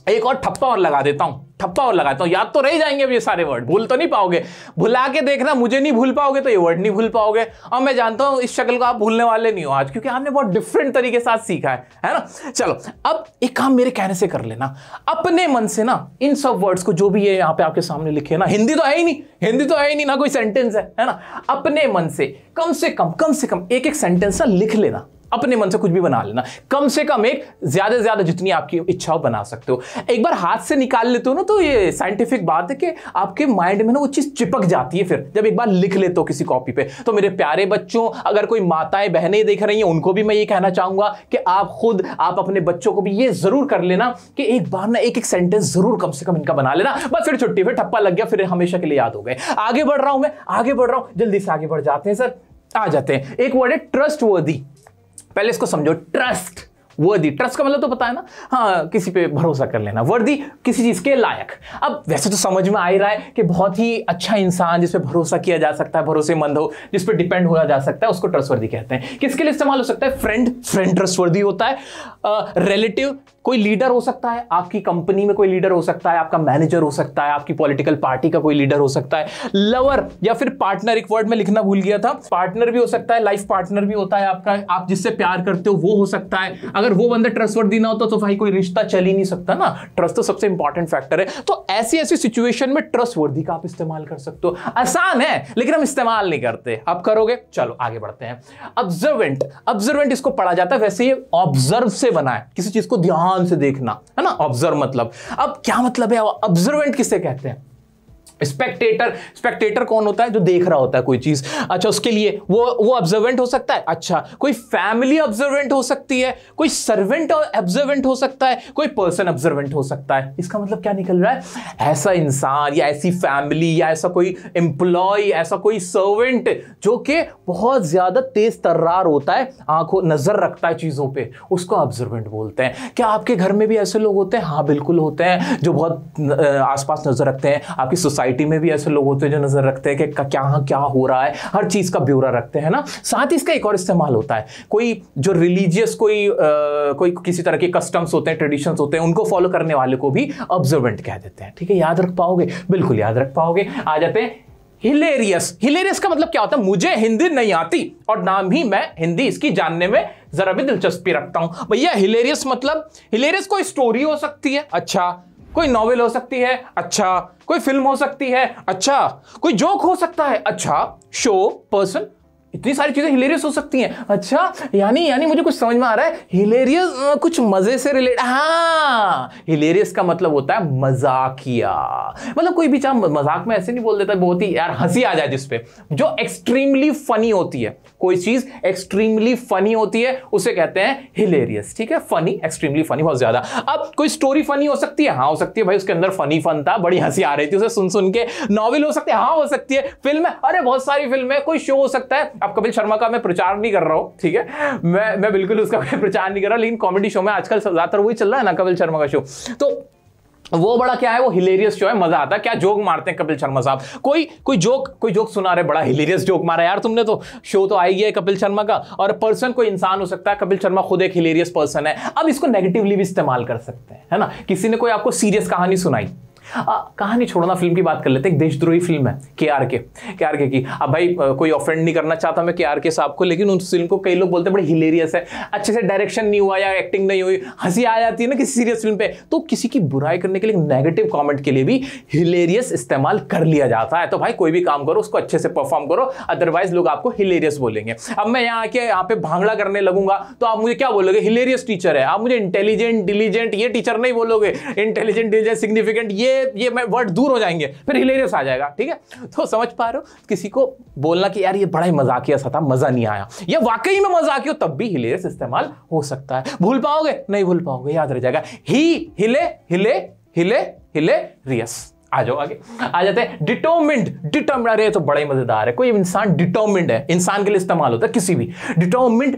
एक और ठप्पा और लगा देता हूं ठप्पा और लगाता हूं याद तो रह जाएंगे अब ये सारे वर्ड भूल तो नहीं पाओगे भुला के देखना मुझे नहीं भूल पाओगे तो ये वर्ड नहीं भूल पाओगे और मैं जानता हूं इस शक्ल को आप भूलने वाले नहीं हो आज क्योंकि आपने बहुत डिफरेंट तरीके से सीखा है है ना चलो अब एक काम मेरे कहने से कर लेना अपने मन से ना इन सब वर्ड्स को जो भी ये यहाँ पे आपके सामने लिखे ना हिंदी तो है ही नहीं हिंदी तो है ही नहीं ना कोई सेंटेंस है है ना अपने मन से कम से कम कम से कम एक एक सेंटेंस ना लिख लेना अपने मन से कुछ भी बना लेना कम से कम एक ज्यादा से ज्यादा जितनी आपकी इच्छा हो बना सकते हो एक बार हाथ से निकाल लेते हो ना तो ये साइंटिफिक बात है कि आपके माइंड में ना वो चीज चिपक जाती है फिर जब एक बार लिख लेते हो किसी कॉपी पे तो मेरे प्यारे बच्चों अगर कोई माताएं बहनें देख रही हैं उनको भी मैं ये कहना चाहूंगा कि आप खुद आप अपने बच्चों को भी ये जरूर कर लेना कि एक बार ना एक एक सेंटेंस जरूर कम से कम इनका बना लेना बस फिर छुट्टी फिर ठप्पा लग गया फिर हमेशा के लिए याद हो गए आगे बढ़ रहा हूं मैं आगे बढ़ रहा हूं जल्दी से आगे बढ़ जाते हैं सर आ जाते हैं एक वर्ड है ट्रस्ट वर्दी पहले इसको समझो ट्रस्ट वर्दी ट्रस्ट का मतलब तो पता है ना हाँ किसी पे भरोसा कर लेना वर्दी किसी चीज़ के लायक अब वैसे तो समझ में आ ही रहा है कि बहुत ही अच्छा इंसान जिस पर भरोसा किया जा सकता है भरोसेमंद हो जिस पर डिपेंड होया जा सकता है उसको ट्रस्टवर्दी कहते हैं किसके लिए इस्तेमाल हो सकता है फ्रेंड फ्रेंड ट्रस्टवर्दी होता है रिलेटिव कोई लीडर हो सकता है आपकी कंपनी में कोई लीडर हो सकता है आपका मैनेजर हो सकता है आपकी पॉलिटिकल पार्टी का कोई लीडर हो सकता है लवर या फिर पार्टनर एक वर्ड में लिखना भूल गया था पार्टनर भी हो सकता है लाइफ पार्टनर भी होता है आपका आप जिससे प्यार करते हो वो हो सकता है अगर अगर वो बंदा ट्रस्टवर्दी ना होता तो भाई कोई रिश्ता चल ही नहीं सकता ना ट्रस्ट तो सबसे इंपॉर्टेंट फैक्टर है तो ऐसी ऐसी सिचुएशन में ट्रस्टवर्दी का आप इस्तेमाल कर सकते हो आसान है लेकिन हम इस्तेमाल नहीं करते आप करोगे चलो आगे बढ़ते हैं ऑब्जर्वेंट ऑब्जर्वेंट इसको पढ़ा जाता है वैसे ये ऑब्जर्व से बना है किसी चीज को ध्यान से देखना है ना ऑब्जर्व मतलब अब क्या मतलब है ऑब्जर्वेंट किसे कहते हैं स्पेक्टेटर स्पेक्टेटर कौन होता है जो देख रहा होता है कोई चीज अच्छा उसके लिए वो वो ऑब्जर्वेंट हो सकता है अच्छा कोई फैमिली ऑब्जर्वेंट हो सकती है कोई सर्वेंट ऑब्जर्वेंट हो सकता है कोई पर्सन ऑब्जर्वेंट हो सकता है इसका मतलब क्या निकल रहा है ऐसा इंसान या ऐसी फैमिली या ऐसा कोई एम्प्लॉय ऐसा कोई सर्वेंट जो कि बहुत ज्यादा तेज तर्रार होता है आंखों नजर रखता है चीजों पर उसको ऑब्जर्वेंट बोलते हैं क्या आपके घर में भी ऐसे लोग होते हैं हाँ बिल्कुल होते हैं जो बहुत आसपास नजर रखते हैं आपकी सोसाइटी सोसाइटी में भी ऐसे लोग होते हैं जो नजर रखते हैं कि क्या क्या हो रहा है हर चीज का ब्यौरा रखते हैं ना साथ ही इसका एक और इस्तेमाल होता है कोई जो रिलीजियस कोई आ, कोई किसी तरह के कस्टम्स होते हैं ट्रेडिशंस होते हैं उनको फॉलो करने वाले को भी ऑब्जर्वेंट कह देते हैं ठीक है याद रख पाओगे बिल्कुल याद रख पाओगे आ जाते हैं हिलेरियस हिलेरियस का मतलब क्या होता है मुझे हिंदी नहीं आती और नाम ही मैं हिंदी इसकी जानने में जरा भी दिलचस्पी रखता हूं भैया हिलेरियस मतलब हिलेरियस कोई स्टोरी हो सकती है अच्छा कोई नॉवेल हो सकती है अच्छा कोई फिल्म हो सकती है अच्छा कोई जोक हो सकता है अच्छा शो पर्सन इतनी सारी चीज़ें हिलेरियस हो सकती हैं अच्छा यानी यानी मुझे कुछ समझ में आ रहा है हिलेरियस कुछ मज़े से रिलेट हाँ हिलेरियस का मतलब होता है मजाकिया मतलब कोई भी चाह मजाक में ऐसे नहीं बोल देता बहुत ही यार हंसी आ जाए जिसपे जो एक्सट्रीमली फनी होती है कोई चीज़ एक्सट्रीमली फनी होती है उसे कहते हैं हिलेरियस ठीक है फनी एक्सट्रीमली फनी बहुत ज़्यादा अब कोई स्टोरी फनी हो सकती है हाँ हो सकती है भाई उसके अंदर फनी फन था बड़ी हंसी आ रही थी उसे सुन सुन के नॉवल हो सकती है हाँ हो सकती है फिल्म अरे बहुत सारी फिल्म है कोई शो हो सकता है अब कपिल शर्मा का मैं प्रचार नहीं कर रहा हूँ ठीक है मैं मैं बिल्कुल उसका प्रचार नहीं कर रहा लेकिन कॉमेडी शो में आजकल ज़्यादातर वही चल रहा है ना कपिल शर्मा का शो तो वो बड़ा क्या है वो हिलेरियस शो है मजा आता है क्या जोक मारते हैं कपिल शर्मा साहब कोई कोई जोक कोई जोक सुना रहे बड़ा हिलेरियस जोक मारा यार तुमने तो शो तो आई है कपिल शर्मा का और पर्सन कोई इंसान हो सकता है कपिल शर्मा खुद एक हिलेरियस पर्सन है अब इसको नेगेटिवली भी इस्तेमाल कर सकते हैं है ना किसी ने कोई आपको सीरियस कहानी सुनाई कहानी छोड़ना फिल्म की बात कर लेते हैं एक देशद्रोही फिल्म है के आर के के आर के की अब भाई कोई ऑफेंड नहीं करना चाहता मैं के आर के साहब को लेकिन उस फिल्म को कई लोग बोलते बड़े हिलेरियस है अच्छे से डायरेक्शन नहीं हुआ या एक्टिंग नहीं हुई हंसी आ जाती है ना किसी सीरियस फिल्म पे तो किसी की बुराई करने के लिए नेगेटिव कॉमेंट के लिए भी हिलेरियस इस्तेमाल कर लिया जाता है तो भाई कोई भी काम करो उसको अच्छे से परफॉर्म करो अदरवाइज लोग आपको हिलेरियस बोलेंगे अब मैं यहाँ आके यहाँ पे भांगड़ा करने लगूंगा तो आप मुझे क्या बोलोगे हिलेरियस टीचर है आप मुझे इंटेलिजेंट डिलीजेंट ये टीचर नहीं बोलोगे इंटेलिजेंट डिलीजेंट सिग्निफिकेंट ये ये वर्ड दूर हो जाएंगे फिर हिलेरियस आ जाएगा ठीक है तो समझ पा रहे हो किसी को बोलना कि यार ये बड़ा ही मजाकिया सा था मजा नहीं आया या वाकई में मजाक हो तब भी हिलेरियस इस्तेमाल हो सकता है भूल पाओगे नहीं भूल पाओगे याद रह जाएगा ही हिले हिले हिले हिले रियस आ जाओ आगे आ जाते हैं डिटोमिंड डिटर्मिंड अरे तो बड़ा ही मजेदार है कोई इंसान डिटोमिंड है इंसान के लिए इस्तेमाल होता है किसी भी डिटोमिंड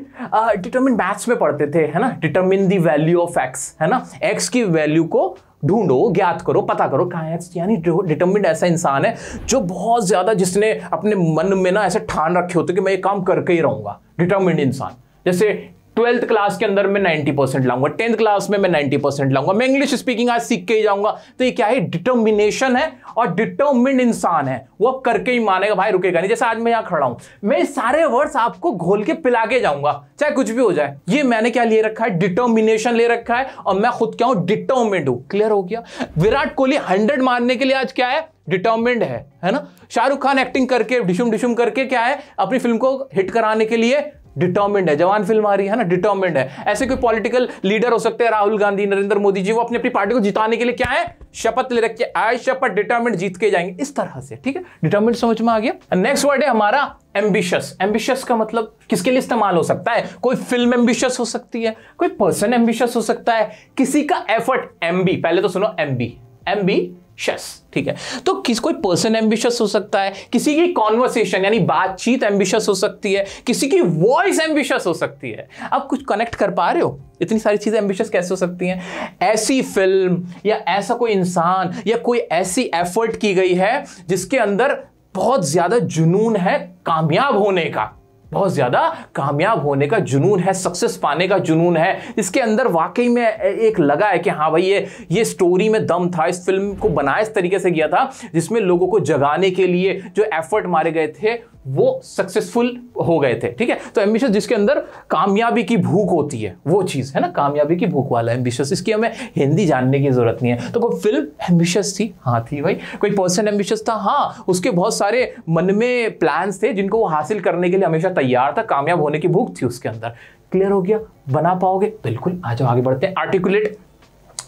डिटर्मिंड मैथ्स में पढ़ते थे है ना determine the value of x है ना एक्स की वैल्यू को ढूंढो ज्ञात करो पता करो कहाँ है यानी डिटर्मिंड ऐसा इंसान है जो बहुत ज़्यादा जिसने अपने मन में ना ऐसे ठान रखे होते कि मैं ये काम करके ही रहूंगा डिटर्मिंड इंसान जैसे ट्वेल्थ क्लास के अंदर मैं 90 परसेंट लाऊंगा टेंथ क्लास में मैं 90 परसेंट लाऊंगा मैं इंग्लिश स्पीकिंग आज सीख के ही जाऊंगा तो ये क्या है डिटर्मिनेशन है और डिटर्मिंड इंसान है वो करके ही मानेगा भाई रुकेगा नहीं जैसे आज मैं यहाँ खड़ा हूं मैं सारे वर्ड्स आपको घोल के पिला के जाऊंगा चाहे कुछ भी हो जाए ये मैंने क्या ले रखा है डिटर्मिनेशन ले रखा है और मैं खुद क्या हूं डिटर्मिंड हूं क्लियर हो गया विराट कोहली हंड्रेड मारने के लिए आज क्या है डिटर्मिंड है है ना शाहरुख खान एक्टिंग करके डिशुम डिशुम करके क्या है अपनी फिल्म को हिट कराने के लिए डिटर्मेंट है जवान फिल्म आ रही है ना डिटर्मेंट है ऐसे कोई पॉलिटिकल लीडर हो सकते हैं राहुल गांधी नरेंद्र मोदी जी वो अपनी अपनी पार्टी को जिताने के लिए क्या है शपथ ले रखे आए शपथ डिटर्मेंट जीत के जाएंगे इस तरह से ठीक है डिटर्मेंट समझ में आ गया नेक्स्ट वर्ड है हमारा एम्बिशियस एम्बिशियस का मतलब किसके लिए इस्तेमाल हो सकता है कोई फिल्म एम्बिशियस हो सकती है कोई पर्सन एम्बिशियस हो सकता है किसी का एफर्ट एमबी पहले तो सुनो एमबी एमबी एम्बिशस ठीक है तो किस कोई पर्सन एम्बिशियस हो सकता है किसी की कॉन्वर्सेशन यानी बातचीत एम्बिशियस हो सकती है किसी की वॉइस एम्बिशियस हो सकती है आप कुछ कनेक्ट कर पा रहे हो इतनी सारी चीज़ें एम्बिशियस कैसे हो सकती हैं ऐसी फिल्म या ऐसा कोई इंसान या कोई ऐसी एफर्ट की गई है जिसके अंदर बहुत ज़्यादा जुनून है कामयाब होने का बहुत ज़्यादा कामयाब होने का जुनून है सक्सेस पाने का जुनून है इसके अंदर वाकई में एक लगा है कि हाँ भाई ये ये स्टोरी में दम था इस फिल्म को बनाया इस तरीके से किया था जिसमें लोगों को जगाने के लिए जो एफर्ट मारे गए थे वो सक्सेसफुल हो गए थे ठीक है तो एम्बिशियस जिसके अंदर कामयाबी की भूख होती है वो चीज़ है ना कामयाबी की भूख वाला एम्बिशियस इसकी हमें हिंदी जानने की ज़रूरत नहीं है तो कोई फिल्म एम्बिशियस थी हाँ थी भाई कोई पर्सन एम्बिशियस था हाँ उसके बहुत सारे मन में प्लान्स थे जिनको वो हासिल करने के लिए हमेशा तैयार था कामयाब होने की भूख थी उसके अंदर क्लियर हो गया बना पाओगे बिल्कुल आ जाओ आगे बढ़ते हैं आर्टिकुलेट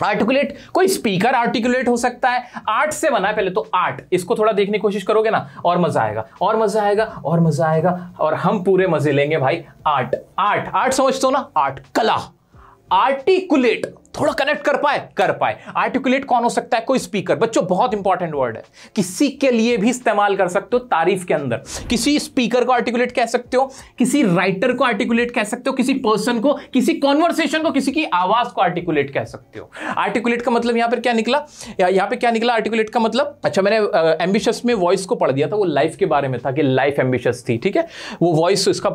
आर्टिकुलेट कोई स्पीकर आर्टिकुलेट हो सकता है आर्ट से बना है पहले तो आर्ट इसको थोड़ा देखने की कोशिश करोगे ना और मजा आएगा और मजा आएगा और मजा आएगा और हम पूरे मजे लेंगे भाई आर्ट आर्ट आर्ट समझते हो ना आर्ट कला आर्टिकुलेट थोड़ा कनेक्ट कर पाए कर पाए आर्टिकुलेट कौन हो सकता है कोई स्पीकर बच्चों बहुत इंपॉर्टेंट वर्ड है किसी के लिए भी इस्तेमाल कर सकते हो तारीफ के अंदर किसी स्पीकर को आर्टिकुलेट कह सकते हो किसी राइटर को आर्टिकुलेट कह सकते हो किसी पर्सन को किसी कॉन्वर्सेशन को किसी की आवाज को आर्टिकुलेट कह सकते हो आर्टिकुलेट का मतलब यहां पर क्या निकला यहां पर क्या निकला आर्टिकुलेट का मतलब अच्छा मैंने एम्बिशस में वॉइस को पढ़ दिया था वो लाइफ के बारे में था कि लाइफ एम्बिशियस थी ठीक है वो वॉइस इसका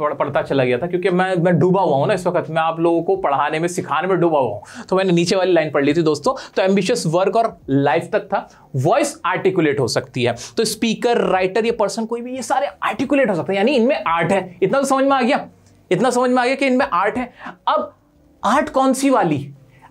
पढ़ता चला गया था क्योंकि मैं मैं डूबा हुआ हूं ना इस वक्त मैं आप लोगों को पढ़ाने में सिखाने में डूबा हुआ हूं तो मैंने नीचे वाली लाइन पढ़ ली थी दोस्तों तो एम्बिशियस वर्क और लाइफ तक था वॉइस आर्टिकुलेट हो सकती है तो स्पीकर राइटर या पर्सन कोई भी ये सारे आर्टिकुलेट हो सकते हैं यानी इनमें आर्ट है इतना तो समझ में आ गया इतना समझ में आ गया कि इनमें आर्ट है अब आर्ट कौन सी वाली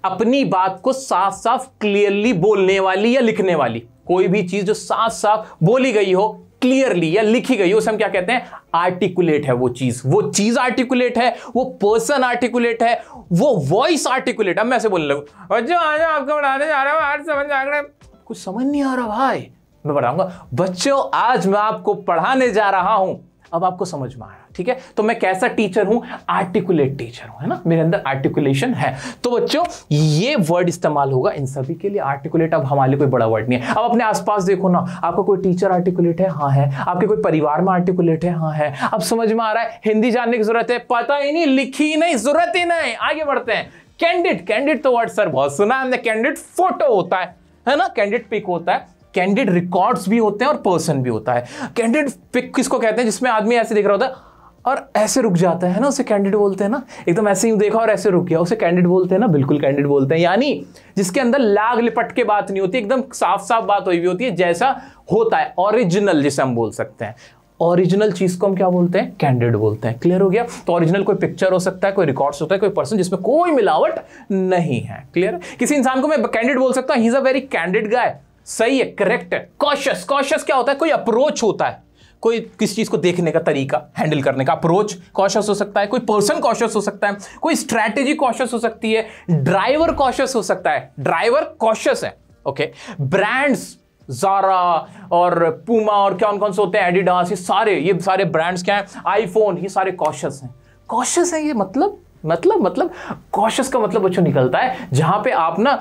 अपनी बात को साफ साफ क्लियरली बोलने वाली या लिखने वाली कोई भी चीज जो साफ साफ बोली गई हो क्लियरली या लिखी गई उसे हम क्या कहते हैं आर्टिकुलेट है वो चीज वो चीज आर्टिकुलेट है वो पर्सन आर्टिकुलेट है वो वॉइस आर्टिकुलेट अब मैं ऐसे बोलने लगू आज आपको बढ़ाने जा रहा हूं आज समझ आ रहा है कुछ समझ नहीं आ रहा भाई मैं बढ़ाऊंगा बच्चों आज मैं आपको पढ़ाने जा रहा हूं अब आपको समझ में आ रहा ठीक है तो मैं कैसा टीचर हूं आर्टिकुलेट टीचर हूं है ना मेरे अंदर आर्टिकुलेशन है तो बच्चों ये वर्ड इस्तेमाल होगा इन सभी के लिए आर्टिकुलेट अब हमारे लिए कोई बड़ा वर्ड नहीं है अब अपने आसपास देखो ना आपका कोई टीचर आर्टिकुलेट है हाँ है आपके कोई परिवार में आर्टिकुलेट है हाँ है अब समझ में आ रहा है हिंदी जानने की जरूरत है पता ही नहीं लिखी नहीं जरूरत ही नहीं आगे बढ़ते हैं कैंडिड कैंडिड तो वर्ड सर बहुत सुना है कैंडिड फोटो होता है है ना कैंडिड पिक होता है कैंडिड रिकॉर्ड्स भी होते हैं और पर्सन भी होता है कैंडिड पिक किसको कहते हैं जिसमें आदमी ऐसे दिख रहा होता है और ऐसे रुक जाता है ना उसे कैंडिड बोलते हैं ना एकदम ऐसे ही देखा और ऐसे रुक गया उसे कैंडिडेट बोलते हैं ना बिल्कुल कैंडिडेट बोलते हैं यानी जिसके अंदर लाग लिपट के बात नहीं होती एकदम साफ साफ बात हुई हुई होती है जैसा होता है ओरिजिनल जिसे हम बोल सकते हैं ओरिजिनल चीज को हम क्या बोलते हैं कैंडिडेट बोलते हैं क्लियर हो गया तो ओरिजिनल कोई पिक्चर हो सकता है कोई रिकॉर्ड्स होता है कोई पर्सन जिसमें कोई मिलावट नहीं है क्लियर किसी इंसान को मैं कैंडिड बोल सकता हूं he is a very candid guy सही है करेक्ट है कॉशियस कॉशियस क्या होता है कोई अप्रोच होता है कोई किसी चीज़ को देखने का तरीका हैंडल करने का अप्रोच कॉशस हो सकता है कोई पर्सन कॉशस हो सकता है कोई स्ट्रैटेजी कॉशस हो सकती है ड्राइवर कॉशस हो सकता है ड्राइवर कॉशस है ओके ब्रांड्स जारा और पूमा और कौन कौन से होते हैं एडिडास ये सारे ये सारे ब्रांड्स क्या हैं आईफोन ये सारे कॉशस हैं कॉशस हैं ये मतलब मतलब मतलब कॉशस का मतलब बच्चों निकलता है जहां पे आप ना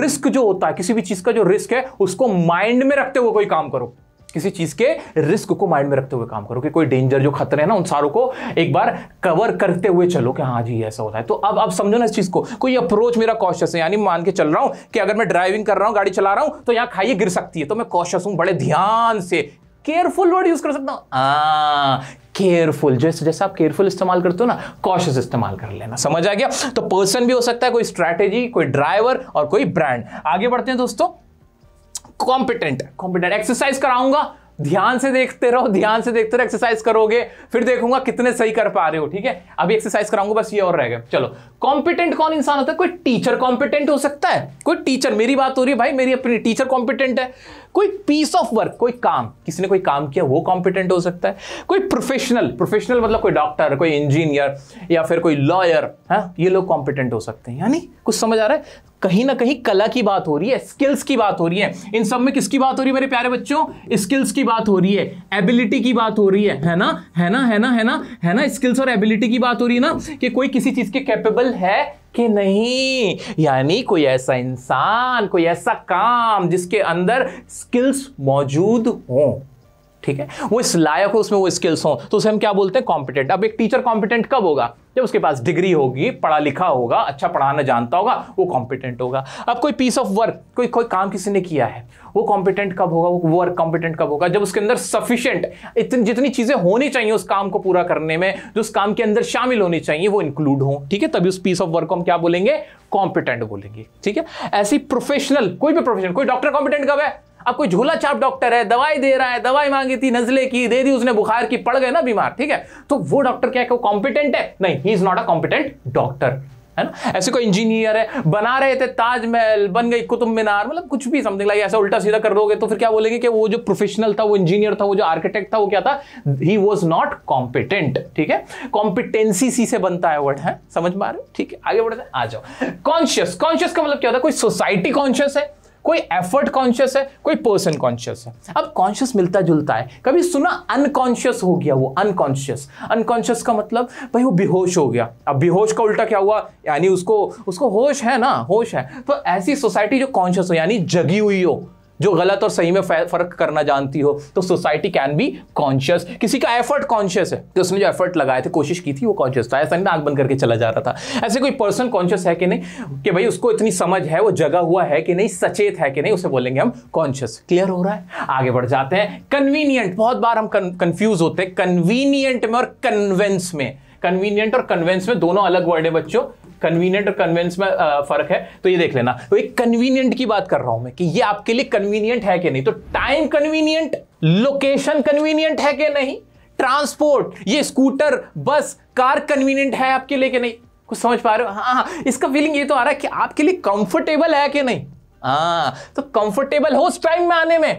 रिस्क जो होता है किसी भी चीज का जो रिस्क है उसको माइंड में रखते हुए कोई काम करो किसी चीज के रिस्क को माइंड में रखते हुए काम करो कि कोई डेंजर जो खतरे हैं ना उन सारों को एक बार कवर करते हुए चलो कि हाँ जी ऐसा होता है तो अब अब समझो ना इस चीज को कोई अप्रोच मेरा कॉशियस है यानी मान के चल रहा हूं कि अगर मैं ड्राइविंग कर रहा हूं गाड़ी चला रहा हूं तो यहाँ खाइए गिर सकती है तो मैं कॉशियस हूं बड़े ध्यान से केयरफुल वर्ड यूज कर सकता हूं केयरफुल हाँ, जैसे जैसे आप केयरफुल इस्तेमाल करते हो ना कॉशियस इस्तेमाल कर लेना समझ आ गया तो पर्सन भी हो सकता है कोई स्ट्रैटेजी कोई ड्राइवर और कोई ब्रांड आगे बढ़ते हैं दोस्तों कॉम्पिटेंट है कॉम्पिटेंट एक्सरसाइज कराऊंगा ध्यान से देखते रहो ध्यान से देखते रहो एक्सरसाइज करोगे फिर देखूंगा कितने सही कर पा रहे हो ठीक है अभी एक्सरसाइज कराऊंगा बस ये और रह गए चलो कॉम्पिटेंट कौन इंसान होता है कोई टीचर कॉम्पिटेंट हो सकता है कोई टीचर मेरी बात हो रही है भाई मेरी अपनी टीचर कॉम्पिटेंट है कोई पीस ऑफ वर्क कोई काम किसी ने कोई काम किया वो कॉम्पिटेंट हो सकता है कोई प्रोफेशनल प्रोफेशनल मतलब कोई डॉक्टर कोई इंजीनियर या फिर कोई लॉयर है हाँ, ये लोग कॉम्पिटेंट हो सकते हैं यानी कुछ समझ आ रहा है कहीं ना कहीं कला की बात हो रही है स्किल्स की बात हो रही है इन सब में किसकी बात हो रही है मेरे प्यारे बच्चों स्किल्स की बात हो रही है एबिलिटी की बात हो रही है है ना है ना है ना है ना है ना स्किल्स और एबिलिटी की बात हो रही है ना कि कोई किसी चीज के कैपेबल है कि नहीं यानी कोई ऐसा इंसान कोई ऐसा काम जिसके अंदर स्किल्स मौजूद हों ठीक है वो इस लायक हो उसमें वो स्किल्स हो तो उसे हम क्या बोलते हैं कॉम्पिटेंट अब एक टीचर कॉम्पिटेंट कब होगा जब उसके पास डिग्री होगी पढ़ा लिखा होगा अच्छा पढ़ाना जानता होगा वो कॉम्पिटेंट होगा अब कोई पीस ऑफ वर्क कोई कोई काम किसी ने किया है वो कॉम्पिटेंट कब होगा वो वर्क कॉम्पिटेंट कब होगा जब उसके अंदर सफिशियंट इतनी जितनी चीज़ें होनी चाहिए उस काम को पूरा करने में जो उस काम के अंदर शामिल होनी चाहिए वो इंक्लूड हो ठीक है तभी उस पीस ऑफ वर्क को हम क्या बोलेंगे कॉम्पिटेंट बोलेंगे ठीक है ऐसी प्रोफेशनल कोई भी प्रोफेशनल कोई डॉक्टर कॉम्पिटेंट कब है अब कोई झूला छाप डॉक्टर है दवाई दे रहा है दवाई मांगी थी नजले की दे दी उसने बुखार की पड़ गए ना बीमार ठीक है तो वो डॉक्टर क्या है कॉम्पिटेंट है नहीं he is not a competent doctor है ना ऐसे कोई इंजीनियर है बना रहे थे ताजमहल बन गई कुतुब मीनार मतलब कुछ भी समथिंग लाइक ऐसा उल्टा सीधा कर दोगे तो फिर क्या बोलेंगे कि वो जो प्रोफेशनल था वो इंजीनियर था वो जो आर्किटेक्ट था वो क्या था ही वॉज नॉट कॉम्पिटेंट ठीक है कॉम्पिटेंसी सी से बनता है वर्ड है समझ में आ रहे ठीक है आगे बढ़ते आ जाओ कॉन्शियस कॉन्शियस का मतलब क्या होता है कोई सोसाइटी कॉन्शियस है कोई एफर्ट कॉन्शियस है कोई पर्सन कॉन्शियस है अब कॉन्शियस मिलता जुलता है कभी सुना अनकॉन्शियस हो गया वो अनकॉन्शियस अनकॉन्शियस का मतलब भाई वो बेहोश हो गया अब बेहोश का उल्टा क्या हुआ यानी उसको उसको होश है ना होश है तो ऐसी सोसाइटी जो कॉन्शियस हो यानी जगी हुई हो जो गलत और सही में फर्क करना जानती हो तो सोसाइटी कैन बी कॉन्शियस किसी का एफर्ट कॉन्शियस है तो उसने जो एफर्ट लगाए थे कोशिश की थी वो कॉन्शियस था ऐसा नहीं आग बंद करके चला जा रहा था ऐसे कोई पर्सन कॉन्शियस है कि नहीं कि भाई उसको इतनी समझ है वो जगा हुआ है कि नहीं सचेत है कि नहीं उसे बोलेंगे हम कॉन्शियस क्लियर हो रहा है आगे बढ़ जाते हैं कन्वीनियंट बहुत बार हम कंफ्यूज होते हैं कन्वीनियंट में और कन्वेंस में कन्वीनियंट और कन्वेंस में दोनों अलग वर्ड है बच्चों कन्वीनियंट और कन्वेंस में फर्क है तो ये देख लेना तो एक कन्वीनियंट की बात कर रहा हूं मैं कि ये आपके लिए कन्वीनियंट है कि नहीं तो टाइम कन्वीनियंट लोकेशन कन्वीनियंट है कि नहीं ट्रांसपोर्ट ये स्कूटर बस कार कन्वीनियंट है आपके लिए कि नहीं कुछ समझ पा रहे हो हाँ हाँ इसका फीलिंग ये तो आ रहा है कि आपके लिए कंफर्टेबल है कि नहीं हाँ तो कंफर्टेबल हो उस टाइम में आने में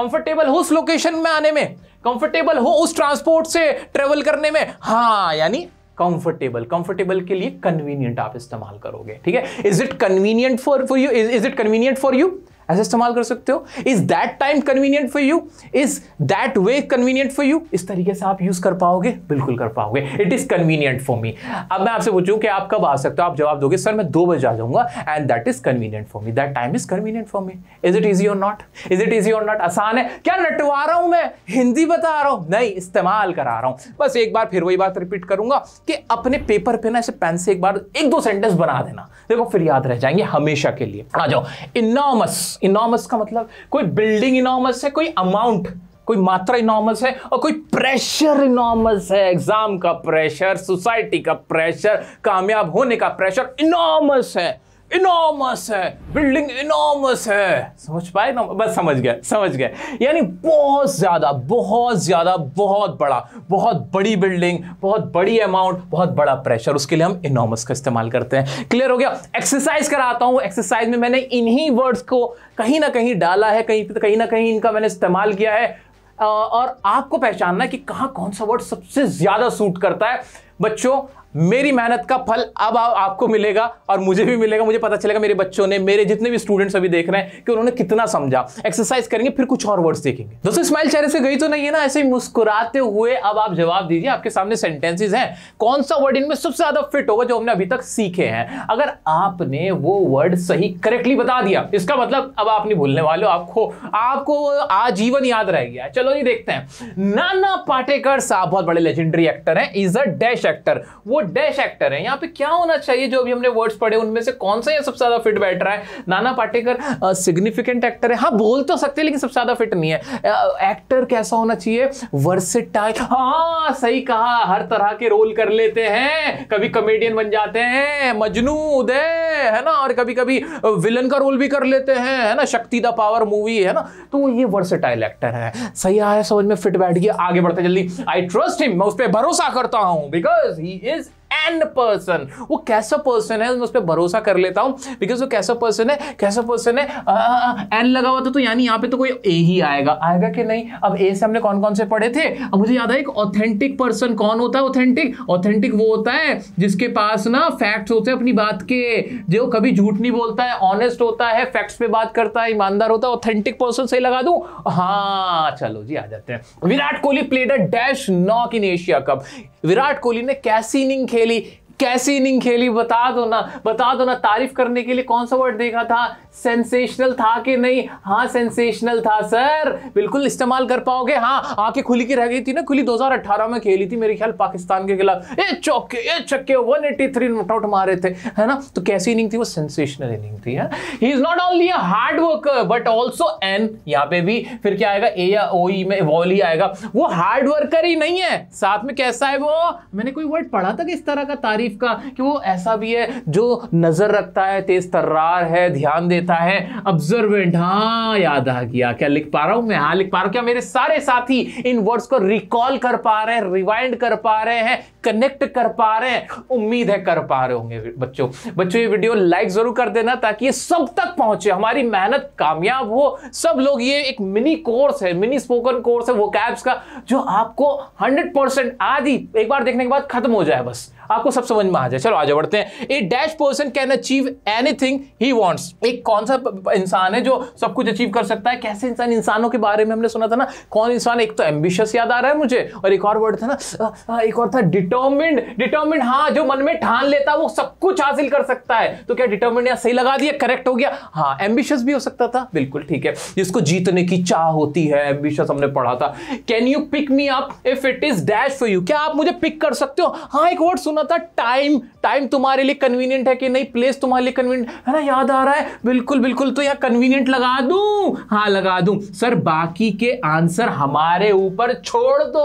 कंफर्टेबल हो उस लोकेशन में आने में कंफर्टेबल हो उस ट्रांसपोर्ट से ट्रेवल करने में हाँ यानी कंफर्टेबल कंफर्टेबल के लिए कन्वीनियंट आप इस्तेमाल करोगे ठीक है is it convenient for for you is it convenient for you ऐसे इस्तेमाल कर सकते हो is that time convenient for you is that way convenient for you इस तरीके से आप यूज कर पाओगे बिल्कुल कर पाओगे it is convenient for me अब मैं आपसे पूछूं कि आप कब आ सकते हो आप जवाब दोगे सर मैं दो बजे आ जाऊंगा and that is convenient for me that time is convenient for me is it easy or not is it easy or not आसान है क्या नटवा रहा हूं मैं हिंदी बता रहा हूं नहीं इस्तेमाल करा रहा हूं बस एक बार फिर वही बात रिपीट करूंगा कि अपने पेपर पे ना ऐसे पेन से एक बार एक दो सेंटेंस बना देना देखो फिर याद रह जाएंगे हमेशा के लिए आ जाओ इनॉमस इनॉमस का मतलब कोई बिल्डिंग इनॉमस है कोई अमाउंट कोई मात्रा इनॉमस है और कोई प्रेशर इनॉमस है एग्जाम का प्रेशर सोसाइटी का प्रेशर कामयाब होने का प्रेशर इनॉमस है इनॉमस है बिल्डिंग इनॉमस है समझ पाए ना बस समझ गए समझ गए यानी बहुत ज़्यादा बहुत ज़्यादा बहुत बड़ा बहुत बड़ी बिल्डिंग बहुत बड़ी अमाउंट बहुत बड़ा प्रेशर उसके लिए हम इनॉमस का इस्तेमाल करते हैं क्लियर हो गया एक्सरसाइज कराता हूं एक्सरसाइज में मैंने इन्हीं वर्ड्स को कहीं ना कहीं डाला है कहीं कहीं ना कहीं इनका मैंने इस्तेमाल किया है और आपको पहचानना है कि कहाँ कौन सा वर्ड सबसे ज़्यादा सूट करता है बच्चों मेरी मेहनत का फल अब आ, आपको मिलेगा और मुझे भी मिलेगा मुझे पता चलेगा मेरे बच्चों ने मेरे जितने भी स्टूडेंट्स अभी देख रहे हैं कि उन्होंने कितना समझा एक्सरसाइज करेंगे फिर कुछ और वर्ड्स देखेंगे दोस्तों स्माइल चेहरे से गई तो नहीं है ना ऐसे ही मुस्कुराते हुए अब आप जवाब दीजिए आपके सामने सेंटेंसेज हैं कौन सा वर्ड इनमें सबसे ज्यादा फिट होगा जो हमने अभी तक सीखे हैं अगर आपने वो वर्ड सही करेक्टली बता दिया इसका मतलब अब आप नहीं भूलने वाले आपको आपको आजीवन याद रह गया चलो ये देखते हैं नाना पाटेकर साहब बहुत बड़े लेजेंडरी एक्टर हैं इज अ डैश एक्टर वो डैश एक्टर है यहाँ पे क्या होना चाहिए जो अभी हमने वर्ड्स पढ़े उनमें से कौन सा सबसे ज्यादा फिट बैठ रहा है नाना पाटेकर सिग्निफिकेंट एक्टर है हाँ बोल तो सकते लेकिन सबसे ज्यादा फिट नहीं है एक्टर कैसा होना चाहिए वर्सेटाइल हाँ सही कहा हर तरह के रोल कर लेते हैं कभी कॉमेडियन बन जाते हैं मजनू उदय है ना और कभी कभी विलन का रोल भी कर लेते हैं है ना शक्ति द पावर मूवी है ना तो ये वर्सेटाइल एक्टर है सही आया समझ में फिट बैठ गया आगे बढ़ते जल्दी आई ट्रस्ट हिम मैं उस पर भरोसा करता हूं because he is an person वो कैसा पर्सन है मैं उस पर भरोसा कर लेता हूं बिकॉज वो कैसा पर्सन है कैसा पर्सन है एन लगा हुआ था तो यानी यहां पे तो कोई ए ही आएगा आएगा कि नहीं अब ए से हमने कौन कौन से पढ़े थे अब मुझे याद है एक ऑथेंटिक पर्सन कौन होता है ऑथेंटिक ऑथेंटिक वो होता है जिसके पास ना फैक्ट्स होते हैं अपनी बात के जो कभी झूठ नहीं बोलता है ऑनेस्ट होता है फैक्ट्स पे बात करता है ईमानदार होता है ऑथेंटिक पर्सन सही लगा दू हाँ चलो जी आ जाते हैं Virat Kohli played a dash knock in Asia cup Virat Kohli ने कैसी इनिंग खेली कैसी इनिंग खेली बता दो ना बता दो ना तारीफ करने के लिए कौन सा वर्ड देखा था सेंसेशनल था कि नहीं हाँ सेंसेशनल था सर बिल्कुल इस्तेमाल कर पाओगे हाँ आंखें खुली की रह गई थी ना खुली 2018 में खेली थी मेरे ख्याल पाकिस्तान के खिलाफ ए चौके ए छक्के 183 एट्टी थ्री नोट आउट मारे थे है ना तो कैसी इनिंग थी वो सेंसेशनल इनिंग थी he is not only a hard worker but also an यहाँ पे भी फिर क्या आएगा ए या ओ e में वॉल ही आएगा वो हार्ड वर्कर ही नहीं है साथ में कैसा है वो मैंने कोई वर्ड पढ़ा था कि इस तरह का तारीफ शरीफ का कि वो ऐसा भी है जो नज़र रखता है तेज़ तर्रार है ध्यान देता है ऑब्जर्वेंट हाँ याद आ गया क्या लिख पा रहा हूं मैं हाँ लिख पा रहा हूं क्या मेरे सारे साथी इन वर्ड्स को रिकॉल कर पा रहे हैं रिवाइंड कर पा रहे हैं कनेक्ट कर पा रहे हैं उम्मीद है कर पा रहे होंगे बच्चों बच्चों ये वीडियो लाइक ज़रूर कर देना ताकि ये सब तक पहुंचे हमारी मेहनत कामयाब हो सब लोग ये एक मिनी कोर्स है मिनी स्पोकन कोर्स है वो कैब्स का जो आपको 100 परसेंट आधी एक बार देखने के बाद खत्म हो जाए बस आपको सब समझ में आ जाए चलो आगे बढ़ते हैं a dash person can achieve anything he wants एक कौन सा इंसान है जो सब कुछ अचीव कर सकता है कैसे इंसान इंसानों के बारे में हमने सुना था ना कौन इंसान एक तो एम्बिशियस याद आ रहा है मुझे और एक और वर्ड था ना एक और था डिटर्मिंड डिटर्मिंड हाँ जो मन में ठान लेता है वो सब कुछ हासिल कर सकता है तो क्या डिटर्मिंड यहाँ सही लगा दिया करेक्ट हो गया हाँ एम्बिशियस भी हो सकता था बिल्कुल ठीक है जिसको जीतने की चाह होती है एम्बिशियस हमने पढ़ा था can you pick me up if it is dash for you क्या आप मुझे पिक कर सकते हो हाँ एक वर्ड सुन सुना था टाइम टाइम तुम्हारे लिए कन्वीनियंट है कि नहीं प्लेस तुम्हारे लिए कन्वीनियंट है ना याद आ रहा है बिल्कुल बिल्कुल तो यहाँ कन्वीनियंट लगा दूं हाँ लगा दूं सर बाकी के आंसर हमारे ऊपर छोड़ दो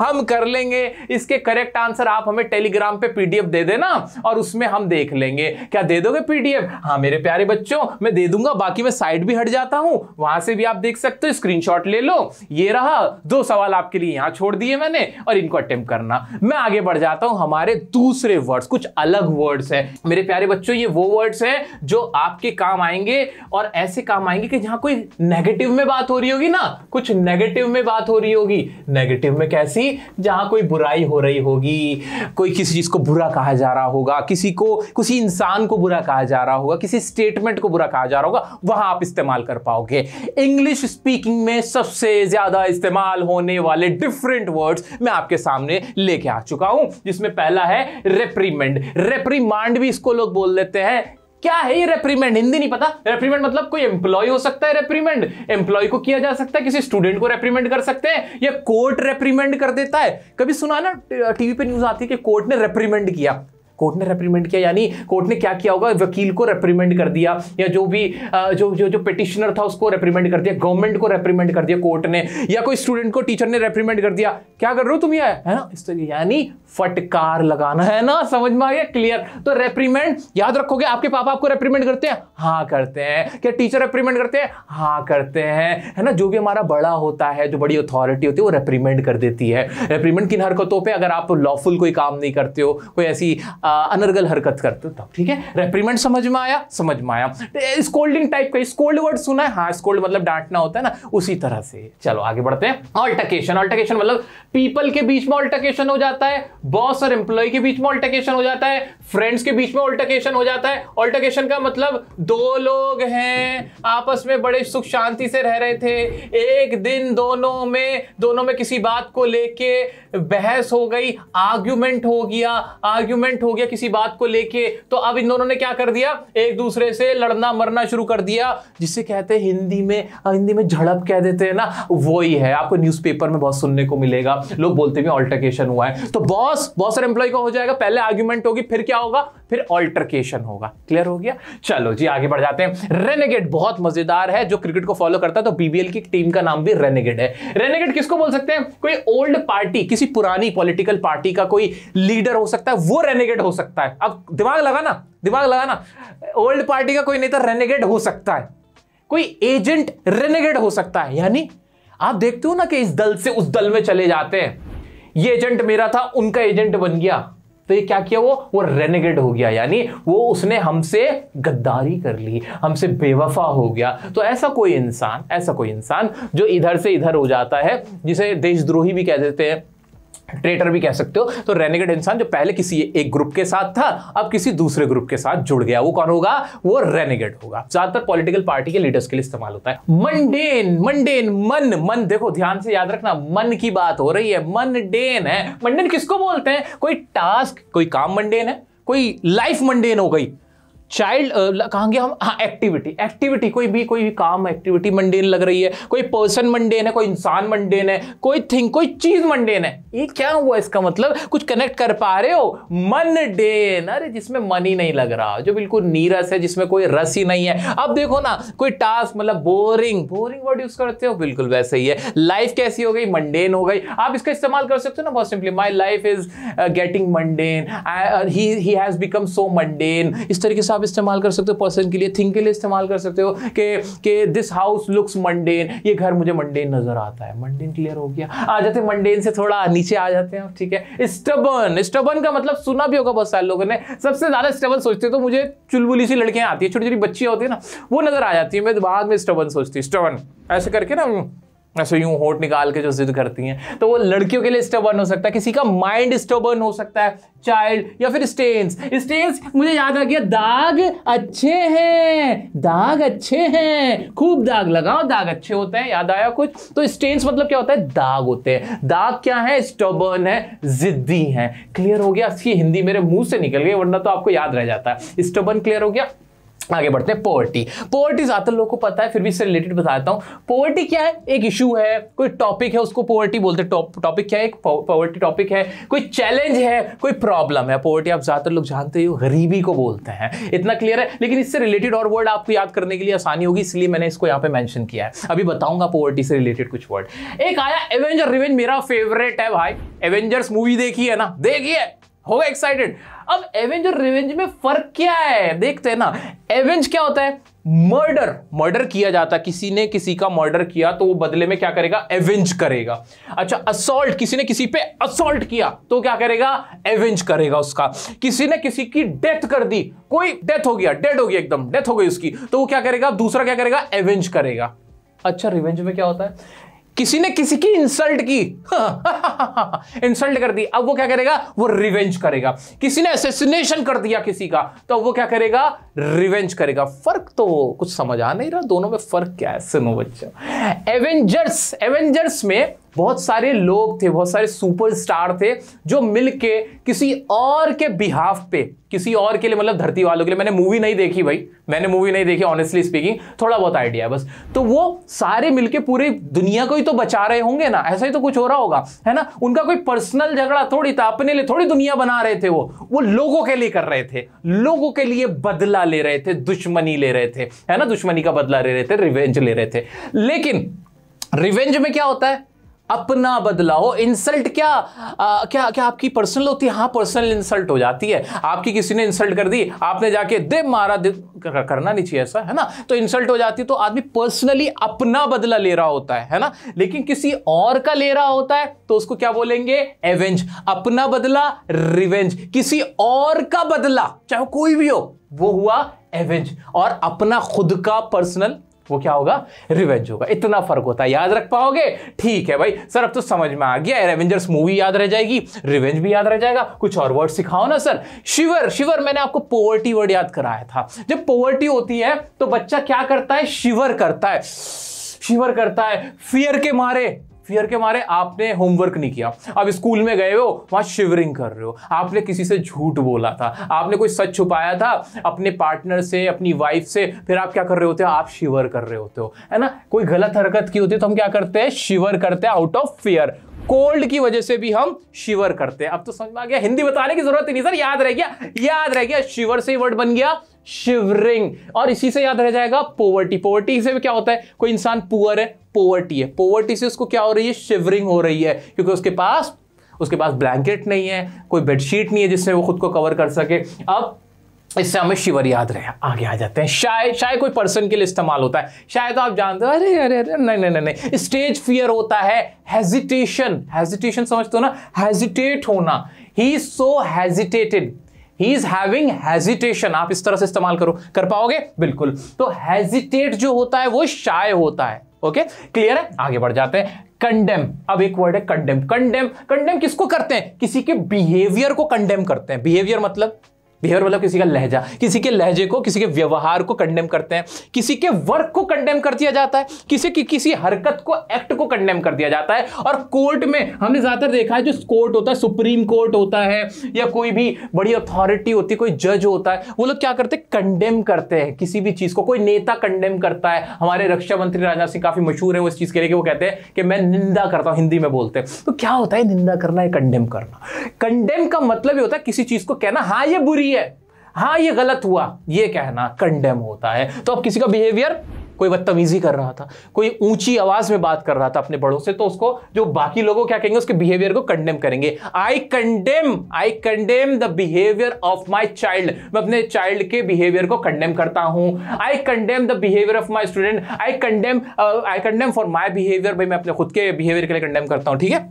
हम कर लेंगे इसके करेक्ट आंसर आप हमें टेलीग्राम पे पीडीएफ दे देना और उसमें हम देख लेंगे क्या दे दोगे पीडीएफ हाँ मेरे प्यारे बच्चों मैं दे दूंगा बाकी मैं साइड भी हट जाता हूँ वहां से भी आप देख सकते हो स्क्रीन ले लो ये रहा दो सवाल आपके लिए यहाँ छोड़ दिए मैंने और इनको अटेम्प्ट करना मैं आगे बढ़ जाता हूँ हमारे दूसरे वर्ड्स कुछ अलग वर्ड्स है मेरे प्यारे बच्चों ये वो वर्ड्स है जो आपके काम आएंगे और ऐसे काम आएंगे कि जहां कोई नेगेटिव में बात हो रही होगी ना कुछ नेगेटिव में बात हो रही होगी नेगेटिव में कैसी जहां कोई बुराई हो रही होगी कोई किसी चीज को बुरा कहा जा रहा होगा किसी को किसी इंसान को बुरा कहा जा रहा होगा किसी स्टेटमेंट को बुरा कहा जा रहा होगा वहां आप इस्तेमाल कर पाओगे इंग्लिश स्पीकिंग में सबसे ज्यादा इस्तेमाल होने वाले डिफरेंट वर्ड्स मैं आपके सामने लेके आ चुका हूं जिसमें पहला है है रेप्रीमेंड रेप्रीमांड भी इसको लोग बोल देते हैं क्या है ये रेप्रीमेंड हिंदी नहीं पता रेप्रीमेंड मतलब कोई एम्प्लॉय हो सकता है रेप्रीमेंड एम्प्लॉय को किया जा सकता है किसी स्टूडेंट को रेप्रीमेंड कर सकते हैं या कोर्ट रेप्रीमेंड कर देता है कभी सुना ना टीवी पे न्यूज आती है कि कोर्ट ने रेप्रीमेंड किया कोर्ट ने रेप्रीमेंट किया यानी कोर्ट ने क्या किया होगा वकील को रेप्रीमेंट कर दिया या जो भी जो जो जो पिटिशनर था उसको रेप्रीमेंट कर दिया गवर्नमेंट को रेप्रीमेंट कर दिया कोर्ट ने या कोई स्टूडेंट को टीचर ने रेप्रीमेंट कर दिया क्या कर रहे हो तुम ये है ना इस तरीके यानी फटकार लगाना है ना समझ में आ गया क्लियर तो रेप्रीमेंट याद रखोगे आपके पापा आपको रेप्रीमेंट करते हैं हाँ करते हैं क्या टीचर रेप्रीमेंट करते हैं हाँ करते हैं है ना जो भी हमारा बड़ा होता है जो बड़ी अथॉरिटी होती है वो रेप्रीमेंट कर देती है रेप्रीमेंट किन हरकतों पर अगर आप लॉफुल कोई काम नहीं करते हो कोई ऐसी आ, अनर्गल हरकत करते तब तो, ठीक है रेप्रीमेंट समझ में आया समझ में आया स्कोल्डिंग टाइप का स्कोल्ड वर्ड सुना है हाँ स्कोल्ड मतलब डांटना होता है ना उसी तरह से चलो आगे बढ़ते हैं ऑल्टकेशन ऑल्टकेशन मतलब पीपल के बीच में ऑल्टकेशन हो जाता है बॉस और एम्प्लॉय के बीच में ऑल्टकेशन हो जाता है फ्रेंड्स के बीच में ऑल्टकेशन हो जाता है ऑल्टकेशन का मतलब दो लोग हैं आपस में बड़े सुख शांति से रह रहे थे एक दिन दोनों में दोनों में किसी बात को लेके बहस हो गई आर्ग्यूमेंट हो गया आर्ग्यूमेंट हो गया गया किसी बात को लेके तो अब इन दोनों ने क्या कर दिया एक दूसरे से लड़ना मरना शुरू कर दिया जिसे कहते हैं हिंदी में हिंदी में झड़प कह देते हैं ना वो ही है आपको न्यूज़पेपर में बहुत सुनने को मिलेगा लोग बोलते भी ऑल्टरकेशन हुआ है तो बॉस बहुत सारे एम्प्लॉय का हो जाएगा पहले आर्ग्यूमेंट होगी फिर क्या होगा फिर ऑल्टरकेशन होगा क्लियर हो गया चलो जी आगे बढ़ जाते हैं रेनेगेट बहुत मजेदार है जो क्रिकेट को फॉलो करता है तो बीबीएल की टीम का नाम भी रेनेगेट है रेनेगेट किसको बोल सकते हैं कोई ओल्ड पार्टी किसी पुरानी पॉलिटिकल पार्टी का कोई लीडर हो सकता है वो रेनेगेट हो सकता है अब दिमाग लगा ना दिमाग लगा ना ओल्ड पार्टी का कोई नेता रेनेगेट हो सकता है कोई एजेंट रेनेगेट हो सकता है यानी आप देखते हो ना कि इस दल से उस दल में चले जाते हैं ये एजेंट मेरा था उनका एजेंट बन गया तो ये क्या किया वो वो रेनेगेड हो गया यानी वो उसने हमसे गद्दारी कर ली हमसे बेवफा हो गया तो ऐसा कोई इंसान ऐसा कोई इंसान जो इधर से इधर हो जाता है जिसे देशद्रोही भी कह देते हैं ट्रेटर भी कह सकते हो तो रेनेगेड इंसान जो पहले किसी एक ग्रुप के साथ था अब किसी दूसरे ग्रुप के साथ जुड़ गया वो कौन होगा वो रेनेगेड होगा ज्यादातर पॉलिटिकल पार्टी के लीडर्स के लिए इस्तेमाल होता है मंडेन मंडेन मन मन देखो ध्यान से याद रखना मन की बात हो रही है मनडेन है मंडेन किसको बोलते हैं कोई टास्क कोई काम मंडेन है कोई लाइफ मंडेन हो गई चाइल्ड uh, कहेंगे हम हाँ एक्टिविटी एक्टिविटी कोई भी कोई भी काम एक्टिविटी मंडेन लग रही है कोई पर्सन मंडेन है कोई इंसान मंडेन है कोई थिंग कोई चीज मंडेन है ये क्या हुआ इसका मतलब कुछ कनेक्ट कर पा रहे हो मन डेन अरे जिसमें मन ही नहीं लग रहा जो बिल्कुल नीरस है जिसमें कोई रस ही नहीं है अब देखो ना कोई टास्क मतलब बोरिंग बोरिंग वर्ड यूज करते हो बिल्कुल वैसे ही है लाइफ कैसी हो गई मंडेन हो गई आप इसका इस्तेमाल कर सकते हो ना बहुत simply my life is getting mundane he has become so mundane इस तरीके से आप आप इस्तेमाल कर सकते हो पर्सन के लिए थिंग के लिए इस्तेमाल कर सकते हो कि कि दिस हाउस लुक्स मंडेन ये घर मुझे मंडेन नजर आता है मंडेन क्लियर हो गया आ जाते हैं मंडेन से थोड़ा नीचे आ जाते हैं ठीक है स्टबन स्टबन का मतलब सुना भी होगा बहुत सारे लोगों ने सबसे ज्यादा स्टबन सोचते तो मुझे चुलबुली सी लड़कियां आती है छोटी छोटी बच्चियां होती है ना वो नजर आ जाती है मैं बाद में स्टबन सोचती स्टबन ऐसे करके ना ऐसे यूं होट निकाल के जो जिद करती हैं तो वो लड़कियों के लिए स्टबर्न हो सकता है किसी का माइंड स्टबर्न हो सकता है चाइल्ड या फिर स्टेन्स स्टेन्स मुझे याद आ गया दाग अच्छे हैं दाग अच्छे हैं खूब दाग लगाओ दाग अच्छे होते हैं याद आया कुछ तो स्टेन्स मतलब क्या होता है दाग होते हैं दाग क्या है स्टबर्न है जिद्दी है क्लियर हो गया इसकी हिंदी मेरे मुंह से निकल गई वरना तो आपको याद रह जाता है स्टबर्न क्लियर हो गया आगे बढ़ते हैं पोवर्टी पोवर्टी ज़्यादातर लोगों को पता है फिर भी इससे रिलेटेड बताता हूँ पोवर्टी क्या है एक इशू है कोई टॉपिक है उसको पोवर्टी बोलते हैं टॉपिक क्या है एक पोवर्टी टॉपिक है कोई चैलेंज है कोई प्रॉब्लम है पोवर्टी आप ज़्यादातर लोग जानते हो गरीबी को बोलते हैं इतना क्लियर है लेकिन इससे रिलेटेड और वर्ड आपको याद करने के लिए आसानी होगी इसलिए मैंने इसको यहाँ पे मैंशन किया है अभी बताऊंगा पोवर्टी से रिलेटेड कुछ वर्ड एक आया एवेंजर रिवेंज मेरा फेवरेट है भाई एवेंजर्स मूवी देखी है ना देखिए हो एक्साइटेड अब एवेंज और रिवेंज में फर्क क्या है देखते हैं ना एवेंज क्या होता है मर्डर मर्डर किया जाता है किसी ने किसी का मर्डर किया तो वो बदले में क्या करेगा एवेंज करेगा अच्छा असोल्ट किसी ने किसी पे असोल्ट किया तो क्या करेगा एवेंज करेगा उसका किसी ने किसी की डेथ कर दी कोई डेथ हो गया डेड हो गया एकदम डेथ हो गई उसकी तो वो क्या करेगा दूसरा क्या करेगा एवेंज करेगा अच्छा रिवेंज में क्या होता है किसी ने किसी की इंसल्ट की इंसल्ट कर दी अब वो क्या करेगा वो रिवेंज करेगा किसी ने असेसिनेशन कर दिया किसी का तो वो क्या करेगा रिवेंज करेगा फर्क तो कुछ समझ आ नहीं रहा दोनों में फर्क क्या है सुनो बच्चों एवेंजर्स एवेंजर्स में बहुत सारे लोग थे बहुत सारे सुपरस्टार थे जो मिल के किसी और के बिहाफ पे किसी और के लिए मतलब धरती वालों के लिए मैंने मूवी नहीं देखी भाई मैंने मूवी नहीं देखी ऑनेस्टली स्पीकिंग थोड़ा बहुत आइडिया है बस तो वो सारे मिलके पूरी दुनिया को ही तो बचा रहे होंगे ना ऐसा ही तो कुछ हो रहा होगा है ना उनका कोई पर्सनल झगड़ा थोड़ी था अपने लिए थोड़ी दुनिया बना रहे थे वो वो लोगों के लिए कर रहे थे लोगों के लिए बदला ले रहे थे दुश्मनी ले रहे थे है ना दुश्मनी का बदला ले रहे थे रिवेंज ले रहे थे लेकिन रिवेंज में क्या होता है अपना बदलाओ इंसल्ट क्या आ, क्या क्या आपकी पर्सनल होती है हाँ पर्सनल इंसल्ट हो जाती है आपकी किसी ने इंसल्ट कर दी आपने जाके दे मारा दे कर, करना नहीं चाहिए ऐसा है ना तो इंसल्ट हो जाती है तो आदमी पर्सनली अपना बदला ले रहा होता है है ना लेकिन किसी और का ले रहा होता है तो उसको क्या बोलेंगे एवेंज अपना बदला रिवेंज किसी और का बदला चाहे कोई भी हो वो हुआ एवेंज और अपना खुद का पर्सनल वो क्या होगा रिवेंज होगा इतना फर्क होता है याद रख पाओगे ठीक है भाई सर अब तो समझ में आ गया एवेंजर्स मूवी याद रह जाएगी रिवेंज भी याद रह जाएगा कुछ और वर्ड सिखाओ ना सर शिवर शिवर मैंने आपको पोवर्टी वर्ड याद कराया था जब पोवर्टी होती है तो बच्चा क्या करता है शिवर करता है शिवर करता है फियर के मारे फियर के मारे आपने होमवर्क नहीं किया अब स्कूल में गए हो वहां शिवरिंग कर रहे हो आपने किसी से झूठ बोला था आपने कोई सच छुपाया था अपने पार्टनर से अपनी वाइफ से फिर आप क्या कर रहे होते हो आप शिवर कर रहे होते हो है ना कोई गलत हरकत की होती है तो हम क्या करते हैं शिवर करते हैं आउट ऑफ फियर कोल्ड की वजह से भी हम शिवर करते हैं अब तो समझ में आ गया हिंदी बताने की जरूरत ही नहीं सर याद रह गया याद रह गया शिवर से ही वर्ड बन गया शिवरिंग और इसी से याद रह जाएगा पोवर्टी पोवर्टी से भी क्या होता है कोई इंसान पुअर है पोवर्टी है पोवर्टी से उसको क्या हो रही है शिवरिंग हो रही है क्योंकि उसके पास उसके पास ब्लैंकेट नहीं है कोई बेडशीट नहीं है जिससे वो खुद को कवर कर सके अब इससे हमें शिवर याद रहे आगे आ जाते हैं शायद शायद कोई पर्सन के लिए इस्तेमाल होता है शायद आप जानते हो अरे अरे अरे नहीं नहीं नहीं स्टेज फियर होता है हेजिटेशन हेजिटेशन समझते हो ना हेजिटेट होना he so hesitated he is having hesitation आप इस तरह से इस्तेमाल करो कर पाओगे बिल्कुल तो हेजिटेट जो होता है वो शाय होता है ओके okay? क्लियर है आगे बढ़ जाते हैं कंडेम अब एक वर्ड है कंडेम कंडेम कंडेम किसको करते हैं किसी के बिहेवियर को कंडेम करते हैं बिहेवियर मतलब बिहेवियर मतलब किसी का लहजा किसी के लहजे को किसी के व्यवहार को कंडेम करते हैं किसी के वर्क को कंडेम कर दिया जाता है किसी की किसी हरकत को एक्ट को कंडेम कर दिया जाता है और कोर्ट में हमने ज़्यादातर देखा है जो कोर्ट होता है सुप्रीम कोर्ट होता है या कोई भी बड़ी अथॉरिटी होती है कोई जज होता है वो लोग क्या करते हैं कंडेम करते हैं किसी भी चीज़ को कोई नेता कंडेम करता है हमारे रक्षा मंत्री राजनाथ सिंह काफ़ी मशहूर है वो इस चीज़ के लिए कि वो कहते हैं कि मैं निंदा करता हूँ हिंदी में बोलते हैं तो क्या होता है निंदा करना या कंडेम करना कंडेम का मतलब ये होता है किसी चीज़ को कहना हाँ ये बुरी सही है हाँ ये गलत हुआ ये कहना कंडेम होता है तो अब किसी का बिहेवियर कोई बदतमीजी कर रहा था कोई ऊंची आवाज में बात कर रहा था अपने बड़ों से तो उसको जो बाकी लोगों क्या कहेंगे उसके बिहेवियर को कंडेम करेंगे I condemn I condemn the behaviour of my child मैं अपने चाइल्ड के बिहेवियर को कंडेम करता हूं I condemn the behaviour of my student I condemn I condemn for my behaviour भाई मैं अपने खुद के बिहेवियर के लिए कंडेम करता हूं ठीक है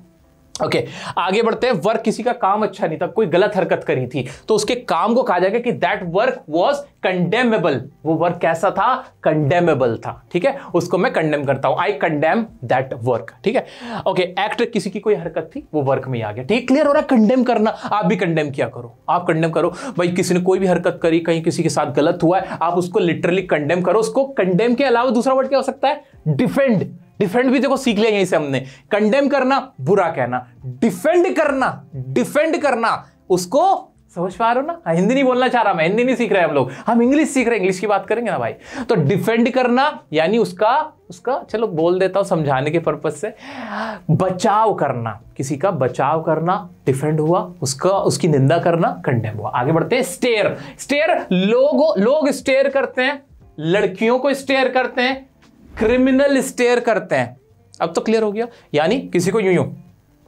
ओके okay, आगे बढ़ते हैं वर्क किसी का काम अच्छा नहीं था कोई गलत हरकत करी थी तो उसके काम को कहा जाएगा कि दैट वर्क वॉज कंडेमेबल वो वर्क कैसा था कंडेमेबल था ठीक है उसको मैं कंडेम करता हूं आई कंडेम दैट वर्क ठीक है ओके okay, एक्ट किसी की कोई हरकत थी वो वर्क में ही आ गया ठीक क्लियर हो रहा है कंडेम करना आप भी कंडेम किया करो आप कंडेम करो भाई किसी ने कोई भी हरकत करी कहीं किसी के साथ गलत हुआ है आप उसको लिटरली कंडेम करो उसको कंडेम के अलावा दूसरा वर्ड क्या हो सकता है डिफेंड डिफेंड भी देखो सीख लिया यहीं से हमने कंडेम करना बुरा कहना डिफेंड करना डिफेंड करना उसको समझ पा रहे हो ना हाँ, हिंदी नहीं बोलना चाह रहा मैं हिंदी नहीं सीख रहे हम लोग हम इंग्लिश सीख रहे हैं इंग्लिश की बात करेंगे ना भाई तो डिफेंड करना यानी उसका उसका चलो बोल देता हूँ समझाने के पर्पज से बचाव करना किसी का बचाव करना डिफेंड हुआ उसका उसकी निंदा करना कंडेम हुआ आगे बढ़ते हैं स्टेयर स्टेयर लोग लोग स्टेयर करते हैं लड़कियों को स्टेयर करते हैं क्रिमिनल स्टेयर करते हैं अब तो क्लियर हो गया यानी किसी को यूं यूं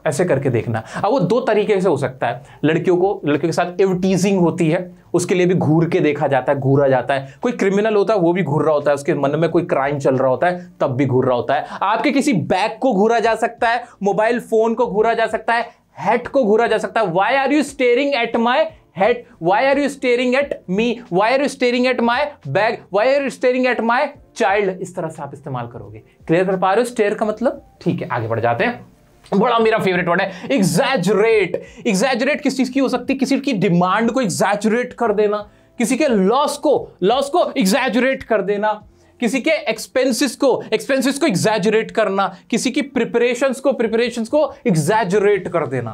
ऐसे करके देखना अब वो दो तरीके से हो सकता है लड़कियों को लड़कियों के साथ एवटीजिंग होती है उसके लिए भी घूर के देखा जाता है घूरा जाता है कोई क्रिमिनल होता है वो भी घूर रहा होता है उसके मन में कोई क्राइम चल रहा होता है तब भी घूर रहा होता है आपके किसी बैग को घूरा जा सकता है मोबाइल फोन को घूरा जा सकता है हेड को घूरा जा सकता है why are you staring at my head why are you staring at me why are you staring at my bag why are you staring at my child इस तरह से आप इस्तेमाल करोगे क्लियर कर पा रहे हो स्टेयर का मतलब ठीक है आगे बढ़ जाते हैं बड़ा मेरा फेवरेट वर्ड है एग्जैजरेट एग्जैजरेट किस चीज की हो सकती है किसी की डिमांड को एग्जैजरेट कर देना किसी के लॉस को लॉस को एग्जैजरेट कर देना किसी के एक्सपेंसेस को एक्सपेंसेस को एग्जैजरेट करना किसी की प्रिपरेशंस को प्रिपरेशंस को एग्जैजरेट कर देना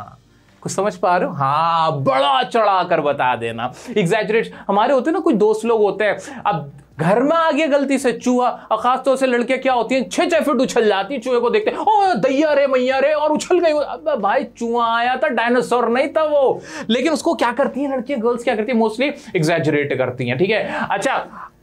कुछ समझ पा रहे हो हाँ बड़ा चढ़ा कर बता देना एग्जैजरेट हमारे होते हैं ना कुछ दोस्त लोग होते हैं अब घर में आ गया गलती से चूहा और खासतौर से लड़के क्या होती हैं छह छह फिट उछल जाती है चूहे को देखते हैं ओ दैया रे मैया रे और उछल गई अब भाई चूहा आया था डायनासोर नहीं था वो लेकिन उसको क्या करती हैं लड़कियां गर्ल्स क्या करती हैं मोस्टली एग्जेजरेट करती हैं ठीक है अच्छा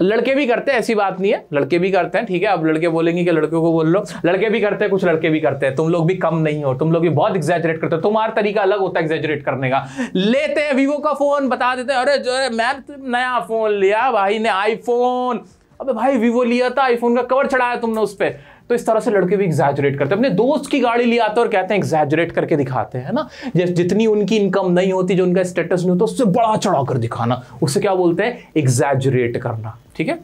लड़के भी करते हैं ऐसी बात नहीं है लड़के भी करते हैं ठीक है अब लड़के बोलेंगे कि लड़कों को बोल लो लड़के भी करते हैं कुछ लड़के भी करते हैं तुम लोग भी कम नहीं हो तुम लोग भी बहुत एग्जेजरेट करते हो तुम्हारा तरीका अलग होता है एग्जेजरेट करने का लेते हैं वीवो का फोन बता देते हैं अरे जो मैम तो नया फोन लिया भाई ने आईफोन अबे भाई वीवो लिया था आईफोन का कवर चढ़ाया तुमने उस पर तो इस तरह से लड़के भी एग्जैजरेट करते हैं अपने दोस्त की गाड़ी ले आते और कहते हैं एग्जैजरेट करके दिखाते हैं ना जितनी उनकी इनकम नहीं होती जो उनका स्टेटस नहीं होता उससे बड़ा चढ़ा कर दिखाना उससे क्या बोलते हैं एग्जैजरेट करना ठीक है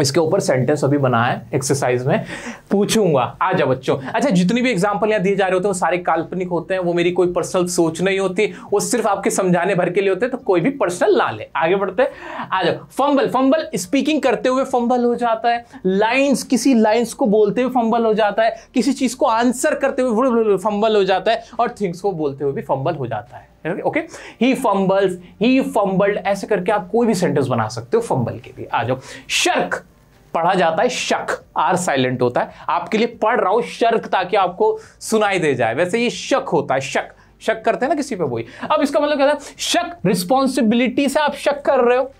इसके ऊपर सेंटेंस अभी बना है एक्सरसाइज में पूछूंगा आ जाओ बच्चों अच्छा जितनी भी एग्जाम्पल यहाँ दिए जा रहे होते हैं वो सारे काल्पनिक होते हैं वो मेरी कोई पर्सनल सोच नहीं होती वो सिर्फ आपके समझाने भर के लिए होते हैं तो कोई भी पर्सनल ला ले आगे बढ़ते आ जाओ फंबल फंबल स्पीकिंग करते हुए फंबल हो जाता है लाइन्स किसी लाइन्स को बोलते हुए फंबल हो जाता है किसी चीज को आंसर करते हुए फंबल हो जाता है और थिंग्स को बोलते हुए भी फंबल हो जाता है okay he fumbles he fumbled ऐसे करके आप कोई भी सेंटेंस बना सकते हो फंबल के लिए आ जाओ शर्क पढ़ा जाता है शक आर साइलेंट होता है आपके लिए पढ़ रहा हूं शर्क ताकि आपको सुनाई दे जाए वैसे ये शक होता है शक शक करते हैं ना किसी पे वही अब इसका मतलब क्या था शक रिस्पॉन्सिबिलिटी से आप शक कर रहे हो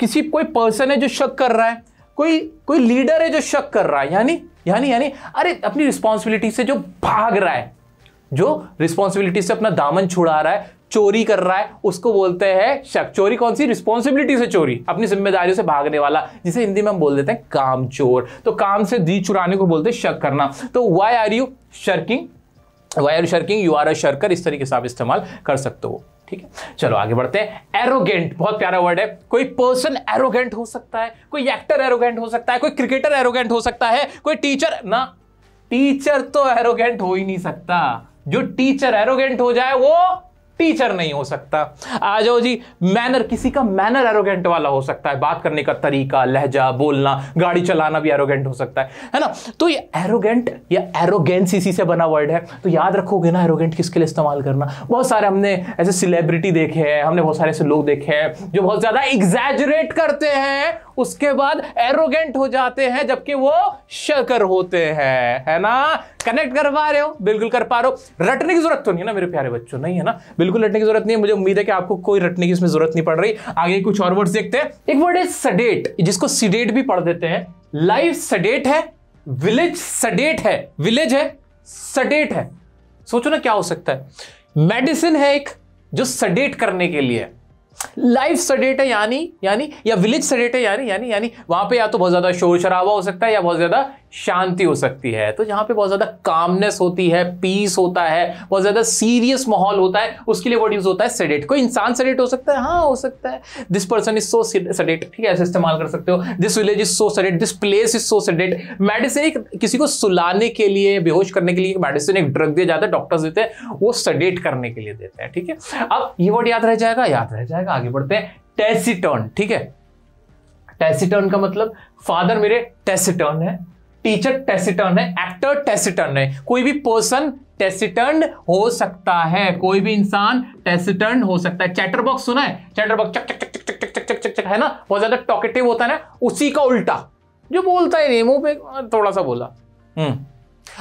किसी कोई पर्सन है जो शक कर रहा है कोई कोई लीडर है जो शक कर रहा है यानी यानी यानी अरे अपनी रिस्पॉन्सिबिलिटी से जो भाग रहा है जो रिस्पॉन्सिबिलिटी से अपना दामन छुड़ा रहा है चोरी कर रहा है उसको बोलते हैं शक चोरी कौन सी रिस्पॉन्सिबिलिटी से चोरी अपनी जिम्मेदारियों से भागने वाला जिसे हिंदी में हम बोल देते हैं काम चोर तो काम से दी चुराने को बोलते हैं शक करना तो why are you shirking why are you shirking you are a shirker इस तरीके से आप इस्तेमाल कर सकते हो ठीक है चलो आगे बढ़ते हैं एरोगेंट बहुत प्यारा वर्ड है कोई पर्सन एरोगेंट हो सकता है कोई एक्टर एरोगेंट हो सकता है कोई क्रिकेटर एरोगेंट हो सकता है कोई टीचर ना टीचर तो एरोगेंट हो ही नहीं सकता जो टीचर एरोगेंट हो जाए वो टीचर नहीं हो सकता आ जाओ जी मैनर किसी का मैनर एरोगेंट वाला हो सकता है बात करने का तरीका लहजा बोलना गाड़ी चलाना भी एरोगेंट हो सकता है है ना तो ये एरोगेंट या एरोगेंस इसी से बना वर्ड है तो याद रखोगे ना एरोगेंट किसके लिए इस्तेमाल करना बहुत सारे हमने ऐसे सेलिब्रिटी देखे हैं हमने बहुत सारे ऐसे लोग देखे हैं जो बहुत ज्यादा एग्जैजरेट करते हैं उसके बाद एरोगेंट हो जाते हैं जबकि वो शकर होते हैं है ना कनेक्ट कर पा रहे हो बिल्कुल कर पा रहे हो रटने की जरूरत तो नहीं है ना मेरे प्यारे बच्चों नहीं है ना बिल्कुल रटने की जरूरत नहीं है मुझे उम्मीद है कि आपको कोई रटने की इसमें जरूरत नहीं पड़ रही आगे कुछ और वर्ड देखते हैं एक वर्ड है सडेट जिसको सीडेट भी पढ़ देते हैं लाइफ सडेट है विलेज सडेट है विलेज है सडेट है सोचो ना क्या हो सकता है मेडिसिन है एक जो सडेट करने के लिए लाइफ सडेट है यानी यानी या विलेज सडेट है यानी यानी यानी वहां पे या तो बहुत ज्यादा शोर शराबा हो सकता है या बहुत ज्यादा शांति हो सकती है तो जहां पे बहुत ज़्यादा कामनेस होती है पीस होता है बहुत ज़्यादा सीरियस माहौल होता है उसके लिए वर्ड यूज़ होता है सेडेट कोई इंसान सेडेट हो सकता है हाँ हो सकता है this person is so sedate ठीक है ऐसे इस्तेमाल कर सकते हो this village is so sedate this place is so sedate medicine एक किसी को सुलाने के लिए बेहोश करने के लिए मेडिसिन एक ड्रग दिया जाता है डॉक्टर्स देते हैं वो सेडेट करने के लिए देते हैं ठीक है अब ये वर्ड याद रह जाएगा याद रह जाएगा आगे बढ़ते हैं टेसिटर्न ठीक है टेसिटर्न का मतलब फादर मेरे टेसिटर्न है टीचर टेसिटर्न है एक्टर टेसिटर्न है कोई भी पर्सन टेसिटर्न हो सकता है कोई भी इंसान टेसिटर्न हो सकता है चैटर बॉक्स सुना है चैटर बॉक्स चक चक चक चक चक चक चक चक चक है ना बहुत ज्यादा टॉकेटिव होता है ना उसी का उल्टा जो बोलता है नहीं मुंह पे थोड़ा सा बोला हम्म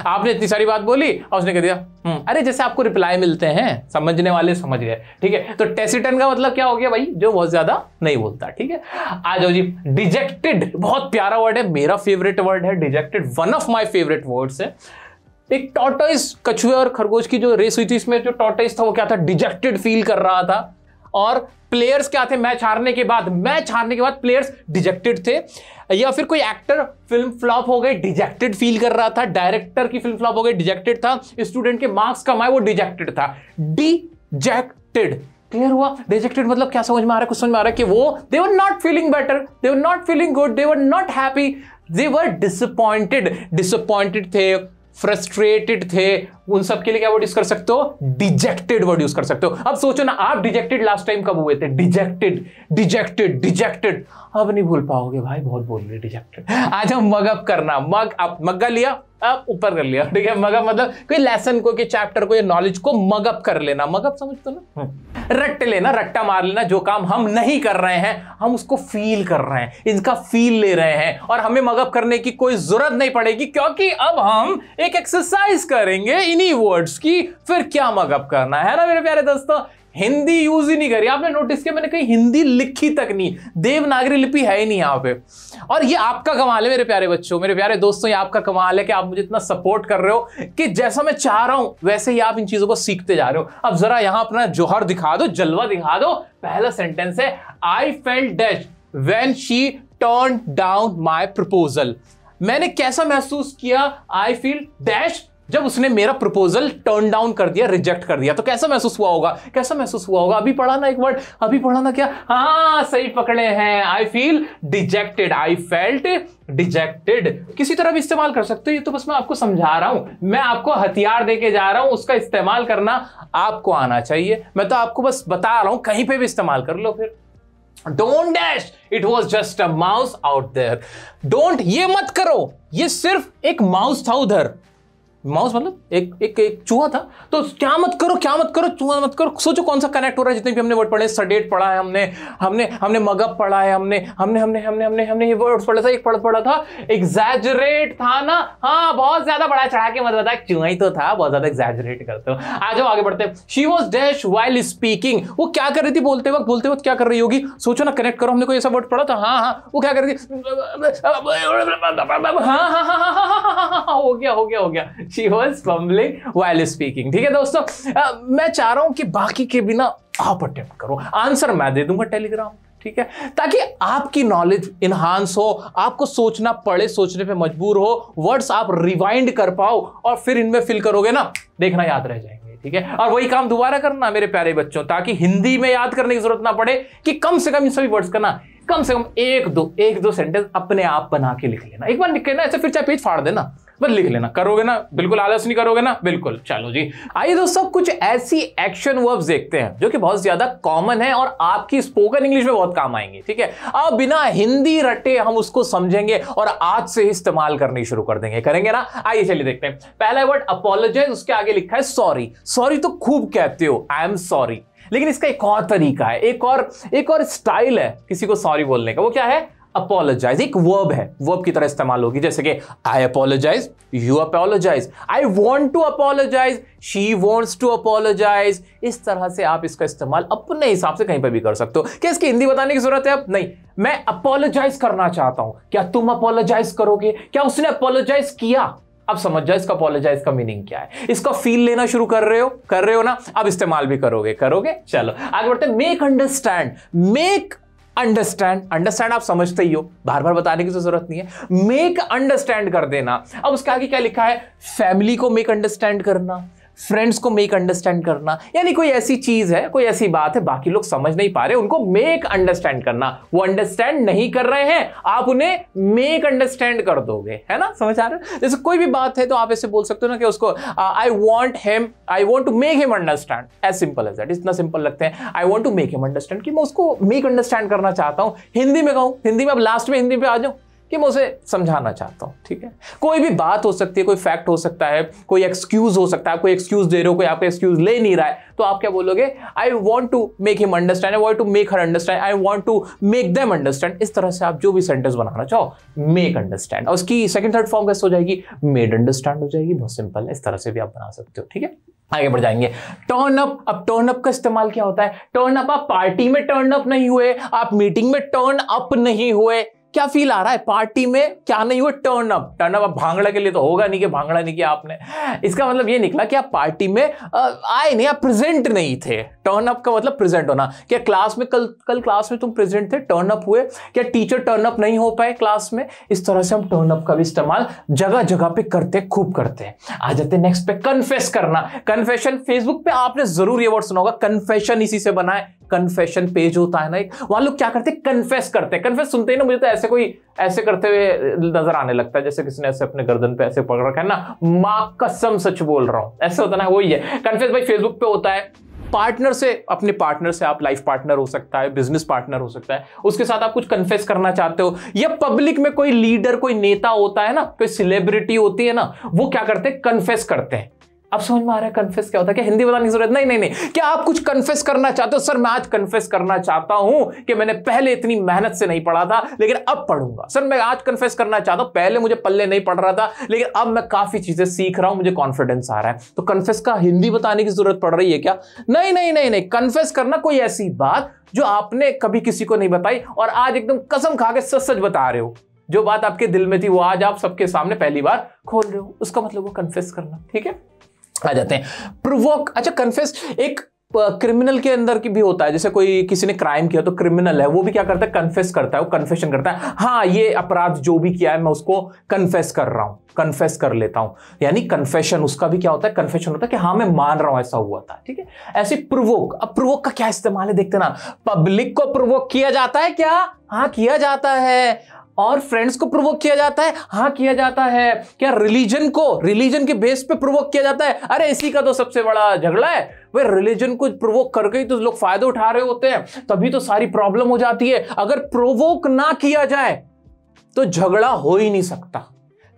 आपने इतनी सारी बात बोली और उसने कह दिया हम्म, अरे जैसे आपको रिप्लाई मिलते हैं समझने वाले समझ गए ठीक है तो टेसिटन का मतलब क्या हो गया भाई जो बहुत ज्यादा नहीं बोलता ठीक है आ जाओ जी डिजेक्टेड बहुत प्यारा वर्ड है मेरा फेवरेट वर्ड है dejected one of my favourite words है एक टॉटोइस कछुए और खरगोश की जो रेस हुई थी इसमें जो टॉटाइस था वो क्या था डिजेक्टेड फील कर रहा था और प्लेयर्स क्या थे मैच हारने के बाद मैच हारने के बाद प्लेयर्स डिजेक्टेड थे या फिर कोई एक्टर फिल्म फ्लॉप हो गई डिजेक्टेड फील कर रहा था डायरेक्टर की फिल्म फ्लॉप हो गई डिजेक्टेड था स्टूडेंट के मार्क्स कम आए वो डिजेक्टेड था डिजेक्टेड क्लियर हुआ डिजेक्टेड मतलब क्या समझ में आ रहा है कुछ समझ में आ रहा है कि वो they were not feeling better they were not feeling good they were not happy they were disappointed disappointed थे फ्रस्ट्रेटेड थे उन सब के लिए क्या वर्ड यूज कर सकते हो डिजेक्टेड वर्ड यूज कर सकते हो अब सोचो ना आप डिजेक्टेड लास्ट टाइम कब हुए थे डिजेक्टेड डिजेक्टेड डिजेक्टेड अब नहीं भूल पाओगे भाई बहुत बोल रहे डिजेक्टेड आज हम मगअप करना मग अप मग्गा लिया अब ऊपर कर लिया ठीक है मगअप मतलब कोई लेसन को कि चैप्टर को या नॉलेज को मगअप कर लेना मगअप समझ तो ना हम्म। रट्ट लेना रट्टा मार लेना जो काम हम नहीं कर रहे हैं हम उसको फील कर रहे हैं इनका फील ले रहे हैं और हमें मगअप करने की कोई जरूरत नहीं पड़ेगी क्योंकि अब हम एक एक्सरसाइज करेंगे इन्हीं वर्ड्स की फिर क्या मगअप करना है ना मेरे प्यारे दोस्तों हिंदी यूज ही नहीं करी आपने नोटिस किया मैंने कहीं हिंदी लिखी तक नहीं देवनागरी लिपि है ही नहीं यहाँ पे और ये आपका कमाल है मेरे प्यारे बच्चों मेरे प्यारे दोस्तों ये आपका कमाल है कि आप मुझे इतना सपोर्ट कर रहे हो कि जैसा मैं चाह रहा हूं वैसे ही आप इन चीजों को सीखते जा रहे हो अब जरा यहां अपना जोहर दिखा दो जलवा दिखा दो पहला सेंटेंस है I fell dash when she turn down my proposal मैंने कैसा महसूस किया आई फील डैश जब उसने मेरा प्रपोजल टर्न डाउन कर दिया रिजेक्ट कर दिया तो कैसा महसूस हुआ होगा कैसा महसूस हुआ होगा अभी पढ़ा ना एक वर्ड अभी पढ़ा ना क्या हाँ सही पकड़े हैं I feel dejected I felt dejected किसी तरह भी इस्तेमाल कर सकते हो ये तो बस मैं आपको समझा रहा हूं मैं आपको हथियार देके जा रहा हूं उसका इस्तेमाल करना आपको आना चाहिए मैं तो आपको बस बता रहा हूं कहीं पे भी इस्तेमाल कर लो फिर don't dash it was just a mouse out there don't ये मत करो ये सिर्फ एक माउस था उधर माउस मतलब एक एक एक चूहा था तो क्या मत करो क्या मत करो चूहा मत करो सोचो कौन सा कनेक्ट हो रहा है जितने भी हमने वर्ड पढ़े सडेट पढ़ा है हमने हमने हमने मगअप पढ़ा है हमने हमने हमने हमने हमने हमने ये वर्ड पढ़ा था एक पढ़ पढ़ा था एग्जैजरेट था ना हाँ बहुत ज्यादा बड़ा चढ़ा के मतलब था चूहा ही तो था बहुत ज्यादा एग्जैजरेट करते हो आज हम आगे बढ़ते she was dash while speaking वो क्या कर रही थी बोलते वक्त बोलते वक्त क्या कर रही होगी सोचो ना कनेक्ट करो हमने कोई ऐसा वर्ड पढ़ा था हाँ हाँ वो क्या कर रही थी हाँ हाँ हाँ हाँ हाँ हाँ हाँ, हाँ, हाँ हो गया हो गया हो गया she was fumbling while speaking ठीक है दोस्तों आ, मैं चाह रहा हूं कि बाकी के बिना आप अटेम्प्ट करो आंसर मैं दे दूंगा टेलीग्राम ठीक है ताकि आपकी नॉलेज इन्हांस हो आपको सोचना पड़े सोचने पे मजबूर हो वर्ड्स आप रिवाइंड कर पाओ और फिर इनमें फिल करोगे ना देखना याद रह जाएंगे ठीक है और वही काम दोबारा करना मेरे प्यारे बच्चों ताकि हिंदी में याद करने की जरूरत ना पड़े कि कम से कम इन सभी वर्ड्स का ना कम से कम एक दो एक दो सेंटेंस अपने आप बना के लिख लेना एक बार लिख लेना ऐसे फिर चाहे पेज फाड़ देना बस लिख लेना करोगे ना बिल्कुल आलस नहीं करोगे ना बिल्कुल चलो जी आइए दोस्तों कुछ ऐसी एक्शन वर्ब्स देखते हैं जो कि बहुत ज्यादा कॉमन है और आपकी स्पोकन इंग्लिश में बहुत काम आएंगे ठीक है अब बिना हिंदी रटे हम उसको समझेंगे और आज से इस्तेमाल करनी शुरू कर देंगे करेंगे ना आइए चलिए देखते हैं पहला वर्ड अपोलोजाइज उसके आगे लिखा है सॉरी सॉरी तो खूब कहते हो आई एम सॉरी लेकिन इसका एक और तरीका है एक और एक और स्टाइल है किसी को सॉरी बोलने का वो क्या है अपोलोजाइज एक वर्ब है वर्ब की तरह इस्तेमाल होगी जैसे कि I apologise you apologise I want to apologise she wants to apologise इस तरह से आप इसका इस्तेमाल अपने हिसाब से कहीं पर भी कर सकते हो क्या इसकी हिंदी बताने की जरूरत है अब नहीं मैं अपोलोजाइज करना चाहता हूं क्या तुम अपोलोजाइज करोगे क्या उसने अपोलोजाइज किया अब समझ जाओ इसका अपोलोजाइज का मीनिंग क्या है इसका फील लेना शुरू कर रहे हो कर रहे हो ना अब इस्तेमाल भी करोगे करोगे चलो आगे बढ़ते make understand make understand understand आप समझते ही हो बार बार बताने की तो जरूरत नहीं है मेक अंडरस्टैंड कर देना अब उसके आगे क्या लिखा है फैमिली को मेक अंडरस्टैंड करना फ्रेंड्स को मेक अंडरस्टैंड करना यानी कोई ऐसी चीज़ है कोई ऐसी बात है बाकी लोग समझ नहीं पा रहे उनको मेक अंडरस्टैंड करना वो अंडरस्टैंड नहीं कर रहे हैं आप उन्हें मेक अंडरस्टैंड कर दोगे है ना समझ आ रहे जैसे कोई भी बात है तो आप ऐसे बोल सकते हो ना कि उसको I want him I want to make him understand as simple as that इतना सिंपल लगते हैं I want to make him understand कि मैं उसको मेक अंडरस्टैंड करना चाहता हूँ हिंदी में कहूँ हिंदी में अब लास्ट में हिंदी पे आ जाऊँ कि मैं उसे समझाना चाहता हूँ ठीक है कोई भी बात हो सकती है कोई फैक्ट हो सकता है कोई एक्सक्यूज हो सकता है कोई एक्सक्यूज दे रहे हो कोई आपका एक्सक्यूज ले नहीं रहा है तो आप क्या बोलोगे I want to make him understand I want to make her understand I want to make them understand इस तरह से आप जो भी सेंटेंस बनाना चाहो मेक अंडरस्टैंड और उसकी सेकंड थर्ड फॉर्म कैसे हो जाएगी मेड अंडरस्टैंड हो जाएगी बहुत सिंपल है इस तरह से भी आप बना सकते हो ठीक है आगे बढ़ जाएंगे टर्न अप अब टर्न अप का इस्तेमाल क्या होता है टर्न अप आप पार्टी में टर्न अप नहीं हुए आप मीटिंग में टर्न अप नहीं हुए क्या फील आ रहा है पार्टी में क्या नहीं हुआ turn up turn up bhangra के लिए तो होगा नहीं कि भांगड़ा नहीं किया आपने इसका मतलब ये निकला कि आप पार्टी में आए नहीं आप प्रेजेंट नहीं थे टर्न अप का मतलब प्रेजेंट होना क्या क्लास में कल कल क्लास में तुम प्रेजेंट थे टर्न अप हुए क्या टीचर टर्न अप नहीं हो पाए क्लास में इस तरह से हम टर्न अप का भी इस्तेमाल जगह जगह पे करते खूब करते हैं आ जाते नेक्स्ट पे कन्फेस करना कन्फेशन फेसबुक पे आपने जरूर ये वर्ड सुना होगा कन्फेशन इसी से बना है कन्फेशन पेज होता है ना एक वहां लोग क्या करते हैं कन्फेस करते हैं कन्फेस सुनते ही ना मुझे तो ऐसे ऐसे कोई ऐसे करते हुए नजर आने लगता है जैसे किसी ने ऐसे अपने गर्दन पे ऐसे पकड़ रखा है ना मा कसम सच बोल रहा हूं ऐसे होता ना वही है कन्फ्यूज भाई फेसबुक पे होता है पार्टनर से अपने पार्टनर से आप लाइफ पार्टनर हो सकता है बिजनेस पार्टनर हो सकता है उसके साथ आप कुछ कन्फेस करना चाहते हो या पब्लिक में कोई लीडर कोई नेता होता है ना कोई सेलिब्रिटी होती है ना वो क्या करते हैं कन्फेस करते हैं अब समझ में आ रहा है कन्फेस क्या होता है कि हिंदी बताने की जरूरत नहीं नहीं नहीं क्या आप कुछ कन्फेस करना चाहते हो सर मैं आज कन्फेस करना चाहता हूं कि मैंने पहले इतनी मेहनत से नहीं पढ़ा था लेकिन अब पढ़ूंगा सर मैं आज कन्फेस करना चाहता हूं पहले मुझे पल्ले नहीं पढ़ रहा था लेकिन अब मैं काफी चीजें सीख रहा हूं मुझे कॉन्फिडेंस आ रहा है तो कन्फेस का हिंदी बताने की जरूरत पड़ रही है क्या नहीं नहीं नहीं नहीं कन्फेस करना कोई ऐसी बात जो आपने कभी किसी को नहीं बताई और आज एकदम कसम खा के सच सच बता रहे हो जो बात आपके दिल में थी वो आज आप सबके सामने पहली बार खोल रहे हो उसका मतलब वो कन्फेस करना ठीक है आ जाते हैं प्रोवोक अच्छा कन्फेस एक क्रिमिनल के अंदर की भी होता है जैसे कोई किसी ने क्राइम किया तो क्रिमिनल है वो भी क्या करता है कन्फेस करता है वो कन्फेशन करता है हाँ ये अपराध जो भी किया है मैं उसको कन्फेस कर रहा हूं कन्फेस कर लेता हूं यानी कन्फेशन उसका भी क्या होता है कन्फेशन होता है कि हाँ मैं मान रहा हूं ऐसा हुआ था ठीक है ऐसे प्रोवोक अब प्रोवोक का क्या इस्तेमाल है देखते ना पब्लिक को प्रोवोक किया जाता है क्या हाँ किया जाता है और फ्रेंड्स को प्रोवोक किया जाता है हाँ किया जाता है क्या रिलीजन को रिलीजन के बेस पे प्रोवोक किया जाता है अरे इसी का तो सबसे बड़ा झगड़ा है वे रिलीजन को प्रोवोक करके ही तो लोग फायदा उठा रहे होते हैं तभी तो सारी प्रॉब्लम हो जाती है अगर प्रोवोक ना किया जाए तो झगड़ा हो ही नहीं सकता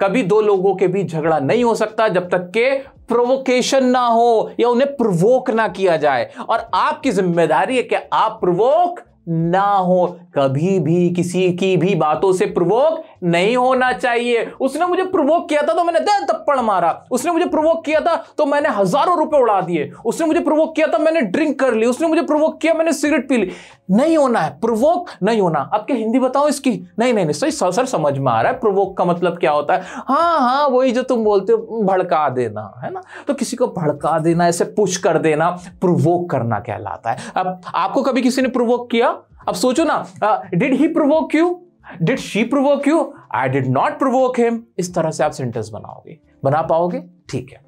कभी दो लोगों के बीच झगड़ा नहीं हो सकता जब तक के प्रोवोकेशन ना हो या उन्हें प्रोवोक ना किया जाए और आपकी जिम्मेदारी है कि आप प्रोवोक ना हो कभी भी किसी की भी बातों से प्रवोक नहीं होना चाहिए उसने मुझे प्रवोक किया था तो मैंने दस थप्पड़ मारा उसने मुझे प्रवोक किया था तो मैंने हजारों रुपए उड़ा दिए उसने मुझे प्रवोक किया था मैंने ड्रिंक कर ली उसने मुझे प्रवोक किया मैंने सिगरेट पी ली नहीं होना है प्रवोक नहीं होना आपके हिंदी बताओ इसकी नहीं नहीं नहीं सही सर समझ में आ रहा है प्रवोक का मतलब क्या होता है हाँ हाँ वही जो तुम बोलते हो भड़का देना है ना तो किसी को भड़का देना ऐसे पुश कर देना प्रवोक करना कहलाता है अब आपको कभी किसी ने प्रवोक किया अब सोचो ना did he provoke you did she provoke you I did not provoke him इस तरह से आप सेंटेंस बनाओगे बना पाओगे ठीक है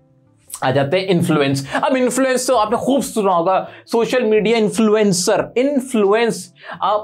आ जाते हैं इन्फ्लुएंस अब इन्फ्लुएंस तो आपने खूब सुना होगा social media influencer influence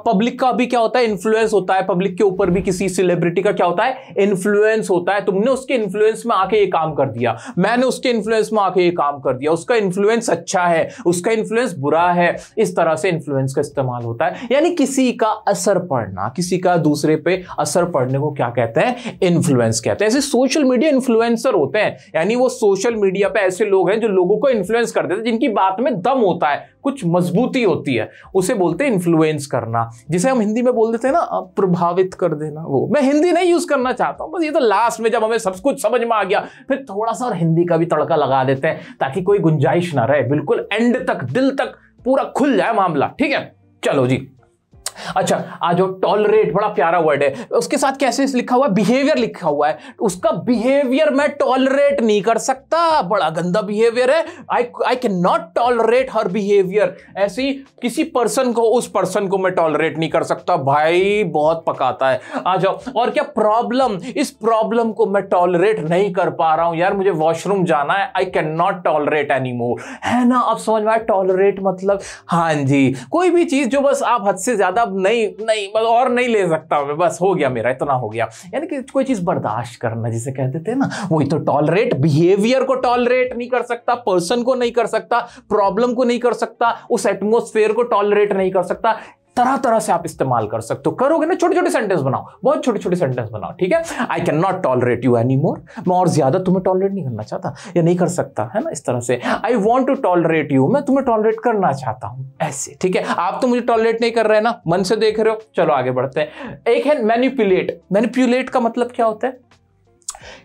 public का भी क्या होता है इन्फ्लुएंस होता है पब्लिक के ऊपर भी किसी सेलिब्रिटी का क्या होता है इन्फ्लुएंस होता है तुमने उसके इन्फ्लुएंस में आके ये काम कर दिया मैंने उसके इन्फ्लुएंस में आके ये काम कर दिया उसका इन्फ्लुएंस अच्छा है उसका इन्फ्लुएंस बुरा है इस तरह से इन्फ्लुएंस का इस्तेमाल होता है यानी किसी का असर पड़ना किसी का दूसरे पर असर पड़ने को क्या कहते हैं इन्फ्लुएंस कहते हैं ऐसे सोशल मीडिया इन्फ्लुएंसर होते हैं यानी वो सोशल मीडिया पर ऐसे लोग हैं जो लोगों को इन्फ्लुएंस कर देते हैं जिनकी बात में दम होता है कुछ मजबूती होती है उसे बोलते हैं इन्फ्लुएंस करना जिसे हम हिंदी में बोल देते हैं ना प्रभावित कर देना वो मैं हिंदी नहीं यूज करना चाहता हूँ बस ये तो लास्ट में जब हमें सब कुछ समझ में आ गया फिर थोड़ा सा और हिंदी का भी तड़का लगा देते हैं ताकि कोई गुंजाइश ना रहे बिल्कुल एंड तक दिल तक पूरा खुल जाए मामला ठीक है चलो जी अच्छा आ जाओ टॉलरेट बड़ा प्यारा वर्ड है उसके साथ कैसे लिखा हुआ है बिहेवियर लिखा हुआ है उसका बिहेवियर मैं टॉलरेट नहीं कर सकता बड़ा गंदा बिहेवियर है I I can not tolerate her behaviour ऐसी किसी पर्सन को उस पर्सन को मैं टॉलरेट नहीं कर सकता भाई बहुत पकाता है आ जाओ और क्या प्रॉब्लम इस प्रॉब्लम को मैं टॉलरेट नहीं कर पा रहा हूं यार मुझे वॉशरूम जाना है I can not tolerate any more है ना अब समझ में टॉलरेट मतलब हाँ जी कोई भी चीज जो बस आप हद से ज्यादा अब नहीं नहीं बस और नहीं ले सकता मैं बस हो गया मेरा इतना हो गया यानी कि कोई चीज़ बर्दाश्त करना जिसे कहते थे ना वही तो टॉलरेट बिहेवियर को टॉलरेट नहीं कर सकता पर्सन को नहीं कर सकता प्रॉब्लम को नहीं कर सकता उस एटमोस्फेयर को टॉलरेट नहीं कर सकता तरह तरह से आप इस्तेमाल कर सकते हो करोगे ना छोटे छोटे सेंटेंस बनाओ बहुत छोटे छोटे सेंटेंस बनाओ ठीक है I can not tolerate you any more मैं और ज्यादा तुम्हें टॉलरेट नहीं करना चाहता या नहीं कर सकता है ना इस तरह से I want to tolerate you मैं तुम्हें टॉलरेट करना चाहता हूं ऐसे ठीक है आप तो मुझे टॉलरेट नहीं कर रहे ना मन से देख रहे हो चलो आगे बढ़ते हैं एक है मैनिपुलेट मैनिपुलेट का मतलब क्या होता है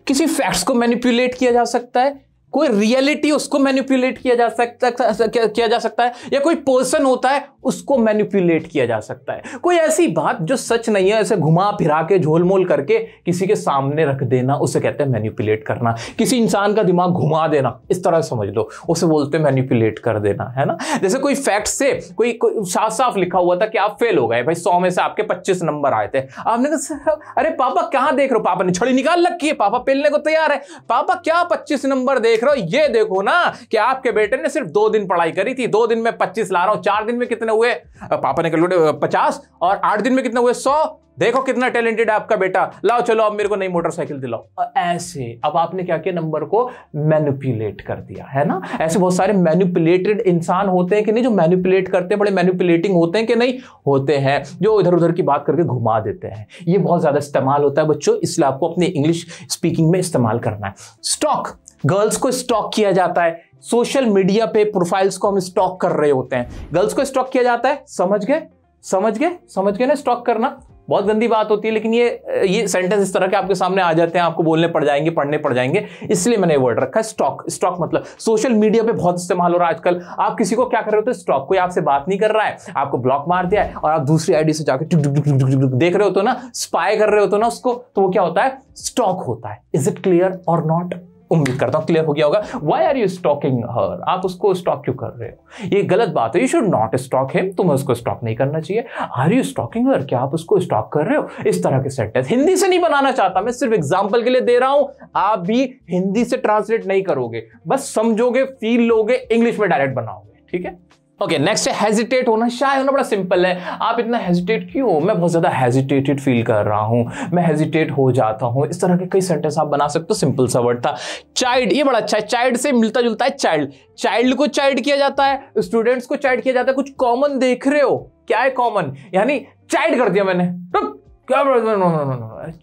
किसी फैक्ट्स को मैनिपुलेट किया जा सकता है कोई रियलिटी उसको मैनिपुलेट किया जा सकता किया जा सकता है या कोई पर्सन होता है उसको मैनिपुलेट किया जा सकता है कोई ऐसी बात जो सच नहीं है ऐसे घुमा फिरा के झोलमोल करके किसी के सामने रख देना उसे कहते हैं मैनिपुलेट करना किसी इंसान का दिमाग घुमा देना इस तरह समझ लो उसे बोलते हैं मैनिपुलेट कर देना है ना जैसे कोई फैक्ट से कोई, कोई साफ साफ लिखा हुआ था कि आप फेल हो गए भाई सौ में से आपके पच्चीस नंबर आए थे आपने कहा अरे पापा कहाँ देख रहे हो पापा ने छड़ी निकाल रखी है पापा पेलने को तैयार है पापा क्या पच्चीस नंबर देख देख रहे हो ये देखो ना कि आपके बेटे ने सिर्फ दो दिन पढ़ाई करी थी दो दिन में पच्चीस ला रहा हूं चार दिन में कितने हुए पापा ने कर पचास और आठ दिन में कितने हुए सौ देखो कितना टैलेंटेड है आपका बेटा लाओ चलो अब मेरे को नई मोटरसाइकिल दिलाओ ऐसे अब आपने क्या किया नंबर को मैनिपुलेट कर दिया है ना ऐसे बहुत सारे मैनिपुलेटेड इंसान होते हैं कि नहीं जो मैनिपुलेट करते हैं बड़े मैनिपुलेटिंग होते हैं कि नहीं होते हैं जो इधर उधर की बात करके घुमा देते हैं ये बहुत ज्यादा इस्तेमाल होता है बच्चों इसलिए आपको अपने इंग्लिश स्पीकिंग में इस्तेमाल करना है स्टॉक गर्ल्स को स्टॉक किया जाता है सोशल मीडिया पे प्रोफाइल्स को हम स्टॉक कर रहे होते हैं गर्ल्स को स्टॉक किया जाता है समझ गए समझ गए समझ गए ना स्टॉक करना बहुत गंदी बात होती है लेकिन ये ये सेंटेंस इस तरह के आपके सामने आ जाते हैं आपको बोलने पड़ जाएंगे पढ़ने पड़ जाएंगे इसलिए मैंने वर्ड रखा है स्टॉक स्टॉक मतलब सोशल मीडिया पे बहुत इस्तेमाल हो रहा है आजकल आप किसी को क्या कर रहे हो स्टॉक कोई आपसे बात नहीं कर रहा है आपको ब्लॉक मार दिया है और आप दूसरी आईडी से जाकर टुक टुक टुक टुक देख रहे हो तो ना स्पाई कर रहे हो तो ना उसको तो वो क्या होता है स्टॉक होता है is it clear or not उम्मीद करता हूं क्लियर हो गया होगा why are you stalking her आप उसको स्टॉक क्यों कर रहे हो ये गलत बात है you should not stalk him तुम्हें उसको स्टॉक नहीं करना चाहिए आर यू स्टॉकिंग हर क्या आप उसको स्टॉक कर रहे हो इस तरह के सेंटेंस हिंदी से नहीं बनाना चाहता मैं सिर्फ एग्जाम्पल के लिए दे रहा हूं आप भी हिंदी से ट्रांसलेट नहीं करोगे बस समझोगे फील लोगे इंग्लिश में डायरेक्ट बनाओगे ठीक है ओके नेक्स्ट है हेजिटेट होना शाय होना बड़ा सिंपल है आप इतना हेजिटेट क्यों हो मैं बहुत ज़्यादा हेजिटेटेड फील कर रहा हूं मैं हेजिटेट हो जाता हूँ इस तरह के कई सेंटेंस आप बना सकते हो सिंपल सा वर्ड था चाइल्ड ये बड़ा अच्छा है चाइल्ड से मिलता जुलता है चाइल्ड चाइल्ड को चाइल्ड किया जाता है स्टूडेंट्स को चाइल्ड किया जाता है कुछ कॉमन देख रहे हो क्या है कॉमन यानी चाइल्ड कर दिया मैंने क्या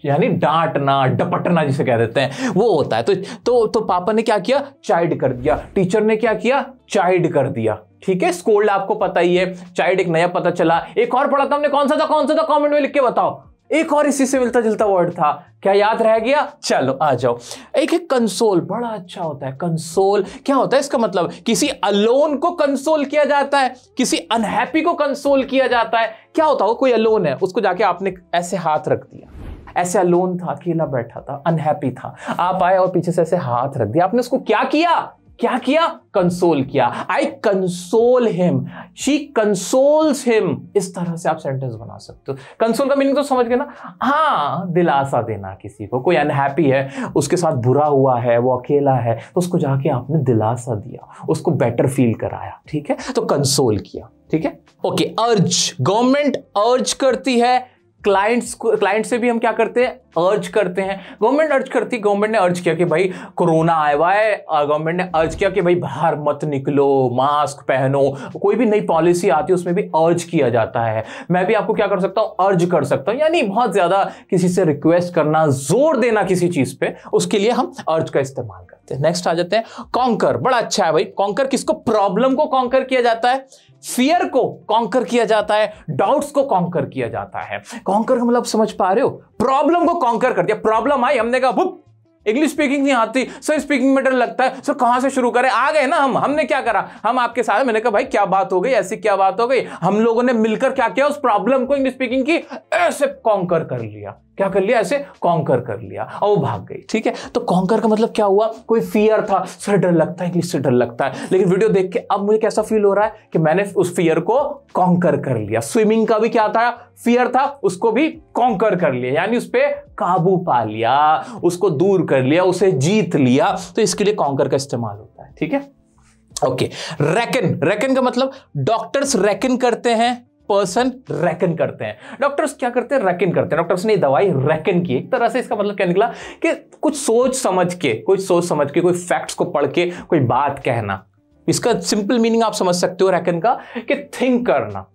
यानी डांटना डपटना जिसे कह देते हैं वो होता है तो तो तो पापा ने क्या किया चाइड कर दिया टीचर ने क्या किया चाइड कर दिया ठीक है स्कोल्ड आपको पता ही है चाइड एक नया पता चला एक और पढ़ा था हमने कौन सा था कौन सा था कमेंट में लिख के बताओ एक और इसी से मिलता जुलता वर्ड था क्या याद रह गया चलो आ जाओ एक है कंसोल बड़ा अच्छा होता है कंसोल क्या होता है इसका मतलब किसी अलोन को कंसोल किया जाता है किसी अनहैप्पी को कंसोल किया जाता है क्या होता हो कोई अलोन है उसको जाके आपने ऐसे हाथ रख दिया ऐसे अलोन था अकेला बैठा था अनहैप्पी था आप आए और पीछे से ऐसे हाथ रख दिया आपने उसको क्या किया क्या किया कंसोल किया I console him she consoles him इस तरह से आप सेंटेंस बना सकते हो कंसोल का मीनिंग तो समझ गए ना हाँ दिलासा देना किसी को कोई अनहैप्पी है उसके साथ बुरा हुआ है वो अकेला है तो उसको जाके आपने दिलासा दिया उसको बेटर फील कराया ठीक है तो कंसोल किया ठीक है ओके अर्ज गवर्नमेंट अर्ज करती है क्लाइंट्स क्लाइंट से भी हम क्या करते हैं अर्ज करते हैं गवर्नमेंट अर्ज करती गवर्नमेंट ने अर्ज किया कि भाई कोरोना आया हुआ है गवर्नमेंट ने अर्ज किया कि भाई बाहर मत निकलो मास्क पहनो कोई भी नई पॉलिसी आती है उसमें भी अर्ज किया जाता है मैं भी आपको क्या कर सकता हूँ अर्ज कर सकता हूँ यानी बहुत ज़्यादा किसी से रिक्वेस्ट करना जोर देना किसी चीज़ पर उसके लिए हम अर्ज का इस्तेमाल करें हैं नेक्स्ट आ जाते हैं कॉन्कर बड़ा अच्छा है भाई कॉन्कर किसको प्रॉब्लम को कॉन्कर किया जाता है फियर को कॉन्कर किया जाता है डाउट्स को कॉन्कर किया जाता है कॉन्कर का मतलब समझ पा रहे हो प्रॉब्लम को कॉन्कर कर दिया प्रॉब्लम आई हमने कहा बुक इंग्लिश स्पीकिंग नहीं आती सर स्पीकिंग में डर लगता है सर कहां से शुरू करें आ गए ना हम हमने क्या करा हम आपके साथ मैंने कहा भाई क्या बात हो गई ऐसी क्या बात हो गई हम लोगों ने मिलकर क्या किया उस प्रॉब्लम को इंग्लिश स्पीकिंग की ऐसे कॉन्कर कर लिया क्या कर लिया ऐसे कॉन्कर कर लिया और वो भाग गई ठीक है तो कॉन्कर का मतलब क्या हुआ कोई फियर था सर डर लगता है इंग्लिश से डर लगता है लेकिन वीडियो देख के अब मुझे कैसा फील हो रहा है कि मैंने उस फियर को कॉन्कर कर लिया स्विमिंग का भी क्या था फियर था उसको भी कॉन्कर कर लिया यानी उस पर काबू पा लिया उसको दूर कर लिया उसे जीत लिया तो इसके लिए कॉन्कर का इस्तेमाल होता है ठीक है ओके रैकन रैकन का मतलब डॉक्टर्स रैकन करते हैं पर्सन रैकन करते हैं डॉक्टर्स क्या करते हैं रैकन करते हैं डॉक्टर्स ने दवाई रैकन की एक तरह से इसका मतलब क्या निकला कि कुछ सोच समझ के कुछ सोच समझ के कोई फैक्ट्स को पढ़ के कोई बात कहना इसका सिंपल मीनिंग आप समझ सकते हो रैकन का कि थिंक करना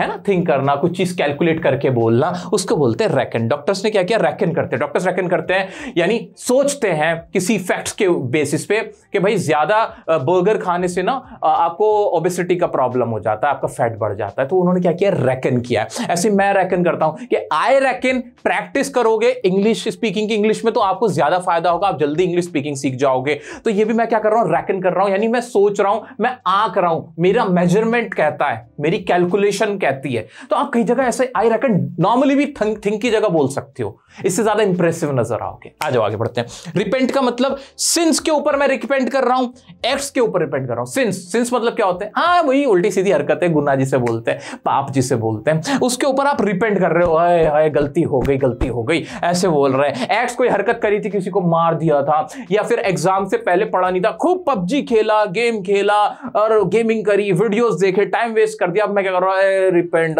है ना थिंक करना कुछ चीज कैलकुलेट करके बोलना उसको बोलते हैं रैकन डॉक्टर्स ने क्या किया रैकन करते हैं डॉक्टर्स रैकन करते हैं यानी सोचते हैं किसी फैक्ट्स के बेसिस पे कि भाई ज्यादा बर्गर खाने से ना आपको ओबेसिटी का प्रॉब्लम हो जाता है आपका फैट बढ़ जाता है तो उन्होंने क्या किया रैकन किया ऐसे मैं रैकन करता हूं कि आई रैकन प्रैक्टिस करोगे इंग्लिश स्पीकिंग की इंग्लिश में तो आपको ज्यादा फायदा होगा आप जल्दी इंग्लिश स्पीकिंग सीख जाओगे तो ये भी मैं क्या कर रहा हूं रैकन कर रहा हूं यानी मैं सोच रहा हूं मैं आंक रहा हूं मेरा मेजरमेंट कहता है मेरी कैलकुलेशन कहती है तो आप कई जगह ऐसे आई रेकन नॉर्मली भी थिंक थिंक की जगह बोल सकते हो इससे ज्यादा इंप्रेसिव नजर आओगे आ जाओ आगे बढ़ते हैं रिपेंट का मतलब सिंस के ऊपर मैं रिपेंट कर रहा हूं एक्स के ऊपर रिपेंट कर रहा हूं सिंस सिंस मतलब क्या होते हैं हाँ वही उल्टी सीधी हरकतें गुना जी से बोलते हैं पाप जी से बोलते हैं उसके ऊपर आप रिपेंट कर रहे हो हाय हाय गलती हो गई गलती हो गई ऐसे बोल रहे हैं एक्स कोई हरकत करी थी किसी को मार दिया था या फिर एग्जाम से पहले पढ़ा नहीं था खूब पबजी खेला गेम खेला और गेमिंग करी वीडियोस देखे टाइम वेस्ट कर दिया अब मैं क्या कर रहा हूं रिपेंट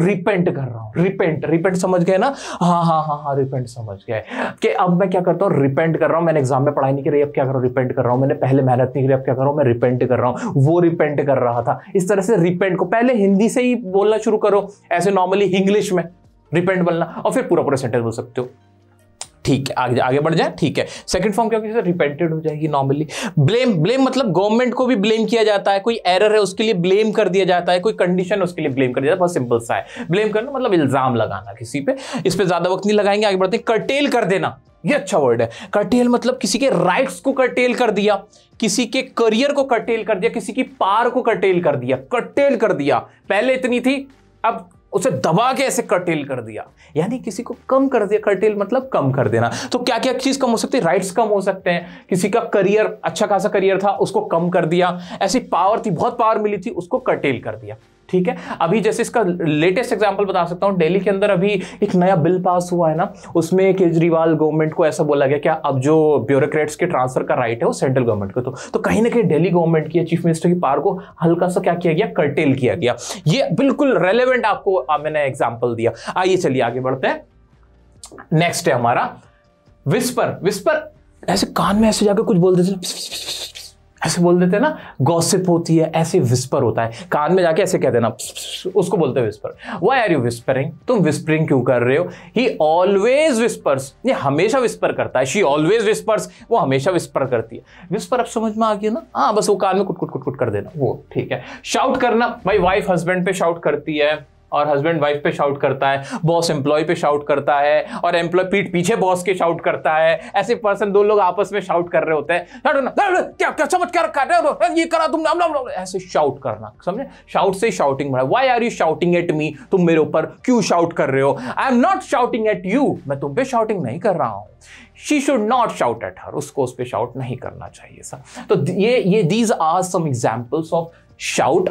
रिपेंट uh, कर रहा हूं रिपेंट रिपेंट समझ गए ना हाँ हाँ हाँ हाँ रिपेंट समझ गए कि अब मैं क्या करता हूँ रिपेंट कर रहा हूं मैंने एग्जाम में पढ़ाई नहीं करी अब क्या कर रहा हूँ रिपेंट कर रहा हूं मैंने पहले मेहनत नहीं करी अब क्या कर रहा हूं मैं रिपेंट कर रहा हूं वो रिपेंट कर रहा था इस तरह से रिपेंट को पहले हिंदी से ही बोलना शुरू करो ऐसे नॉर्मली इंग्लिश में रिपेंट बोलना और फिर पूरा पूरा सेंटेंस बोल सकते हो ठीक है आगे आगे बढ़ जाए ठीक है सेकंड फॉर्म क्या होगी रिपेंटेड हो जाएगी नॉर्मली ब्लेम ब्लेम मतलब गवर्नमेंट को भी ब्लेम किया जाता है कोई एरर है उसके लिए ब्लेम कर दिया जाता है कोई कंडीशन उसके लिए ब्लेम कर दिया जाता है बहुत सिंपल सा है ब्लेम करना मतलब इल्जाम लगाना किसी पे इस पर ज्यादा वक्त नहीं लगाएंगे आगे बढ़ते कटेल कर देना ये अच्छा वर्ड है कटेल मतलब किसी के राइट्स को कटेल कर दिया किसी के करियर को कटेल कर दिया किसी की पार को कटेल कर दिया कटेल कर दिया पहले इतनी थी अब उसे दबा के ऐसे कर्टेल कर दिया यानी किसी को कम कर दिया कर्टेल मतलब कम कर देना तो क्या क्या चीज़ कम हो सकती है राइट्स कम हो सकते हैं किसी का करियर अच्छा खासा करियर था उसको कम कर दिया ऐसी पावर थी बहुत पावर मिली थी उसको कर्टेल कर दिया ठीक है अभी जैसे इसका लेटेस्ट एग्जाम्पल बता सकता हूँ दिल्ली के अंदर अभी एक नया बिल पास हुआ है ना उसमें केजरीवाल गवर्नमेंट को ऐसा बोला गया क्या अब जो ब्यूरोक्रेट्स के ट्रांसफर का राइट है वो सेंट्रल गवर्नमेंट को तो, तो कहीं ना कहीं दिल्ली गवर्नमेंट की चीफ मिनिस्टर की पार को हल्का सा क्या किया गया कर्टेल किया गया ये बिल्कुल रेलिवेंट आपको मैंने एग्जाम्पल दिया आइए चलिए आगे बढ़ते हैं नेक्स्ट है हमारा विस्पर विस्पर ऐसे कान में ऐसे जाकर कुछ बोल देते ऐसे बोल देते हैं ना गॉसिप होती है ऐसे विस्पर होता है कान में जाके ऐसे कह देना उसको बोलते हैं whisper why are you whispering तुम विस्परिंग क्यों कर रहे हो ही ऑलवेज विस्पर्स ये हमेशा विस्पर करता है शी ऑलवेज विस्पर्स वो हमेशा विस्पर करती है विस्पर अब समझ में आ गया ना हाँ बस वो कान में कुट कुट कुट कुट कर देना वो ठीक है शाउट करना भाई वाइफ हस्बैंड पे शाउट करती है और हस्बैंड वाइफ पे शाउट करता है बॉस एम्प्लॉय पे शाउट करता है और एम्प्लॉय पीठ पीछे बॉस के शाउट करता है ऐसे पर्सन दो लोग आपस में शाउट कर रहे होते हैं क्या क्या चमक क्या रखा है ये करा तुम ऐसे शाउट करना समझे शाउट से शाउटिंग बढ़ा why are you shouting at me तुम मेरे ऊपर क्यों शाउट कर रहे हो I am not shouting at you मैं तुम पे शाउटिंग नहीं कर रहा हूँ she should not shout at her उसको उस पर शाउट नहीं करना चाहिए सर तो ये ये these are some examples of shout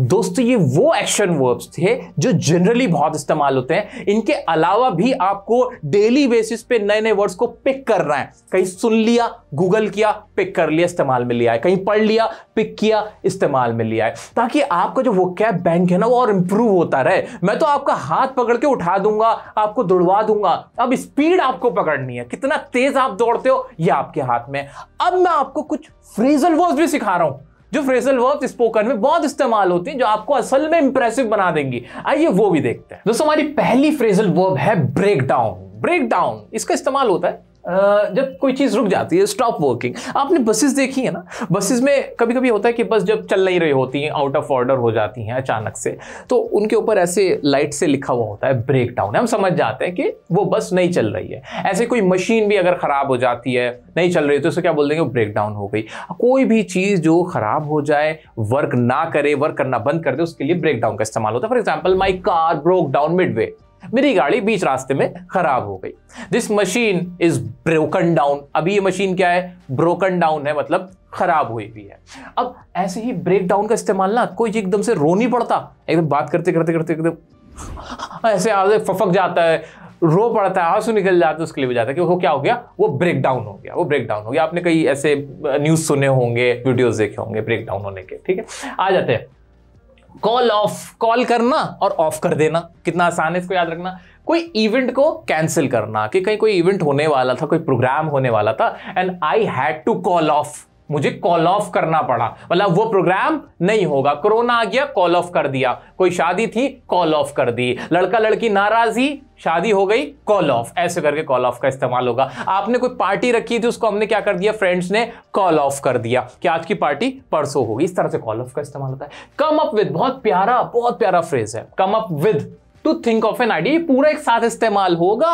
दोस्तों ये वो एक्शन वर्ब्स थे जो जनरली बहुत इस्तेमाल होते हैं इनके अलावा भी आपको डेली बेसिस पे नए नए वर्ड्स को पिक कर रहा है कहीं सुन लिया गूगल किया पिक कर लिया इस्तेमाल में लिया है कहीं पढ़ लिया पिक किया इस्तेमाल में लिया है ताकि आपका जो वो कैब बैंक है ना वो और इंप्रूव होता रहे मैं तो आपका हाथ पकड़ के उठा दूंगा आपको दौड़वा दूंगा अब स्पीड आपको पकड़नी है कितना तेज आप दौड़ते हो यह आपके हाथ में अब मैं आपको कुछ फ्रीजल वर्ड्स भी सिखा रहा हूं जो फ्रेजल वर्ब स्पोकन में बहुत इस्तेमाल होती हैं जो आपको असल में इंप्रेसिव बना देंगी आइए वो भी देखते हैं दोस्तों हमारी पहली फ्रेजल वर्ब है ब्रेक डाउन ब्रेक डाउन इसका इस्तेमाल होता है जब कोई चीज़ रुक जाती है स्टॉप वर्किंग आपने बसेस देखी है ना बसेस में कभी कभी होता है कि बस जब चल नहीं रही होती हैं आउट ऑफ ऑर्डर हो जाती हैं अचानक से तो उनके ऊपर ऐसे लाइट से लिखा हुआ होता है ब्रेक डाउन हम समझ जाते हैं कि वो बस नहीं चल रही है ऐसे कोई मशीन भी अगर ख़राब हो जाती है नहीं चल रही तो उसको क्या बोल देंगे ब्रेक डाउन हो गई कोई भी चीज़ जो ख़राब हो जाए वर्क ना करे वर्क करना बंद कर दे उसके लिए ब्रेक डाउन का इस्तेमाल होता है for example my car broke down midway मेरी गाड़ी बीच रास्ते में खराब हो गई this machine is broken down अभी ये मशीन क्या है ब्रोकन डाउन है मतलब खराब हुई भी है अब ऐसे ही ब्रेक डाउन का इस्तेमाल ना कोई एकदम से रो नहीं पड़ता एकदम बात करते करते करते एकदम ऐसे आगे फफक जाता है रो पड़ता है आंसू निकल जाते है उसके लिए जाता है कि वो क्या हो गया वो ब्रेक डाउन हो गया वो ब्रेक डाउन हो गया आपने कई ऐसे न्यूज़ सुने होंगे वीडियोस देखे होंगे ब्रेक डाउन होने के ठीक है आ जाते हैं कॉल ऑफ कॉल करना और ऑफ कर देना कितना आसान है इसको याद रखना कोई इवेंट को कैंसिल करना कि कहीं कोई इवेंट होने वाला था कोई प्रोग्राम होने वाला था and I had to call off मुझे कॉल ऑफ करना पड़ा मतलब वो प्रोग्राम नहीं होगा कोरोना आ गया कॉल ऑफ कर दिया कोई शादी थी कॉल ऑफ कर दी लड़का लड़की नाराजी शादी हो गई कॉल ऑफ ऐसे करके कॉल ऑफ का इस्तेमाल होगा आपने कोई पार्टी रखी थी उसको हमने क्या कर दिया फ्रेंड्स ने कॉल ऑफ कर दिया कि आज की पार्टी परसों होगी इस तरह से कॉल ऑफ का इस्तेमाल होता है कम अप विद बहुत प्यारा बहुत प्यारा फ्रेज है come up with to think of an idea पूरा एक साथ इस्तेमाल होगा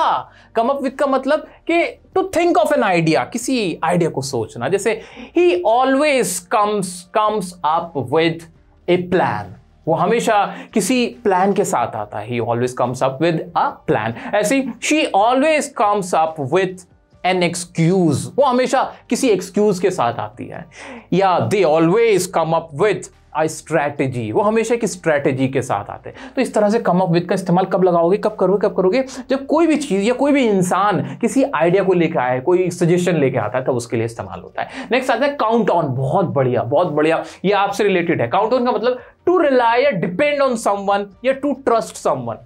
कम अप विद का मतलब कि to think of an idea किसी आइडिया को सोचना जैसे ही always comes comes up with a plan वो हमेशा किसी प्लान के साथ आता है ही always comes up with a plan ऐसे she always comes up with an excuse वो हमेशा किसी एक्सक्यूज के साथ आती है या they always come up with strategy वो हमेशा एक स्ट्रैटेजी के साथ आते हैं तो इस तरह से कम अप विद का इस्तेमाल कब लगाओगे कब करोगे कब करोगे जब कोई भी चीज़ या कोई भी इंसान किसी आइडिया को लेकर आए कोई सजेशन लेके आता है तब तो उसके लिए इस्तेमाल होता है नेक्स्ट आता है काउंट ऑन बहुत बढ़िया बहुत बढ़िया ये आपसे रिलेटेड है काउंट ऑन का मतलब टू रिलाई या डिपेंड ऑन समवन या टू ट्रस्ट समवन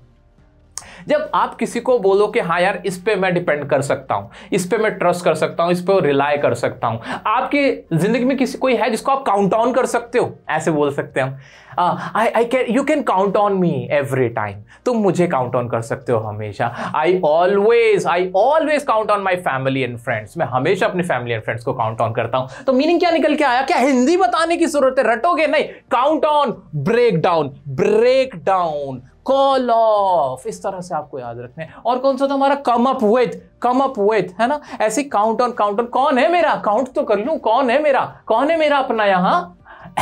जब आप किसी को बोलो कि हाँ यार इस पर मैं डिपेंड कर सकता हूँ इस पर मैं ट्रस्ट कर सकता हूँ इस पर रिलाय कर सकता हूँ आपकी जिंदगी में किसी कोई है जिसको आप काउंट ऑन कर सकते हो ऐसे बोल सकते हैं I I can you can count on me every time तुम मुझे काउंट ऑन कर सकते हो हमेशा I always I always count on my family and friends मैं हमेशा अपनी फैमिली एंड फ्रेंड्स को काउंट ऑन करता हूँ तो मीनिंग क्या निकल के आया क्या हिंदी बताने की जरूरत है रटोगे नहीं count on break down break down call off इस तरह से आपको याद रखना है और कौन सा था हमारा come up with come up with है ना ऐसे काउंट ऑन काउंट ऑन कौन है मेरा काउंट तो कर लू कौन है मेरा कौन है मेरा अपना यहाँ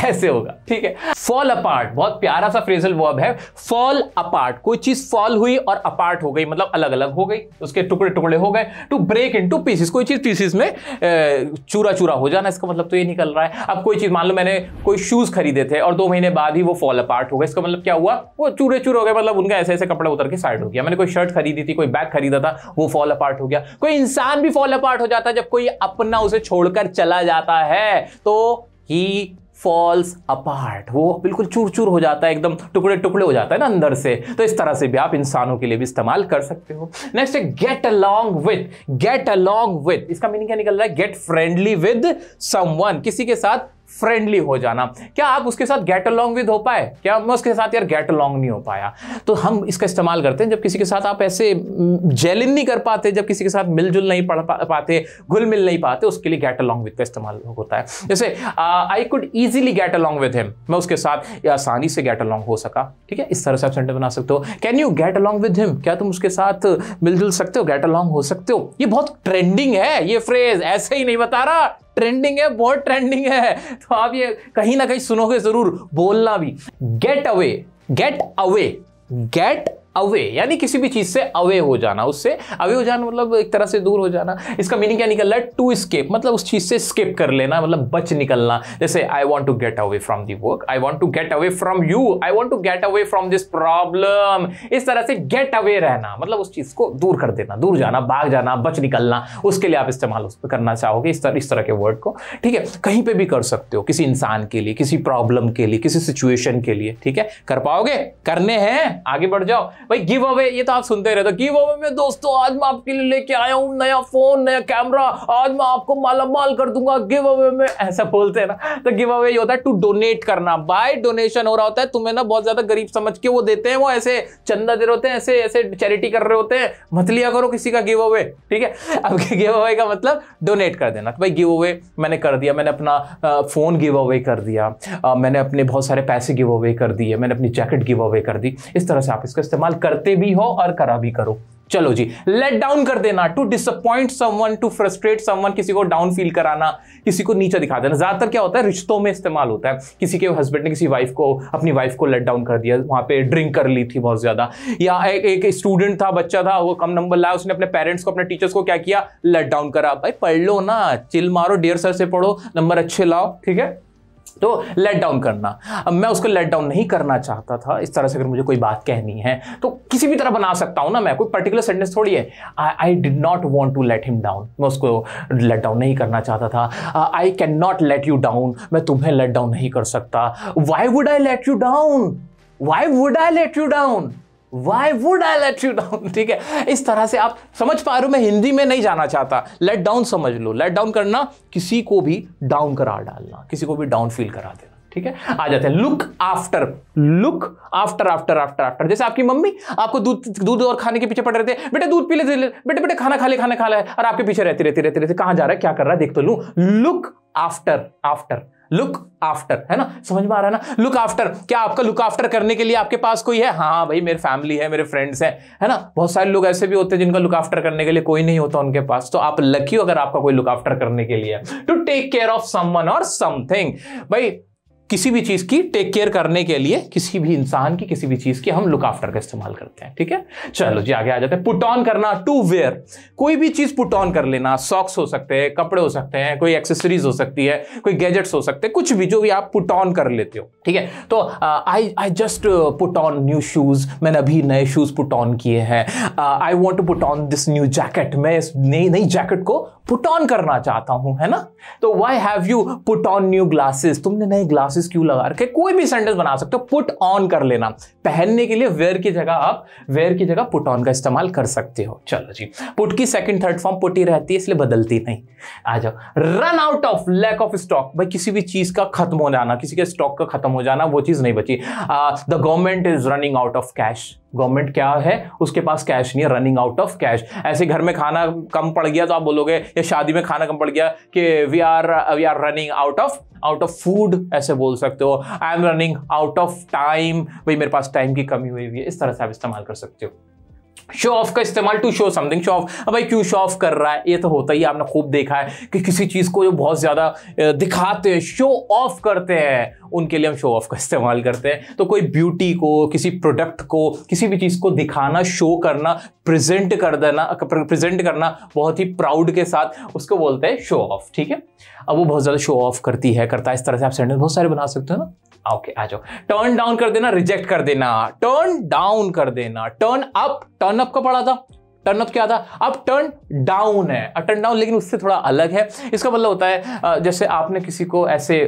ऐसे होगा ठीक है फॉल अपार्ट बहुत प्यारा सा फ्रेजल वर्ब है फॉल अपार्ट कोई चीज फॉल हुई और अपार्ट हो गई मतलब अलग अलग हो गई उसके टुकड़े टुकड़े हो गए to break into pieces कोई चीज पीसिस में चूरा चूरा हो जाना इसका मतलब तो ये निकल रहा है अब कोई चीज मान लो मैंने कोई शूज खरीदे थे और दो महीने बाद ही वो फॉल अपार्ट हो गए इसका मतलब क्या हुआ वो चूरे चूर हो गए मतलब उनका ऐसे ऐसे कपड़े उतर के साइड हो गया मैंने कोई शर्ट खरीदी थी कोई बैग खरीदा था वो फॉल अपार्ट हो गया कोई इंसान भी फॉल अपार्ट हो जाता है जब कोई अपना उसे छोड़कर चला जाता है तो ही फॉल्स अपार्ट वो बिल्कुल चूर चूर हो जाता है एकदम टुकड़े टुकड़े हो जाता है ना अंदर से तो इस तरह से भी आप इंसानों के लिए भी इस्तेमाल कर सकते हो नेक्स्ट है get along with get along with इसका मीनिंग क्या निकल रहा है गेट फ्रेंडली विद समवन किसी के साथ फ्रेंडली हो जाना क्या आप उसके साथ गेट अलॉन्ग विद हो पाए क्या मैं उसके साथ यार गेट अलॉन्ग नहीं हो पाया तो हम इसका इस्तेमाल करते हैं जब किसी के साथ आप ऐसे जेलिन हम्म, नहीं कर पाते जब किसी के साथ मिलजुल नहीं पढ़ पा, पाते घुल मिल नहीं पाते उसके लिए गेट अलॉन्ग विद का इस्तेमाल होता है जैसे I could easily get along with him मैं उसके साथ आसानी से गेट अलॉन्ग हो सका ठीक है इस तरह से आप सेंटर बना सकते हो can you get along with him क्या तुम उसके साथ मिलजुल सकते हो गेट अलॉन्ग हो सकते हो ये बहुत ट्रेंडिंग है ये फ्रेज ऐसे ही नहीं बता रहा ट्रेंडिंग है बहुत ट्रेंडिंग है तो आप ये कहीं ना कहीं सुनोगे जरूर बोलना भी get away get away get away यानी किसी भी चीज़ से अवे हो जाना उससे अवे हो जाना मतलब एक तरह से दूर हो जाना इसका मीनिंग क्या निकल रहा है टू स्केप मतलब उस चीज़ से स्केप कर लेना मतलब बच निकलना जैसे I want to get away from the work I want to get away from you I want to get away from this problem इस तरह से गेट अवे रहना मतलब उस चीज़ को दूर कर देना दूर जाना भाग जाना बच निकलना उसके लिए आप इस्तेमाल करना चाहोगे इस तरह इस तरह के वर्ड को ठीक है कहीं पर भी कर सकते हो किसी इंसान के लिए किसी प्रॉब्लम के लिए किसी सिचुएशन के लिए ठीक है कर पाओगे करने हैं आगे बढ़ जाओ भाई गिव अवे ये तो आप सुनते रहते हो गिव अवे में दोस्तों आज मैं आपके लिए लेके आया हूँ नया फोन नया कैमरा आज मैं आपको माला माल कर दूंगा गिव अवे में ऐसा बोलते हैं ना तो गिव अवे ये होता है टू डोनेट करना बाय डोनेशन हो रहा होता है तुम्हें ना बहुत ज्यादा गरीब समझ के वो देते हैं वो ऐसे चंदा दे रहे होते हैं ऐसे ऐसे चैरिटी कर रहे होते हैं मत लिया करो किसी का गिव अवे ठीक है अब गिव अवे का मतलब डोनेट कर देना तो भाई गिव अवे मैंने कर दिया मैंने अपना फोन गिव अवे कर दिया मैंने अपने बहुत सारे पैसे गिव अवे कर दिए मैंने अपनी जैकेट गिव अवे कर दी इस तरह से आप इसका इस्तेमाल और करते भी हो और करा भी करो चलो जी लेट डाउन कर देना to disappoint someone to frustrate someone किसी को डाउन फील कराना किसी को नीचा दिखा देना ज्यादातर क्या होता है रिश्तों में इस्तेमाल होता है किसी के हस्बैंड ने किसी वाइफ को अपनी वाइफ को लेट डाउन कर दिया वहां पे ड्रिंक कर ली थी बहुत ज्यादा या ए, एक स्टूडेंट था बच्चा था वो कम नंबर लाया उसने अपने पेरेंट्स को अपने टीचर्स को क्या किया लेट डाउन करा भाई पढ़ लो ना चिल मारो डेयर सर से पढ़ो नंबर अच्छे लाओ ठीक है तो लेट डाउन करना अब मैं उसको लेट डाउन नहीं करना चाहता था इस तरह से अगर मुझे कोई बात कहनी है तो किसी भी तरह बना सकता हूँ ना मैं कोई पर्टिकुलर सेंटेंस थोड़ी है I did not want to let him down मैं उसको लेट डाउन नहीं करना चाहता था I can not let you down मैं तुम्हें लेट डाउन नहीं कर सकता why would I let you down why would I let you down Why would I let you down? ठीक है इस तरह से आप समझ पा रहे हो मैं हिंदी में नहीं जाना चाहता लेट डाउन समझ लो लेट डाउन करना किसी को भी डाउन करा डालना किसी को भी डाउन फील करा देना ठीक है आ जाते हैं look after look after after after after जैसे आपकी मम्मी आपको दूध दूध और खाने के पीछे पड़ रहे थे बेटे दूध पी ले बेटे बेटे खाना खा ले खाना खा ले और आपके पीछे रहती रहती रहती रहती कहां जा रहा है क्या कर रहा है देख तो लू look after after look after है ना समझ में आ रहा है ना लुक आफ्टर क्या आपका लुक आफ्टर करने के लिए आपके पास कोई है हाँ भाई मेरे फैमिली है मेरे फ्रेंड्स हैं है ना बहुत सारे लोग ऐसे भी होते हैं जिनका लुक आफ्टर करने के लिए कोई नहीं होता उनके पास तो आप लकी हो अगर आपका कोई लुक आफ्टर करने के लिए to take care of someone और समथिंग भाई किसी भी चीज़ की टेक केयर करने के लिए किसी भी इंसान की किसी भी चीज़ की हम लुक आफ्टर का इस्तेमाल करते हैं ठीक है चलो जी आगे आ जाते हैं पुट ऑन करना टू वेयर कोई भी चीज़ पुट ऑन कर लेना सॉक्स हो सकते हैं कपड़े हो सकते हैं कोई एक्सेसरीज हो सकती है कोई गैजेट्स हो सकते हैं कुछ भी जो भी आप पुट ऑन कर लेते हो ठीक है तो I I just put on new shoes मैंने अभी नए शूज़ पुट ऑन किए हैं I want to put on this new jacket मैं इस नई नई जैकेट को पुट ऑन करना चाहता हूं है ना तो why have you put on new glasses तुमने नए ग्लास क्लासेस क्यों लगा रखे कोई भी सेंटेंस बना सकते हो पुट ऑन कर लेना पहनने के लिए वेयर की जगह आप वेयर की जगह पुट ऑन का इस्तेमाल कर सकते हो चलो जी पुट की सेकंड थर्ड फॉर्म पुट ही रहती है इसलिए बदलती नहीं आ जाओ run out of lack of stock भाई किसी भी चीज का खत्म हो जाना किसी के स्टॉक का खत्म हो जाना वो चीज नहीं बची the government is running out of cash government क्या है उसके पास कैश नहीं है रनिंग आउट ऑफ कैश ऐसे घर में खाना कम पड़ गया तो आप बोलोगे या शादी में खाना कम पड़ गया कि we are we are running out of out of food ऐसे बोल सकते हो I am running out of time भाई मेरे पास टाइम की कमी हुई हुई है इस तरह से आप इस्तेमाल कर सकते हो शो ऑफ का इस्तेमाल to show something show off अब भाई क्यों शो ऑफ कर रहा है ये तो होता ही आपने खूब देखा है कि किसी चीज़ को जो बहुत ज़्यादा दिखाते हैं शो ऑफ करते हैं उनके लिए हम शो ऑफ का इस्तेमाल करते हैं तो कोई ब्यूटी को किसी प्रोडक्ट को किसी भी चीज़ को दिखाना शो करना प्रेजेंट कर देना प्रेजेंट करना बहुत ही प्राउड के साथ उसको बोलते हैं शो ऑफ ठीक है अब वो बहुत ज़्यादा शो ऑफ करती है करता है इस तरह से आप सेंटेंस बहुत सारे बना सकते हो ना ओके आ जाओ टर्न डाउन कर देना रिजेक्ट कर देना टर्न डाउन कर देना टर्न अप टर्न अप का पढ़ा था टर्न अप क्या था अब टर्न डाउन है टर्न डाउन लेकिन उससे थोड़ा अलग है इसका मतलब होता है जैसे आपने किसी को ऐसे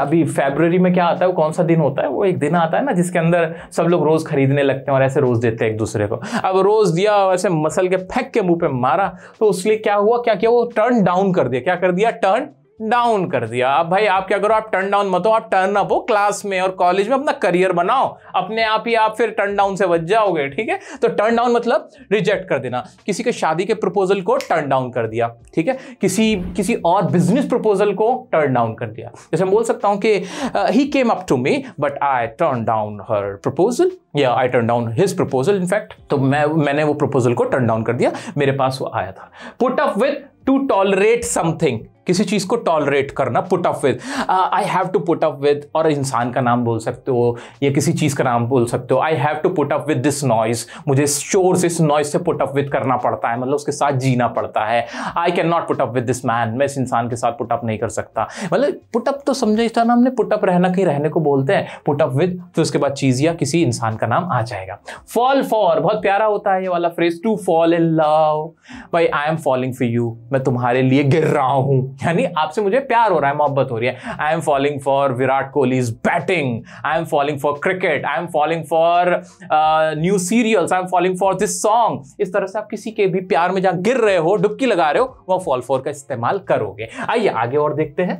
अभी फेबररी में क्या आता है वो कौन सा दिन होता है वो एक दिन आता है ना जिसके अंदर सब लोग रोज़ खरीदने लगते हैं और ऐसे रोज़ देते हैं एक दूसरे को अब रोज़ दिया ऐसे मसल के फेंक के मुंह पे मारा तो उसके लिए क्या हुआ क्या किया वो टर्न डाउन कर दिया क्या कर दिया टर्न डाउन कर दिया अब भाई आप क्या करो आप टर्न डाउन मत हो आप टर्न अप हो क्लास में और कॉलेज में अपना करियर बनाओ अपने आप ही आप फिर टर्न डाउन से बच जाओगे ठीक है तो टर्न डाउन मतलब रिजेक्ट कर देना किसी के शादी के प्रपोजल को टर्न डाउन कर दिया ठीक है किसी किसी और बिजनेस प्रपोजल को टर्न डाउन कर दिया जैसे मैं बोल सकता हूँ कि he came up to me but I turn down her proposal या I turn down his proposal in fact तो मैं मैंने वो प्रपोजल को टर्न डाउन कर दिया मेरे पास वो आया था put up with to tolerate something किसी चीज़ को टॉलरेट करना put up with I have to put up with और इंसान का नाम बोल सकते हो या किसी चीज़ का नाम बोल सकते हो I have to put up with this noise मुझे शोर से इस नॉइज से पुट अप विद करना पड़ता है मतलब उसके साथ जीना पड़ता है I can not put up with this man मैं इस इंसान के साथ पुट अप नहीं कर सकता मतलब पुट अप तो समझे इस नाम हमने पुट अप रहना कहीं रहने को बोलते हैं पुट अप विद फिर उसके बाद चीज़ या किसी इंसान का नाम आ जाएगा फॉल फॉर बहुत प्यारा होता है ये वाला phrase to fall in love भाई I am falling for you मैं तुम्हारे लिए गिर रहा हूँ यानी आपसे मुझे प्यार हो रहा है मोहब्बत हो रही है I am falling for Virat is batting I am falling for cricket I am falling for new serials I am falling for this song इस तरह से आप किसी के भी प्यार में जहां गिर रहे हो डुबकी लगा रहे हो वह फॉल फॉर का इस्तेमाल करोगे आइए आगे और देखते हैं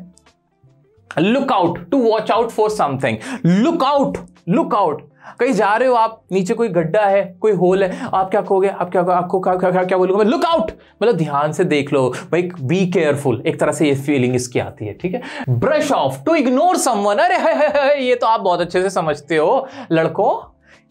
look out to watch out for something look out look out कहीं जा रहे हो आप नीचे कोई गड्ढा है कोई होल है आप क्या कहोगे आप क्या आपको क्या क्या क्या, क्या बोलोगे लुक आउट मतलब ध्यान से देख लो भाई बी केयरफुल एक तरह से ये फीलिंग इसकी आती है ठीक है brush off to ignore someone अरे है, है, है, ये तो आप बहुत अच्छे से समझते हो लड़को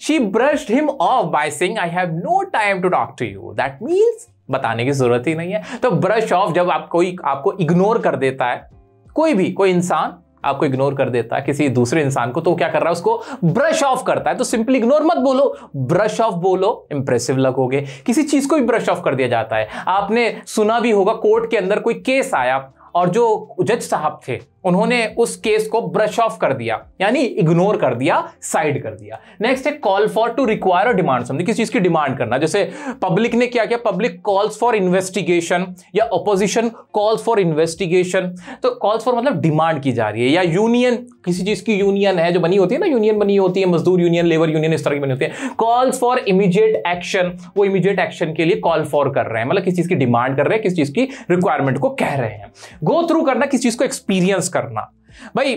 she brushed him off by saying I have no time to talk to you that means बताने की जरूरत ही नहीं है तो ब्रश ऑफ जब आप कोई आपको इग्नोर कर देता है कोई भी कोई इंसान आपको इग्नोर कर देता है किसी दूसरे इंसान को तो क्या कर रहा है उसको ब्रश ऑफ करता है तो सिंपली इग्नोर मत बोलो ब्रश ऑफ बोलो इंप्रेसिव लगोगे किसी चीज को भी ब्रश ऑफ कर दिया जाता है आपने सुना भी होगा कोर्ट के अंदर कोई केस आया और जो जज साहब थे उन्होंने उस केस को ब्रश ऑफ कर दिया यानी इग्नोर कर दिया साइड कर दिया नेक्स्ट है call for to require demand समझिए किसी चीज की डिमांड करना जैसे पब्लिक ने क्या किया पब्लिक कॉल्स फॉर इन्वेस्टिगेशन या अपोजिशन कॉल्स फॉर इन्वेस्टिगेशन तो कॉल्स फॉर मतलब डिमांड की जा रही है या यूनियन किसी चीज की यूनियन है जो बनी होती है ना यूनियन बनी होती है मजदूर यूनियन लेबर यूनियन इस तरह की बनी होती है कॉल्स फॉर इमीडिएट एक्शन वो इमीडिएट एक्शन के लिए कॉल फॉर कर रहे हैं मतलब किस चीज की डिमांड कर रहे हैं किस चीज की रिक्वायरमेंट को कह रहे हैं गो थ्रू करना किस चीज को एक्सपीरियंस करना भाई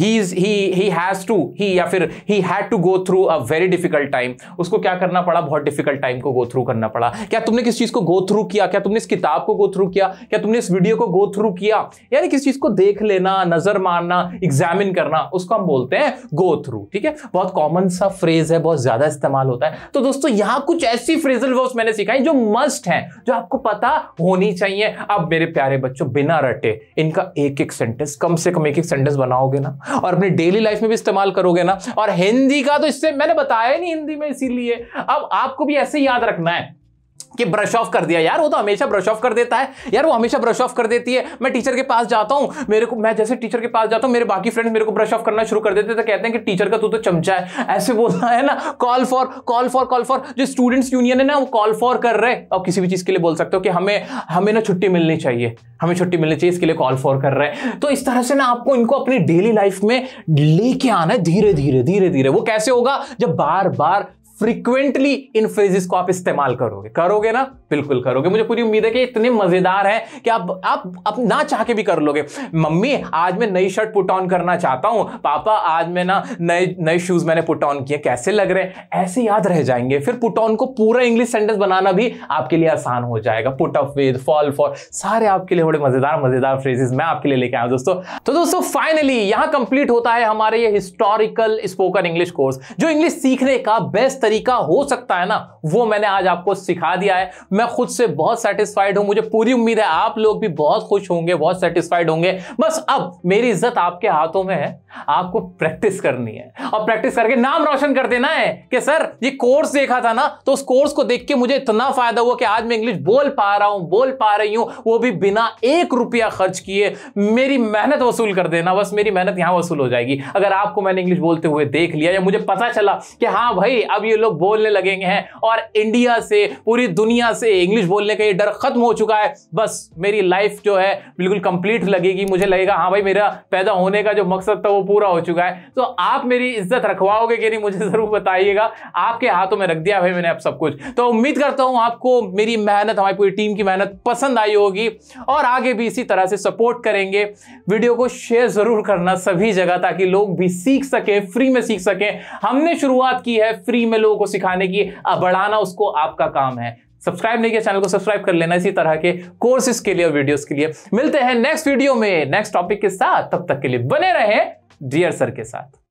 he is he has to he या फिर he had to go through a very difficult time उसको क्या करना पड़ा बहुत डिफिकल्ट टाइम को गो थ्रू करना पड़ा क्या तुमने किस चीज को गो थ्रू किया क्या तुमने इस किताब को गो थ्रू किया क्या तुमने इस वीडियो को गो थ्रू किया यानी किस चीज को देख लेना नजर मारना एग्जामिन करना उसको हम बोलते हैं गो थ्रू ठीक है बहुत कॉमन सा फ्रेज है बहुत ज्यादा इस्तेमाल होता है तो दोस्तों यहां कुछ ऐसी फ्रेजल वर्ब्स मैंने सिखाई जो मस्ट हैं जो आपको पता होनी चाहिए अब मेरे प्यारे बच्चों बिना रटे इनका एक एक सेंटेंस कम से कम एक एक सेंटेंस बनाओगे ना और अपनी डेली लाइफ में भी इस्तेमाल करोगे ना और हिंदी का तो इससे मैंने बताया नहीं हिंदी में इसीलिए अब आपको भी ऐसे याद रखना है कि ब्रश ऑफ कर दिया यार वो तो हमेशा ब्रश ऑफ कर देता है यार वो हमेशा ब्रश ऑफ कर देती है मैं टीचर के पास जाता हूँ मेरे को मैं जैसे टीचर के पास जाता हूँ मेरे बाकी फ्रेंड्स मेरे को ब्रश ऑफ करना शुरू कर देते तो कहते हैं कि टीचर का तू तो चमचा है ऐसे बोलता है ना call for call for call for जो स्टूडेंट्स यूनियन है ना वो कॉल फॉर कर रहे और किसी भी चीज़ के लिए बोल सकते हो कि हमें हमें ना छुट्टी मिलनी चाहिए हमें छुट्टी मिलनी चाहिए इसके लिए कॉल फॉर कर रहे हैं तो इस तरह से ना आपको इनको अपनी डेली लाइफ में लेके आना है धीरे धीरे धीरे धीरे वो कैसे होगा जब बार बार फ्रीक्वेंटली इन फ्रेजेस को आप इस्तेमाल करोगे करोगे ना बिल्कुल करोगे मुझे पूरी उम्मीद है कि इतने मजेदार है कि आप आप आप ना चाह के भी कर लोगे मम्मी आज मैं नई शर्ट पुट ऑन करना चाहता हूं पापा आज मैं ना नए नए शूज मैंने पुट ऑन किए कैसे लग रहे हैं ऐसे याद रह जाएंगे फिर पुट ऑन को पूरा इंग्लिश सेंटेंस बनाना भी आपके लिए आसान हो जाएगा put up with fall for सारे आपके लिए बड़े मजेदार मजेदार फ्रेजेस मैं आपके लिए लेके आया हूं दोस्तों तो दोस्तों फाइनली यहां कंप्लीट होता है हमारे ये हिस्टोरिकल स्पोकन इंग्लिश कोर्स जो इंग्लिश सीखने का बेस्ट तरीका तरीका हो सकता है ना वो मैंने आज आपको सिखा दिया है मैं खुद से बहुत सेटिस्फाइड हूं मुझे पूरी उम्मीद है आप लोग भी बहुत खुश होंगे बहुत सेटिस्फाइड होंगे बस अब मेरी इज्जत आपके हाथों में है आपको प्रैक्टिस करनी है और प्रैक्टिस करके नाम रोशन कर देना है कि सर ये कोर्स देखा था ना तो उस कोर्स को देख के मुझे इतना फायदा हुआ कि आज मैं इंग्लिश बोल पा रहा हूं बोल पा रही हूं वो भी बिना एक रुपया खर्च किए मेरी मेहनत वसूल कर देना बस मेरी मेहनत यहां वसूल हो जाएगी अगर आपको मैंने इंग्लिश बोलते हुए देख लिया या मुझे पता चला कि हाँ भाई अब ये ये लोग बोलने लगेंगे हैं और इंडिया से पूरी दुनिया से इंग्लिश बोलने का ये डर खत्म हो चुका है बस मेरी लाइफ जो है बिल्कुल कंप्लीट लगेगी मुझे लगेगा हाँ भाई मेरा पैदा होने का जो मकसद था वो पूरा हो चुका है तो आप मेरी इज्जत रखवाओगे कि नहीं मुझे जरूर बताइएगा आपके हाथों में रख दिया भाई मैंने अब सब कुछ तो उम्मीद करता हूँ आपको मेरी मेहनत हमारी पूरी टीम की मेहनत पसंद आई होगी और आगे भी इसी तरह से सपोर्ट करेंगे वीडियो को शेयर जरूर करना सभी जगह ताकि लोग भी सीख सकें फ्री में सीख सकें हमने शुरुआत की है फ्री में लोगों को सिखाने की बढ़ाना उसको आपका काम है सब्सक्राइब नहीं किया चैनल को सब्सक्राइब कर लेना इसी तरह के कोर्सेज के लिए और वीडियोस के लिए मिलते हैं नेक्स्ट वीडियो में नेक्स्ट टॉपिक के साथ तब तक के लिए बने रहें डियर सर के साथ